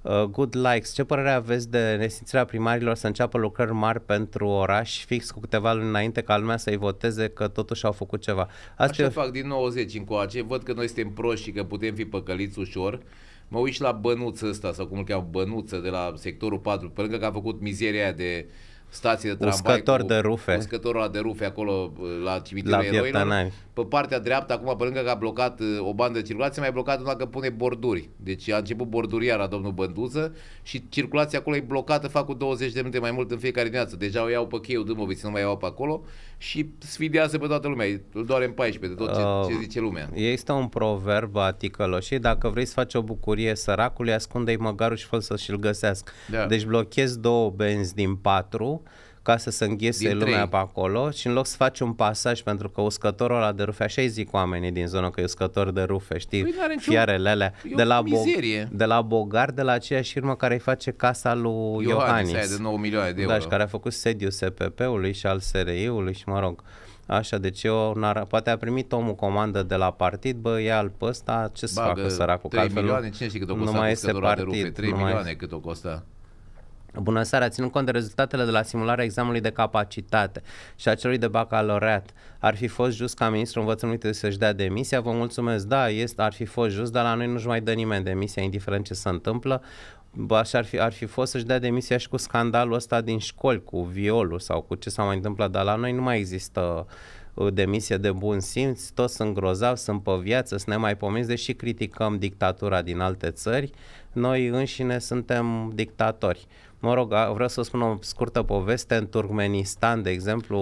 Uh, good likes. Ce părere aveți de nesimțirea primarilor să înceapă lucrări mari pentru oraș fix cu câteva luni înainte ca lumea să-i voteze că totuși au făcut ceva? Asta Așa e... fac din 90 încoace. Văd că noi suntem proști și că putem fi păcăliți ușor mă uit și la bănuță ăsta, sau cum îl cheamă, bănuță de la sectorul 4, pentru că, că a făcut mizeria aia de stație de tramvai. Uscător cu, de rufe. Uscătorul ăla de rufe acolo uh, la cimitirul la eroilor pe partea dreaptă, acum, pe lângă că a blocat uh, o bandă de circulație, mai blocat una că pune borduri. Deci a început borduria la domnul Bănduță și circulația acolo e blocată, fac cu 20 de minute mai mult în fiecare dimineață. Deja o iau pe cheiul Dâmbovici, nu mai iau pe acolo și sfidează pe toată lumea. Îl doare în 14 de tot ce, uh, ce zice lumea. Este un proverb a ticăloșii, dacă vrei să faci o bucurie săracului, ascunde-i măgarul și fă să și-l găsească. Da. Deci blochezi două benzi din patru, ca să se înghese din lumea trei. pe acolo și în loc să faci un pasaj pentru că uscătorul ăla de rufe, așa îi zic oamenii din zona că e uscător de rufe, știi, păi fiarele alea, de la, bo- de la Bogar, de la aceeași firmă care îi face casa lui Iohannis. Iohannis de 9 milioane de da, euro. Da, și care a făcut sediu SPP-ului și al SRI-ului și mă rog, Așa, deci eu ar poate a primit omul comandă de la partid, bă, ia al pe ăsta, ce să facă săracul? 3 milioane, cine știe cât o costă nu mai este partid, rufe, 3 milioane mai... cât o costă. Bună seara, ținând cont de rezultatele de la simularea examenului de capacitate și a celui de bacalaureat, ar fi fost just ca ministrul învățământului să-și dea demisia? Vă mulțumesc, da, este, ar fi fost just, dar la noi nu-și mai dă nimeni demisia, indiferent ce se întâmplă. și ar fi, ar fi fost să-și dea demisia și cu scandalul ăsta din școli, cu violul sau cu ce s-a mai întâmplat, dar la noi nu mai există demisie de bun simț, toți sunt grozavi, sunt pe viață, sunt pomiți, deși criticăm dictatura din alte țări, noi înșine suntem dictatori. Mă rog, vreau să spun o scurtă poveste. În Turkmenistan, de exemplu,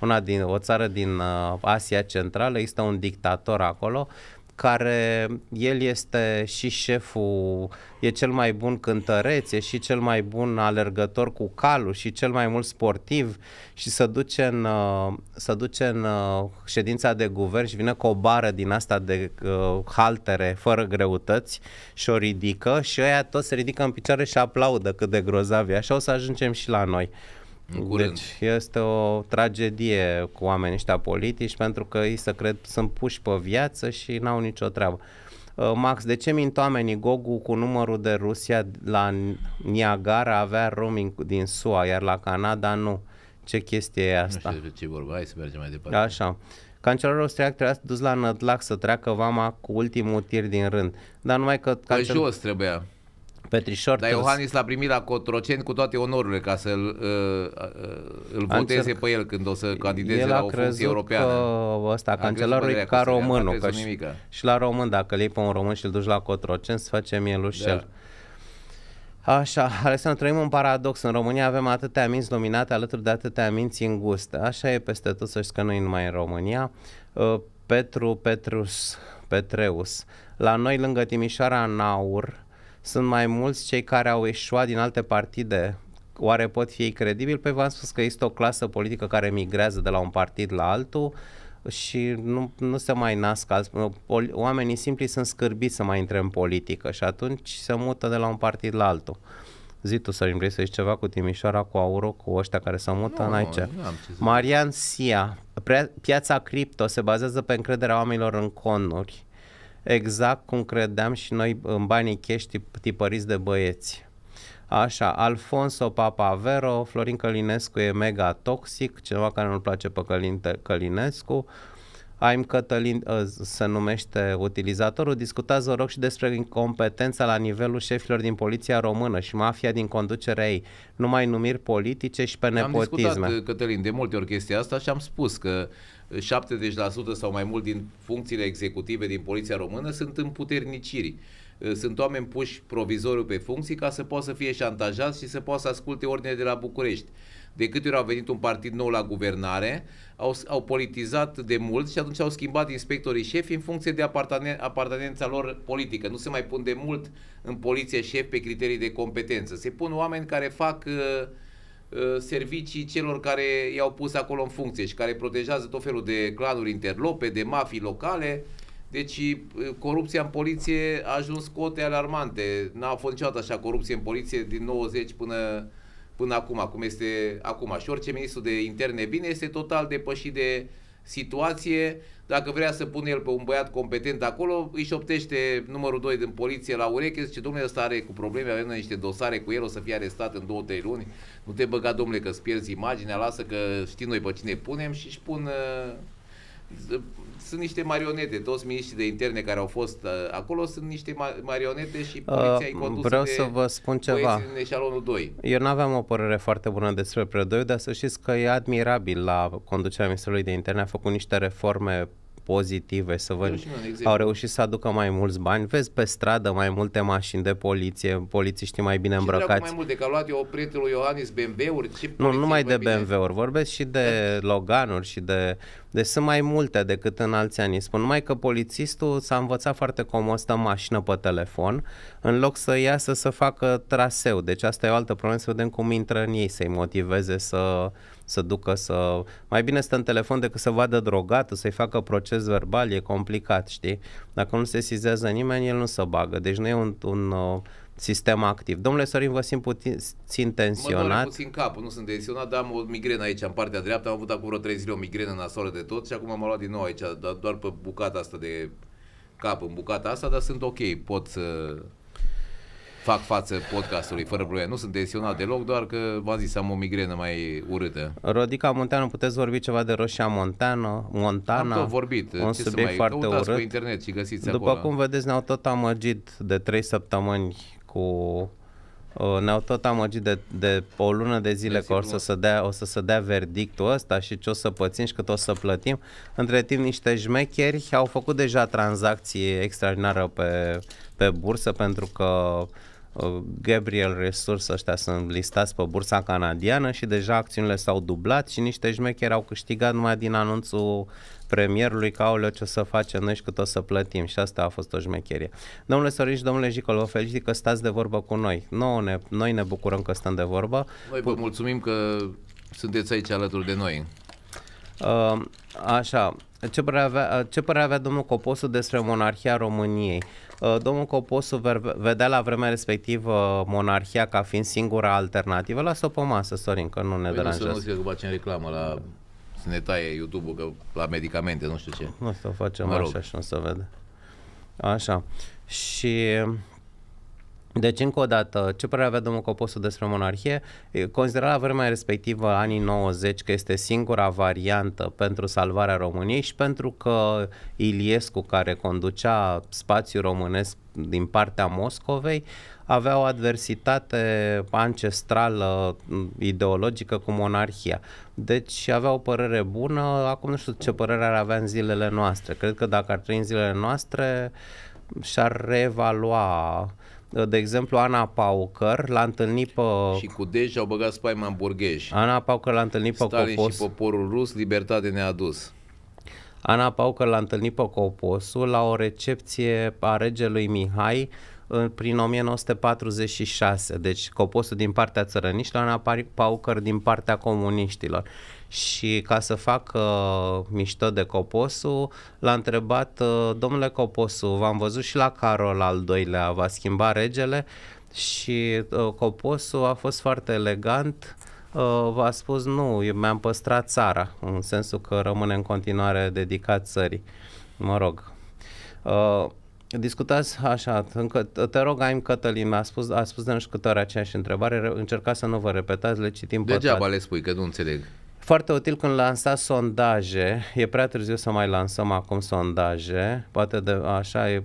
una din, o țară din uh, Asia Centrală, există un dictator acolo care el este și șeful, e cel mai bun cântăreț, e și cel mai bun alergător cu calul și cel mai mult sportiv și se duce în, uh, se duce în uh, ședința de guvern și vine cu o bară din asta de uh, haltere fără greutăți și o ridică și ăia toți se ridică în picioare și aplaudă cât de grozav e. Așa o să ajungem și la noi. În curând. Deci este o tragedie cu oamenii ăștia politici pentru că ei să cred sunt puși pe viață și n-au nicio treabă. Uh, Max, de ce mint oamenii? Gogu cu numărul de Rusia la Niagara avea roaming din SUA, iar la Canada nu. Ce chestie e asta? Nu știu ce vorba, hai să mergem mai departe. Așa. Cancelarul austriac trebuia dus la Nădlac să treacă vama cu ultimul tir din rând. Dar numai că... Pe păi cancel... jos trebuia. Petrișor. Dar Iohannis l-a primit la Cotroceni cu toate onorurile ca să uh, uh, îl, îl voteze pe el când o să candideze el la o funcție europeană. Că ăsta, cancelarul e ca românul. Că și, și la român, dacă îl iei pe un român și îl duci la Cotroceni, să face mielușel. Da. Așa, Alexandru, trăim un paradox. În România avem atâtea minți luminate alături de atâtea minți înguste. Așa e peste tot, să știți că noi numai în România. Uh, Petru Petrus, Petreus. La noi, lângă Timișoara, Naur, sunt mai mulți cei care au eșuat din alte partide oare pot fi credibili? Păi v-am spus că este o clasă politică care migrează de la un partid la altul și nu, nu se mai nasc alți, oamenii simpli sunt scârbiți să mai intre în politică și atunci se mută de la un partid la altul. Zi tu, Sorin, vrei să zici ceva cu Timișoara, cu Auro, cu ăștia care se mută? Nu, N-ai ce. Marian Sia, piața cripto se bazează pe încrederea oamenilor în conuri exact cum credeam și noi în banii cash tipăriți de băieți. Așa, Alfonso Papavero, Florin Călinescu e mega toxic, ceva care nu-l place pe Călinte, Călinescu. Aim Cătălin ă, se numește utilizatorul, discutați, vă rog, și despre incompetența la nivelul șefilor din poliția română și mafia din conducerea ei, numai numiri politice și pe nepotisme. Am discutat, Cătălin, de multe ori chestia asta și am spus că uh, 70% sau mai mult din funcțiile executive din Poliția Română sunt în puternicirii. Uh, sunt oameni puși provizoriu pe funcții ca să poată să fie șantajați și să poată să asculte ordine de la București. De câte ori au venit un partid nou la guvernare, au, au politizat de mult și atunci au schimbat inspectorii șefi în funcție de apartenența lor politică. Nu se mai pun de mult în poliție șef pe criterii de competență. Se pun oameni care fac uh, Uh, servicii celor care i-au pus acolo în funcție și care protejează tot felul de clanuri interlope, de mafii locale. Deci uh, corupția în poliție a ajuns cote alarmante. N-a fost niciodată așa corupție în poliție din 90 până, până acum, cum este acum. Și orice ministru de interne bine este total depășit de situație, dacă vrea să pune el pe un băiat competent acolo, îi șoptește numărul 2 din poliție la ureche, zice, domnule, ăsta are cu probleme, avem niște dosare cu el, o să fie arestat în 2-3 luni, nu te băga, domnule, că îți pierzi imaginea, lasă că știi noi pe cine punem și își pun uh, sunt niște marionete. Toți miniștrii de interne care au fost uh, acolo sunt niște ma- marionete și uh, poliția uh, condusă Vreau de să vă spun ceva. în eșalonul 2. Eu nu aveam o părere foarte bună despre Predoiu, dar să știți că e admirabil la conducerea Ministerului de Interne. A făcut niște reforme pozitive, să văd au reușit să aducă mai mulți bani. Vezi pe stradă mai multe mașini de poliție, polițiștii mai bine îmbrăcați. mai mult de că a luat eu prietenul Ioanis BMW-uri? Ce nu, numai de BMW-uri, vorbesc și de da. Loganuri și de... de sunt mai multe decât în alți ani. Spun numai că polițistul s-a învățat foarte cum o stă mașină pe telefon, în loc să iasă să facă traseu. Deci asta e o altă problemă, să vedem cum intră în ei, să-i motiveze să să ducă să... Mai bine stă în telefon decât să vadă drogată, să-i facă proces verbal, e complicat, știi? Dacă nu se sizează nimeni, el nu se bagă. Deci nu e un, un uh, sistem activ. Domnule Sorin, vă simt puțin tensionat. Mă puțin capul, nu sunt tensionat, dar am o migrenă aici, în partea dreaptă. Am avut acum vreo 3 zile o migrenă nasoală de tot și acum am luat din nou aici, doar pe bucata asta de cap, în bucata asta, dar sunt ok, pot să... Uh fac față podcastului fără probleme. Nu sunt tensionat deloc, doar că v-am zis, am o migrenă mai urâtă. Rodica Monteanu, puteți vorbi ceva de Roșia Montana? Montana? Am tot vorbit. Un Ce subiect mai... foarte Căutați urât. pe internet și găsiți După acolo. cum vedeți, ne-au tot amăgit de trei săptămâni cu uh, ne-au tot amăgit de, de o lună de zile de că o să, se dea, o să se dea verdictul ăsta și ce o să pățim și cât o să plătim. Între timp niște jmecheri au făcut deja tranzacții extraordinară pe, pe bursă pentru că Uh, Gabriel Resource ăștia sunt listați pe bursa canadiană și deja acțiunile s-au dublat și niște șmecheri au câștigat numai din anunțul premierului că au ce o să facem noi și cât o să plătim și asta a fost o șmecherie. Domnule Sorin și domnule Jicol, vă felicit că stați de vorbă cu noi. Noi ne, noi ne bucurăm că stăm de vorbă. Noi vă mulțumim că sunteți aici alături de noi. Uh, așa, ce părere avea, ce părere avea domnul Coposu despre monarhia României? Uh, Uh, domnul Coposu vedea la vremea respectivă monarhia ca fiind singura alternativă. Lasă-o pe masă, Sorin, că nu ne păi deranjează. Nu să nu zic că facem reclamă la să ne taie YouTube-ul că, la medicamente, nu știu ce. Nu să o facem mă rog. așa și nu se vede. Așa. Și deci, încă o dată, ce părere avea domnul Coposu despre monarhie? Considera la vremea respectivă, anii 90, că este singura variantă pentru salvarea României și pentru că Iliescu, care conducea spațiul românesc din partea Moscovei, avea o adversitate ancestrală, ideologică cu monarhia. Deci avea o părere bună, acum nu știu ce părere ar avea în zilele noastre. Cred că dacă ar trăi în zilele noastre, și-ar reevalua Eh, de exemplu, Ana Paucăr l-a întâlnit pe... Și cu Dej au băgat spaima în burghej. Ana Paucăr l-a întâlnit pe Stalin Copos. și poporul rus, libertate ne-a dus. Ana Paucăr l-a întâlnit pe Coposul la o recepție a regelui Mihai prin 1946. Deci Coposul din partea țărăniștilor, Ana Paucăr din partea comuniștilor și ca să facă uh, mișto de Coposu, l-a întrebat, uh, domnule Coposu, v-am văzut și la Carol al doilea, va schimba regele? Și uh, Coposu a fost foarte elegant, v-a spus nu, eu mi-am păstrat țara, în sensul că rămâne în continuare dedicat țării. Mă rog. Uh, discutați așa, încă, te rog, Aim Cătălin, a spus, a spus de nu știu câte ori aceeași întrebare, încercați să nu vă repetați, le citim Degeaba pătate. le spui, că nu înțeleg. Foarte util când lansa sondaje, e prea târziu să mai lansăm acum sondaje, poate de, așa e,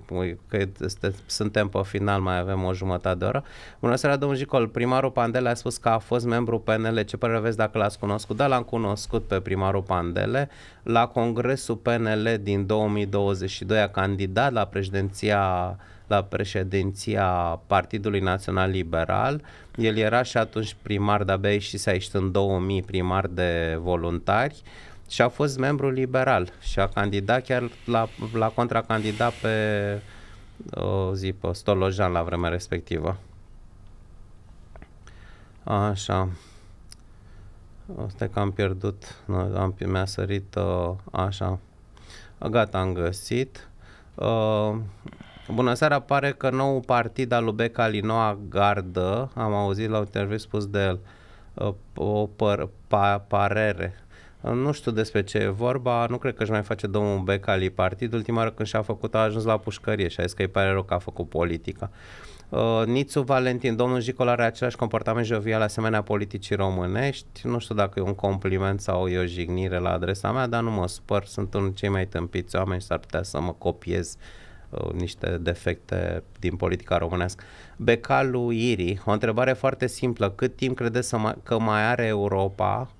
că este, suntem pe final, mai avem o jumătate de oră. Bună seara, domnul Jicol, primarul Pandele a spus că a fost membru PNL, ce părere aveți dacă l-ați cunoscut? Da, l-am cunoscut pe primarul Pandele, la congresul PNL din 2022 a candidat la președinția la președinția Partidului Național Liberal. El era și atunci primar de abia și s-a ieșit în 2000 primar de voluntari și a fost membru liberal și a candidat chiar la, la contracandidat pe o zi pe Stolojan la vremea respectivă. Așa. Asta că am pierdut, am, mi-a sărit, uh, așa. Gata, am găsit. Uh, Bună seara, pare că nou partid al lui Beca Linoa Gardă, am auzit la un interviu spus de el, uh, o păr, pa, parere. Uh, nu știu despre ce e vorba, nu cred că își mai face domnul Becali partid. Ultima oară când și-a făcut a ajuns la pușcărie și a zis că îi pare rău că a făcut politica. Uh, Nițu Valentin, domnul Jicol are același comportament jovial asemenea politicii românești. Nu știu dacă e un compliment sau e o jignire la adresa mea, dar nu mă spăr, sunt unul cei mai tâmpiți oameni și s-ar putea să mă copiez uh, Uh, niște defecte din politica românească. Becalul Iri, o întrebare foarte simplă. Cât timp credeți să mai, că mai are Europa?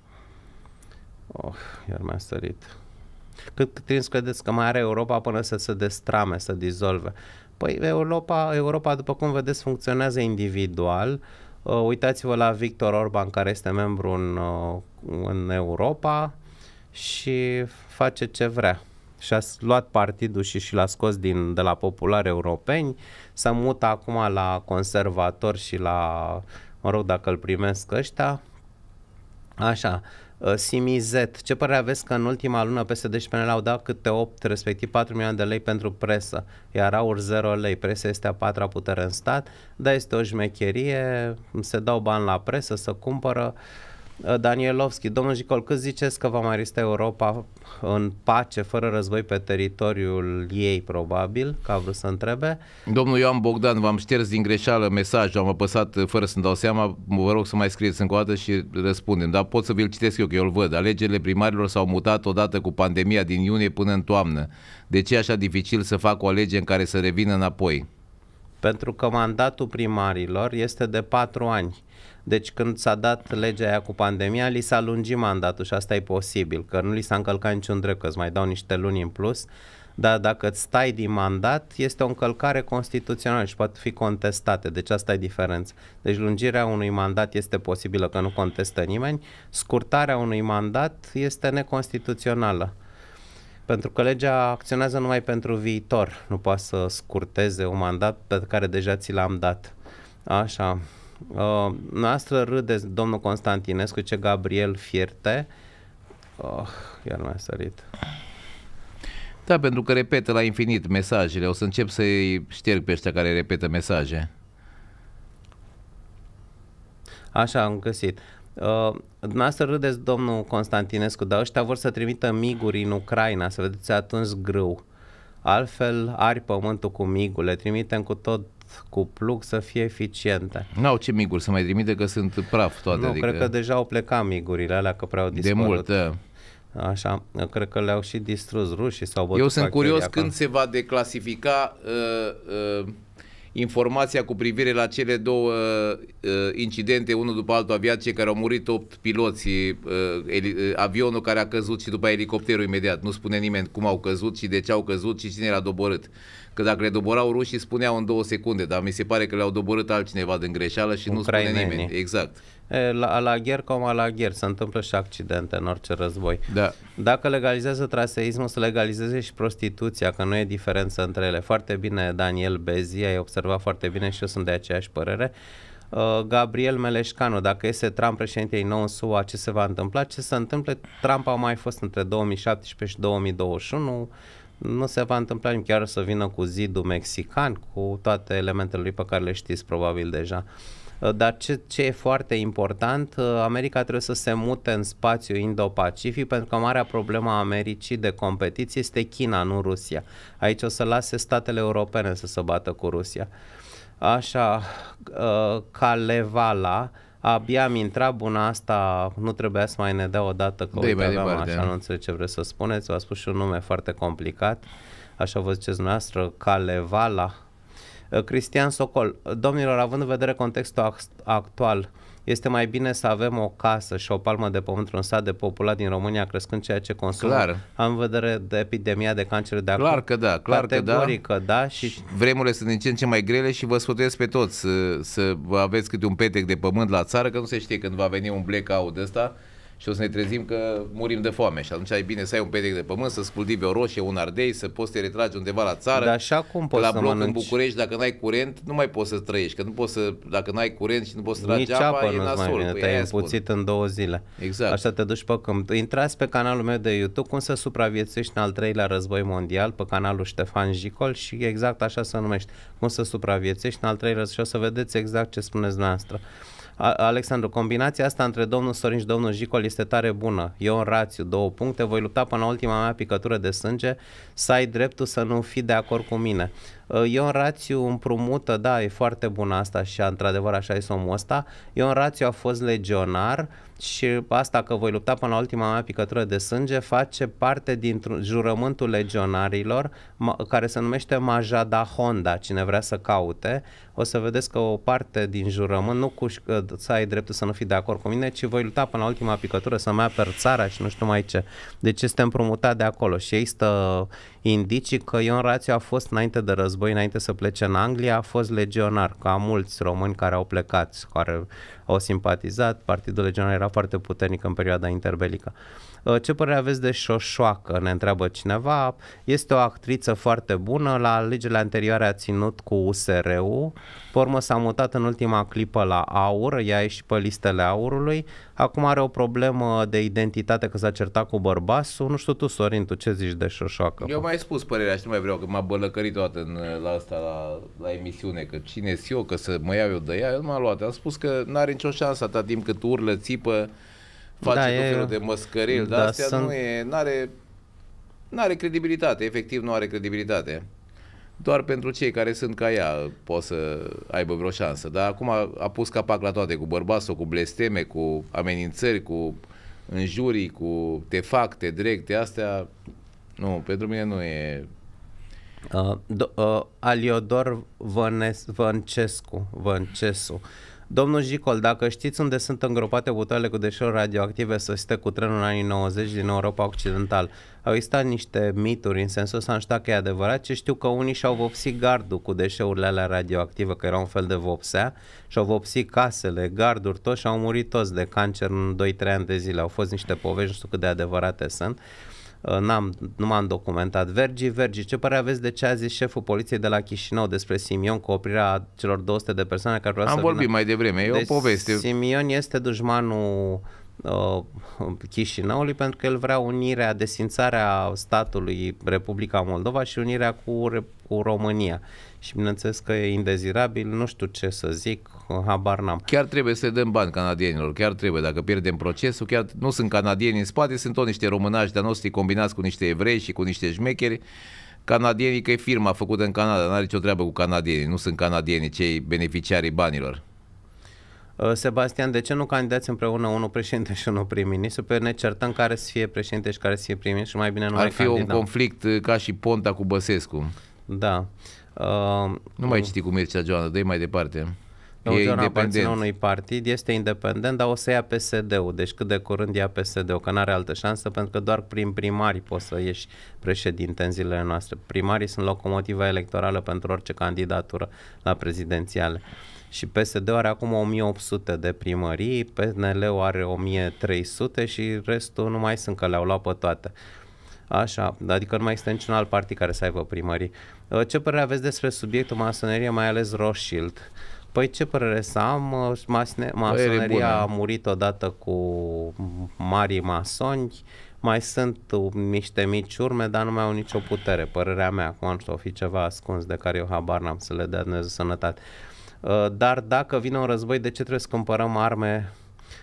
Oh, iar mi-a sărit. Cât timp credeți că mai are Europa până să se destrame, să dizolve? Păi Europa, Europa după cum vedeți, funcționează individual. Uh, uitați-vă la Victor Orban, care este membru în, uh, în Europa și face ce vrea și-a luat partidul și, și l-a scos din, de la populari europeni, să mută acum la conservator și la, mă rog, dacă îl primesc ăștia, așa, uh, Simizet, ce părere aveți că în ultima lună PSD și PNL au dat câte 8, respectiv 4 milioane de lei pentru presă, iar aur 0 lei, presa este a patra putere în stat, dar este o șmecherie, se dau bani la presă, să cumpără, uh, Eh, Danielovski, domnul Jicol, cât ziceți că va mai resta Europa în pace, fără război pe teritoriul ei, probabil, ca vrut să întrebe? Domnul Ioan Bogdan, v-am șters din greșeală mesajul, am apăsat eh, fără să-mi dau seama, vă rog să mai scrieți încă o dată și răspundem, dar pot să vi-l citesc eu, că eu îl văd. Alegerile primarilor s-au mutat odată cu pandemia din iunie până în toamnă. De ce e așa dificil să fac o alegere în care să revină înapoi? Pentru că mandatul primarilor este de patru ani deci când s-a dat legea aia cu pandemia, li s-a lungit mandatul și asta e posibil, că nu li s-a încălcat niciun drept, că îți mai dau niște luni în plus, dar dacă îți stai din mandat, este o încălcare constituțională și poate fi contestată. Deci asta e diferența. Deci lungirea unui mandat este posibilă că nu contestă nimeni, scurtarea unui mandat este neconstituțională. Pentru că legea acționează numai pentru viitor, nu poate să scurteze un mandat pe care deja ți l-am dat. Așa. Uh, noastră râde domnul Constantinescu, ce Gabriel Fierte. Oh, iar mai a sărit. Da, pentru că repetă la infinit mesajele. O să încep să-i șterg pe ăștia care repetă mesaje. Așa, am găsit. Uh, dumneavoastră râdeți, domnul Constantinescu, dar ăștia vor să trimită miguri în Ucraina, să vedeți atunci grâu. Altfel, ari pământul cu migule, trimitem cu tot cu plug să fie eficiente. N-au ce miguri să mai trimite că sunt praf toate. Nu, adică... cred că deja au plecat migurile alea că prea au dispărut. De mult, da. Așa, cred că le-au și distrus rușii sau Eu sunt curios când se va declasifica uh, uh, informația cu privire la cele două uh, incidente, unul după altul aviație care au murit opt piloți, uh, el, uh, avionul care a căzut și după elicopterul imediat. Nu spune nimeni cum au căzut și de ce au căzut și cine a doborât. Uh, Că dacă le doborau rușii, spuneau în două secunde, dar mi se pare că le-au doborât altcineva din greșeală și Ucrainenii. nu spune nimeni. Exact. La, la gher cum la gher, se întâmplă și accidente în orice război. Da. Dacă legalizează traseismul, să legalizeze și prostituția, că nu e diferență între ele. Foarte bine, Daniel Bezi, ai observat foarte bine și eu sunt de aceeași părere. Uh, Gabriel Meleșcanu, dacă este Trump președintei nou în SUA, ce se va întâmpla? Ce se întâmplă? Trump a mai fost între 2017 și 2021, nu se va întâmpla nimic chiar să vină cu zidul mexican, cu toate elementele lui pe care le știți probabil deja. Uh, dar ce, ce e foarte important, uh, America trebuie să se mute în spațiu Indo-Pacific pentru că marea problemă a Americii de competiție este China, nu Rusia. Aici o să lase statele europene să se bată cu Rusia. Așa, uh, Kalevala, abia mi intrat buna asta, nu trebuia să mai ne dea o dată că uite, aveam așa, da. nu înțeleg ce vreți să spuneți, v-a spus și un nume foarte complicat, așa vă ziceți dumneavoastră, Calevala, Cristian Socol. Domnilor, având în vedere contextul actual, este mai bine să avem o casă și o palmă de pământ într-un sat de populat din România, crescând ceea ce consumă. Clar. Am în vedere de epidemia de cancer de acum. Clar că da, clar că da. că da. Și... Vremurile sunt din ce în ce mai grele și vă sfătuiesc pe toți să, să aveți câte un petec de pământ la țară, că nu se știe când va veni un blackout ăsta și o să ne trezim că murim de foame și atunci ai bine să ai un petrec de pământ, să-ți cultivi o roșie, un ardei, să poți să te retragi undeva la țară. Dar așa cum poți la bloc mănânci? în București, dacă n-ai curent, nu mai poți să trăiești, că nu poți să, dacă n-ai curent și nu poți să tragi Nici apa, apă e nu nasol. Mai vine, păi te-ai împuțit în două zile. Exact. Așa te duci pe câmp. Intrați pe canalul meu de YouTube, cum să supraviețuiești în al treilea război mondial, pe canalul Ștefan Jicol și exact așa se numește. Cum să supraviețuiești în al treilea război și o să vedeți exact ce spuneți dumneavoastră. Alexandru, combinația asta între domnul Sorin și domnul Jicol este tare bună. Eu în rațiu, două puncte, voi lupta până la ultima mea picătură de sânge, să ai dreptul să nu fii de acord cu mine. Uh, Ion Rațiu împrumută, da, e foarte bun asta, și într-adevăr așa e somul ăsta. Ion Rațiu a fost legionar și asta că voi lupta până la ultima mea picătură de sânge face parte din jurământul legionarilor care se numește Majada Honda, cine vrea să caute. O să vedeți că o parte din jurământ, nu cu uh, să ai dreptul să nu fii de acord cu mine, ci voi lupta până la ultima picătură să mai apăr țara și nu știu mai ce. Deci este împrumutat de acolo și există indicii că Ion Rațiu a fost înainte de război război înainte să plece în Anglia a fost legionar, ca mulți români care au plecat, care au simpatizat. Partidul Legionar era foarte puternic în perioada interbelică. Uh, ce părere aveți de Șoșoacă? Ne întreabă cineva. Este o actriță foarte bună. La legile anterioare a ținut cu USR-ul. Pe s-a mutat în ultima clipă la Aur. Ea e și pe listele Aurului. Acum are o problemă de identitate că s-a certat cu bărbasul. Nu știu tu, Sorin, tu ce zici de Șoșoacă? Eu mai spus părerea și nu mai vreau că m-a bălăcărit toată în, la asta, la, la emisiune, că cine eu, că să mă iau eu de ea, eu nu m-a luat. Am spus că n-are are nicio șansă atâta timp cât urlă, țipă, face da, tot felul de măscăril, da, dar astea sunt... nu e, n-are, n-are credibilitate, efectiv nu are credibilitate. Doar pentru cei care sunt ca ea poți, să aibă vreo șansă. Dar acum a, a pus capac la toate, cu bărbasul, cu blesteme, cu amenințări, cu înjurii, cu te fac, te dreg, te astea. Nu, pentru mine nu e Uh, do, uh, Aliodor Vănescu, Vănescu. Domnul Jicol, dacă știți unde sunt îngropate butoarele cu deșeuri radioactive sosite cu trenul în anii 90 din Europa Occidental, au existat niște mituri în sensul ăsta, nu știu dacă e adevărat, ce știu că unii și-au vopsit gardul cu deșeurile alea radioactive, că era un fel de vopsea, și-au vopsit casele, garduri, toți și au murit toți de cancer în 2-3 ani de zile. Au fost niște povești, nu știu cât de adevărate sunt. Uh, n-am, nu m-am documentat. Vergi, Vergi, ce părere aveți de ce a zis șeful poliției de la Chișinău despre Simion cu oprirea celor 200 de persoane care vreau Am să vorbit vină? mai devreme, e deci, o poveste. Simion este dușmanul uh, Chișinăului pentru că el vrea unirea, desințarea statului Republica Moldova și unirea cu, cu România. Și bineînțeles că e indezirabil, nu știu ce să zic, habar n-am. Chiar trebuie să dăm bani canadienilor, chiar trebuie. Dacă pierdem procesul, chiar nu sunt canadieni în spate, sunt tot niște românași de noștri combinați cu niște evrei și cu niște șmecheri canadienii, că e firma făcută în Canada, n-are nicio treabă cu canadienii, nu sunt canadienii cei beneficiarii banilor. Uh, Sebastian, de ce nu candidați împreună unul președinte și unul prim-ministru? Pe ne certăm care să fie președinte și care să fie prim-ministru, mai bine nu Ar mai fi candidam. un conflict uh, ca și Ponta cu Băsescu. Da. Uh, nu mai uh, citi cu Mircea Joana, dă mai departe independent, nu unui partid, este independent, dar o să ia PSD-ul. Deci cât de curând ia PSD-ul, că n-are altă șansă, pentru că doar prin primari poți să ieși președinte în zilele noastre. Primarii sunt locomotiva electorală pentru orice candidatură la prezidențiale. Și PSD-ul are acum 1800 de primării, PNL-ul are 1300 și restul nu mai sunt, că le-au luat pe toate. Așa, adică nu mai există niciun alt partid care să aibă primării. Ce părere aveți despre subiectul masonerie, mai ales Rothschild? Uh, Păi ce părere să am, masne, masoneria a murit odată cu marii masoni, mai sunt niște mici urme, dar nu mai au nicio putere, părerea mea, acum nu știu, o fi ceva ascuns de care eu habar n-am să le dea Dumnezeu sănătate. Ă, dar dacă vine un război, de ce trebuie să cumpărăm arme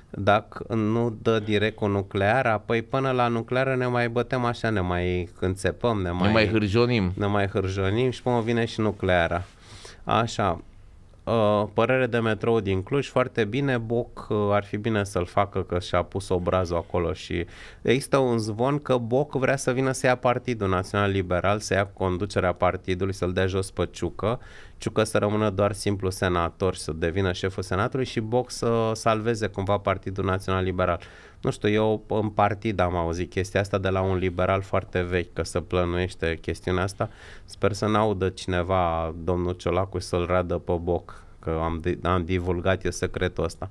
dacă nu dă direct cu nucleara, păi până la nucleară ne mai bătem așa, ne mai înțepăm, ne mai, ne mai hârjonim. Ne mai hârjonim și până vine și nucleara. Așa, Uh, părere de metrou din Cluj, foarte bine, Boc uh, ar fi bine să-l facă că și-a pus obrazul acolo și există un zvon că Boc vrea să vină să ia Partidul Național Liberal, să ia conducerea partidului, să-l dea jos pe ciucă Ciucă să rămână doar simplu senator și să devină șeful senatului și Boc să salveze cumva Partidul Național Liberal. Nu știu, eu în partid am auzit chestia asta de la un liberal foarte vechi, că să plănuiește chestiunea asta. Sper să n-audă cineva, domnul Ciolacu, să-l radă pe Boc, că am, am divulgat eu secretul ăsta.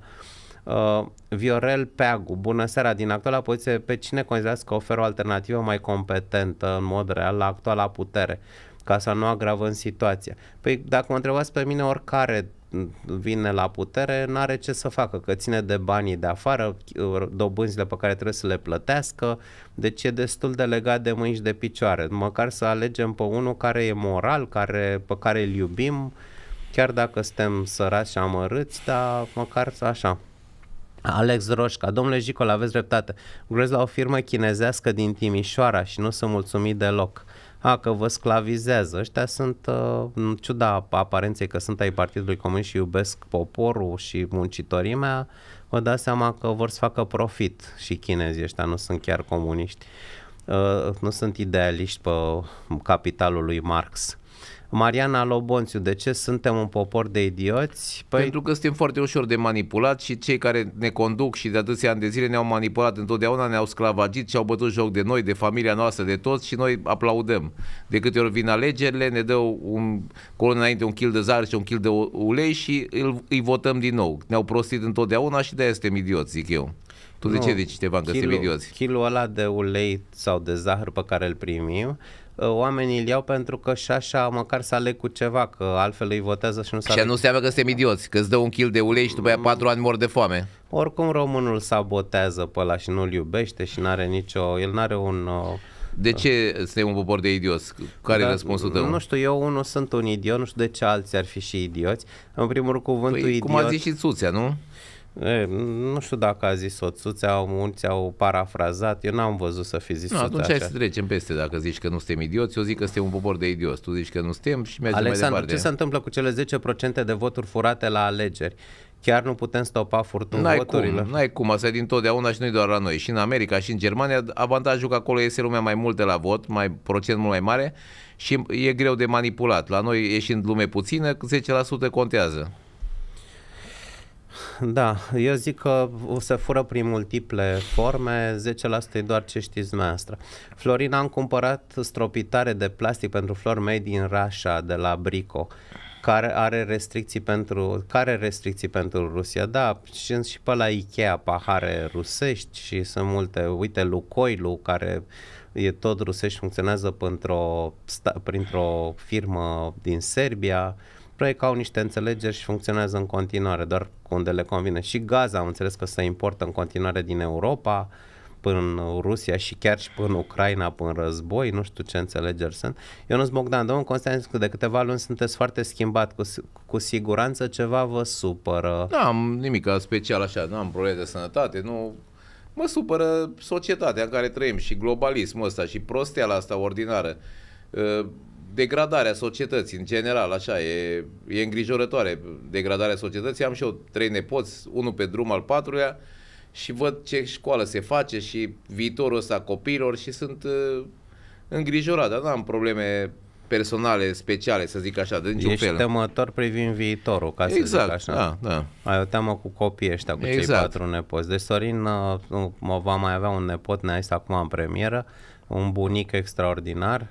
Uh, Viorel Peagu, bună seara, din actuala poziție, pe cine considerați că oferă o alternativă mai competentă în mod real la actuala putere? ca să nu agravăm situația. Păi dacă mă întrebați pe mine, oricare vine la putere, nu are ce să facă, că ține de banii de afară, dobânzile pe care trebuie să le plătească, deci e destul de legat de mâini și de picioare. Măcar să alegem pe unul care e moral, care, pe care îl iubim, chiar dacă suntem sărați și amărâți, dar măcar așa. Alex Roșca, domnule Jicol, aveți dreptate. Lucrez la o firmă chinezească din Timișoara și nu sunt mulțumit deloc a, că vă sclavizează. Ăștia sunt, uh, în ciuda aparenței că sunt ai Partidului comun și iubesc poporul și muncitorimea, vă dați seama că vor să facă profit și chinezii ăștia, nu sunt chiar comuniști. Uh, nu sunt idealiști pe capitalul lui Marx. Mariana Lobonțiu, de ce suntem un popor de idioți? Păi... Pentru că suntem foarte ușor de manipulat și cei care ne conduc și de atâția ani de zile ne-au manipulat întotdeauna, ne-au sclavagit și au bătut joc de noi, de familia noastră, de toți și noi aplaudăm. De câte ori vin alegerile, ne dă un colon înainte un kil de zar și un kil de ulei și îl, îi votăm din nou. Ne-au prostit întotdeauna și de-aia suntem idioți, zic eu. Tu de nu, ce zici, Ștefan, că suntem idioți? Kilul ăla de ulei sau de zahăr pe care îl primim Uh, oamenii îl iau pentru că și așa măcar să aleg cu ceva, că altfel îi votează și nu s-a... Și nu înseamnă că suntem idioți, că îți dă un kil de ulei și după aia mm. patru ani mor de foame. Oricum românul sabotează pe ăla și nu-l iubește și n-are nicio... El n-are un... Uh, de ce suntem un popor de idios? Care da, e răspunsul tău? Nu știu, eu unul sunt un idiot, nu știu de ce alții ar fi și idioți. În primul rând, păi, cuvântul păi, idiot... cum a zis și Suția, nu? E, nu știu dacă a zis soțuțea, mulți au parafrazat, eu n-am văzut să fi zis nu, atunci așa. hai să trecem peste, dacă zici că nu suntem idioți, eu zic că suntem un popor de idioți, tu zici că nu suntem și mergem Alexandru, mai departe. ce se întâmplă cu cele 10% de voturi furate la alegeri? Chiar nu putem stopa furtul n-ai voturilor. Cum, n-ai cum, asta e din totdeauna și nu doar la noi. Și în America și în Germania, avantajul că acolo este lumea mai mult de la vot, mai procent mult mai mare și e greu de manipulat. La noi, ieșind lume puțină, 10% contează. Da, eu zic că se fură prin multiple forme, 10% e doar ce știți dumneavoastră. Florina, am cumpărat stropitare de plastic pentru flori made din Rașa, de la Brico care are restricții pentru care restricții pentru Rusia. Da, și, și pe la Ikea pahare rusești și sunt multe. Uite, Lucoilu care e tot rusești, funcționează printr-o, printr-o firmă din Serbia proiect au niște înțelegeri și funcționează în continuare, doar unde le convine. Și Gaza, am înțeles că se importă în continuare din Europa, până în Rusia și chiar și până în Ucraina, până în război, nu știu ce înțelegeri sunt. Eu Ionuț Bogdan, domnul Constantin, de câteva luni sunteți foarte schimbat, cu, cu siguranță ceva vă supără. Nu am nimic special așa, nu am probleme de sănătate, nu... Mă supără societatea în care trăim și globalismul ăsta și prosteala asta ordinară. Ă, degradarea societății în general, așa, e, e îngrijorătoare degradarea societății. Am și eu trei nepoți, unul pe drum al patrulea și văd ce școală se face și viitorul ăsta copiilor și sunt uh, îngrijorat, dar nu am probleme personale, speciale, să zic așa, de niciun Ești fel. temător privind viitorul, ca exact, să zic exact, așa. Da, da. Ai o teamă cu copiii ăștia, cu exact. cei patru nepoți. Deci Sorin uh, va mai avea un nepot, ne acum în premieră, un bunic extraordinar,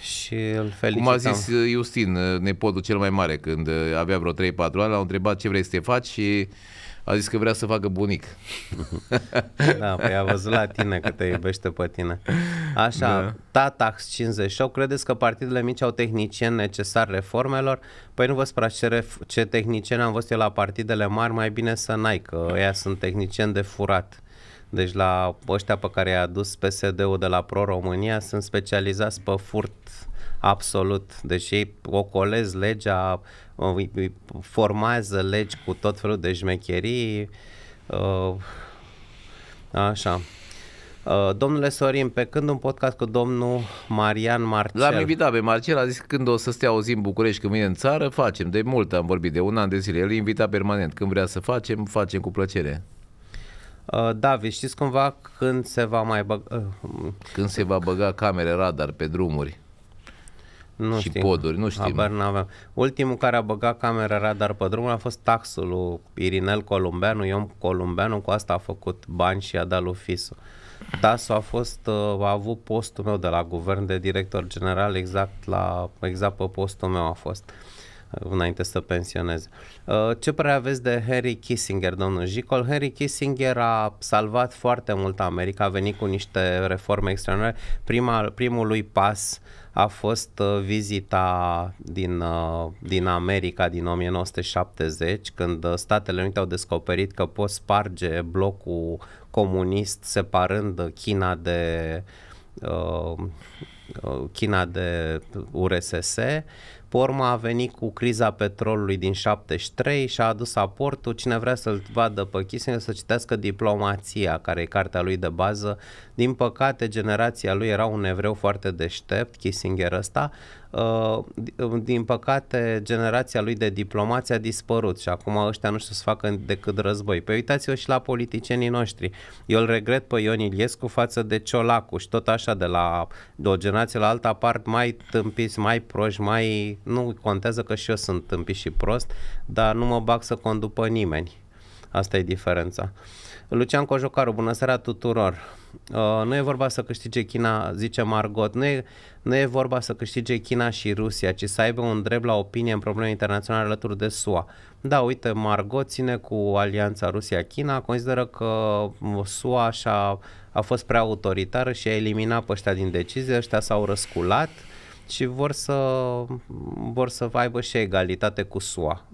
și îl felicitam. Cum a zis uh, Iustin, uh, nepotul cel mai mare, când uh, avea vreo 3-4 ani, l-au întrebat ce vrei să te faci și a zis că vrea să facă bunic. da, păi a văzut la tine că te iubește pe tine. Așa, da. Tatax 58, credeți că partidele mici au tehnicieni necesar reformelor? Păi nu vă sperați ce, ce tehnicieni am văzut eu la partidele mari, mai bine să n-ai, că da. ăia sunt tehnicieni de furat. Deci la ăștia pe care i-a adus PSD-ul de la Pro-România sunt specializați pe furt Absolut. Deci ei ocolez legea, formează legi cu tot felul de șmecherii. Uh, așa. Uh, domnule Sorin, pe când un podcast cu domnul Marian Marcel? L-am invitat pe Marcel, a zis când o să stea o zi în București, când vine în țară, facem. De mult am vorbit, de un an de zile. El invita permanent. Când vrea să facem, facem cu plăcere. Uh, da, vi știți cumva când se va mai băga... Când se va băga camere radar pe drumuri? nu și știm. poduri, nu știm. Habar n-aveam. Ultimul care a băgat camera radar pe drum a fost taxul lui Irinel Columbeanu, Ion Columbeanu, cu asta a făcut bani și a dat lui Fisu. Tasu a fost, uh, a avut postul meu de la guvern de director general exact, la, exact pe postul meu a fost uh, înainte să pensioneze. Uh, ce părere aveți de Henry Kissinger, domnul Jicol? Henry Kissinger a salvat foarte mult America, a venit cu niște reforme extraordinare. Prima, primul lui pas uh, a fost uh, vizita din, uh, din America din 1970, când uh, Statele Unite au descoperit că pot sparge blocul comunist separând China de uh, China de URSS Porma a venit cu criza petrolului din 73 și a adus aportul. Cine vrea să-l vadă pe Kissinger să citească Diplomația, care e cartea lui de bază. Din păcate, generația lui era un evreu foarte deștept, Kissinger ăsta, Uh, din păcate, generația lui de diplomați a dispărut și acum ăștia nu știu să facă decât război. Păi uitați-vă și la politicienii noștri. Eu îl regret pe Ion Iliescu față de Ciolacu și tot așa de la de o generație la alta Apart mai tâmpiți, mai proști, mai... Nu contează că și eu sunt tâmpit și prost, dar nu mă bag să condupă nimeni. Asta e diferența. Lucian Cojocaru, bună seara tuturor! Uh, nu e vorba să câștige China, zice Margot. Nu e, nu e vorba să câștige China și Rusia, ci să aibă un drept la opinie în probleme internaționale alături de SUA. Da, uite, Margot ține cu alianța Rusia-China, consideră că SUA așa a a fost prea autoritară și a eliminat pe ăștia din decizie, ăștia s-au răsculat și vor să, vor să aibă și egalitate cu SUA.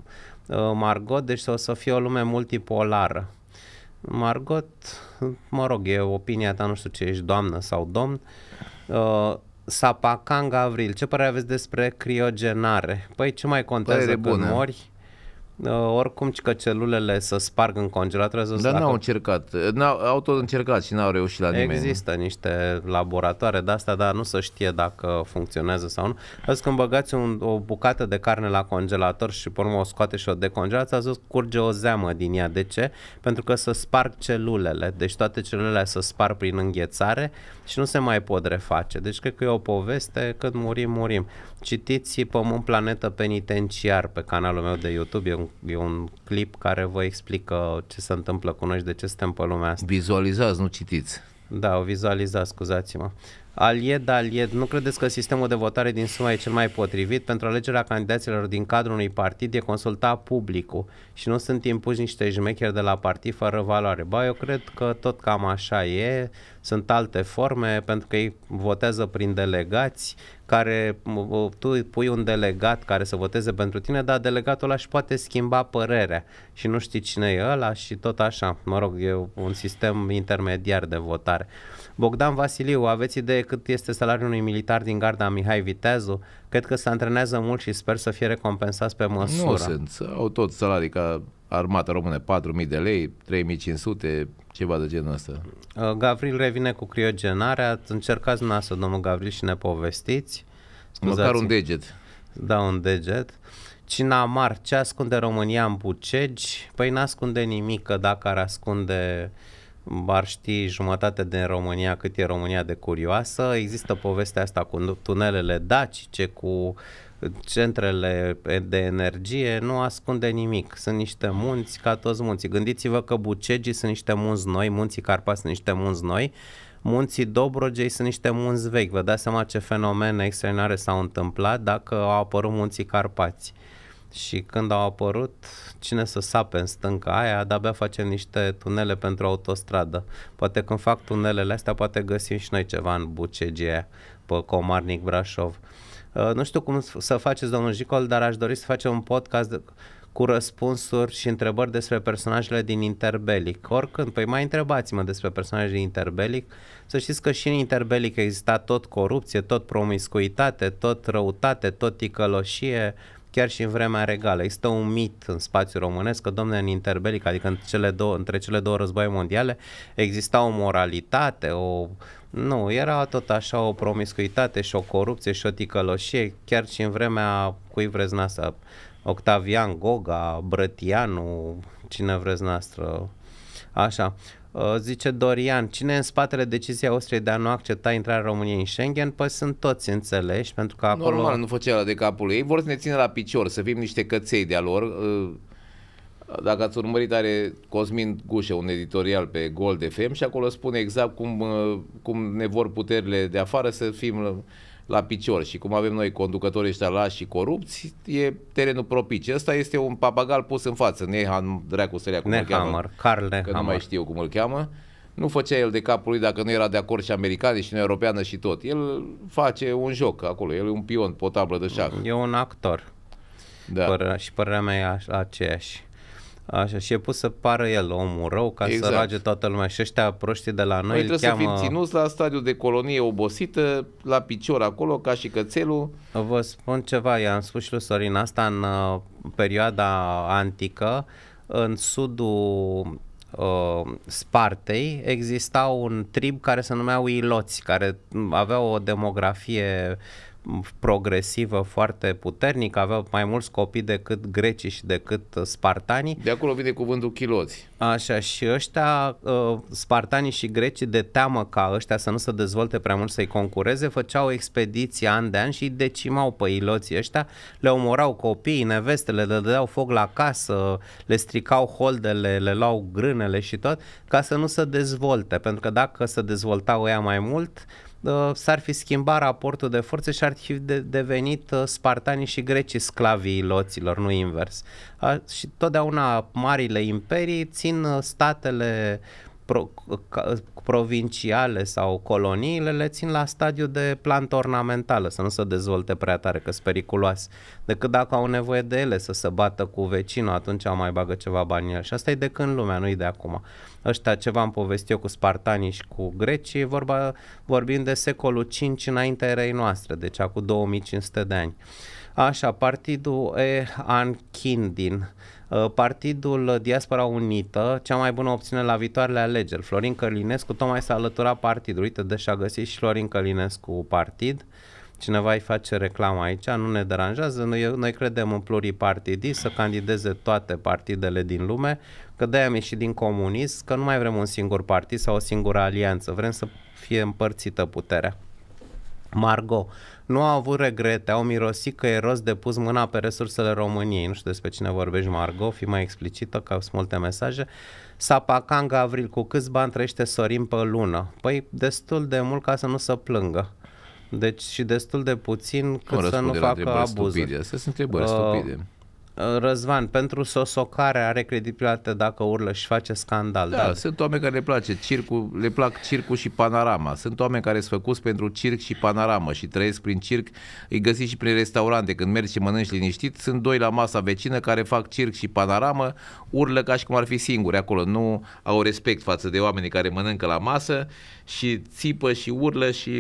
Uh, Margot, deci o să fie o lume multipolară. Margot, mă rog, e opinia ta, nu știu ce ești, doamnă sau domn, uh, Sapacanga Avril, ce părere aveți despre criogenare? Păi ce mai contează Părere când bună. mori? Uh, oricum că celulele să sparg în congelator să dacă... n-au încercat, n-au, au tot încercat și n-au reușit la nimeni. Există niște laboratoare de astea, dar nu se știe dacă funcționează sau nu. Azi când băgați un, o bucată de carne la congelator și pe urmă o scoate și o decongelați, a zis curge o zeamă din ea. De ce? Pentru că să sparg celulele. Deci toate celulele să sparg prin înghețare și nu se mai pot reface. Deci cred că e o poveste, când murim, murim. Citiți Pământ Planetă Penitenciar pe canalul meu de YouTube, e un, e un clip care vă explică ce se întâmplă cu noi și de ce suntem pe lumea asta. Vizualizați, nu citiți. Da, o vizualizați, scuzați-mă. Alied, Alied, nu credeți că sistemul de votare din Suma e cel mai potrivit? Pentru alegerea candidaților din cadrul unui partid e consulta publicul și nu sunt impuși niște jmecheri de la partid fără valoare. Ba, eu cred că tot cam așa e. Sunt alte forme pentru că ei votează prin delegați care tu pui un delegat care să voteze pentru tine, dar delegatul ăla și poate schimba părerea și nu știi cine e ăla și tot așa. Mă rog, e un sistem intermediar de votare. Uh, Bogdan Vasiliu, aveți idee cât este salariul unui militar din garda Mihai Viteazu? Cred că se antrenează mult și sper să fie recompensați pe măsură. Nu sunt, au tot salarii ca armata română, 4.000 de lei, 3.500, ceva de genul ăsta. Uh, Gavril revine cu criogenarea, încercați dumneavoastră, domnul Gavril, și ne povestiți. scuzați Măcar un deget. Da, un deget. Cina amar, ce ascunde România în Bucegi? Păi n-ascunde nimic, că dacă ar ascunde uh, ar ști jumătate din România cât e România de curioasă. Există povestea asta cu tunelele dacice, cu centrele de energie, nu ascunde nimic. Sunt niște munți ca toți munții. Gândiți-vă că Bucegii sunt niște munți noi, munții Carpați sunt niște munți noi, munții Dobrogei sunt niște munți vechi. Vă dați seama ce fenomene extraordinare s-au întâmplat dacă au apărut munții Carpați și când au apărut, cine să sape în stânca aia, de-abia facem niște tunele pentru autostradă. Poate când fac tunelele astea, poate găsim și noi ceva în Bucegie, pe Comarnic, Brașov. Uh, nu știu cum să faceți, domnul Jicol, dar aș dori să facem un podcast de, cu răspunsuri și întrebări despre personajele din Interbelic. Oricând, păi mai întrebați-mă despre personajele din Interbelic. Să știți că și în Interbelic exista tot corupție, tot promiscuitate, tot răutate, tot ticăloșie, chiar și în vremea regală. Există un mit în spațiul românesc că, domne, în interbelic, adică în cele două, între cele două războaie mondiale, exista o moralitate, o... Nu, era tot așa o promiscuitate și o corupție și o ticăloșie, chiar și în vremea cui vreți noastră, Octavian Goga, Brătianu, cine vreți noastră, așa. Uh, zice Dorian, cine în spatele deciziei Austriei de a nu accepta intrarea României în Schengen, păi sunt toți înțeleși, pentru că acolo... Normal, nu făcea la de capul ei, vor să ne țină la picior, să fim niște căței de-a lor. Uh, dacă ați urmărit, are Cosmin Gușe un editorial pe Gold FM și acolo spune exact cum, uh, cum ne vor puterile de afară să fim la picior și cum avem noi conducătorii ăștia lași și corupți, e terenul propice. Ăsta este un papagal pus în față, Nehan, dracu să cum Nehammer, îl cheamă, Carl Nehammer. că nu mai știu cum îl cheamă. Nu făcea el de capul lui dacă nu era de acord și americani și nu europeană și tot. El face un joc acolo, el e un pion pe o tablă de șah. E un actor. Da. Păr- și părerea mea e aceeași. Așa, și e pus să pară el omul rău ca exact. să roage toată lumea. Și ăștia proștii de la noi Noi păi trebuie cheamă... să fim ținuți la stadiu de colonie obosită, la picior acolo, ca și cățelul. Vă spun ceva, i-am spus și lui Sorin, asta în uh, perioada antică, în sudul uh, Spartei exista un trib care se numeau Iloți, care aveau o demografie uh, progresivă foarte puternică, aveau mai mulți copii decât grecii și decât spartanii. De acolo vine cuvântul chiloți. Așa, și ăștia, uh, spartanii și grecii, de teamă ca ăștia să nu se dezvolte prea mult, să-i concureze, făceau expediții an de an și decimau pe iloții ăștia, le omorau copiii, nevestele, le dădeau foc la casă, le stricau holdele, le luau grânele și tot, ca să nu se dezvolte, pentru că dacă se dezvoltau ea mai mult, Uh, s-ar fi schimbat raportul de forțe și ar fi de- devenit uh, spartanii și grecii sclavii loților, nu invers. Și totdeauna marile imperii țin uh, statele pro- provinciale sau coloniile le țin la stadiu de plantă ornamentală, să nu se dezvolte prea tare, că sunt periculoase, decât dacă au nevoie de ele să se bată cu vecinul, atunci mai bagă ceva bani Și asta e de când lumea, nu e de acum. Ăștia ceva am povestit eu cu spartanii și cu grecii, vorba, vorbim de secolul 5 înaintea erei noastre, deci acum 2500 de ani. Așa, partidul e din Uh, Partidul Diaspora Unită, cea mai bună opțiune la viitoarele alegeri. Florin Călinescu tocmai s-a alăturat partidului. Uite, deși a găsit și Florin Călinescu partid. Cineva îi face reclamă aici, nu ne deranjează. Noi, noi credem în pluripartidii să candideze toate partidele din lume, că de-aia am ieșit din comunism, că nu mai vrem un singur partid sau o singură alianță. Vrem să fie împărțită puterea. Margot, nu au avut regrete, au mirosit că e rost de pus mâna pe resursele României. Nu știu despre cine vorbești, Margot, fi mai explicită, că sunt multe mesaje. Sapacan Gavril, cu câți bani trăiește Sorin pe lună? Păi destul de mult ca să nu se plângă. Deci și destul de puțin cât nu să nu facă abuzuri. Astea sunt întrebări uh, stupide. Uh, Răzvan, pentru sosocare are credibilitate dacă urlă și face scandal. Da, dar... sunt oameni care le place circul, le plac circul și panorama. Sunt oameni care sunt făcuți pentru circ și panorama și trăiesc prin circ, îi găsi și prin restaurante. Când mergi și mănânci liniștit, sunt doi la masa vecină care fac circ și panorama, urlă ca și cum ar fi singuri acolo. Nu au respect față de oamenii care mănâncă la masă și țipă și urlă și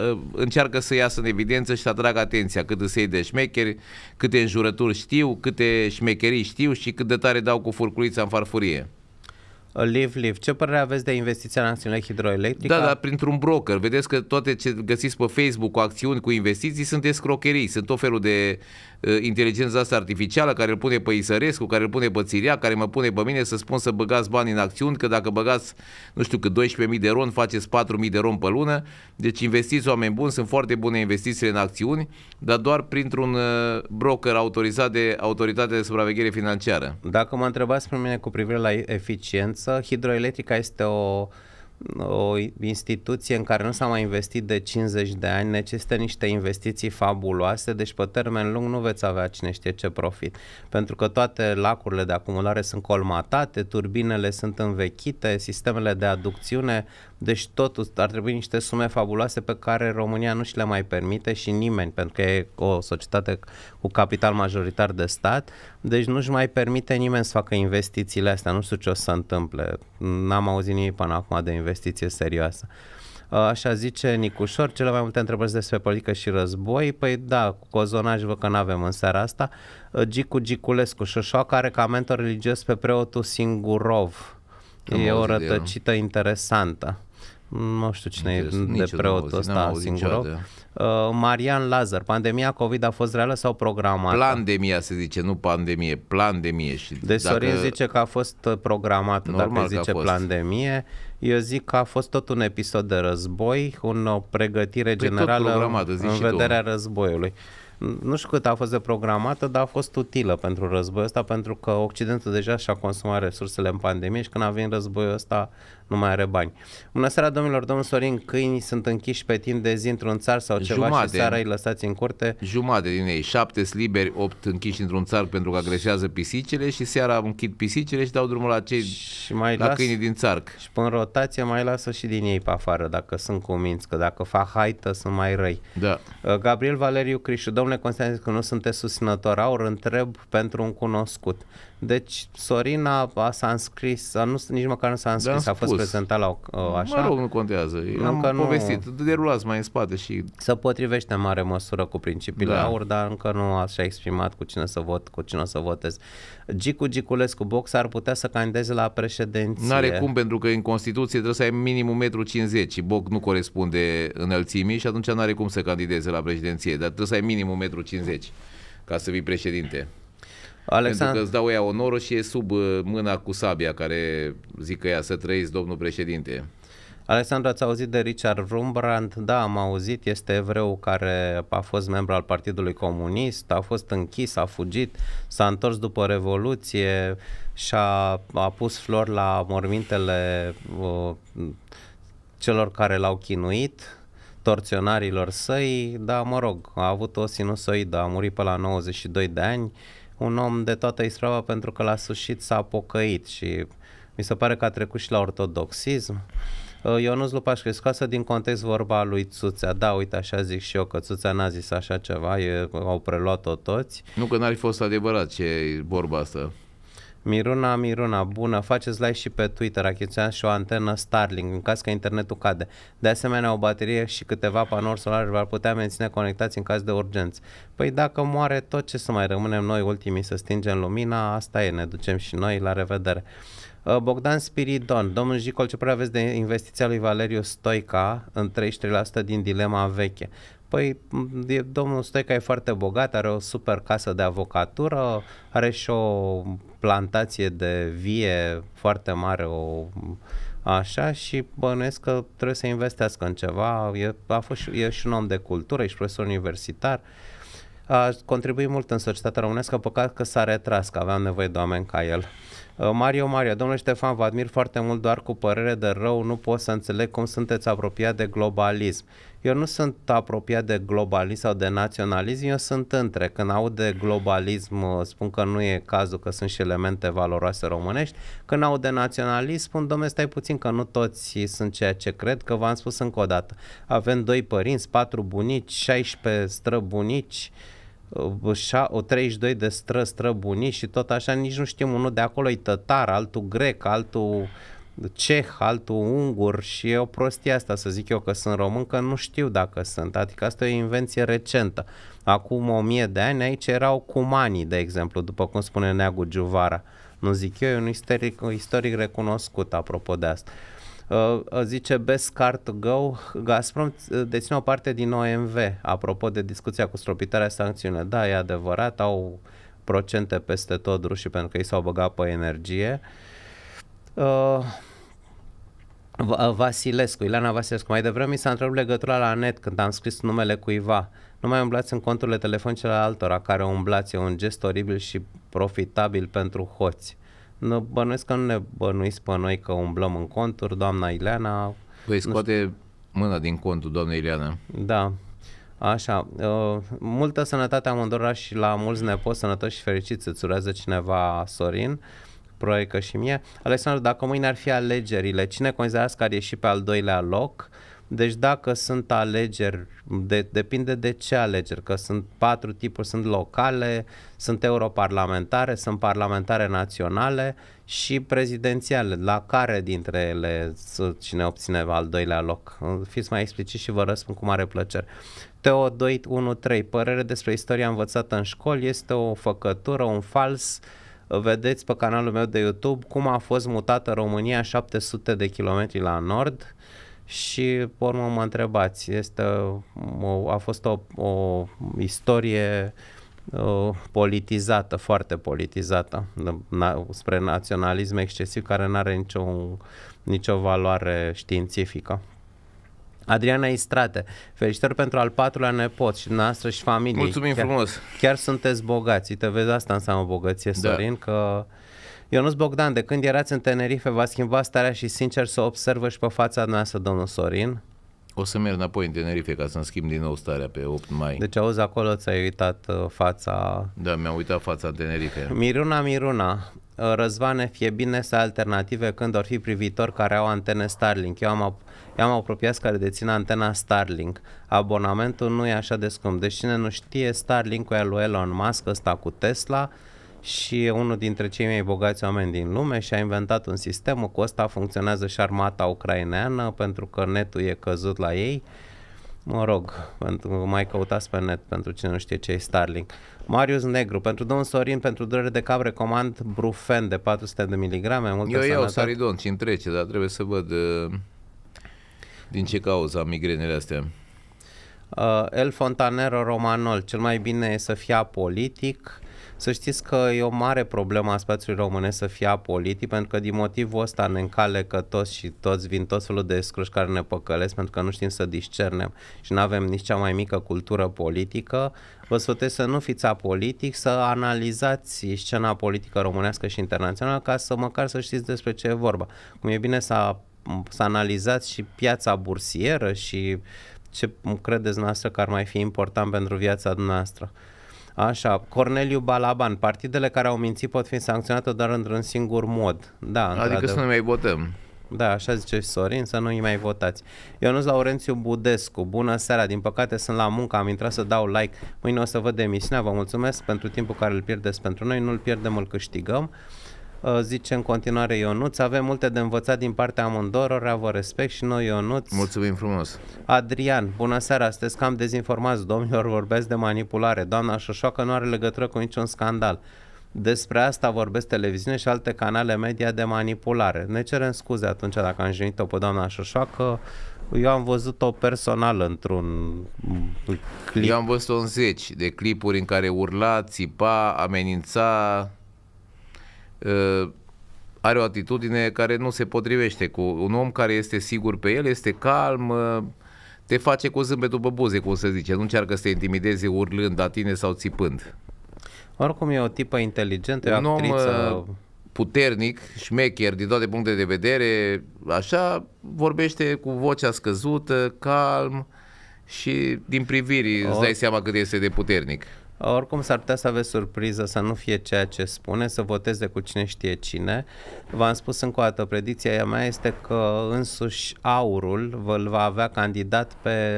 uh, încearcă să iasă în evidență și să atragă atenția cât îți iei de șmecheri, câte înjurături știu, cât câte șmecherii știu și cât de tare dau cu furculița în farfurie. Uh, Liv, Liv, ce părere aveți de investiția în acțiunile hidroelectrice? Da, dar printr-un broker. Vedeți că toate ce găsiți pe Facebook cu acțiuni, cu investiții, sunt escrocherii, sunt tot felul de Uh, inteligența asta artificială care îl pune pe Isărescu, care îl pune pe Țiria, care mă pune pe mine să spun să băgați bani în acțiuni, că dacă băgați, nu știu, că 12.000 de ron, faceți 4.000 de ron pe lună. Deci investiți oameni buni, sunt foarte bune investițiile în acțiuni, dar doar printr-un uh, broker autorizat de Autoritatea de Supraveghere Financiară. Dacă mă întrebați pe mine cu privire la eficiență, hidroelectrica este o o instituție în care nu s-a mai investit de 50 de ani necesită niște investiții fabuloase, deci pe termen lung nu veți avea cine știe ce profit, pentru că toate lacurile de acumulare sunt colmatate, turbinele sunt învechite, sistemele de aducțiune deci totul ar trebui niște sume fabuloase pe care România nu și le mai permite și nimeni, pentru că e o societate cu capital majoritar de stat, deci nu-și mai permite nimeni să facă investițiile astea, nu știu ce o să întâmple. N-am auzit nimic până acum de investiție serioasă. Uh, așa zice Nicușor, cele mai multe întrebări despre politică și război. Păi da, cu cozonaj vă că nu avem în seara asta. Uh, Gicu Giculescu, Șoșoa care ca mentor religios pe preotul Singurov. Am e o rătăcită eu. interesantă nu știu cine e de preotul ăsta singur. Uh, Marian Lazar, pandemia COVID a fost reală sau programată? Pandemia se zice, nu pandemie, pandemie. Și de dacă... Sorin zice că a fost uh, programată, Normal dacă zice pandemie. Eu zic că a fost tot un episod de război, o pregătire păi generală în vederea tu. războiului nu știu cât a fost de programată, dar a fost utilă pentru războiul ăsta, pentru că Occidentul deja și-a consumat resursele în pandemie și când a venit războiul ăsta nu mai are bani. Bună seara, domnilor, domnul Sorin, câinii sunt închiși pe timp de zi într-un țar sau ceva jumate, și seara îi lăsați în curte? Jumate din ei, șapte liberi, opt închiși într-un țar pentru că agresează pisicile și seara închid pisicile și dau drumul la cei și mai la las, câinii din țarc. Și până rotație mai lasă și din ei pe afară, dacă sunt cuminți, că dacă fac haită sunt mai răi. Da. Uh, Gabriel Valeriu Crișu, domnule Constantin, că nu sunteți susținător aur, întreb pentru un cunoscut. Deci Sorina a, s-a înscris, a, nu, nici măcar nu s-a înscris, da, a fost prezentat la o, așa. Mă rog, nu contează, Eu am încă povestit, nu... derulați mai în spate și... Să potrivește în mare măsură cu principiile da. aur, dar încă nu a, și-a exprimat cu cine să vot, cu cine să votez. Gicu Giculescu Box ar putea să candideze la președinție. N-are cum, pentru că în Constituție trebuie să ai minimum 1,50 m și Boc nu corespunde înălțimii și atunci n-are cum să candideze la președinție, dar trebuie să ai minimum 1,50 m ca să fii președinte. Alexandru. pentru că îți dau ea onorul și e sub uh, mâna cu sabia care zic că ea să trăiți, domnul președinte. Alexandru, ați auzit de Richard Rumbrand? Da, am auzit, este evreu care a fost membru al Partidului Comunist, a fost închis, a fugit, s-a întors după Revoluție și a, a pus flori la mormintele uh, celor care l-au chinuit, torționarilor săi, Da mă rog, a avut o sinusoidă, a murit pe la 92 de ani, uh, un om de toată isprava pentru că la sfârșit s-a pocăit și mi se pare că a trecut și la ortodoxism. Uh, Ionuț Lupaș scoasă din context vorba lui Tuțea. Da, uite, așa zic și eu că Tuțea n-a zis așa ceva, e, au preluat-o toți. Nu că n-ar fi fost adevărat ce vorba asta. Miruna, Miruna, bună, faceți live și pe Twitter, achiziționați și o antenă Starlink în caz că internetul cade. De asemenea, o baterie și câteva panouri solare v-ar putea menține conectați în caz de urgență. Păi dacă moare tot ce să mai rămânem noi ultimii să stingem lumina, asta e, ne ducem și noi, la revedere. Uh, Bogdan Spiridon, domnul Jicol, ce părere aveți de investiția lui Valeriu Stoica în 33% din dilema veche? Păi, mm, domnul Stoica e foarte bogat, are o super casă de avocatură, are și o plantație de vie foarte mare, o așa și bănuiesc că trebuie să investească în ceva. E, a fost, e și un om de cultură, ești profesor universitar, a contribuit mult în societatea românească, păcat că s-a retras, că aveam nevoie de oameni ca el. Uh, Mario Mario, domnule Ștefan, vă admir foarte mult doar cu părere de rău, nu pot să înțeleg cum sunteți apropiat de globalism. Eu nu sunt apropiat de globalism sau de naționalism, eu sunt între. Când aud de globalism, uh, spun că nu e cazul, că sunt și elemente valoroase românești. Când aud de naționalism, spun, domnule, stai puțin că nu toți sunt ceea ce cred, că v-am spus încă o dată. Avem doi părinți, patru bunici, 16 străbunici, o 32 de stră, străbunii și tot așa nici nu știm unul de acolo e tătar, altul grec, altul ceh, altul ungur și e o prostie asta să zic eu că sunt român, că nu știu dacă sunt, adică asta e o invenție recentă. Acum o mie de ani aici erau cumanii, de exemplu, după cum spune Neagu Giuvara. Nu zic eu, e un istoric, istoric recunoscut apropo de asta. Uh, uh, zice Best Car to Go, Gazprom uh, deține o parte din OMV, apropo de discuția cu stropitarea sancțiunilor. Da, e adevărat, au procente peste tot rușii pentru că ei s-au băgat pe energie. Uh, Vasilescu, Ileana Vasilescu, mai devreme mi s-a întrebat legătura la net când am scris numele cuiva. Nu mai umblați în conturile telefonice la altora care umblați, e un gest oribil și profitabil pentru hoți. Nu bănuiesc că nu ne bănuiți pe noi că umblăm în conturi, doamna Ileana. Păi scoate mâna din contul doamnei Ileana. Da. Așa, uh, multă sănătate amândurora și la mulți nepoți sănătoși și fericiți îți urează cineva Sorin, proiectă și mie. Alexandru, dacă mâine ar fi alegerile, cine considerați că ar ieși pe al doilea loc? Deci dacă sunt alegeri, de, depinde de ce alegeri, că sunt patru tipuri, sunt locale, sunt europarlamentare, sunt parlamentare naționale și prezidențiale. La care dintre ele cine obține al doilea loc? Fiți mai explicit și vă răspund cu mare plăcere. Teo 213, părere despre istoria învățată în școli, este o făcătură, un fals, vedeți pe canalul meu de YouTube cum a fost mutată România 700 de kilometri la nord, uh, și pe urmă mă întrebați, este, o, a fost o, o istorie o, uh, politizată, foarte politizată, na, spre naționalism excesiv care nu are nicio, nicio valoare științifică. Adriana Istrate, felicitări pentru al patrulea nepot și noastră și familie. Mulțumim chiar, frumos! Chiar sunteți bogați, te vezi asta înseamnă bogăție, da. Sorin, da. că Ionuț Bogdan, de când erați în Tenerife, v-a schimbat starea și sincer să observă și pe fața noastră, domnul Sorin? O să merg înapoi în Tenerife ca să-mi schimb din nou starea pe 8 mai. Deci auzi, acolo ți-ai uitat uh, fața... Da, mi-am uitat fața în Tenerife. Miruna, Miruna, uh, Răzvane, fie bine să alternative când or fi privitori care au antene Starlink. Eu am, eu am apropiat care dețin antena Starlink. Abonamentul nu e așa de scump. Deci cine nu știe, Starlink-ul e lui Elon Musk, ăsta cu Tesla, și e unul dintre cei mai bogați oameni din lume și a inventat un sistem. Cu ăsta funcționează și armata ucraineană pentru că netul e căzut la ei. Mă rog, pentru, mai căutați pe net pentru cine nu știe ce e Starlink. Marius Negru, pentru domn Sorin, pentru durere de cap, recomand Brufen de 400 de miligrame. Eu Eu iau Saridon și trece, dar trebuie să văd uh, din ce cauza migrenele astea. Uh, El Fontanero Romanol, cel mai bine e să fie apolitic. Uh, să știți că e o mare problemă a spațiului românesc să fie apolitic, pentru că din motivul ăsta ne încalecă toți și toți vin tot felul de scruși care ne păcălesc, pentru că nu știm să discernem și nu avem nici cea mai mică cultură politică. Vă sfătuiesc să nu fiți apolitic, să analizați scena politică românească și internațională ca să măcar să știți despre ce e vorba. Cum e bine să, să analizați și piața bursieră și ce credeți noastră că ar mai fi important pentru viața noastră. Așa, Corneliu Balaban, partidele care au mințit pot fi sancționate doar într-un singur mod. Da, adică să nu mai votăm. Da, așa zice Sorin, să nu-i mai votați. Ionuț Laurențiu Budescu, bună seara, din păcate sunt la muncă, am intrat să dau like, mâine o să văd emisiunea, vă mulțumesc pentru timpul care îl pierdeți pentru noi, nu-l pierdem, îl câștigăm. Uh, Uh, zice în continuare Ionuț. Avem multe de învățat din partea amândorora, vă respect și noi Ionuț. Mulțumim frumos. Adrian, bună seara, sunteți cam dezinformați, domnilor, vorbesc de manipulare. Doamna Șoșoacă nu are legătură cu niciun scandal. Despre asta vorbesc televiziune și alte canale media de manipulare. Ne cerem scuze atunci dacă am jenit-o pe doamna Șoșoacă. Eu am văzut-o personal într-un clip. Eu am văzut-o în zeci de clipuri în care urla, țipa, amenința, Ă, are o atitudine care nu se potrivește cu un om care este sigur pe el, este calm, ă, te face cu zâmbet după buze, cum se zice, nu încearcă să te intimideze urlând la tine sau țipând. Oricum e o tipă inteligentă, un ă, actriță... om puternic, șmecher din toate punctele de vedere, așa vorbește cu vocea scăzută, calm și din priviri o... îți dai seama cât este de puternic. Oricum s-ar putea să aveți surpriză să nu fie ceea ce spune, să voteze cu cine știe cine. V-am spus încă o dată, predicția mea este că însuși aurul vă va avea candidat pe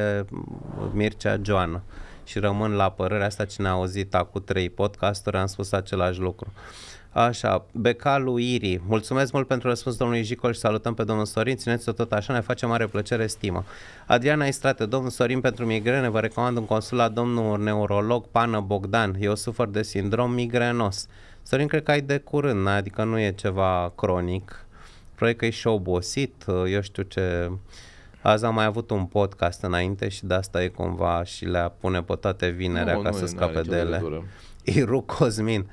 Mircea Joană și rămân la părerea asta cine a auzit acum trei podcasturi, am spus același lucru. Uh, Așa, Becalu Iri. Mulțumesc mult pentru răspuns domnului Jicol și salutăm pe domnul Sorin. Țineți-o tot așa, ne face mare plăcere, stimă. Adriana Istrate, domnul Sorin pentru migrene, vă recomand un consulat domnul neurolog Pană Bogdan. Eu sufer de sindrom migrenos. Sorin, cred că ai de curând, adică nu e ceva cronic. Probabil că e și obosit, eu știu ce... Azi am mai avut un podcast înainte și de asta e cumva și le pune pe toate vinerea nu, ca nu să scape de ele. Iru Cosmin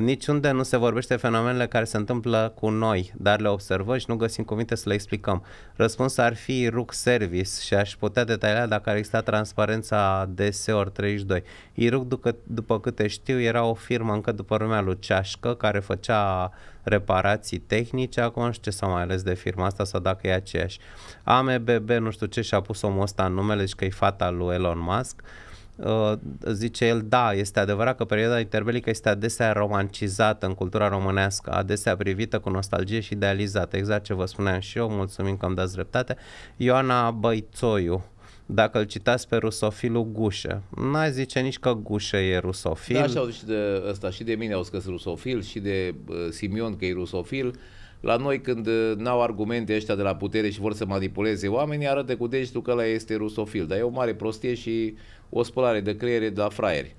niciunde nu se vorbește fenomenele care se întâmplă cu noi, dar le observăm și nu găsim cuvinte să le explicăm. Răspunsul ar fi RUC Service și aș putea detalia dacă ar exista transparența DS-32. IRUC, după, după câte știu, era o firmă încă după lumea Luceașcă care făcea reparații tehnice, acum nu știu ce s-a mai ales de firma asta sau dacă e aceeași. AMBB nu știu ce și-a pus omul ăsta în numele, și că e fata lui Elon Musk. Uh, Uh, zice el, da, este adevărat că perioada interbelică este adesea romancizată în cultura românească, adesea privită cu nostalgie și idealizată. Exact ce vă spuneam și eu, mulțumim că îmi dați dreptate. Ioana Băițoiu, dacă îl citați pe rusofilul Gușă. N-ai zice nici că Gușă e rusofil. Da, așa au zis și de ăsta, și de mine au scăs că rusofil, și de uh, Simion că e rusofil. La noi când uh, n-au argumente ăștia de la putere și vor să manipuleze oamenii, arată cu degetul că ăla este rusofil. Dar e o mare prostie și o spălare de creiere de la fraieri.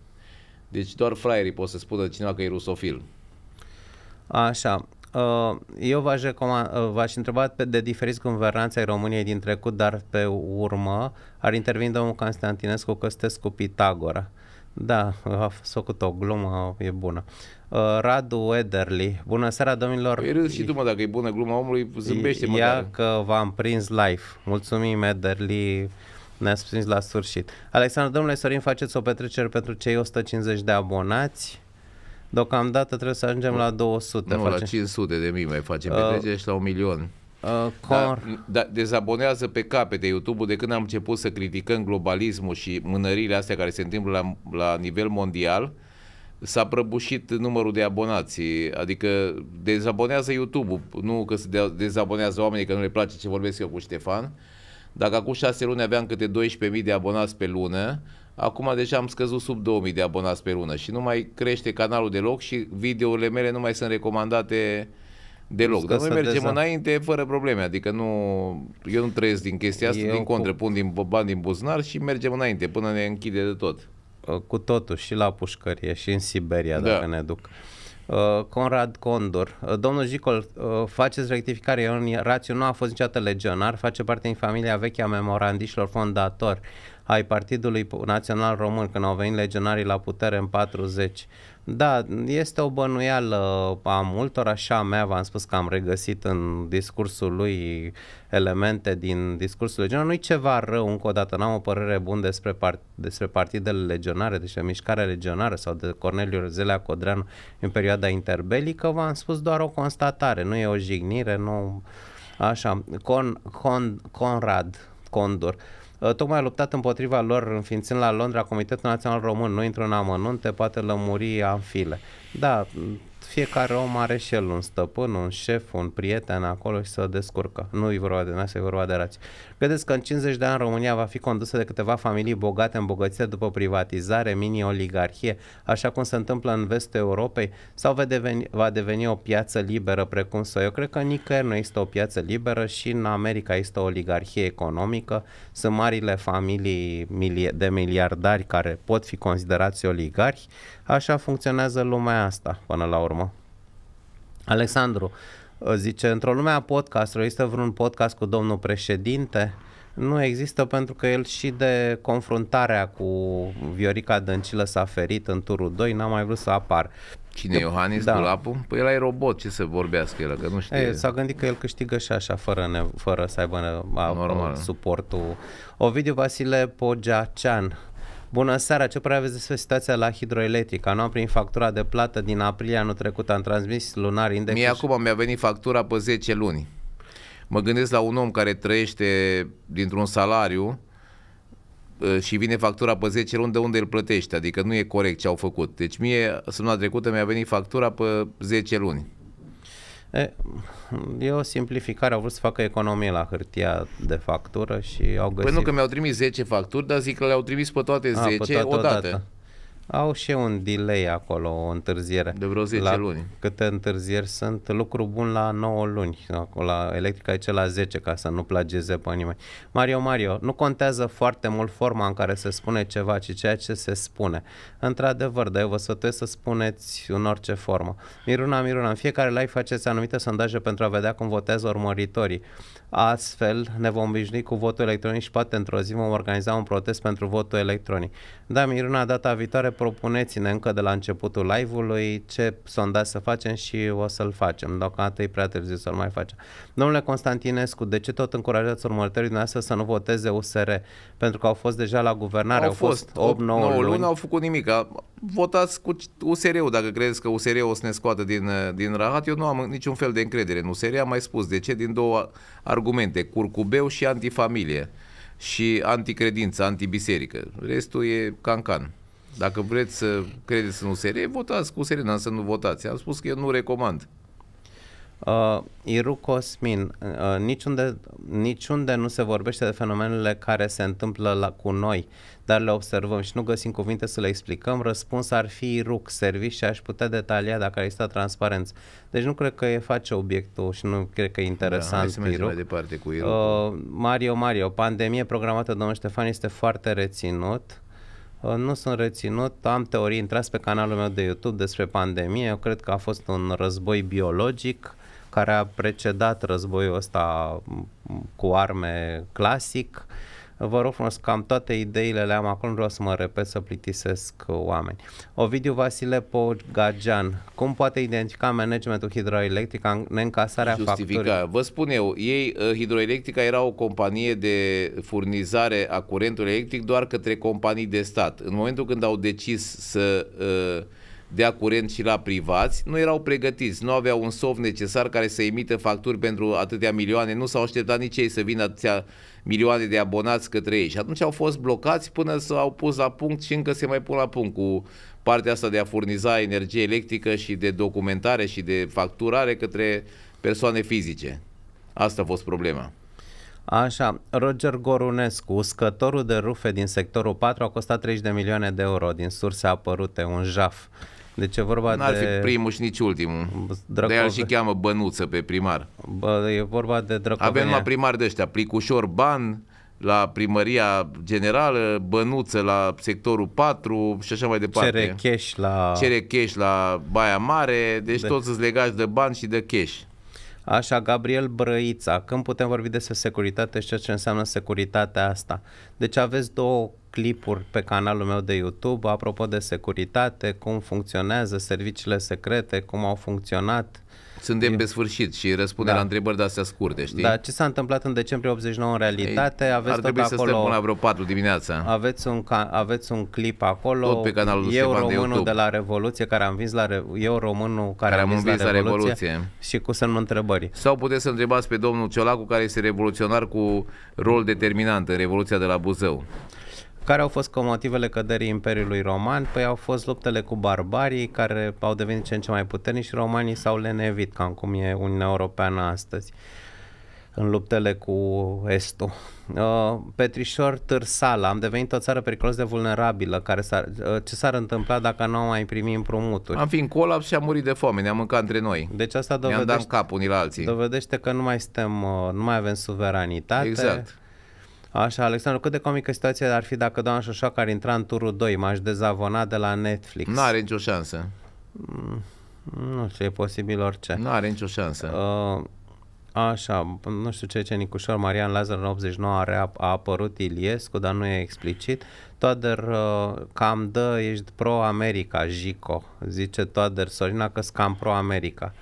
Deci doar fraierii pot să spună cineva că e rusofil. Așa. Uh, eu v-aș, recomand, uh, v-aș întreba pe de diferiți guvernanți ai României din trecut, dar pe urmă ar interveni domnul Constantinescu că sunteți cu Pitagora. Da, a făcut o glumă, e bună. Uh, Radu Ederly, bună seara domnilor. Păi râzi și tu mă, dacă e bună gluma omului, zâmbește mă. Ia măcar. că v-am prins live. Mulțumim Ederly ne-a spus la sfârșit. Alexandru, domnule Sorin, faceți o petrecere pentru cei 150 de abonați. Deocamdată trebuie să ajungem nu, la 200. Nu, facem... la 500 de mii mai facem uh, petrecere și la un milion. Uh, dar, dar da, dezabonează pe capete YouTube-ul de când am început să criticăm globalismul și mânările astea care se întâmplă la, la nivel mondial s-a prăbușit numărul de abonați, adică dezabonează YouTube-ul, nu că se dezabonează oamenii că nu le place ce vorbesc eu cu Ștefan, dacă acum 6 luni aveam câte 12.000 de abonați pe lună, acum deja am scăzut sub 2.000 de abonați pe lună și nu mai crește canalul deloc și videourile mele nu mai sunt recomandate deloc. Dar noi mergem deza. înainte fără probleme, adică nu, eu nu trăiesc din chestia asta, eu din contră, cu... pun din bani din buzunar și mergem înainte până ne închide de tot. Cu totul și la pușcărie și în Siberia da. dacă ne duc. Uh, Conrad Condor. Uh, domnul Jicol, uh, faceți rectificare, Ion Rațiu nu a fost niciodată legionar, face parte din familia veche a memorandișilor fondatori ai Partidului Național Român când au venit legionarii la putere în 40. Da, este o bănuială a multor, așa mea, v-am spus că am regăsit în discursul lui elemente din discursul legionar. Nu-i ceva rău, încă o dată, n-am o părere bună despre, part- despre partidele legionare, deci mișcarea legionară sau de Corneliu Zelea Codrean în perioada interbelică, v-am spus doar o constatare, nu e o jignire, nu... Așa, Con, Con, Conrad, Condor. Uh, Uh, tocmai a luptat împotriva lor înființând la Londra Comitetul Național Român. Nu intru în amănunte, poate lămuri anfile. Da, fiecare om are și el un stăpân, un șef, un prieten acolo și să descurcă. Nu e vorba de asta, e vorba de rație. Credeți că în 50 de ani România va fi condusă de câteva familii bogate, în bogăție după privatizare, mini-oligarhie, așa cum se întâmplă în vestul Europei, sau va deveni, va deveni o piață liberă precum să? Eu cred că nicăieri nu există o piață liberă și în America este o oligarhie economică, sunt marile familii de miliardari care pot fi considerați oligarhi, așa funcționează lumea asta până la urmă. Alexandru, Ă, zice, într-o lume a podcastului, este vreun podcast cu domnul președinte? Nu există pentru că el și de confruntarea cu Viorica Dăncilă s-a ferit în turul 2, n-a mai vrut să apar. Cine, Iohannis da. Dulapu? Păi el e robot, ce să vorbească el, că nu știe. E, s-a gândit că el câștigă și așa, fără, ne- fără să aibă a- suportul. Ovidiu Vasile Pogeacean, Bună seara, ce părere aveți despre situația la hidroelectrică? Nu am primit factura de plată din aprilie anul trecut, am transmis lunar indexul. Mie acum mi-a venit factura pe 10 luni. Mă gândesc la un om care trăiește dintr-un salariu ă, și vine factura pe 10 luni de unde îl plătește, adică nu e corect ce au făcut. Deci mie, săptămâna trecută mi-a venit factura pe 10 luni. E o simplificare, au vrut să facă economie la hârtia de factură și au găsit... Păi nu că mi-au trimis 10 facturi, dar zic că le-au trimis pe toate 10 ah, A, pe toată, odată. odată au și un delay acolo, o întârziere. De vreo 10 la luni. Câte întârzieri sunt, lucru bun la 9 luni, la electrica aici la 10, ca să nu plageze pe nimeni. Mario, Mario, nu contează foarte mult forma în care se spune ceva, ci ceea ce se spune. Într-adevăr, dar eu vă sfătuiesc să spuneți în orice formă. Miruna, Miruna, în fiecare live faceți anumite sondaje pentru a vedea cum votează urmăritorii. Astfel ne vom obișnui cu votul electronic și poate într-o zi vom organiza un protest pentru votul electronic. Da, Miruna, data viitoare propuneți-ne încă de la începutul live-ului ce sondaj să facem și o să-l facem. Deocamdată e prea târziu să-l mai facem. Domnule Constantinescu, de ce tot încurajați urmăritorii dumneavoastră să nu voteze USR? Pentru că au fost deja la guvernare, au, au fost, fost 8-9 luni. luni. au făcut nimic. Votați cu USR-ul dacă credeți că USR-ul o să ne scoată din, din rahat. Eu nu am niciun fel de încredere în USR, am mai spus de ce, din două argumente argumente, curcubeu și antifamilie și anticredință, antibiserică. Restul e cancan. Dacă vreți să credeți în USR, votați cu USR, să nu votați. Am spus că eu nu recomand. Uh, Iru Cosmin, uh, niciunde, niciunde nu se vorbește de fenomenele care se întâmplă la, cu noi, dar le observăm și nu găsim cuvinte să le explicăm. Răspuns ar fi Iruc, servici și aș putea detalia dacă ar exista transparență. Deci nu cred că e face obiectul și nu cred că e interesant da, hai Iruc. Mai departe cu Iruc. Uh, Mario, Mario, pandemie programată, domnul Ștefan, este foarte reținut. Uh, nu sunt reținut, am teorii, intrați pe canalul meu de YouTube despre pandemie, eu cred că a fost un război biologic, care a precedat războiul ăsta cu arme clasic. Vă rog frumos, cam toate ideile le am acolo, nu vreau să mă repet să plictisesc oameni. Ovidiu Vasile Pogajan, cum poate identifica managementul hidroelectric neîncasarea Justifica. facturii? Vă spun eu, ei, uh, hidroelectrica era o companie de furnizare a curentului electric doar către companii de stat. În momentul când au decis să uh, dea curent și la privați, nu erau pregătiți, nu aveau un soft necesar care să emită facturi pentru atâtea milioane, nu s-au așteptat nici ei să vină atâtea milioane de abonați către ei și atunci au fost blocați până s-au pus la punct și încă se mai pun la punct cu partea asta de a furniza energie electrică și de documentare și de facturare către persoane fizice. Asta a fost problema. Așa, Roger Gorunescu, uscătorul de rufe din sectorul 4 a costat 30 de milioane de euro. Din surse apărute un jaf. Deci e vorba N-ar de... fi primul și nici ultimul. Dracove... De el și cheamă Bănuță pe primar. Bă, e vorba de Dracovenia. Avem la primar de ăștia, Plicușor Ban, la primăria generală, Bănuță la sectorul 4 și așa mai departe. Cere cash la... Cere cash la Baia Mare, deci de... toți sunt legați de bani și de cash. Așa, Gabriel Brăița, când putem vorbi despre securitate și ce înseamnă securitatea asta? Deci aveți două clipuri pe canalul meu de YouTube apropo de securitate, cum funcționează serviciile secrete, cum au funcționat, suntem e... pe sfârșit și răspunde da. la întrebări de astea scurte, știi? Da, ce s-a întâmplat în decembrie 89 în realitate? Ei, aveți ar tot să acolo, stăm până la vreo 4 dimineața. Aveți un, aveți un clip acolo. Tot pe canalul Eu românul de, YouTube. de la Revoluție care am vins la Re... Eu românul care, care am vins la, la Revoluție, Revoluție. Și cu semnul întrebării. Sau puteți să întrebați pe domnul Ciolacu care este revoluționar cu rol determinant în Revoluția de la Buzău. Care au fost motivele căderii Imperiului Roman? Păi au fost luptele cu barbarii care au devenit ce în ce mai puternici și romanii s-au lenevit, cam cum e Uniunea Europeană astăzi în luptele cu Estul. Uh, Petrișor Târsala, am devenit o țară periculos de vulnerabilă. Care s-ar, uh, ce s-ar întâmpla dacă nu am mai primi împrumuturi? Am fi în colaps și am murit de foame, ne-am mâncat între noi. Deci asta dovedește, ne-am dat cap unii la alții. dovedește că nu mai, suntem, uh, nu mai avem suveranitate. Exact Așa, Alexandru, cât de comică situația ar fi dacă doamna Șoșoacă ar intra în turul 2? M-aș dezavona de la Netflix. Nu are nicio șansă. Mm, nu știu, e posibil orice. Nu are nicio șansă. Uh, Așa, nu știu ce ce Nicușor Marian Lazar în 89 are, a, a apărut Iliescu, dar nu e explicit. Toader uh, cam dă, ești pro-America, Jico. Zice Toader Sorina că cam pro-America.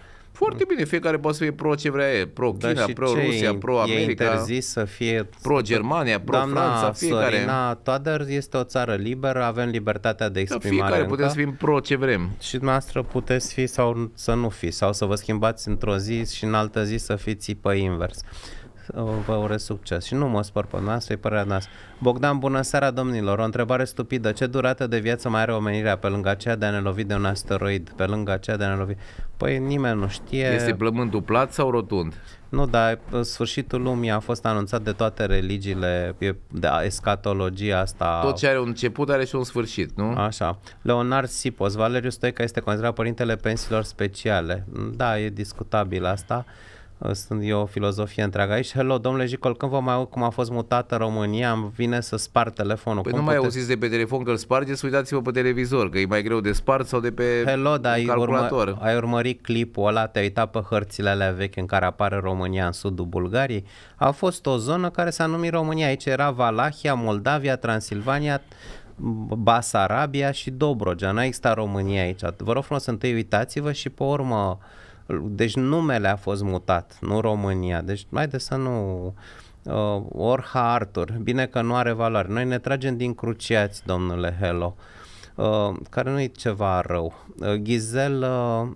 Foarte bine, fiecare poate să fie pro ce vrea e, pro China, pro Rusia, pro America. E interzis să fie pro Germania, pro Franța, fiecare. Sorina Toader este o țară liberă, avem libertatea de da, exprimare. fiecare putem să fim pro ce vrem. Și dumneavoastră puteți fi sau să nu fi, sau să vă schimbați într-o zi și în altă zi să fiți pe invers vă urez succes și nu mă spăr pe asta e părerea noastră. Bogdan, bună seara domnilor, o întrebare stupidă, ce durată de viață mai are omenirea pe lângă aceea de a ne lovi de un asteroid, pe lângă aceea de a ne lovi? Păi nimeni nu știe. Este plământ duplat sau rotund? Nu, dar sfârșitul lumii a fost anunțat de toate religiile, de escatologia asta. Tot ce are un început are și un sfârșit, nu? Așa. Leonard Sipos, Valeriu Stoica este considerat părintele pensiilor speciale. Da, e discutabil asta. Ă, sunt eu o filozofie întreagă aici. Hello, domnule Jicol, când vă mai aud cum a fost mutată România, îmi vine să sparg telefonul. Păi cum nu puteți... mai auziți de pe telefon că îl spargeți, uitați-vă pe televizor, că e mai greu de spart sau de pe Hello, da, ai, calculator. Urmă, ai urmărit clipul ăla, te-ai uitat pe hărțile alea vechi în care apare România în sudul Bulgariei. A fost o zonă care s-a numit România. Aici era Valahia, Moldavia, Transilvania, Basarabia și Dobrogea. N-a existat România aici. Vă rog frumos, întâi uitați-vă și pe urmă deci numele a fost mutat, nu România. Deci haide să nu... Uh, Orha Artur, bine că nu are valoare. Noi ne tragem din cruciați, domnule Hello, uh, care nu e ceva rău. Uh, Ghizel uh,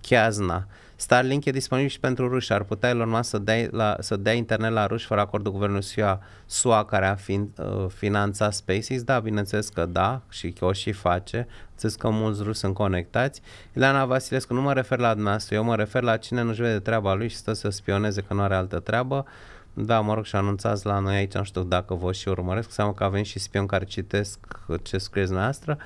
Chiazna, uh, Starlink e disponibil și pentru ruși. Ar putea Elon Musk să dea, la, să dea internet la ruși fără acordul guvernului SUA, SUA care a fi, uh, finanțat SpaceX? Da, bineînțeles că da și că o și face. Înțeles că mulți ruși sunt conectați. Ileana Vasilescu, nu mă refer la dumneavoastră, eu mă refer la cine nu-și vede treaba lui și stă să spioneze că nu are altă treabă. Da, mă rog, și anunțați la noi aici, nu știu dacă vă și urmăresc, seama că avem și spion care citesc ce scrieți noastră.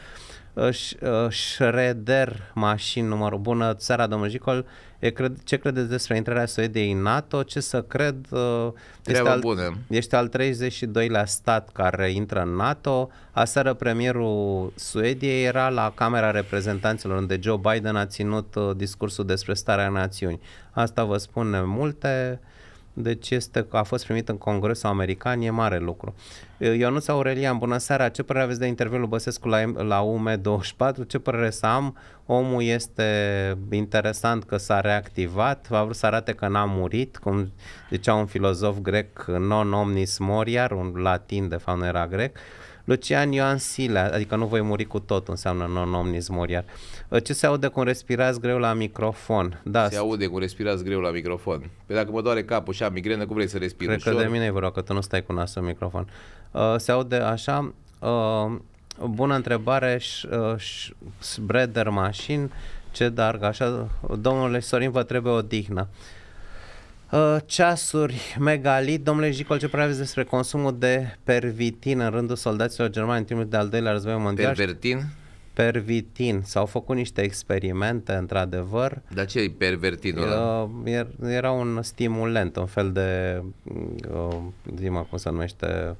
Uh, Shredder uh, mașini numărul bună, țara domnul Jicol, E cred Ce credeți despre intrarea Suediei în NATO? Ce să cred? Uh, este al, bune. Este al 32-lea stat care intră în NATO. Aseară premierul Suediei era la Camera Reprezentanților unde Joe Biden a ținut uh, discursul despre starea națiunii. Asta vă spune multe deci este a fost primit în Congresul American, e mare lucru. Ionuț Aurelian, bună seara, ce părere aveți de interviul Băsescu la, la UM24? Ce părere să am? Omul este interesant că s-a reactivat, a vrut să arate că n-a murit, cum zicea un filozof grec non omnis moriar, un latin de fapt nu era grec, uh, Lucian Ioan sila, adică nu voi muri cu tot, înseamnă non omnis moriar. Ă, ce se aude cum respirați greu la microfon? Da. Se aude cum respirați greu la microfon. Pe păi dacă mă doare capul și am migrenă, cum vrei să respiri? Cred ușor? că de mine e vreo, că tu nu stai cu nasul în microfon. Ă, se aude așa, ă, bună întrebare, Breder Mașin, ce dar, așa, domnule Sorin, vă trebuie o dihnă. Uh, ceasuri megalit. Domnule Jicol, ce părere despre consumul de pervitin în rândul soldaților germani în timpul de al doilea război mondial? Pervertin? Pervitin. S-au făcut niște experimente, într-adevăr. Dar ce e pervertinul ăla? Uh, er, era un stimulant, un fel de, uh, zi cum se numește,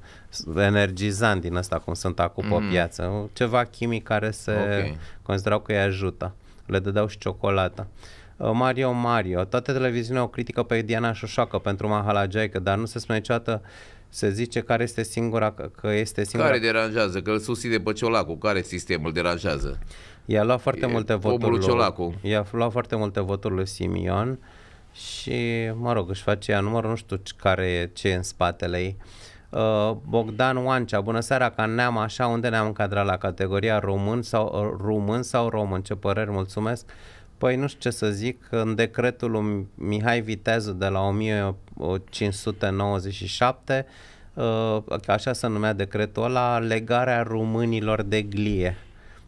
energizant din ăsta, cum sunt acum mm. piață. Ceva chimic care se okay. considerau că îi ajută. Le dădeau și ciocolată. Uh, Uh, Mario Mario. Toate televiziunea o critică pe Diana Șoșoacă pentru Mahala Jaică, dar nu se spune niciodată se zice care este singura, că este singura... Care deranjează? Că îl susține pe Ciolacu. Care sistem îl deranjează? I-a luat foarte e multe voturi lui, Ciolacu. I-a luat foarte multe voturi lui Simion și, mă rog, își face ea numărul, nu știu care e, ce e în spatele ei. Uh, Bogdan Oancea, bună seara, ca neam așa, unde ne-am încadrat la categoria român sau uh, român sau român, ce păreri, mulțumesc. Uh, Păi nu știu ce să zic, în decretul lui Mihai Viteazu de la 1597, uh, așa se numea decretul ăla, legarea românilor de glie.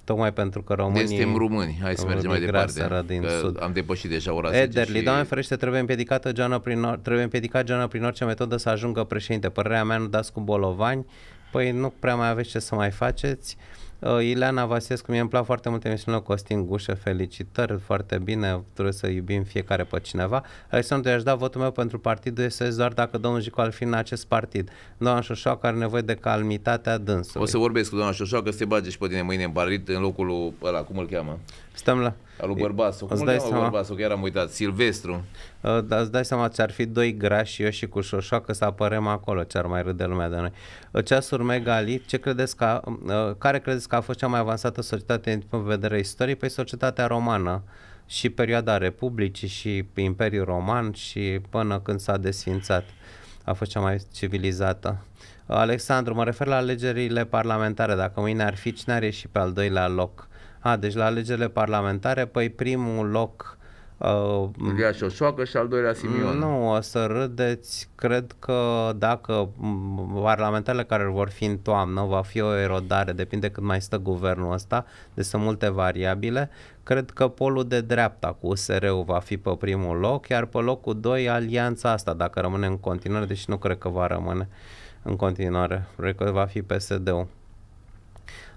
Tocmai pentru că românii... Deci suntem români, hai să mergem mai departe. Din sud. Am depășit deja ora Ederli, și... doamne ferește, trebuie împiedicată Geana prin, or... trebuie împiedicat Geana prin orice metodă să ajungă președinte. Părerea mea, nu dați cu bolovani, păi nu prea mai aveți ce să mai faceți. Uh, Uh, Ileana Vasescu, mi-a plăcut foarte mult emisiunea Costin Gușă, felicitări, foarte bine, trebuie să iubim fiecare pe cineva. Alexandru, i-aș da votul meu pentru partidul SS doar dacă domnul Jicu ar fi în acest partid. Doamna Șoșoacă are nevoie de calmitatea dânsului. O să vorbesc cu doamna Șoșoacă, să se bage și pe tine mâine în barit, în locul ăla, cum îl cheamă? Stăm la... Al lui Bărbasu. Cum dai seama? Bărbasu, că eram am uitat. Silvestru. Uh, dar îți dai seama, ți-ar fi doi grași eu și cu șoșoacă să apărăm acolo, ce ar mai râde lumea de noi. Ă, Ceasuri Megali, ce credeți că, uh, care credeți că a fost cea mai avansată societate din punct de vedere istoriei? Păi societatea romană și perioada Republicii și Imperiul Roman și până când s-a desfințat. A fost cea mai civilizată. Alexandru, mă refer la alegerile parlamentare. Dacă mâine ar fi, cine ar ieși pe al doilea loc? A, deci la alegerile parlamentare, păi primul loc... Uh, și o Șoșoacă și al doilea Simion. Nu, o să râdeți, cred că dacă mm, parlamentarele care vor fi în toamnă va fi o erodare, depinde cât mai stă guvernul ăsta, deci sunt multe variabile, cred că polul de dreapta cu USR-ul va fi pe primul loc, iar pe locul 2 alianța asta, dacă rămâne în continuare, deși nu cred că va rămâne în continuare, cred că va fi PSD-ul.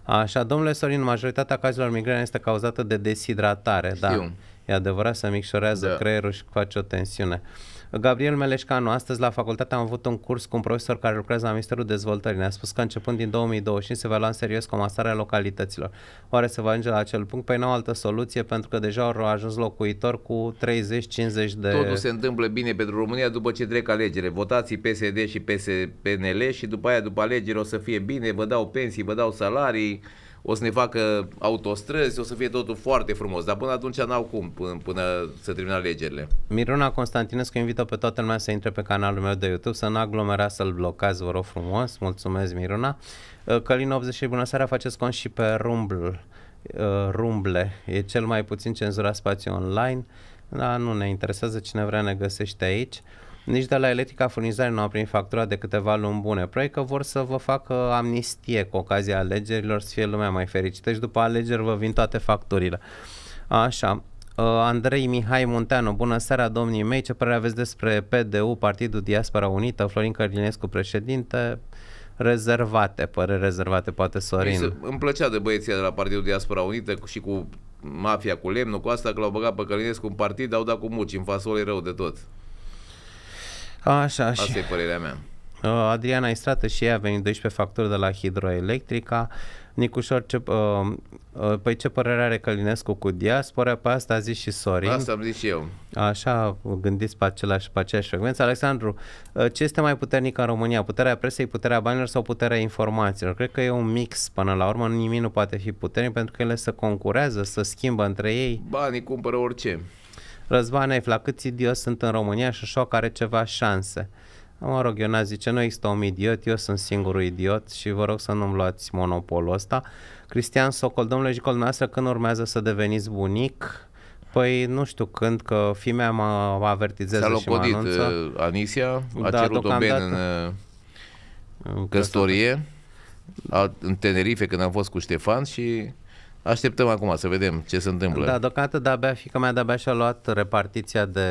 Așa, domnule Sorin, majoritatea cazurilor migrene este cauzată de deshidratare, da. Știu. da. E adevărat, se micșorează da. creierul și face o tensiune. Uh, Gabriel Meleșcanu, astăzi la facultate am avut un curs cu un profesor care lucrează la Ministerul Dezvoltării. Ne-a spus că începând din 2025 se va lua în serios comasarea localităților. Oare se va ajunge la acel punct? Păi n-au altă soluție pentru că deja au ajuns locuitor cu 30-50 de... Totul se întâmplă bine pentru România după ce trec alegere. Votații PSD și PNL și după aia după alegere, o să fie bine, vă dau pensii, vă dau salarii, o să ne facă autostrăzi, o să fie totul foarte frumos, dar până atunci n-au cum până, până să termină alegerile. Miruna Constantinescu invită pe toată lumea să intre pe canalul meu de YouTube, să nu aglomerați, să-l blocați, vă rog frumos, mulțumesc Miruna. Uh, Călin 80 bună seara, faceți cont și pe Rumble. Uh, Rumble, e cel mai puțin cenzurat spațiu online, dar nu ne interesează, cine vrea ne găsește aici. Uh, nici de la Electrica Furnizare nu au primit factura de câteva luni bune. Probabil că vor să vă facă amnistie cu ocazia alegerilor, să fie lumea mai fericită și după alegeri vă vin toate facturile. Așa, uh, Andrei Mihai Munteanu, bună seara domnii mei, ce părere aveți despre PDU, Partidul Diaspora Unită, Florin Cărlinescu președinte? Rezervate, păreri rezervate, poate Sorin. Se, îmi plăcea de băieții de la Partidul Diaspora Unită și cu mafia, cu lemnul, cu asta că l-au băgat pe Călinescu în partid, au dat cu muci în fasole rău de tot. Așa, Asta și... e părerea mea. Uh, Adriana Istrată și ea a venit 12 facturi de la Hidroelectrica. Nicușor, ce, uh, uh, păi ce părere are Călinescu cu diaspora? Pe asta a zis și Sorin. Asta am zis și eu. Așa, gândiți pe, același, pe aceeași frecvență. Alexandru, uh, ce este mai puternic în România? Puterea presei, puterea banilor sau puterea informațiilor? Cred că e un mix până la urmă. Nimic nu poate fi puternic pentru că ele se concurează, se schimbă între ei. Banii cumpără orice. Răzvan Efla, câți idioți sunt în România și șoc are ceva șanse. Mă rog, Iona zice, nu există om idiot, eu sunt singurul idiot și vă rog să nu-mi luați monopolul ăsta. Cristian Socol, domnule Jicol, dumneavoastră când urmează să deveniți bunic? Păi nu știu când, că fimea mă avertizează și mă anunță. Uh, Anisia, a da, cerut un ben în, în uh, căsătorie, în Tenerife când am fost cu Ștefan și Așteptăm acum să vedem ce se întâmplă. Da, deocamdată de-abia, fica mea de-abia și-a luat repartiția de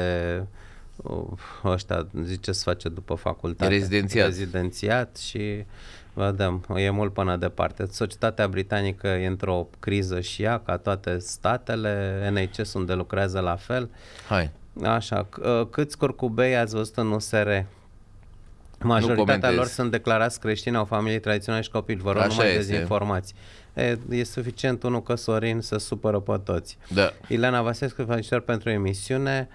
uh, ăștia, zice să face după facultate. Rezidențiat. Rezidențiat și vedem, e mult până departe. Societatea britanică e într-o criză și ea, ca toate statele, NHS unde lucrează la fel. Hai. Așa, uh, câți curcubei ați văzut în USR? Majoritatea lor sunt declarați creștini, au familii tradiționale și copii. Vă rog, nu mai este. dezinformați. E, e suficient unul că Sorin să supără pe toți. Da. Ileana Vasescu, felicitări pentru emisiune.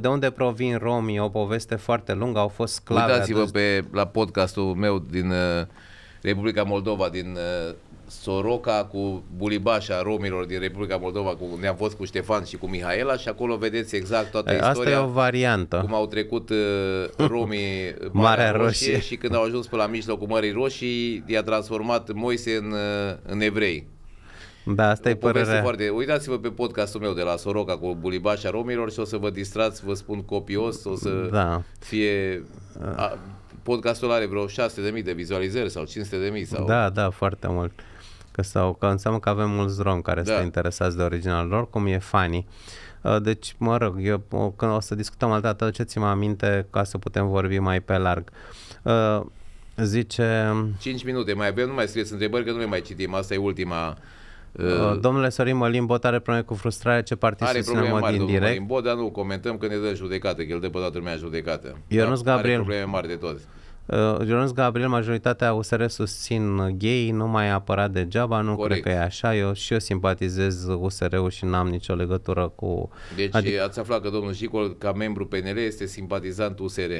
De unde provin romii, o poveste foarte lungă, au fost sclavi. Uitați-vă adus... pe, la podcastul meu din uh, Republica Moldova din uh, Soroca cu Bulibașa romilor din Republica Moldova, cu, ne-am fost cu Ștefan și cu Mihaela și acolo vedeți exact toată Asta istoria. Asta e o variantă. Cum au trecut uh, romii Marea Roșie, Roșie și când au ajuns pe la mijlocul Mării Roșii, i-a transformat Moise în, uh, în evrei. Da, asta e părerea. Foarte... Uitați-vă pe podcastul meu de la Soroca cu Bulibașa romilor și o să vă distrați, vă spun copios, o să da. fie... A, podcastul are vreo 600.000 de vizualizări sau 500.000 sau... Da, da, foarte mult. Uh, că, sau că înseamnă că avem mulți rom care da. sunt interesați de originalul lor, cum e Fanny. Uh, deci, mă rog, eu, când o să discutăm altă dată, aduceți-mă aminte ca să putem vorbi mai pe larg. Uh, zice... 5 minute mai avem, nu mai scrieți întrebări că nu le mai citim, asta e ultima... Uh, uh Domnule Sorin Mălin Bot are probleme cu frustrarea ce partid are probleme mari, din direct. Mălin Bot, dar nu comentăm că ne dă judecată, că el dă pe toată lumea judecată. Ionuț da, Gabriel. Are probleme mari de tot. Ionuț uh, Gabriel, majoritatea USR susțin gay, nu mai apărat degeaba, nu Corect. cred că e așa. Eu și eu simpatizez USR-ul și n-am nicio legătură cu... Deci adic- ați aflat că domnul Jicol, ca membru PNL, este simpatizant USR.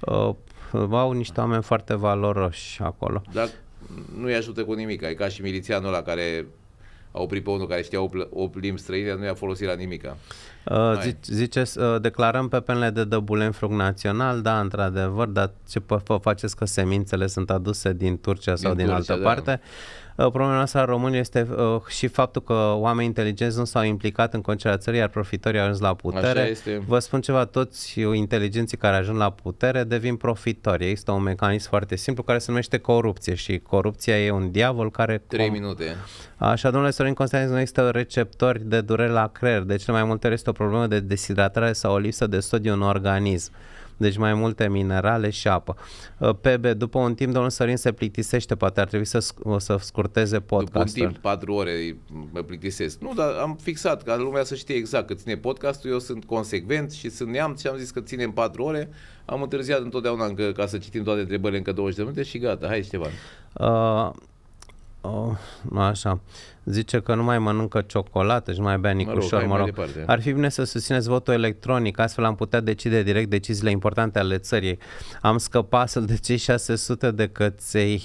Uh, au niște oameni foarte valoroși acolo. Dar nu-i ajută cu nimic, e ca și milițianul la care a oprit pe unul care știa o limbi străine, nu i-a folosit la nimica. Uh, zice, ziceți, uh, declarăm pe penele de dăbulen fruct național, da, într-adevăr, dar ce faceți că semințele sunt aduse din Turcia sau din, din Turcia, altă da. parte? Uh, problema noastră a României este uh, și faptul că oamenii inteligenți nu s-au implicat în concerea țării, iar profitorii au ajuns la putere. Vă spun ceva, toți inteligenții care ajung la putere devin profitori. Există un mecanism foarte simplu care se numește corupție și corupția e un diavol care... 3 com... minute. Așa, domnule Sorin Constantin, nu există receptori de durere la creier. De cele mai multe ori este o problemă de deshidratare sau o lipsă de sodiu în organism deci mai multe minerale și apă. Uh, PB, după un timp, domnul Sorin se plictisește, poate ar trebui să, sc- să scurteze podcastul. După un timp, patru ore mă plictisesc. Nu, dar am fixat ca lumea să știe exact că ține podcastul, eu sunt consecvent și sunt neam, și am zis că ținem patru ore, am întârziat întotdeauna încă, ca să citim toate întrebările încă 20 de minute și gata, hai Ștefan. Uh, Oh, așa, zice că nu mai mănâncă ciocolată și nu mai bea nicușor, mă rog. Mă rog. Ar fi bine să susțineți votul electronic, astfel am putea decide direct deciziile importante ale țării. Am scăpat să de cei 600 de căței.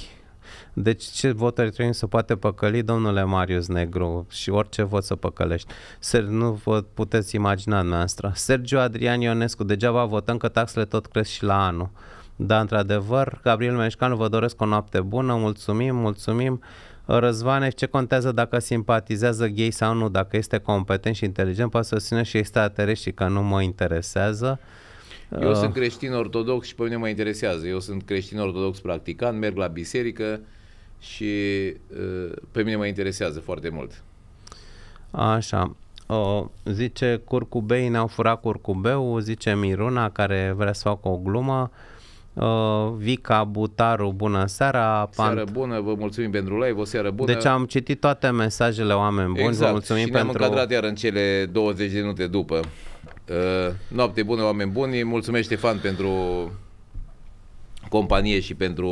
Deci ce vot electronic se poate păcăli, domnule Marius Negru, și orice vot să păcălești. Ser, nu vă puteți imagina noastră. Sergiu Adrian Ionescu, degeaba votăm că taxele tot cresc și la anul. Da, într-adevăr, Gabriel Meșcanu, vă doresc o noapte bună, mulțumim, mulțumim. Răzvan ce contează dacă simpatizează gay sau nu, dacă este competent și inteligent, poate să susțină și extraterestri că nu mă interesează. Eu uh. sunt creștin ortodox și pe mine mă interesează. Eu sunt creștin ortodox practicant, merg la biserică și uh, pe mine mă interesează foarte mult. Așa. Uh, zice curcubei ne-au furat curcubeu, zice Miruna care vrea să facă o glumă. Uh, Uh, Vica Butaru, bună seara! Pant. Seară bună, vă mulțumim pentru live, o seară bună! Deci am citit toate mesajele oameni buni, exact. vă mulțumim și pentru... Exact, și iar în cele 20 de minute după. Uh, noapte bună, oameni buni, mulțumesc Ștefan pentru companie și pentru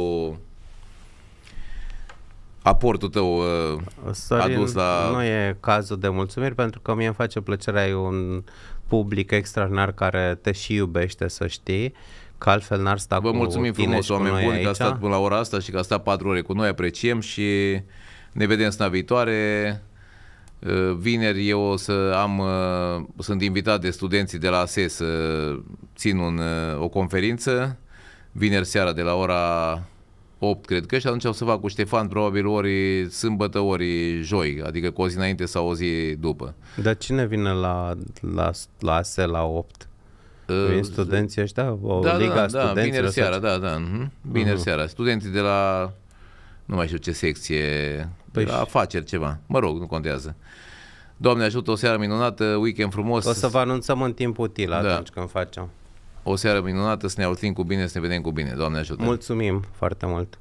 aportul tău uh, Sorin, adus la... Nu e cazul de mulțumiri pentru că mie îmi face plăcerea, e un public extraordinar care te și iubește, să știi că altfel n-ar sta Vă mulțumim frumos, oameni buni, că a stat până la ora asta și că a stat patru ore cu noi, apreciem și ne vedem săptămâna viitoare. Uh, vineri eu o să am, uh, sunt invitat de studenții de la ASE să țin un, uh, o conferință, vineri seara de la ora 8, cred că, și atunci o să fac cu Ștefan probabil ori sâmbătă, ori joi, adică cu o zi înainte sau o zi după. Dar cine vine la, la, la ASE la 8? Vin ă, studenții ăștia? O da, da liga da, da, studenților? Vineri seara, da, da. Uh-huh. Vineri uh-huh. seara. Studenții de la, nu mai știu ce secție, păi la afaceri ceva. Mă rog, nu contează. Doamne ajută, o seară minunată, weekend frumos. O să vă anunțăm în timp util da. atunci când facem. O seară minunată, să ne auzim cu bine, să ne vedem cu bine. Doamne ajută. Mulțumim foarte mult.